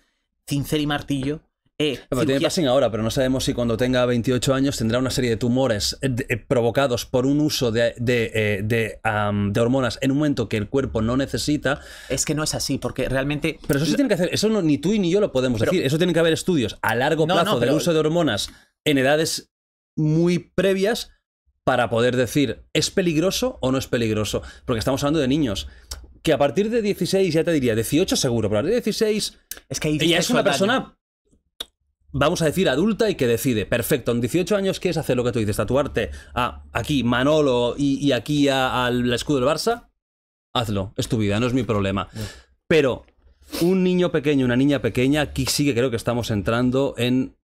cincel y martillo, eh, tiene passing ahora, pero no sabemos si cuando tenga 28 años tendrá una serie de tumores eh, provocados por un uso de, de, de, hormonas en un momento que el cuerpo no necesita. Es que no es así, porque realmente. Pero eso se tiene que hacer. Eso no, ni tú ni yo lo podemos decir. Eso tiene que haber estudios a largo plazo del uso de hormonas en edades muy previas para poder decir, ¿es peligroso o no es peligroso? Porque estamos hablando de niños. Que a partir de 16, ya te diría, 18 seguro, pero a partir de 16, es que ella es una persona, vamos a decir, adulta y que decide, perfecto, en 18 años es, hacer lo que tú dices, tatuarte a ah, aquí Manolo y, aquí al escudo del Barça, hazlo, es tu vida, no es mi problema. Pero un niño pequeño, una niña pequeña, aquí sí que creo que estamos entrando en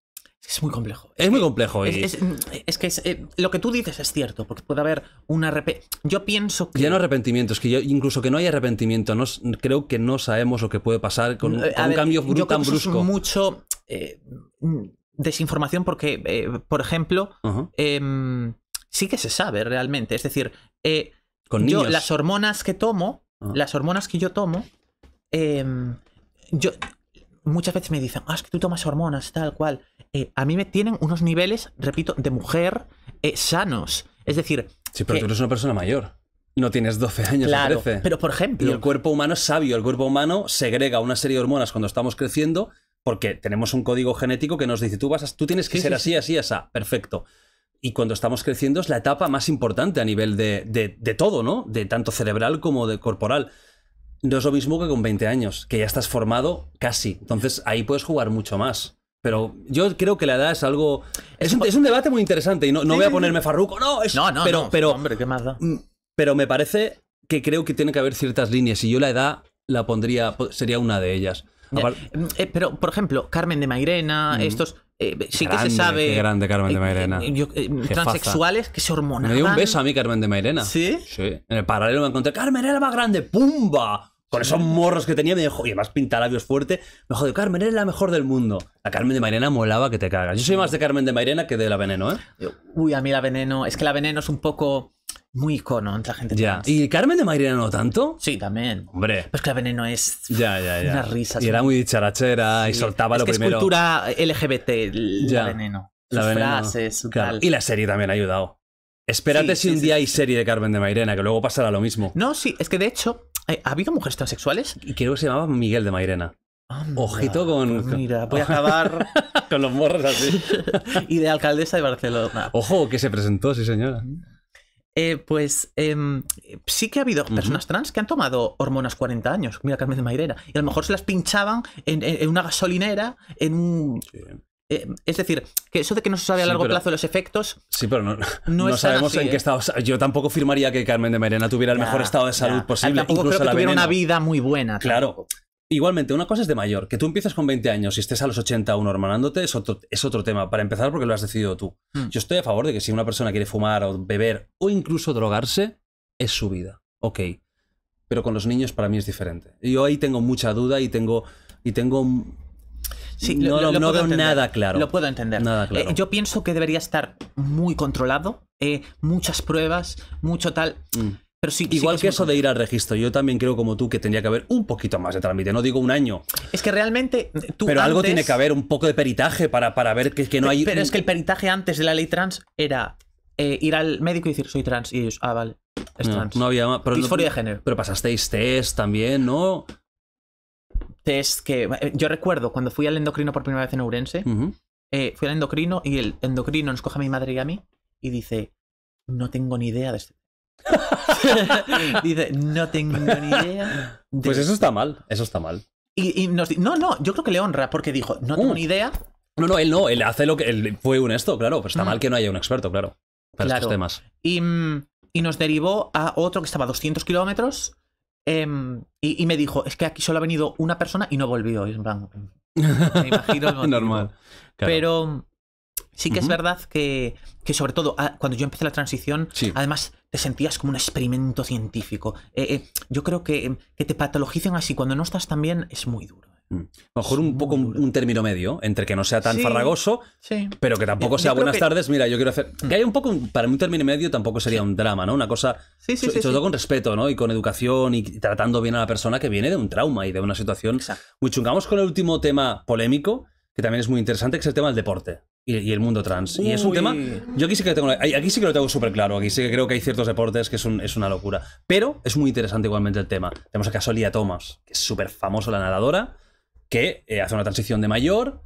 es muy complejo. Es muy complejo. Es, que eh, lo que tú dices es cierto, porque puede haber un arrepentimiento. Yo pienso que. Ya no arrepentimiento, es que yo, incluso que no haya arrepentimiento, no, creo que no sabemos lo que puede pasar con, mm, un cambio tan brusco. mucho eh, mm, desinformación, porque, eh, por ejemplo, em, sí que se sabe realmente. Es decir, con yo, las hormonas que tomo, ah. las hormonas que yo tomo, em, yo muchas veces me dicen, ah, es que tú tomas hormonas, tal cual. Eh, a mí me tienen unos niveles, repito, de mujer eh, sanos. Es decir. Sí, pero tú eres una persona mayor. No tienes 12 años, claro, Pero por ejemplo. Y el cuerpo humano es sabio. El cuerpo humano segrega una serie de hormonas cuando estamos creciendo porque tenemos un código genético que nos dice tú, vas a, tú tienes que ser así, así, así. Perfecto. Y cuando estamos creciendo es la etapa más importante a nivel de, de todo, ¿no? De tanto cerebral como de corporal no es lo mismo que con 20 años, que ya estás formado casi. Entonces ahí puedes jugar mucho más. Pero yo creo que la edad es algo. Es, un, debate muy interesante y no, voy a ponerme farruco, no, es. No, no, pero, hombre, ¿qué más da? Mm, pero me parece que creo que tiene que haber ciertas líneas y yo la edad la pondría, pues, sería una de ellas. Mm, eh, pero, por ejemplo, Carmen de Mairena, mm. estos. Eh, sí que se sabe. grande Carmen de eh, Mairena. transexuales que se hormonan. Me dio un beso a mí, Carmen de Mairena. ¿Sí? Sí. En el paralelo me encontré, Carmen era más grande, ¡pumba! Con esos morros que tenía, me dijo, oye, pinta labios fuerte. Me dijo, Carmen, eres la mejor del mundo. La Carmen de Mairena molaba que te cagas. Yo soy más de Carmen de Mairena que de la Veneno, ¿eh? ¿eh? Uy, a mí la Veneno. Es que la Veneno es un poco muy icono entre la gente. Ya. ¿Y Carmen de Mairena no tanto? Sí, también. Hombre. Pues que la Veneno es. Ya, ya, ya. Una risa. Y era muy charachera y soltaba lo primero. Es cultura LGBT, la Veneno. Las frases, tal. Y la serie también ha ayudado. Espérate si un día hay serie de Carmen de Mairena, que luego pasará lo mismo. No, sí, es que de hecho, ¿Ha eh, habido mujeres transexuales? Y creo que se llamaba Miguel de Mairena. Ojito pues con. Mira, voy a acabar *laughs* con los morros así. *laughs* y de alcaldesa de Barcelona. Ojo, que se presentó, sí, señora. Eh, pues em, sí que ha habido personas trans que han tomado hormonas 40 años. Mira, Carmen de Mairena. Y a lo mejor se las pinchaban en, una gasolinera, en un. Eh, es decir, que eso de que no se sabe a largo plazo los efectos. Sí, pero no, sabemos en qué ¿eh? estado. Yo tampoco firmaría que Carmen de Merena tuviera el mejor estado de salud posible. incluso creo que tuviera una vida muy buena. Claro. Igualmente, una cosa es de mayor, que tú empieces con 20 años y estés a los 80 aún hermanándote, es otro, es otro tema, para empezar porque lo has decidido tú. Hmm. Yo estoy a favor de que si una persona quiere fumar o beber o incluso drogarse, es su vida, ok. Pero con los niños para mí es diferente. Yo ahí tengo mucha duda y tengo, y tengo no, lo, no veo nada claro. Lo puedo entender. Nada eh, yo pienso que debería estar muy controlado, eh, muchas pruebas, mucho tal. Mm. Igual que, eso de ir al registro, yo también creo como tú que tendría que haber un poquito más de trámite, no digo un año. Es que realmente eh, tú Pero algo tiene que haber, un poco de peritaje para, para ver que, que no hay... Pero es que el peritaje antes de la ley trans era ir al médico y decir soy trans y ellos, ah, vale. Es no, trans. no había más. género. Pero pasasteis test también, ¿no? es que. Eh, yo recuerdo cuando fui al endocrino por primera vez en Ourense, eh, fui al endocrino y el endocrino nos coge a mi madre y a mí y dice: No tengo ni idea de este. *laughs* dice: No tengo ni idea. pues eso este está mal, eso está mal. Y, nos dice: No, no, yo creo que le honra porque dijo: No tengo uh. ni idea. No, no, él no, él hace lo que. Él fue honesto, claro, pero pues está mal que no haya un experto, claro. Para temas. Y, mm, y nos derivó a otro que estaba a 200 kilómetros Em, y, me dijo, es que aquí solo ha venido una persona y no volvió. Mm, me imagino. *laughs* Normal. Pero sí que es verdad que, sobre todo ah, cuando yo empecé la transición, además te sentías como un experimento científico. Eh, eh, yo creo que que te patologicen así cuando no estás tan bien es muy duro. Mm. Mejor un poco un, término medio, entre que no sea tan farragoso, pero que tampoco sea buenas tardes, mira, yo quiero hacer... Mm. Que haya un poco, para mí un término medio tampoco sería un drama, ¿no? Una cosa, sobre todo con respeto, ¿no? Y con educación y tratando bien a la persona que viene de un trauma y de una situación muy chungamos con el último tema polémico, que también es muy interesante, que es el tema del deporte y, el mundo trans. Y es un tema, yo aquí sí que, tengo, aquí sí que lo tengo súper claro, aquí sí que creo que hay ciertos deportes que es, una locura, pero es muy interesante igualmente el tema. Tenemos acaso a Thomas, que es súper famoso la nadadora que eh, hace una transición de mayor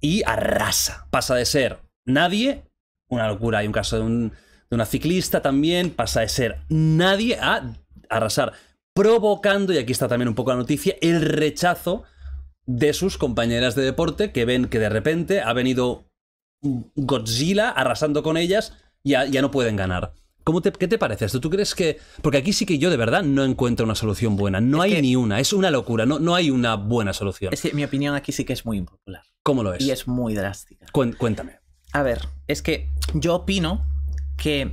y arrasa. Pasa de ser nadie, una locura, hay un caso de, un, de una ciclista también, pasa de ser nadie a arrasar, provocando, y aquí está también un poco la noticia, el rechazo de sus compañeras de deporte que ven que de repente ha venido Godzilla arrasando con ellas y ya no pueden ganar te, ¿Qué te parece esto? ¿Tú crees que.? Porque aquí sí que yo de verdad no encuentro una solución buena. No hay ni una. Es una locura. No, no hay una buena solución. Es que mi opinión aquí sí que es muy impopular. ¿Cómo lo es? Y es muy drástica. Cuéntame. A ver, es que yo opino que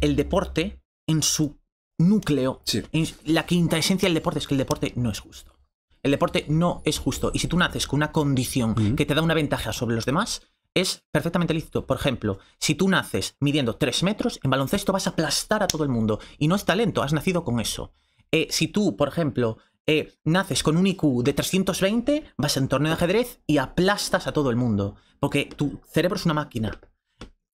el deporte, en su núcleo, la quinta esencia del deporte es que el deporte no es justo. El deporte no es justo. Y si tú naces con una condición que te da una ventaja sobre los demás, es perfectamente lícito. Por ejemplo, si tú naces midiendo 3 metros, en baloncesto vas a aplastar a todo el mundo. Y no es talento, has nacido con eso. Eh, si tú, por ejemplo, eh, naces con un IQ de 320, vas en torneo de ajedrez y aplastas a todo el mundo. Porque tu cerebro es una máquina.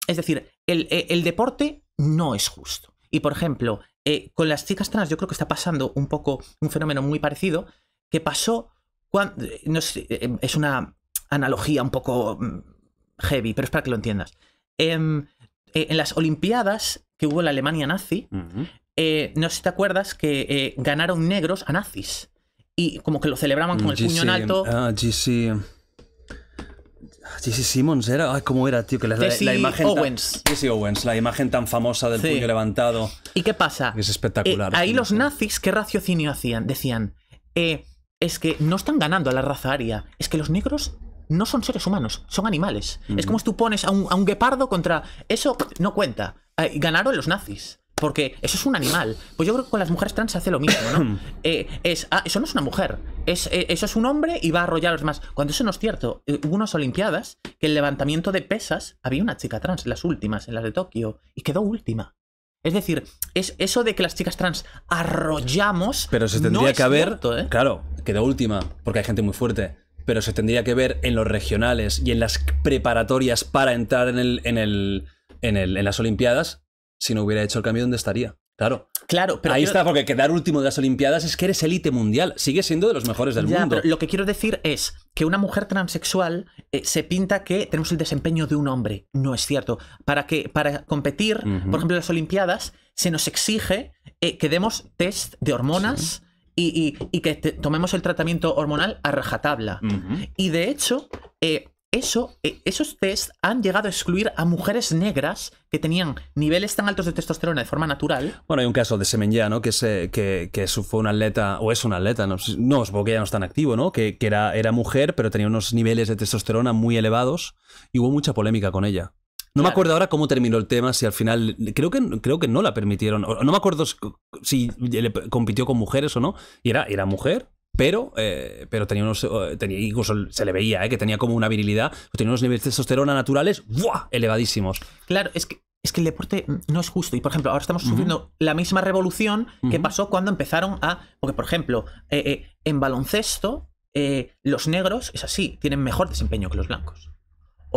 Es decir, el, eh, deporte no es justo. Y por ejemplo, con las chicas trans yo creo que está pasando un poco un fenómeno muy parecido que pasó cuando... es una analogía un poco mm, heavy, pero es para que lo entiendas. Em, eh, en las Olimpiadas que hubo en la Alemania nazi, eh, no sé si te acuerdas que eh, ganaron negros a nazis. Y como que lo celebraban con el puño en alto. Ah, GC. Ah, Simmons era. Ay, ¿cómo era, tío? Que la, la imagen Owens. Owens, la imagen tan famosa del puño levantado. ¿Y qué pasa? Es espectacular. ahí los nazis, ¿qué raciocinio hacían? Decían, es que no están ganando a la raza aria, es que los negros no son seres humanos, son animales. Es como si tú pones a un, a guepardo contra... Eso no cuenta. Eh, ganaron los nazis. Porque eso es un animal. Pues yo creo que con las mujeres trans se hace lo mismo, ¿no? *coughs* Eh, es, ah, eso no es una mujer. Eh, eso es un hombre y va a arrollar a los demás. Cuando eso no es cierto, hubo unas Olimpiadas que el levantamiento de pesas había una chica trans, en las últimas, en las de Tokio, y quedó última. Es decir, es eso de que las chicas trans arrollamos. Pero se tendría que haber. claro, quedó última, porque hay gente muy fuerte pero se tendría que ver en los regionales y en las preparatorias para entrar en, el, en, el, en, el, en las Olimpiadas, si no hubiera hecho el cambio, ¿dónde estaría? Claro. Claro, pero. Ahí está, porque quedar último de las Olimpiadas es que eres élite mundial. Sigue siendo de los mejores del mundo. lo que quiero decir es que una mujer transexual eh, se pinta que tenemos el desempeño de un hombre. No es cierto. Para, que, para competir, por ejemplo, en las Olimpiadas, se nos exige eh, que demos test de hormonas y, que tomemos el tratamiento hormonal a rajatabla. Y de hecho, eh, eh, esos test han llegado a excluir a mujeres negras que tenían niveles tan altos de testosterona de forma natural. Bueno, hay un caso de Semenya, Que, se, que, que fue un atleta, o es un atleta, no, no supongo ya no es tan activo, ¿no? Que, era, era mujer, pero tenía unos niveles de testosterona muy elevados y hubo mucha polémica con ella. No me acuerdo ahora cómo terminó el tema, si al final. Creo que, creo que no la permitieron. No me acuerdo si compitió con mujeres o no. Y era, era mujer, pero, eh, pero tenía unos. Eh, tenía, incluso se le veía, eh, que tenía como una virilidad. Pues tenía unos niveles de testosterona naturales elevadísimos. Claro, es que. Es que el deporte no es justo. Y por ejemplo, ahora estamos sufriendo la misma revolución que pasó cuando empezaron a. Porque, por ejemplo, en baloncesto, los negros, es así, tienen mejor desempeño que los blancos.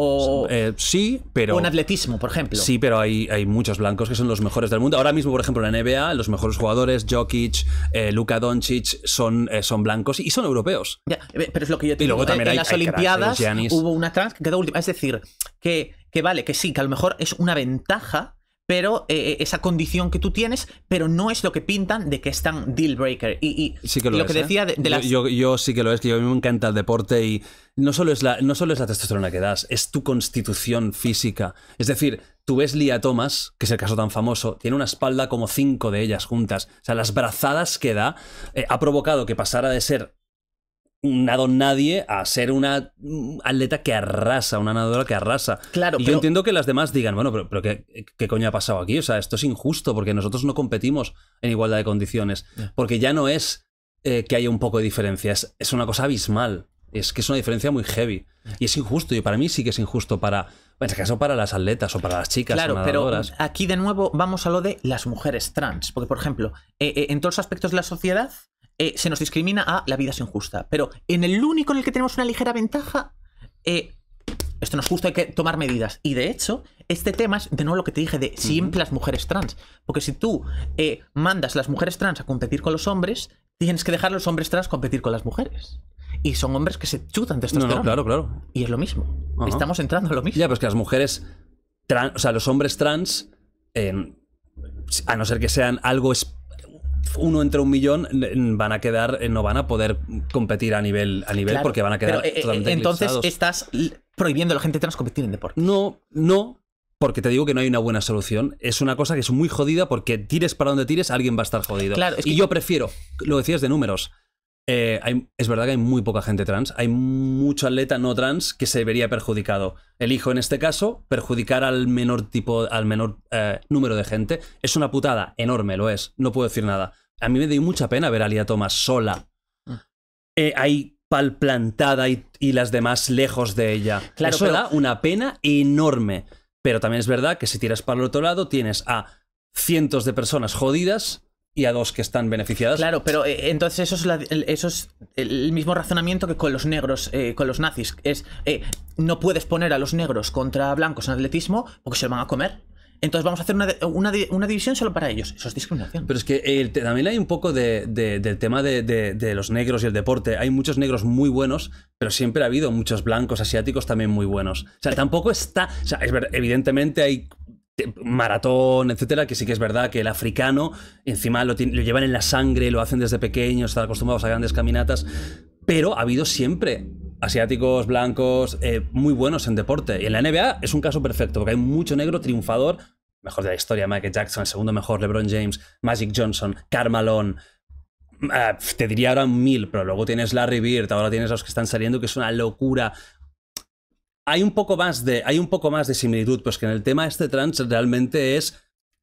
O eh, sí, pero. en atletismo, por ejemplo. Sí, pero hay, hay, muchos blancos que son los mejores del mundo. Ahora mismo, por ejemplo, en la NBA, los mejores jugadores, Jokic, eh, Luka Doncic, son, eh, son blancos y son europeos. pero es lo que yo te y Luego también en las Olimpiadas hubo una trans que quedó última. Es decir, que, que vale, que sí, que a lo mejor es una ventaja pero eh, eh, esa condición que tú tienes, pero no es lo que pintan de que es tan deal breaker. Y, sí que lo, que ¿eh? decía de, yo, sí que lo es, que a mí me encanta el deporte y no solo, es la, no solo es la testosterona que das, es tu constitución física. Es decir, tú ves Lia Thomas, que es el caso tan famoso, tiene una espalda como cinco de ellas juntas. O sea, las brazadas que da ha provocado que pasara de ser nado nadie a ser una mm, atleta que arrasa, una nadadora que arrasa. Claro, y yo entiendo que las demás digan, bueno, pero, ¿qué, coño ha pasado aquí? O sea, esto es injusto porque nosotros no competimos en igualdad de condiciones. Porque ya no es eh, que haya un poco de diferencia, es, una cosa abismal. Es que es una diferencia muy heavy. Y es injusto, y para mí sí que es injusto para, en este caso, para las atletas o para las chicas. Claro, pero aquí de nuevo vamos a lo de las mujeres trans. Porque, por ejemplo, eh, eh, en todos los aspectos de la sociedad, eh, se nos discrimina a la vida es injusta. Pero en el único en el que tenemos una ligera ventaja, eh, esto nos gusta justo, hay que tomar medidas. Y de hecho, este tema es de nuevo lo que te dije de siempre las mujeres trans. Porque si tú eh, mandas las mujeres trans a competir con los hombres, tienes que dejar a los hombres trans competir con las mujeres. Y son hombres que se chutan de estos no, no, claro, claro. Y es lo mismo. Estamos entrando en lo mismo. Ya, pues que las mujeres trans, o sea, los hombres trans, a no ser que sean algo específico uno entre un millón van a quedar, eh, no van a poder competir a nivel, a nivel porque van a quedar eh, eh, Entonces estás prohibiendo a la gente trans competir en deporte. No, no, porque te digo que no hay una buena solución. Es una cosa que es muy jodida porque tires para donde tires, alguien va a estar jodido. Y yo prefiero, lo decías de números, eh, es verdad que hay muy poca gente trans, hay mucho atleta no trans que se vería perjudicado. Elijo en este caso perjudicar al menor tipo, al menor eh, número de gente. Es una putada enorme, lo es, no puedo decir nada. A mí me dio mucha pena ver a Lia Thomas sola. Mm. Eh, hay pal plantada y, las demás lejos de ella. Eso da una pena enorme. Pero también es verdad que si tiras para el otro lado, tienes a cientos de personas jodidas y a dos que están beneficiadas. Claro, pero eh, entonces eso es, el, el mismo razonamiento que con los negros, eh, con los nazis. Es, eh, no puedes poner a los negros contra blancos en atletismo porque se lo van a comer. Entonces vamos a hacer una, división solo para ellos. Eso es discriminación. Pero es que también hay un poco del tema de, los negros y el deporte. Hay muchos negros muy buenos, pero siempre ha habido muchos blancos asiáticos también muy buenos. O sea, tampoco está... O sea, es evidentemente hay maratón, etcétera, que sí que es verdad que el africano, encima lo, llevan en la sangre, lo hacen desde pequeño están acostumbrados a grandes caminatas, pero ha habido siempre asiáticos, blancos, eh, muy buenos en deporte. Y en la NBA es un caso perfecto, porque hay mucho negro triunfador, mejor de la historia, Michael Jackson, el segundo mejor, LeBron James, Magic Johnson, Carmalón. Ah, te diría ahora mil, pero luego tienes Larry Bird, ahora tienes los que están saliendo, que es una locura hay un poco más de, hay un poco más de similitud, pues que en el tema este trans realmente es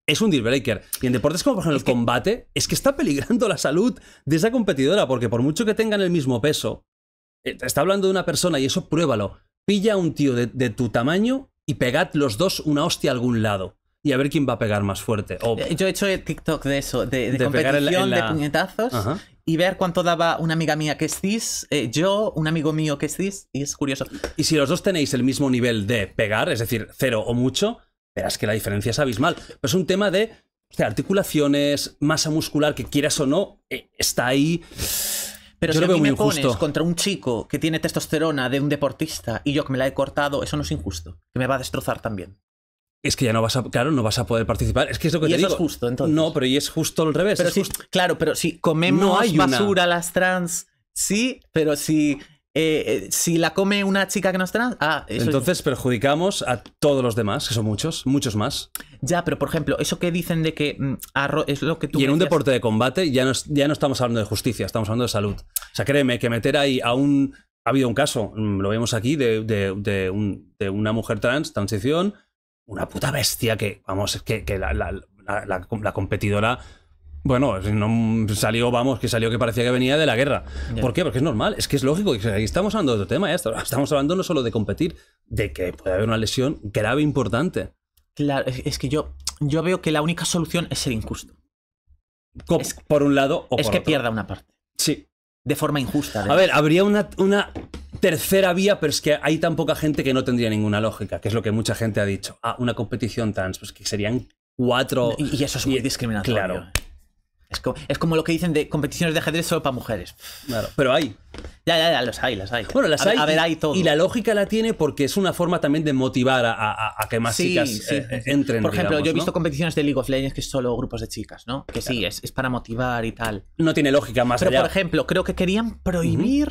es un deal breaker. Y en deportes como por ejemplo el combate, es que está peligrando la salud de esa competidora, porque por mucho que tengan el mismo peso, eh, está hablando de una persona y eso pruébalo. Pilla a un tío de, tu tamaño y pegad los dos una hostia a algún lado. Y a ver quién va a pegar más fuerte. Eh, yo he hecho TikTok de eso, de, de, competición, de puñetazos y ver cuánto daba una amiga mía que es cis, eh, yo, un amigo mío que es cis, y es curioso. Y si los dos tenéis el mismo nivel de pegar, es decir, cero o mucho, verás que la diferencia es abismal. Pero es un tema de articulaciones, masa muscular, que quieras o no, eh, está ahí. Pero si lo a me pones contra un chico que tiene testosterona de un deportista y yo que me la he cortado, eso no es injusto, que me va a destrozar también es que ya no vas a, claro, no vas a poder participar. Es que es lo que justo, entonces. No, pero y es justo al revés. Claro, pero si comemos no hay basura las trans, sí, pero si, eh, eh, si la come una chica que no es trans, ah, entonces perjudicamos a todos los demás, que son muchos, muchos más. Ya, pero por ejemplo, eso que dicen de que mm, es lo que tú. Y en un deporte de combate ya no, ya no estamos hablando de justicia, estamos hablando de salud. O sea, créeme que meter ahí a un ha habido un caso, mm, lo vemos aquí, de, de, una mujer trans, transición, una puta bestia que, vamos, que, la, competidora, bueno, no salió, vamos, que salió que parecía que venía de la guerra. ¿Por qué? Porque es normal, es que es lógico. Aquí estamos hablando de otro tema, estamos hablando no solo de competir, de que puede haber una lesión grave importante. Claro, es que yo, yo veo que la única solución es ser injusto. por un lado o es que pierda una parte. Sí. De forma injusta. A ver, habría una, una tercera vía, pero es que hay tan poca gente que no tendría ninguna lógica, que es lo que mucha gente ha dicho. Ah, una competición trans, pues que serían cuatro. Y, eso es muy discriminatorio. Claro. ¿eh? Es como, lo que dicen de competiciones de ajedrez solo para mujeres. Claro, pero hay. Ya, ya, ya, las hay, las hay. Bueno, las hay. A ver, hay todo. Y la lógica la tiene porque es una forma también de motivar a, que más chicas eh, sí, sí. entren. Por ejemplo, yo he visto competiciones de League of Legends que es solo grupos de chicas, ¿no? Que sí, es, es, para motivar y tal. No tiene lógica más pero, allá. Pero, por ejemplo, creo que querían prohibir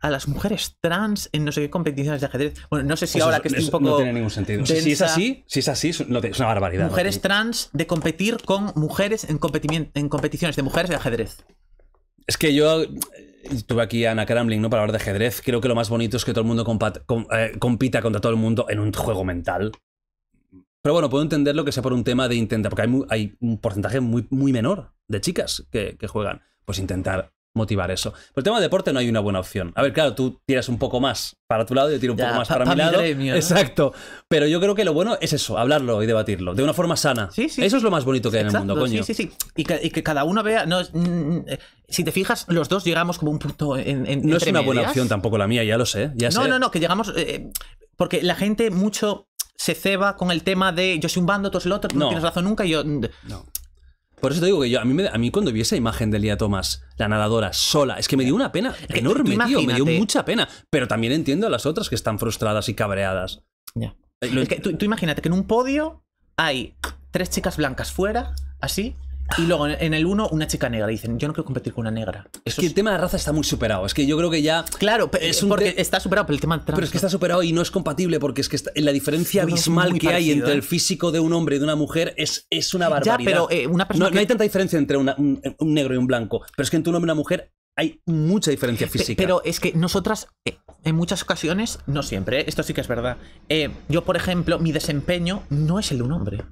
a las mujeres trans en no sé qué competiciones de ajedrez. Bueno, no sé si ahora que estoy un poco. No tiene ningún sentido. si es así, si es así, es una barbaridad. Mujeres trans de competir con mujeres en, competiciones de mujeres de ajedrez. Es que yo eh, tuve aquí a Ana Kramling, ¿no? Para hablar de ajedrez. Creo que lo más bonito es que todo el mundo eh, compita contra todo el mundo en un juego mental. Pero bueno, puedo entenderlo que sea por un tema de intenta. porque hay, un porcentaje muy, muy menor de chicas que, juegan. Pues intentar motivar eso. Pero el tema de deporte no hay una buena opción. A ver, claro, tú tiras un poco más para tu lado, yo tiro un poco más para mi, lado. Exacto. Pero yo creo que lo bueno es eso, hablarlo y debatirlo de una forma sana. Sí, eso es lo más bonito que hay en el mundo, coño. Sí, sí, sí. Y que, cada uno vea. No, mm, mm, eh, si te fijas, los dos llegamos como un punto en. no es una buena opción tampoco la mía, ya lo sé. no, no, no, que llegamos. Eh, porque la gente mucho se ceba con el tema de yo soy un bando, tú eres el otro, no, no tienes razón nunca. Y yo. Mm, no. Por eso te digo que yo, a mí, cuando vi esa imagen de Lía Thomas, la nadadora, sola, es que me dio una pena enorme, tío. Me dio mucha pena. Pero también entiendo a las otras que están frustradas y cabreadas. Ya. Eh, tú imagínate que en un podio hay tres chicas blancas fuera, así, y luego en el 1, una chica negra. Dicen, yo no quiero competir con una negra. es que el tema de raza está muy superado. Es que yo creo que ya. Claro, es está superado, pero el tema trans, Pero es que está superado y no es compatible porque es que la diferencia abismal que hay entre el ¿eh? físico de un hombre y de una mujer es, es una barbaridad. Eh, no, hay tanta diferencia entre un, negro y un blanco. Pero es que entre un hombre y una mujer hay mucha diferencia física. Pero es que nosotras, eh, en muchas ocasiones, no siempre, esto sí que es verdad. yo, por ejemplo, mi desempeño no es el de un hombre.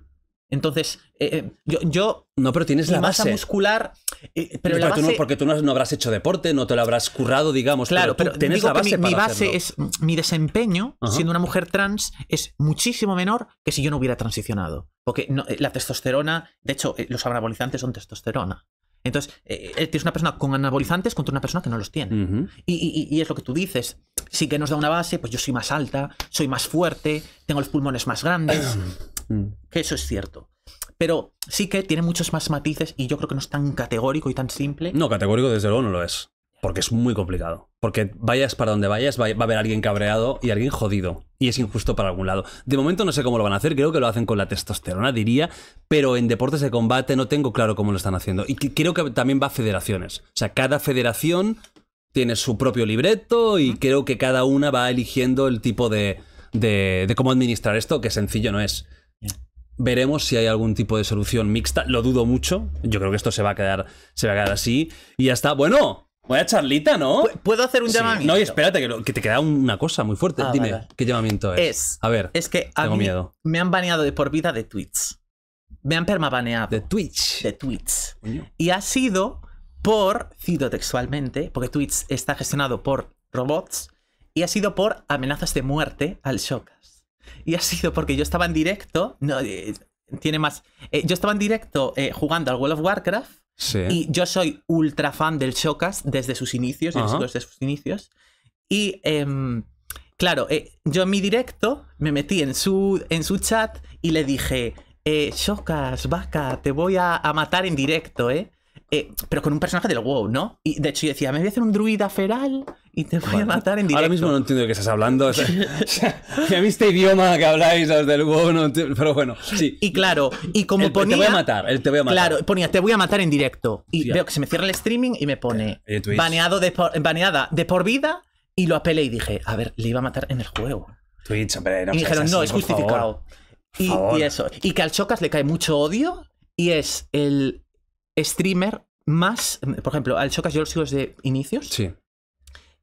Entonces, eh, eh, yo, No, pero tienes la masa muscular. Eh, pero, no, porque tú no, habrás hecho deporte, no te lo habrás currado, digamos. Claro, pero, tienes la base. mi, mi base es. Mi desempeño, siendo una mujer trans, es muchísimo menor que si yo no hubiera transicionado. Porque la testosterona, de hecho, los anabolizantes son testosterona. Entonces, tienes una persona con anabolizantes contra una persona que no los tiene. y, y, es lo que tú dices. Sí que nos da una base, pues yo soy más alta, soy más fuerte, tengo los pulmones más grandes. *clears throat* Mm. eso es cierto. Pero sí que tiene muchos más matices y yo creo que no es tan categórico y tan simple. No, categórico desde luego no lo es. Porque es muy complicado. Porque vayas para donde vayas, va a haber alguien cabreado y alguien jodido. Y es injusto para algún lado. De momento no sé cómo lo van a hacer, creo que lo hacen con la testosterona, diría, pero en deportes de combate no tengo claro cómo lo están haciendo. Y creo que también va a federaciones. O sea, cada federación tiene su propio libreto y creo que cada una va eligiendo el tipo de, de, de cómo administrar esto, que sencillo no es. Veremos si hay algún tipo de solución mixta. Lo dudo mucho. Yo creo que esto se va a quedar, se va a quedar así. Y ya está. Bueno, a charlita, ¿no? ¿Puedo hacer un llamamiento? No, y espérate, que, te queda una cosa muy fuerte. Ah, Dime, ¿qué llamamiento es? Es. A ver. Es que a me han baneado de por vida de Twitch. Me han permabaneado. De Twitch. De tweets. Y ha sido por, cito textualmente, porque Twitch está gestionado por robots, y ha sido por amenazas de muerte al shockers y ha sido porque yo estaba en directo. No, eh, tiene más. Eh, yo estaba en directo eh, jugando al World of Warcraft. Y yo soy ultra fan del Shokas desde sus inicios, desde sus inicios. Y em, claro, yo en mi directo me metí en su, en su chat y le dije, Shokas, vaca, te voy a matar en directo, ¿eh? Eh, pero con un personaje del WoW, ¿no? Y de hecho yo decía, me voy a hacer un druida feral y te voy a matar en directo. Ahora mismo no entiendo de qué estás hablando. O sea, ya *laughs* viste idioma que habláis los del WoW, no entiendo, pero bueno, sí. Y claro, y como ponía... Te voy a matar, el te voy a matar. Claro, ponía, te voy a matar en directo. Y veo que se me cierra el streaming y me pone eh, baneado de baneada de por vida y lo apelé y dije, a ver, le iba a matar en el juego. Twitch, hombre, no Y me dijeron, no, es justificado. y, eso. Y que al Chocas le cae mucho odio y es el streamer más, por ejemplo, al Chocas yo lo sigo desde inicios. Sí.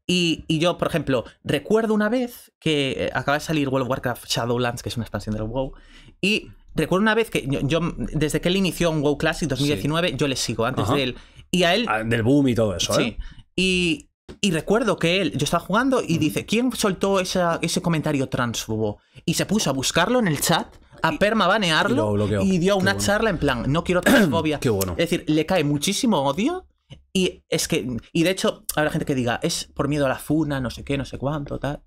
Y, yo, por ejemplo, recuerdo una vez que eh, acaba de salir World of Warcraft Shadowlands, que es una expansión del WoW, y recuerdo una vez que yo, desde que él inició un WoW Classic 2019, yo le sigo antes de él. Y a él... Ah, del boom y todo eso, ¿eh? Y, y recuerdo que él, yo estaba jugando y dice, ¿quién soltó ese comentario transfobo? Y se puso a buscarlo en el chat a Perma y, y, dio una charla en plan, no quiero *clears throat* transfobia. Qué bueno. Es decir, le cae muchísimo odio y es que, y de hecho, habrá gente que diga, es por miedo a la funa, no sé qué, no sé cuánto, tal.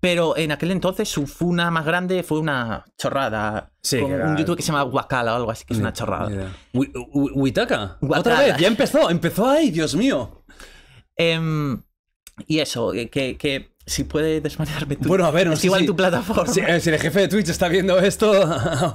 Pero en aquel entonces su funa más grande fue una chorrada. Sí, con un youtuber que se llama Guacala o algo así, que es mm, una chorrada. ¿Witaka? Otra vez, ya empezó, empezó ahí, Dios mío. Em, y eso, que, que si puede desvanearme tú. Bueno, a ver, no igual tu plataforma. Eh, si, el jefe de Twitch está viendo esto, *laughs*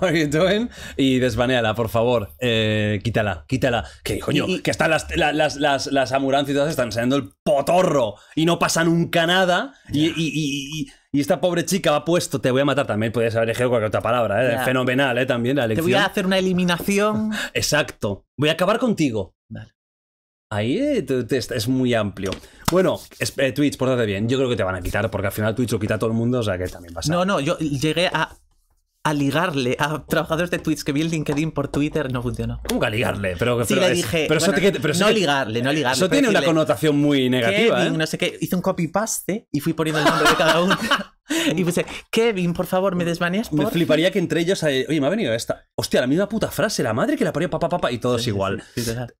y desmanéala por favor. Eh, quítala, quítala. Que coño, que están las, las, las, las y todas están saliendo el potorro y no pasa nunca nada. Y, y, esta pobre chica ha puesto, te voy a matar también, puedes haber elegido cualquier otra palabra, eh. fenomenal, ¿eh? También la elección. Te voy a hacer una eliminación. *laughs* Exacto. Voy a acabar contigo. Vale. Ahí eh, es muy amplio. Bueno, eh, Twitch, pórtate bien. Yo creo que te van a quitar, porque al final Twitch lo quita a todo el mundo, o sea que también pasa. No, no, yo llegué a a ligarle a trabajadores de Twitch que vi el LinkedIn por Twitter no funcionó. ¿Cómo que a ligarle? Pero, sí, le dije. no ligarle, no ligarle. Eso tiene una connotación muy negativa. ¿eh? no sé qué. Hice un copy-paste y fui poniendo el nombre de cada uno. *laughs* y puse, Kevin, por favor, me desvaneas. Por? Me fliparía que entre ellos. Eh, oye, me ha venido esta. Hostia, la misma puta frase, la madre que la parió papá, papá, y todos es igual.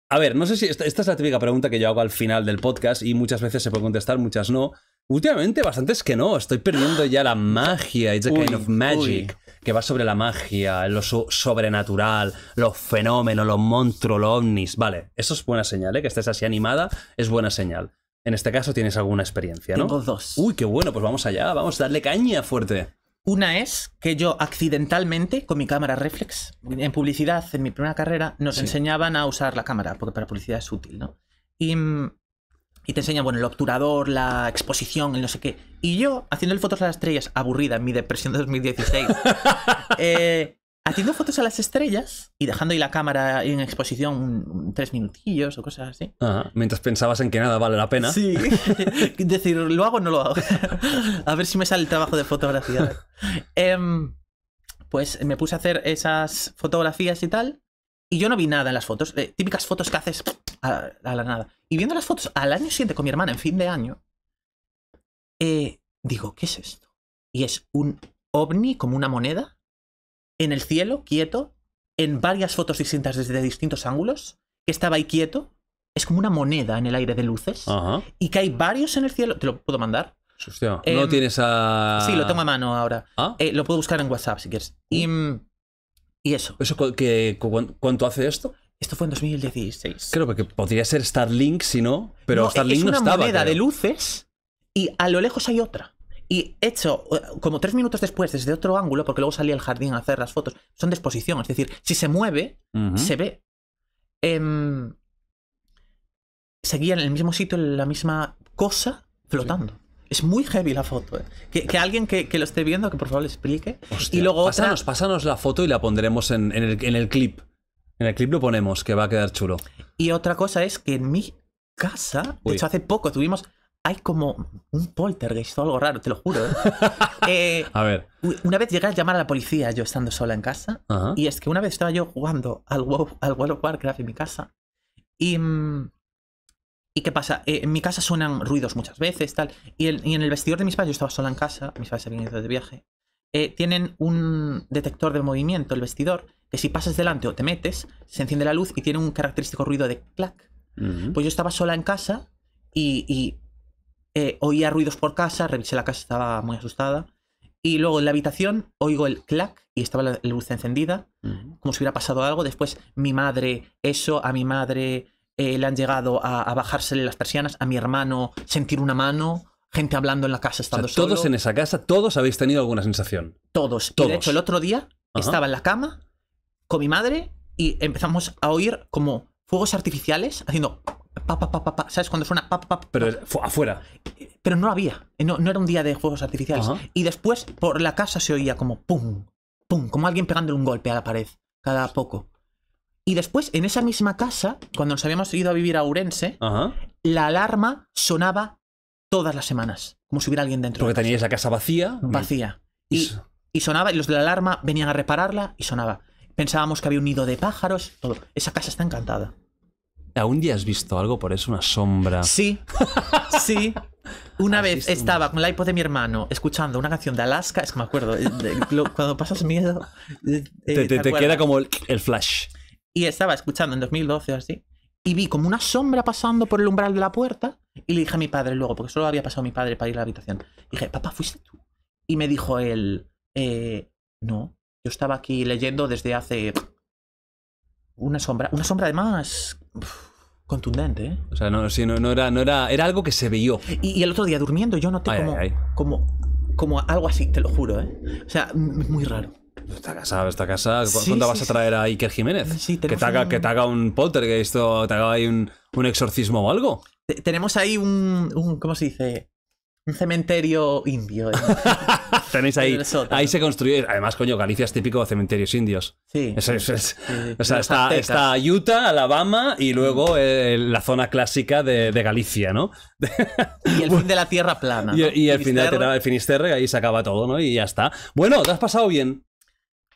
a ver, no sé si. Esta, es la típica pregunta que yo hago al final del podcast y muchas veces se puede contestar, muchas no. Últimamente, bastantes que no. Estoy perdiendo ya la magia. It's a kind of magic que va sobre la magia, lo sobrenatural, los fenómenos, los monstruos, los ovnis. Vale, eso es buena señal, ¿eh? Que estés así animada es buena señal. En este caso tienes alguna experiencia, ¿no? Tengo dos. Uy, qué bueno, pues vamos allá, vamos a darle caña fuerte. Una es que yo accidentalmente, con mi cámara reflex, en publicidad, en mi primera carrera, nos enseñaban a usar la cámara, porque para publicidad es útil, ¿no? Y mm, y te enseña, bueno, el obturador, la exposición, el no sé qué. Y yo, haciendo fotos a las estrellas, aburrida en mi depresión de 2016, *laughs* eh, haciendo fotos a las estrellas y dejando ahí la cámara en exposición tres minutillos o cosas así. mientras pensabas en que nada vale la pena. Sí. *laughs* Decir, ¿lo hago o no lo hago? *laughs* a ver si me sale el trabajo de fotografía. Em, pues me puse a hacer esas fotografías y tal. Y yo no vi nada en las fotos. Eh, típicas fotos que haces a, la nada. Y viendo las fotos al año siguiente con mi hermana en fin de año, eh, digo, ¿qué es esto? Y es un ovni como una moneda en el cielo, quieto, en varias fotos distintas desde distintos ángulos, que estaba ahí quieto, es como una moneda en el aire de luces, y que hay varios en el cielo, te lo puedo mandar. Hostia, no em, tienes a... Sí, lo tengo a mano ahora. Ah. Eh, lo puedo buscar en WhatsApp si quieres. Y, mm, y eso. ¿Eso que, cuánto hace esto? Esto fue en 2016. Creo que podría ser Starlink, si no, pero Starlink no estaba. Es una moneda de luces y a lo lejos hay otra. Y hecho, eh, como tres minutos después, desde otro ángulo, porque luego salí al jardín a hacer las fotos, son de exposición. Es decir, si se mueve, se ve. Em, seguía en el mismo sitio, en la misma cosa, flotando. Es muy heavy la foto. Eh. Que, alguien que, lo esté viendo, que por favor le explique. y luego pásanos, pásanos la foto y la pondremos en, el, en el, clip. En el clip lo ponemos, que va a quedar chulo. Y otra cosa es que en mi casa, de hecho hace poco tuvimos, hay como un poltergeist o algo raro, te lo juro. ¿eh? *laughs* Eh, a ver. Una vez llegué a llamar a la policía yo estando sola en casa. Y es que una vez estaba yo jugando al WoW, al World of Warcraft en mi casa. Y... Mm, ¿Y qué pasa? Eh, en mi casa suenan ruidos muchas veces, tal. Y, y, en el vestidor de mis padres, yo estaba sola en casa, mis padres habían ido de viaje. Eh, tienen un detector de movimiento, el vestidor, que si pasas delante o te metes, se enciende la luz y tiene un característico ruido de clac. Pues yo estaba sola en casa y, eh, oía ruidos por casa, revisé la casa, estaba muy asustada. Y luego en la habitación oigo el clac y estaba la luz encendida, como si hubiera pasado algo. Después mi madre, eso, a mi madre eh, le han llegado a, a bajársele las persianas, a mi hermano sentir una mano, gente hablando en la casa estando Todos en esa casa, todos habéis tenido alguna sensación. Todos. todos. de hecho, el otro día estaba en la cama con mi madre y empezamos a oír como fuegos artificiales haciendo pa ¿sabes? Cuando suena pa pa pa. pa Pero afuera. Pero no había, no, no, era un día de fuegos artificiales. Y después por la casa se oía como pum, pum, como alguien pegándole un golpe a la pared cada poco. Y después, en esa misma casa, cuando nos habíamos ido a vivir a Urense, la alarma sonaba todas las semanas, como si hubiera alguien dentro. Porque tenía teníais la casa vacía. Vacía. Y, y sonaba, y los de la alarma venían a repararla y sonaba. Pensábamos que había un nido de pájaros, todo. Esa casa está encantada. aún día has visto algo por eso? Una sombra. Sí, sí. Una vez estaba con el iPod de mi hermano escuchando una canción de Alaska, es que me acuerdo, eh, cuando pasas miedo... Eh, eh, te, queda como el, el, flash. Y estaba escuchando en 2012 o así, y vi como una sombra pasando por el umbral de la puerta y le dije a mi padre luego, porque solo había pasado mi padre para ir a la habitación. dije, papá, ¿fuiste tú? Y me dijo él, eh, no, yo estaba aquí leyendo desde hace una sombra, una sombra además contundente. ¿eh? O sea, no, sí, no, no, era, no era, era algo que se veía. Y, el otro día durmiendo yo noté como, como, como algo así, te lo juro, ¿eh? O sea, muy raro. Está casado, está casado. vas a traer a Iker Jiménez? que te, haga, un... que haga un poltergeist o te haga ahí un, exorcismo o algo. tenemos ahí un, un, ¿Cómo se dice? Un cementerio indio. ¿eh? *laughs* Tenéis ahí. Ahí se construye. Además, coño, Galicia es típico de cementerios indios. Sí. o sea, está, Utah, Alabama y luego eh, la zona clásica de, Galicia, ¿no? *laughs* y el fin de la tierra plana. Y, el fin de la tierra, el Finisterre, ahí se acaba todo, ¿no? Y ya está. Bueno, ¿te has pasado bien?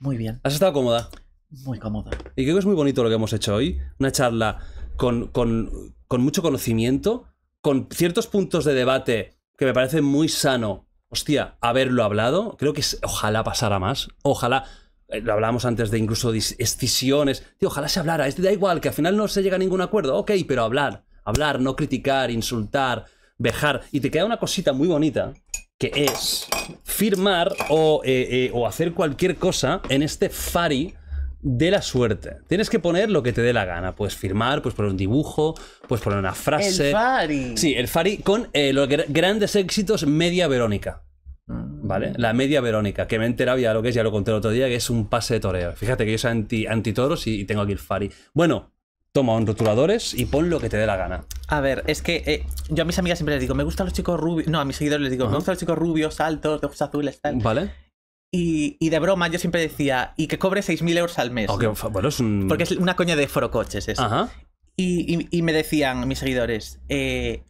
Muy bien. ¿Has estado cómoda? Muy cómoda. Y creo que es muy bonito lo que hemos hecho hoy. Una charla con, con, con mucho conocimiento, con ciertos puntos de debate que me parece muy sano, hostia, haberlo hablado. Creo que ojalá pasara más. Ojalá eh, lo hablábamos antes de incluso escisiones. ojalá se hablara. Es, da igual, que al final no se llega a ningún acuerdo. Ok, pero hablar, hablar, no criticar, insultar, vejar. Y te queda una cosita muy bonita, que es firmar eh, eh, o, hacer cualquier cosa en este Fari de la suerte. Tienes que poner lo que te dé la gana. Puedes firmar, pues poner un dibujo, pues poner una frase. El Fari. Sí, el Fari con eh, los grandes éxitos media Verónica. ¿Vale? Mm. La media Verónica, que me enteraba enterado ya lo que es, ya lo conté el otro día, que es un pase de toreo. Fíjate que yo soy anti, anti toros y, y tengo aquí el Fari. Bueno, Toma un rotuladores y pon lo que te dé la gana. A ver, es que eh, yo a mis amigas siempre les digo, me gustan los chicos rubios. No, a mis seguidores les digo, me gustan los chicos rubios, altos, de ojos azules, tal. Vale. Y, de broma yo siempre decía, y que cobre 6.000 euros al mes. Porque es una coña de forocoches eso. Ajá. Y, me decían mis seguidores, eh,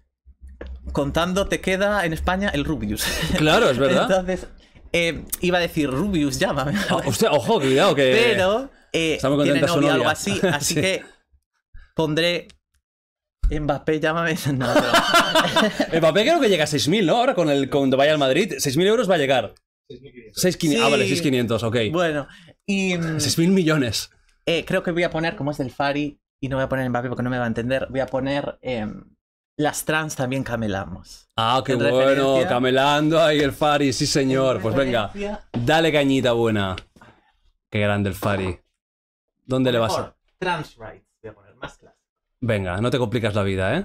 contando te queda en España el Rubius. *laughs* Claro, es verdad. Entonces, eh, iba a decir Rubius, llámame. ojo, cuidado que... Pero... tiene novia, algo así, así *laughs* que pondré Mbappé, llámame. *laughs* *laughs* Mbappé creo que llega a 6.000, ¿no? Ahora con el, cuando vaya al Madrid, 6.000 euros va a llegar. 6.500. Ah, vale, 6.500, ok. Bueno, y... 6.000 mm, millones. Eh, creo que voy a poner, como es del Fari, y no voy a poner Mbappé porque no me va a entender, voy a poner... Em, las trans también camelamos. Ah, qué bueno, camelando ahí el Fari, sí señor. Pues venga, dale cañita buena. Qué grande el Fari. ¿Dónde le vas a...? Trans right. Venga, no te complicas la vida,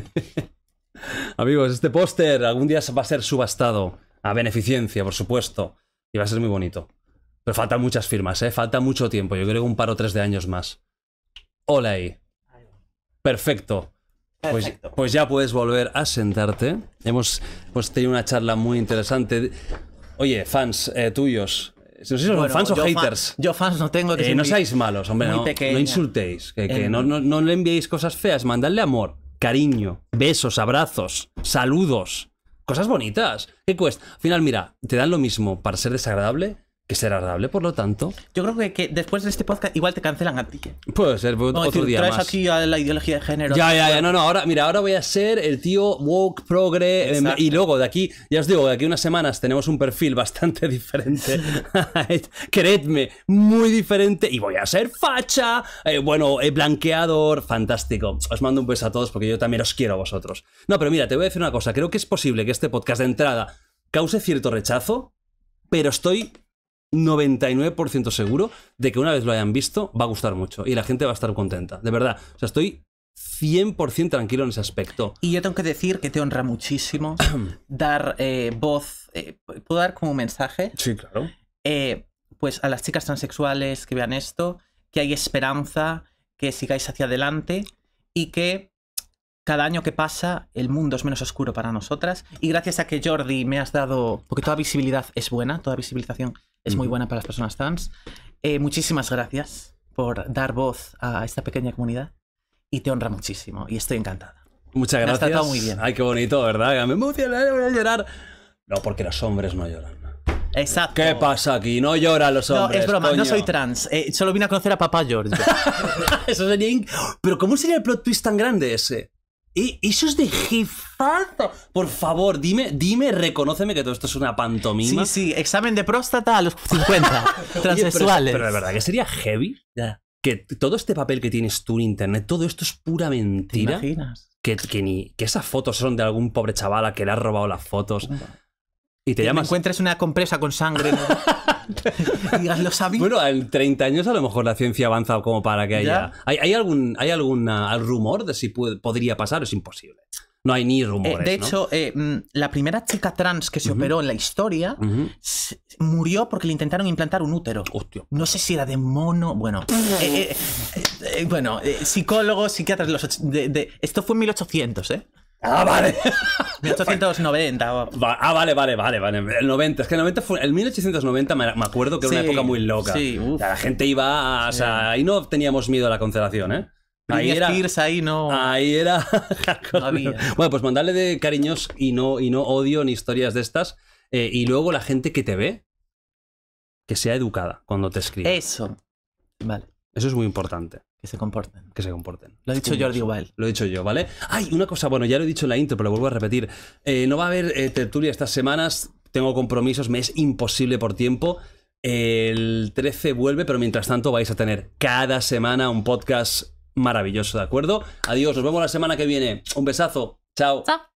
¿eh? *laughs* Amigos, este póster algún día va a ser subastado a beneficencia, por supuesto, y va a ser muy bonito. Pero faltan muchas firmas, ¿eh? Falta mucho tiempo, yo creo que un par o tres de años más. Hola ahí. Perfecto. Pues, pues, ya puedes volver a sentarte. Hemos, hemos tenido una charla muy interesante. Oye, fans eh, tuyos, no sé si fans o haters. yo fans no tengo que eh, No seáis malos, hombre. No, insultéis. Que, eh, no, no, le enviéis cosas feas. Mandadle amor, cariño, besos, abrazos, saludos. Cosas bonitas. ¿Qué cuesta? Al final, mira, te dan lo mismo para ser desagradable que será agradable, por lo tanto. Yo creo que, después de este podcast igual te cancelan a ti. Puede ser, otro día traes aquí a la ideología de género. Ya, ya, ya, no, no, ahora, mira, ahora voy a ser el tío woke, progre, em, y luego de aquí, ya os digo, de aquí unas semanas tenemos un perfil bastante *laughs* diferente. *laughs* Creedme, muy diferente, y voy a ser facha, eh, bueno, eh, blanqueador, fantástico. Os mando un beso a todos porque yo también os quiero a vosotros. No, pero mira, te voy a decir una cosa, creo que es posible que este podcast de entrada cause cierto rechazo, pero estoy 99% seguro de que una vez lo hayan visto va a gustar mucho y la gente va a estar contenta, de verdad. O sea, estoy 100% tranquilo en ese aspecto. Y yo tengo que decir que te honra muchísimo *clears throat* dar eh, voz, eh, ¿puedo dar como un mensaje? Sí, claro. Eh, pues a las chicas transexuales que vean esto, que hay esperanza, que sigáis hacia adelante y que cada año que pasa el mundo es menos oscuro para nosotras y gracias a que Jordi me has dado, porque toda visibilidad es buena, toda visibilización es muy buena para las personas trans. Eh, muchísimas gracias por dar voz a esta pequeña comunidad y te honra muchísimo y estoy encantada. Muchas gracias. está muy bien. Ay, qué bonito, ¿verdad? Me emociona, voy a llorar. No, porque los hombres no lloran. Exacto. ¿Qué pasa aquí? No lloran los hombres. No, es broma, no soy trans. Eh, solo vine a conocer a papá George. *laughs* Eso sería. Pero ¿cómo sería el plot twist tan grande ese? eso es de jefazo. Por favor, dime, dime, reconóceme que todo esto es una pantomima. Sí, sí, examen de próstata a los 50. *laughs* transexuales. pero, la verdad que sería heavy. Que todo este papel que tienes tú en internet, todo esto es pura mentira. imaginas? Que, que, ni, que esas fotos son de algún pobre chavala que le ha robado las fotos. Y te que encuentres una compresa con sangre. *laughs* *laughs* lo Bueno, en 30 años a lo mejor la ciencia avanza como para que haya. ¿Hay, algún hay rumor de si podría pasar? Es imposible. No hay ni rumores. Eh, de hecho, eh, mm, la primera chica trans que se operó en la historia murió porque le intentaron implantar un útero. Hostia. No sé si era de mono. Bueno, eh, eh, bueno psicólogos, psiquiatras. de, esto fue en 1800, ¿eh? Ah, vale. 1890. *laughs* ah, vale, vale, vale, vale. El 90. Es que el 1890 me, acuerdo que era una época muy loca. la gente iba. o sea, ahí no teníamos miedo a la constelación. ¿eh? Ahí era, ahí no. era. *laughs* bueno, pues mandarle de cariños y no, y no odio ni historias de estas. Eh, y luego la gente que te ve, que sea educada cuando te escribe. Eso. Vale. Eso es muy importante. Que se comporten. Que se comporten. Lo ha dicho Jordi Wild. Lo he dicho yo, ¿vale? Ay, una cosa, bueno, ya lo he dicho en la intro, pero lo vuelvo a repetir. Eh, no va a haber eh, tertulia estas semanas. Tengo compromisos, me es imposible por tiempo. El 13 vuelve, pero mientras tanto vais a tener cada semana un podcast maravilloso, ¿de acuerdo? Adiós, nos vemos la semana que viene. Un besazo. Chao. Chao.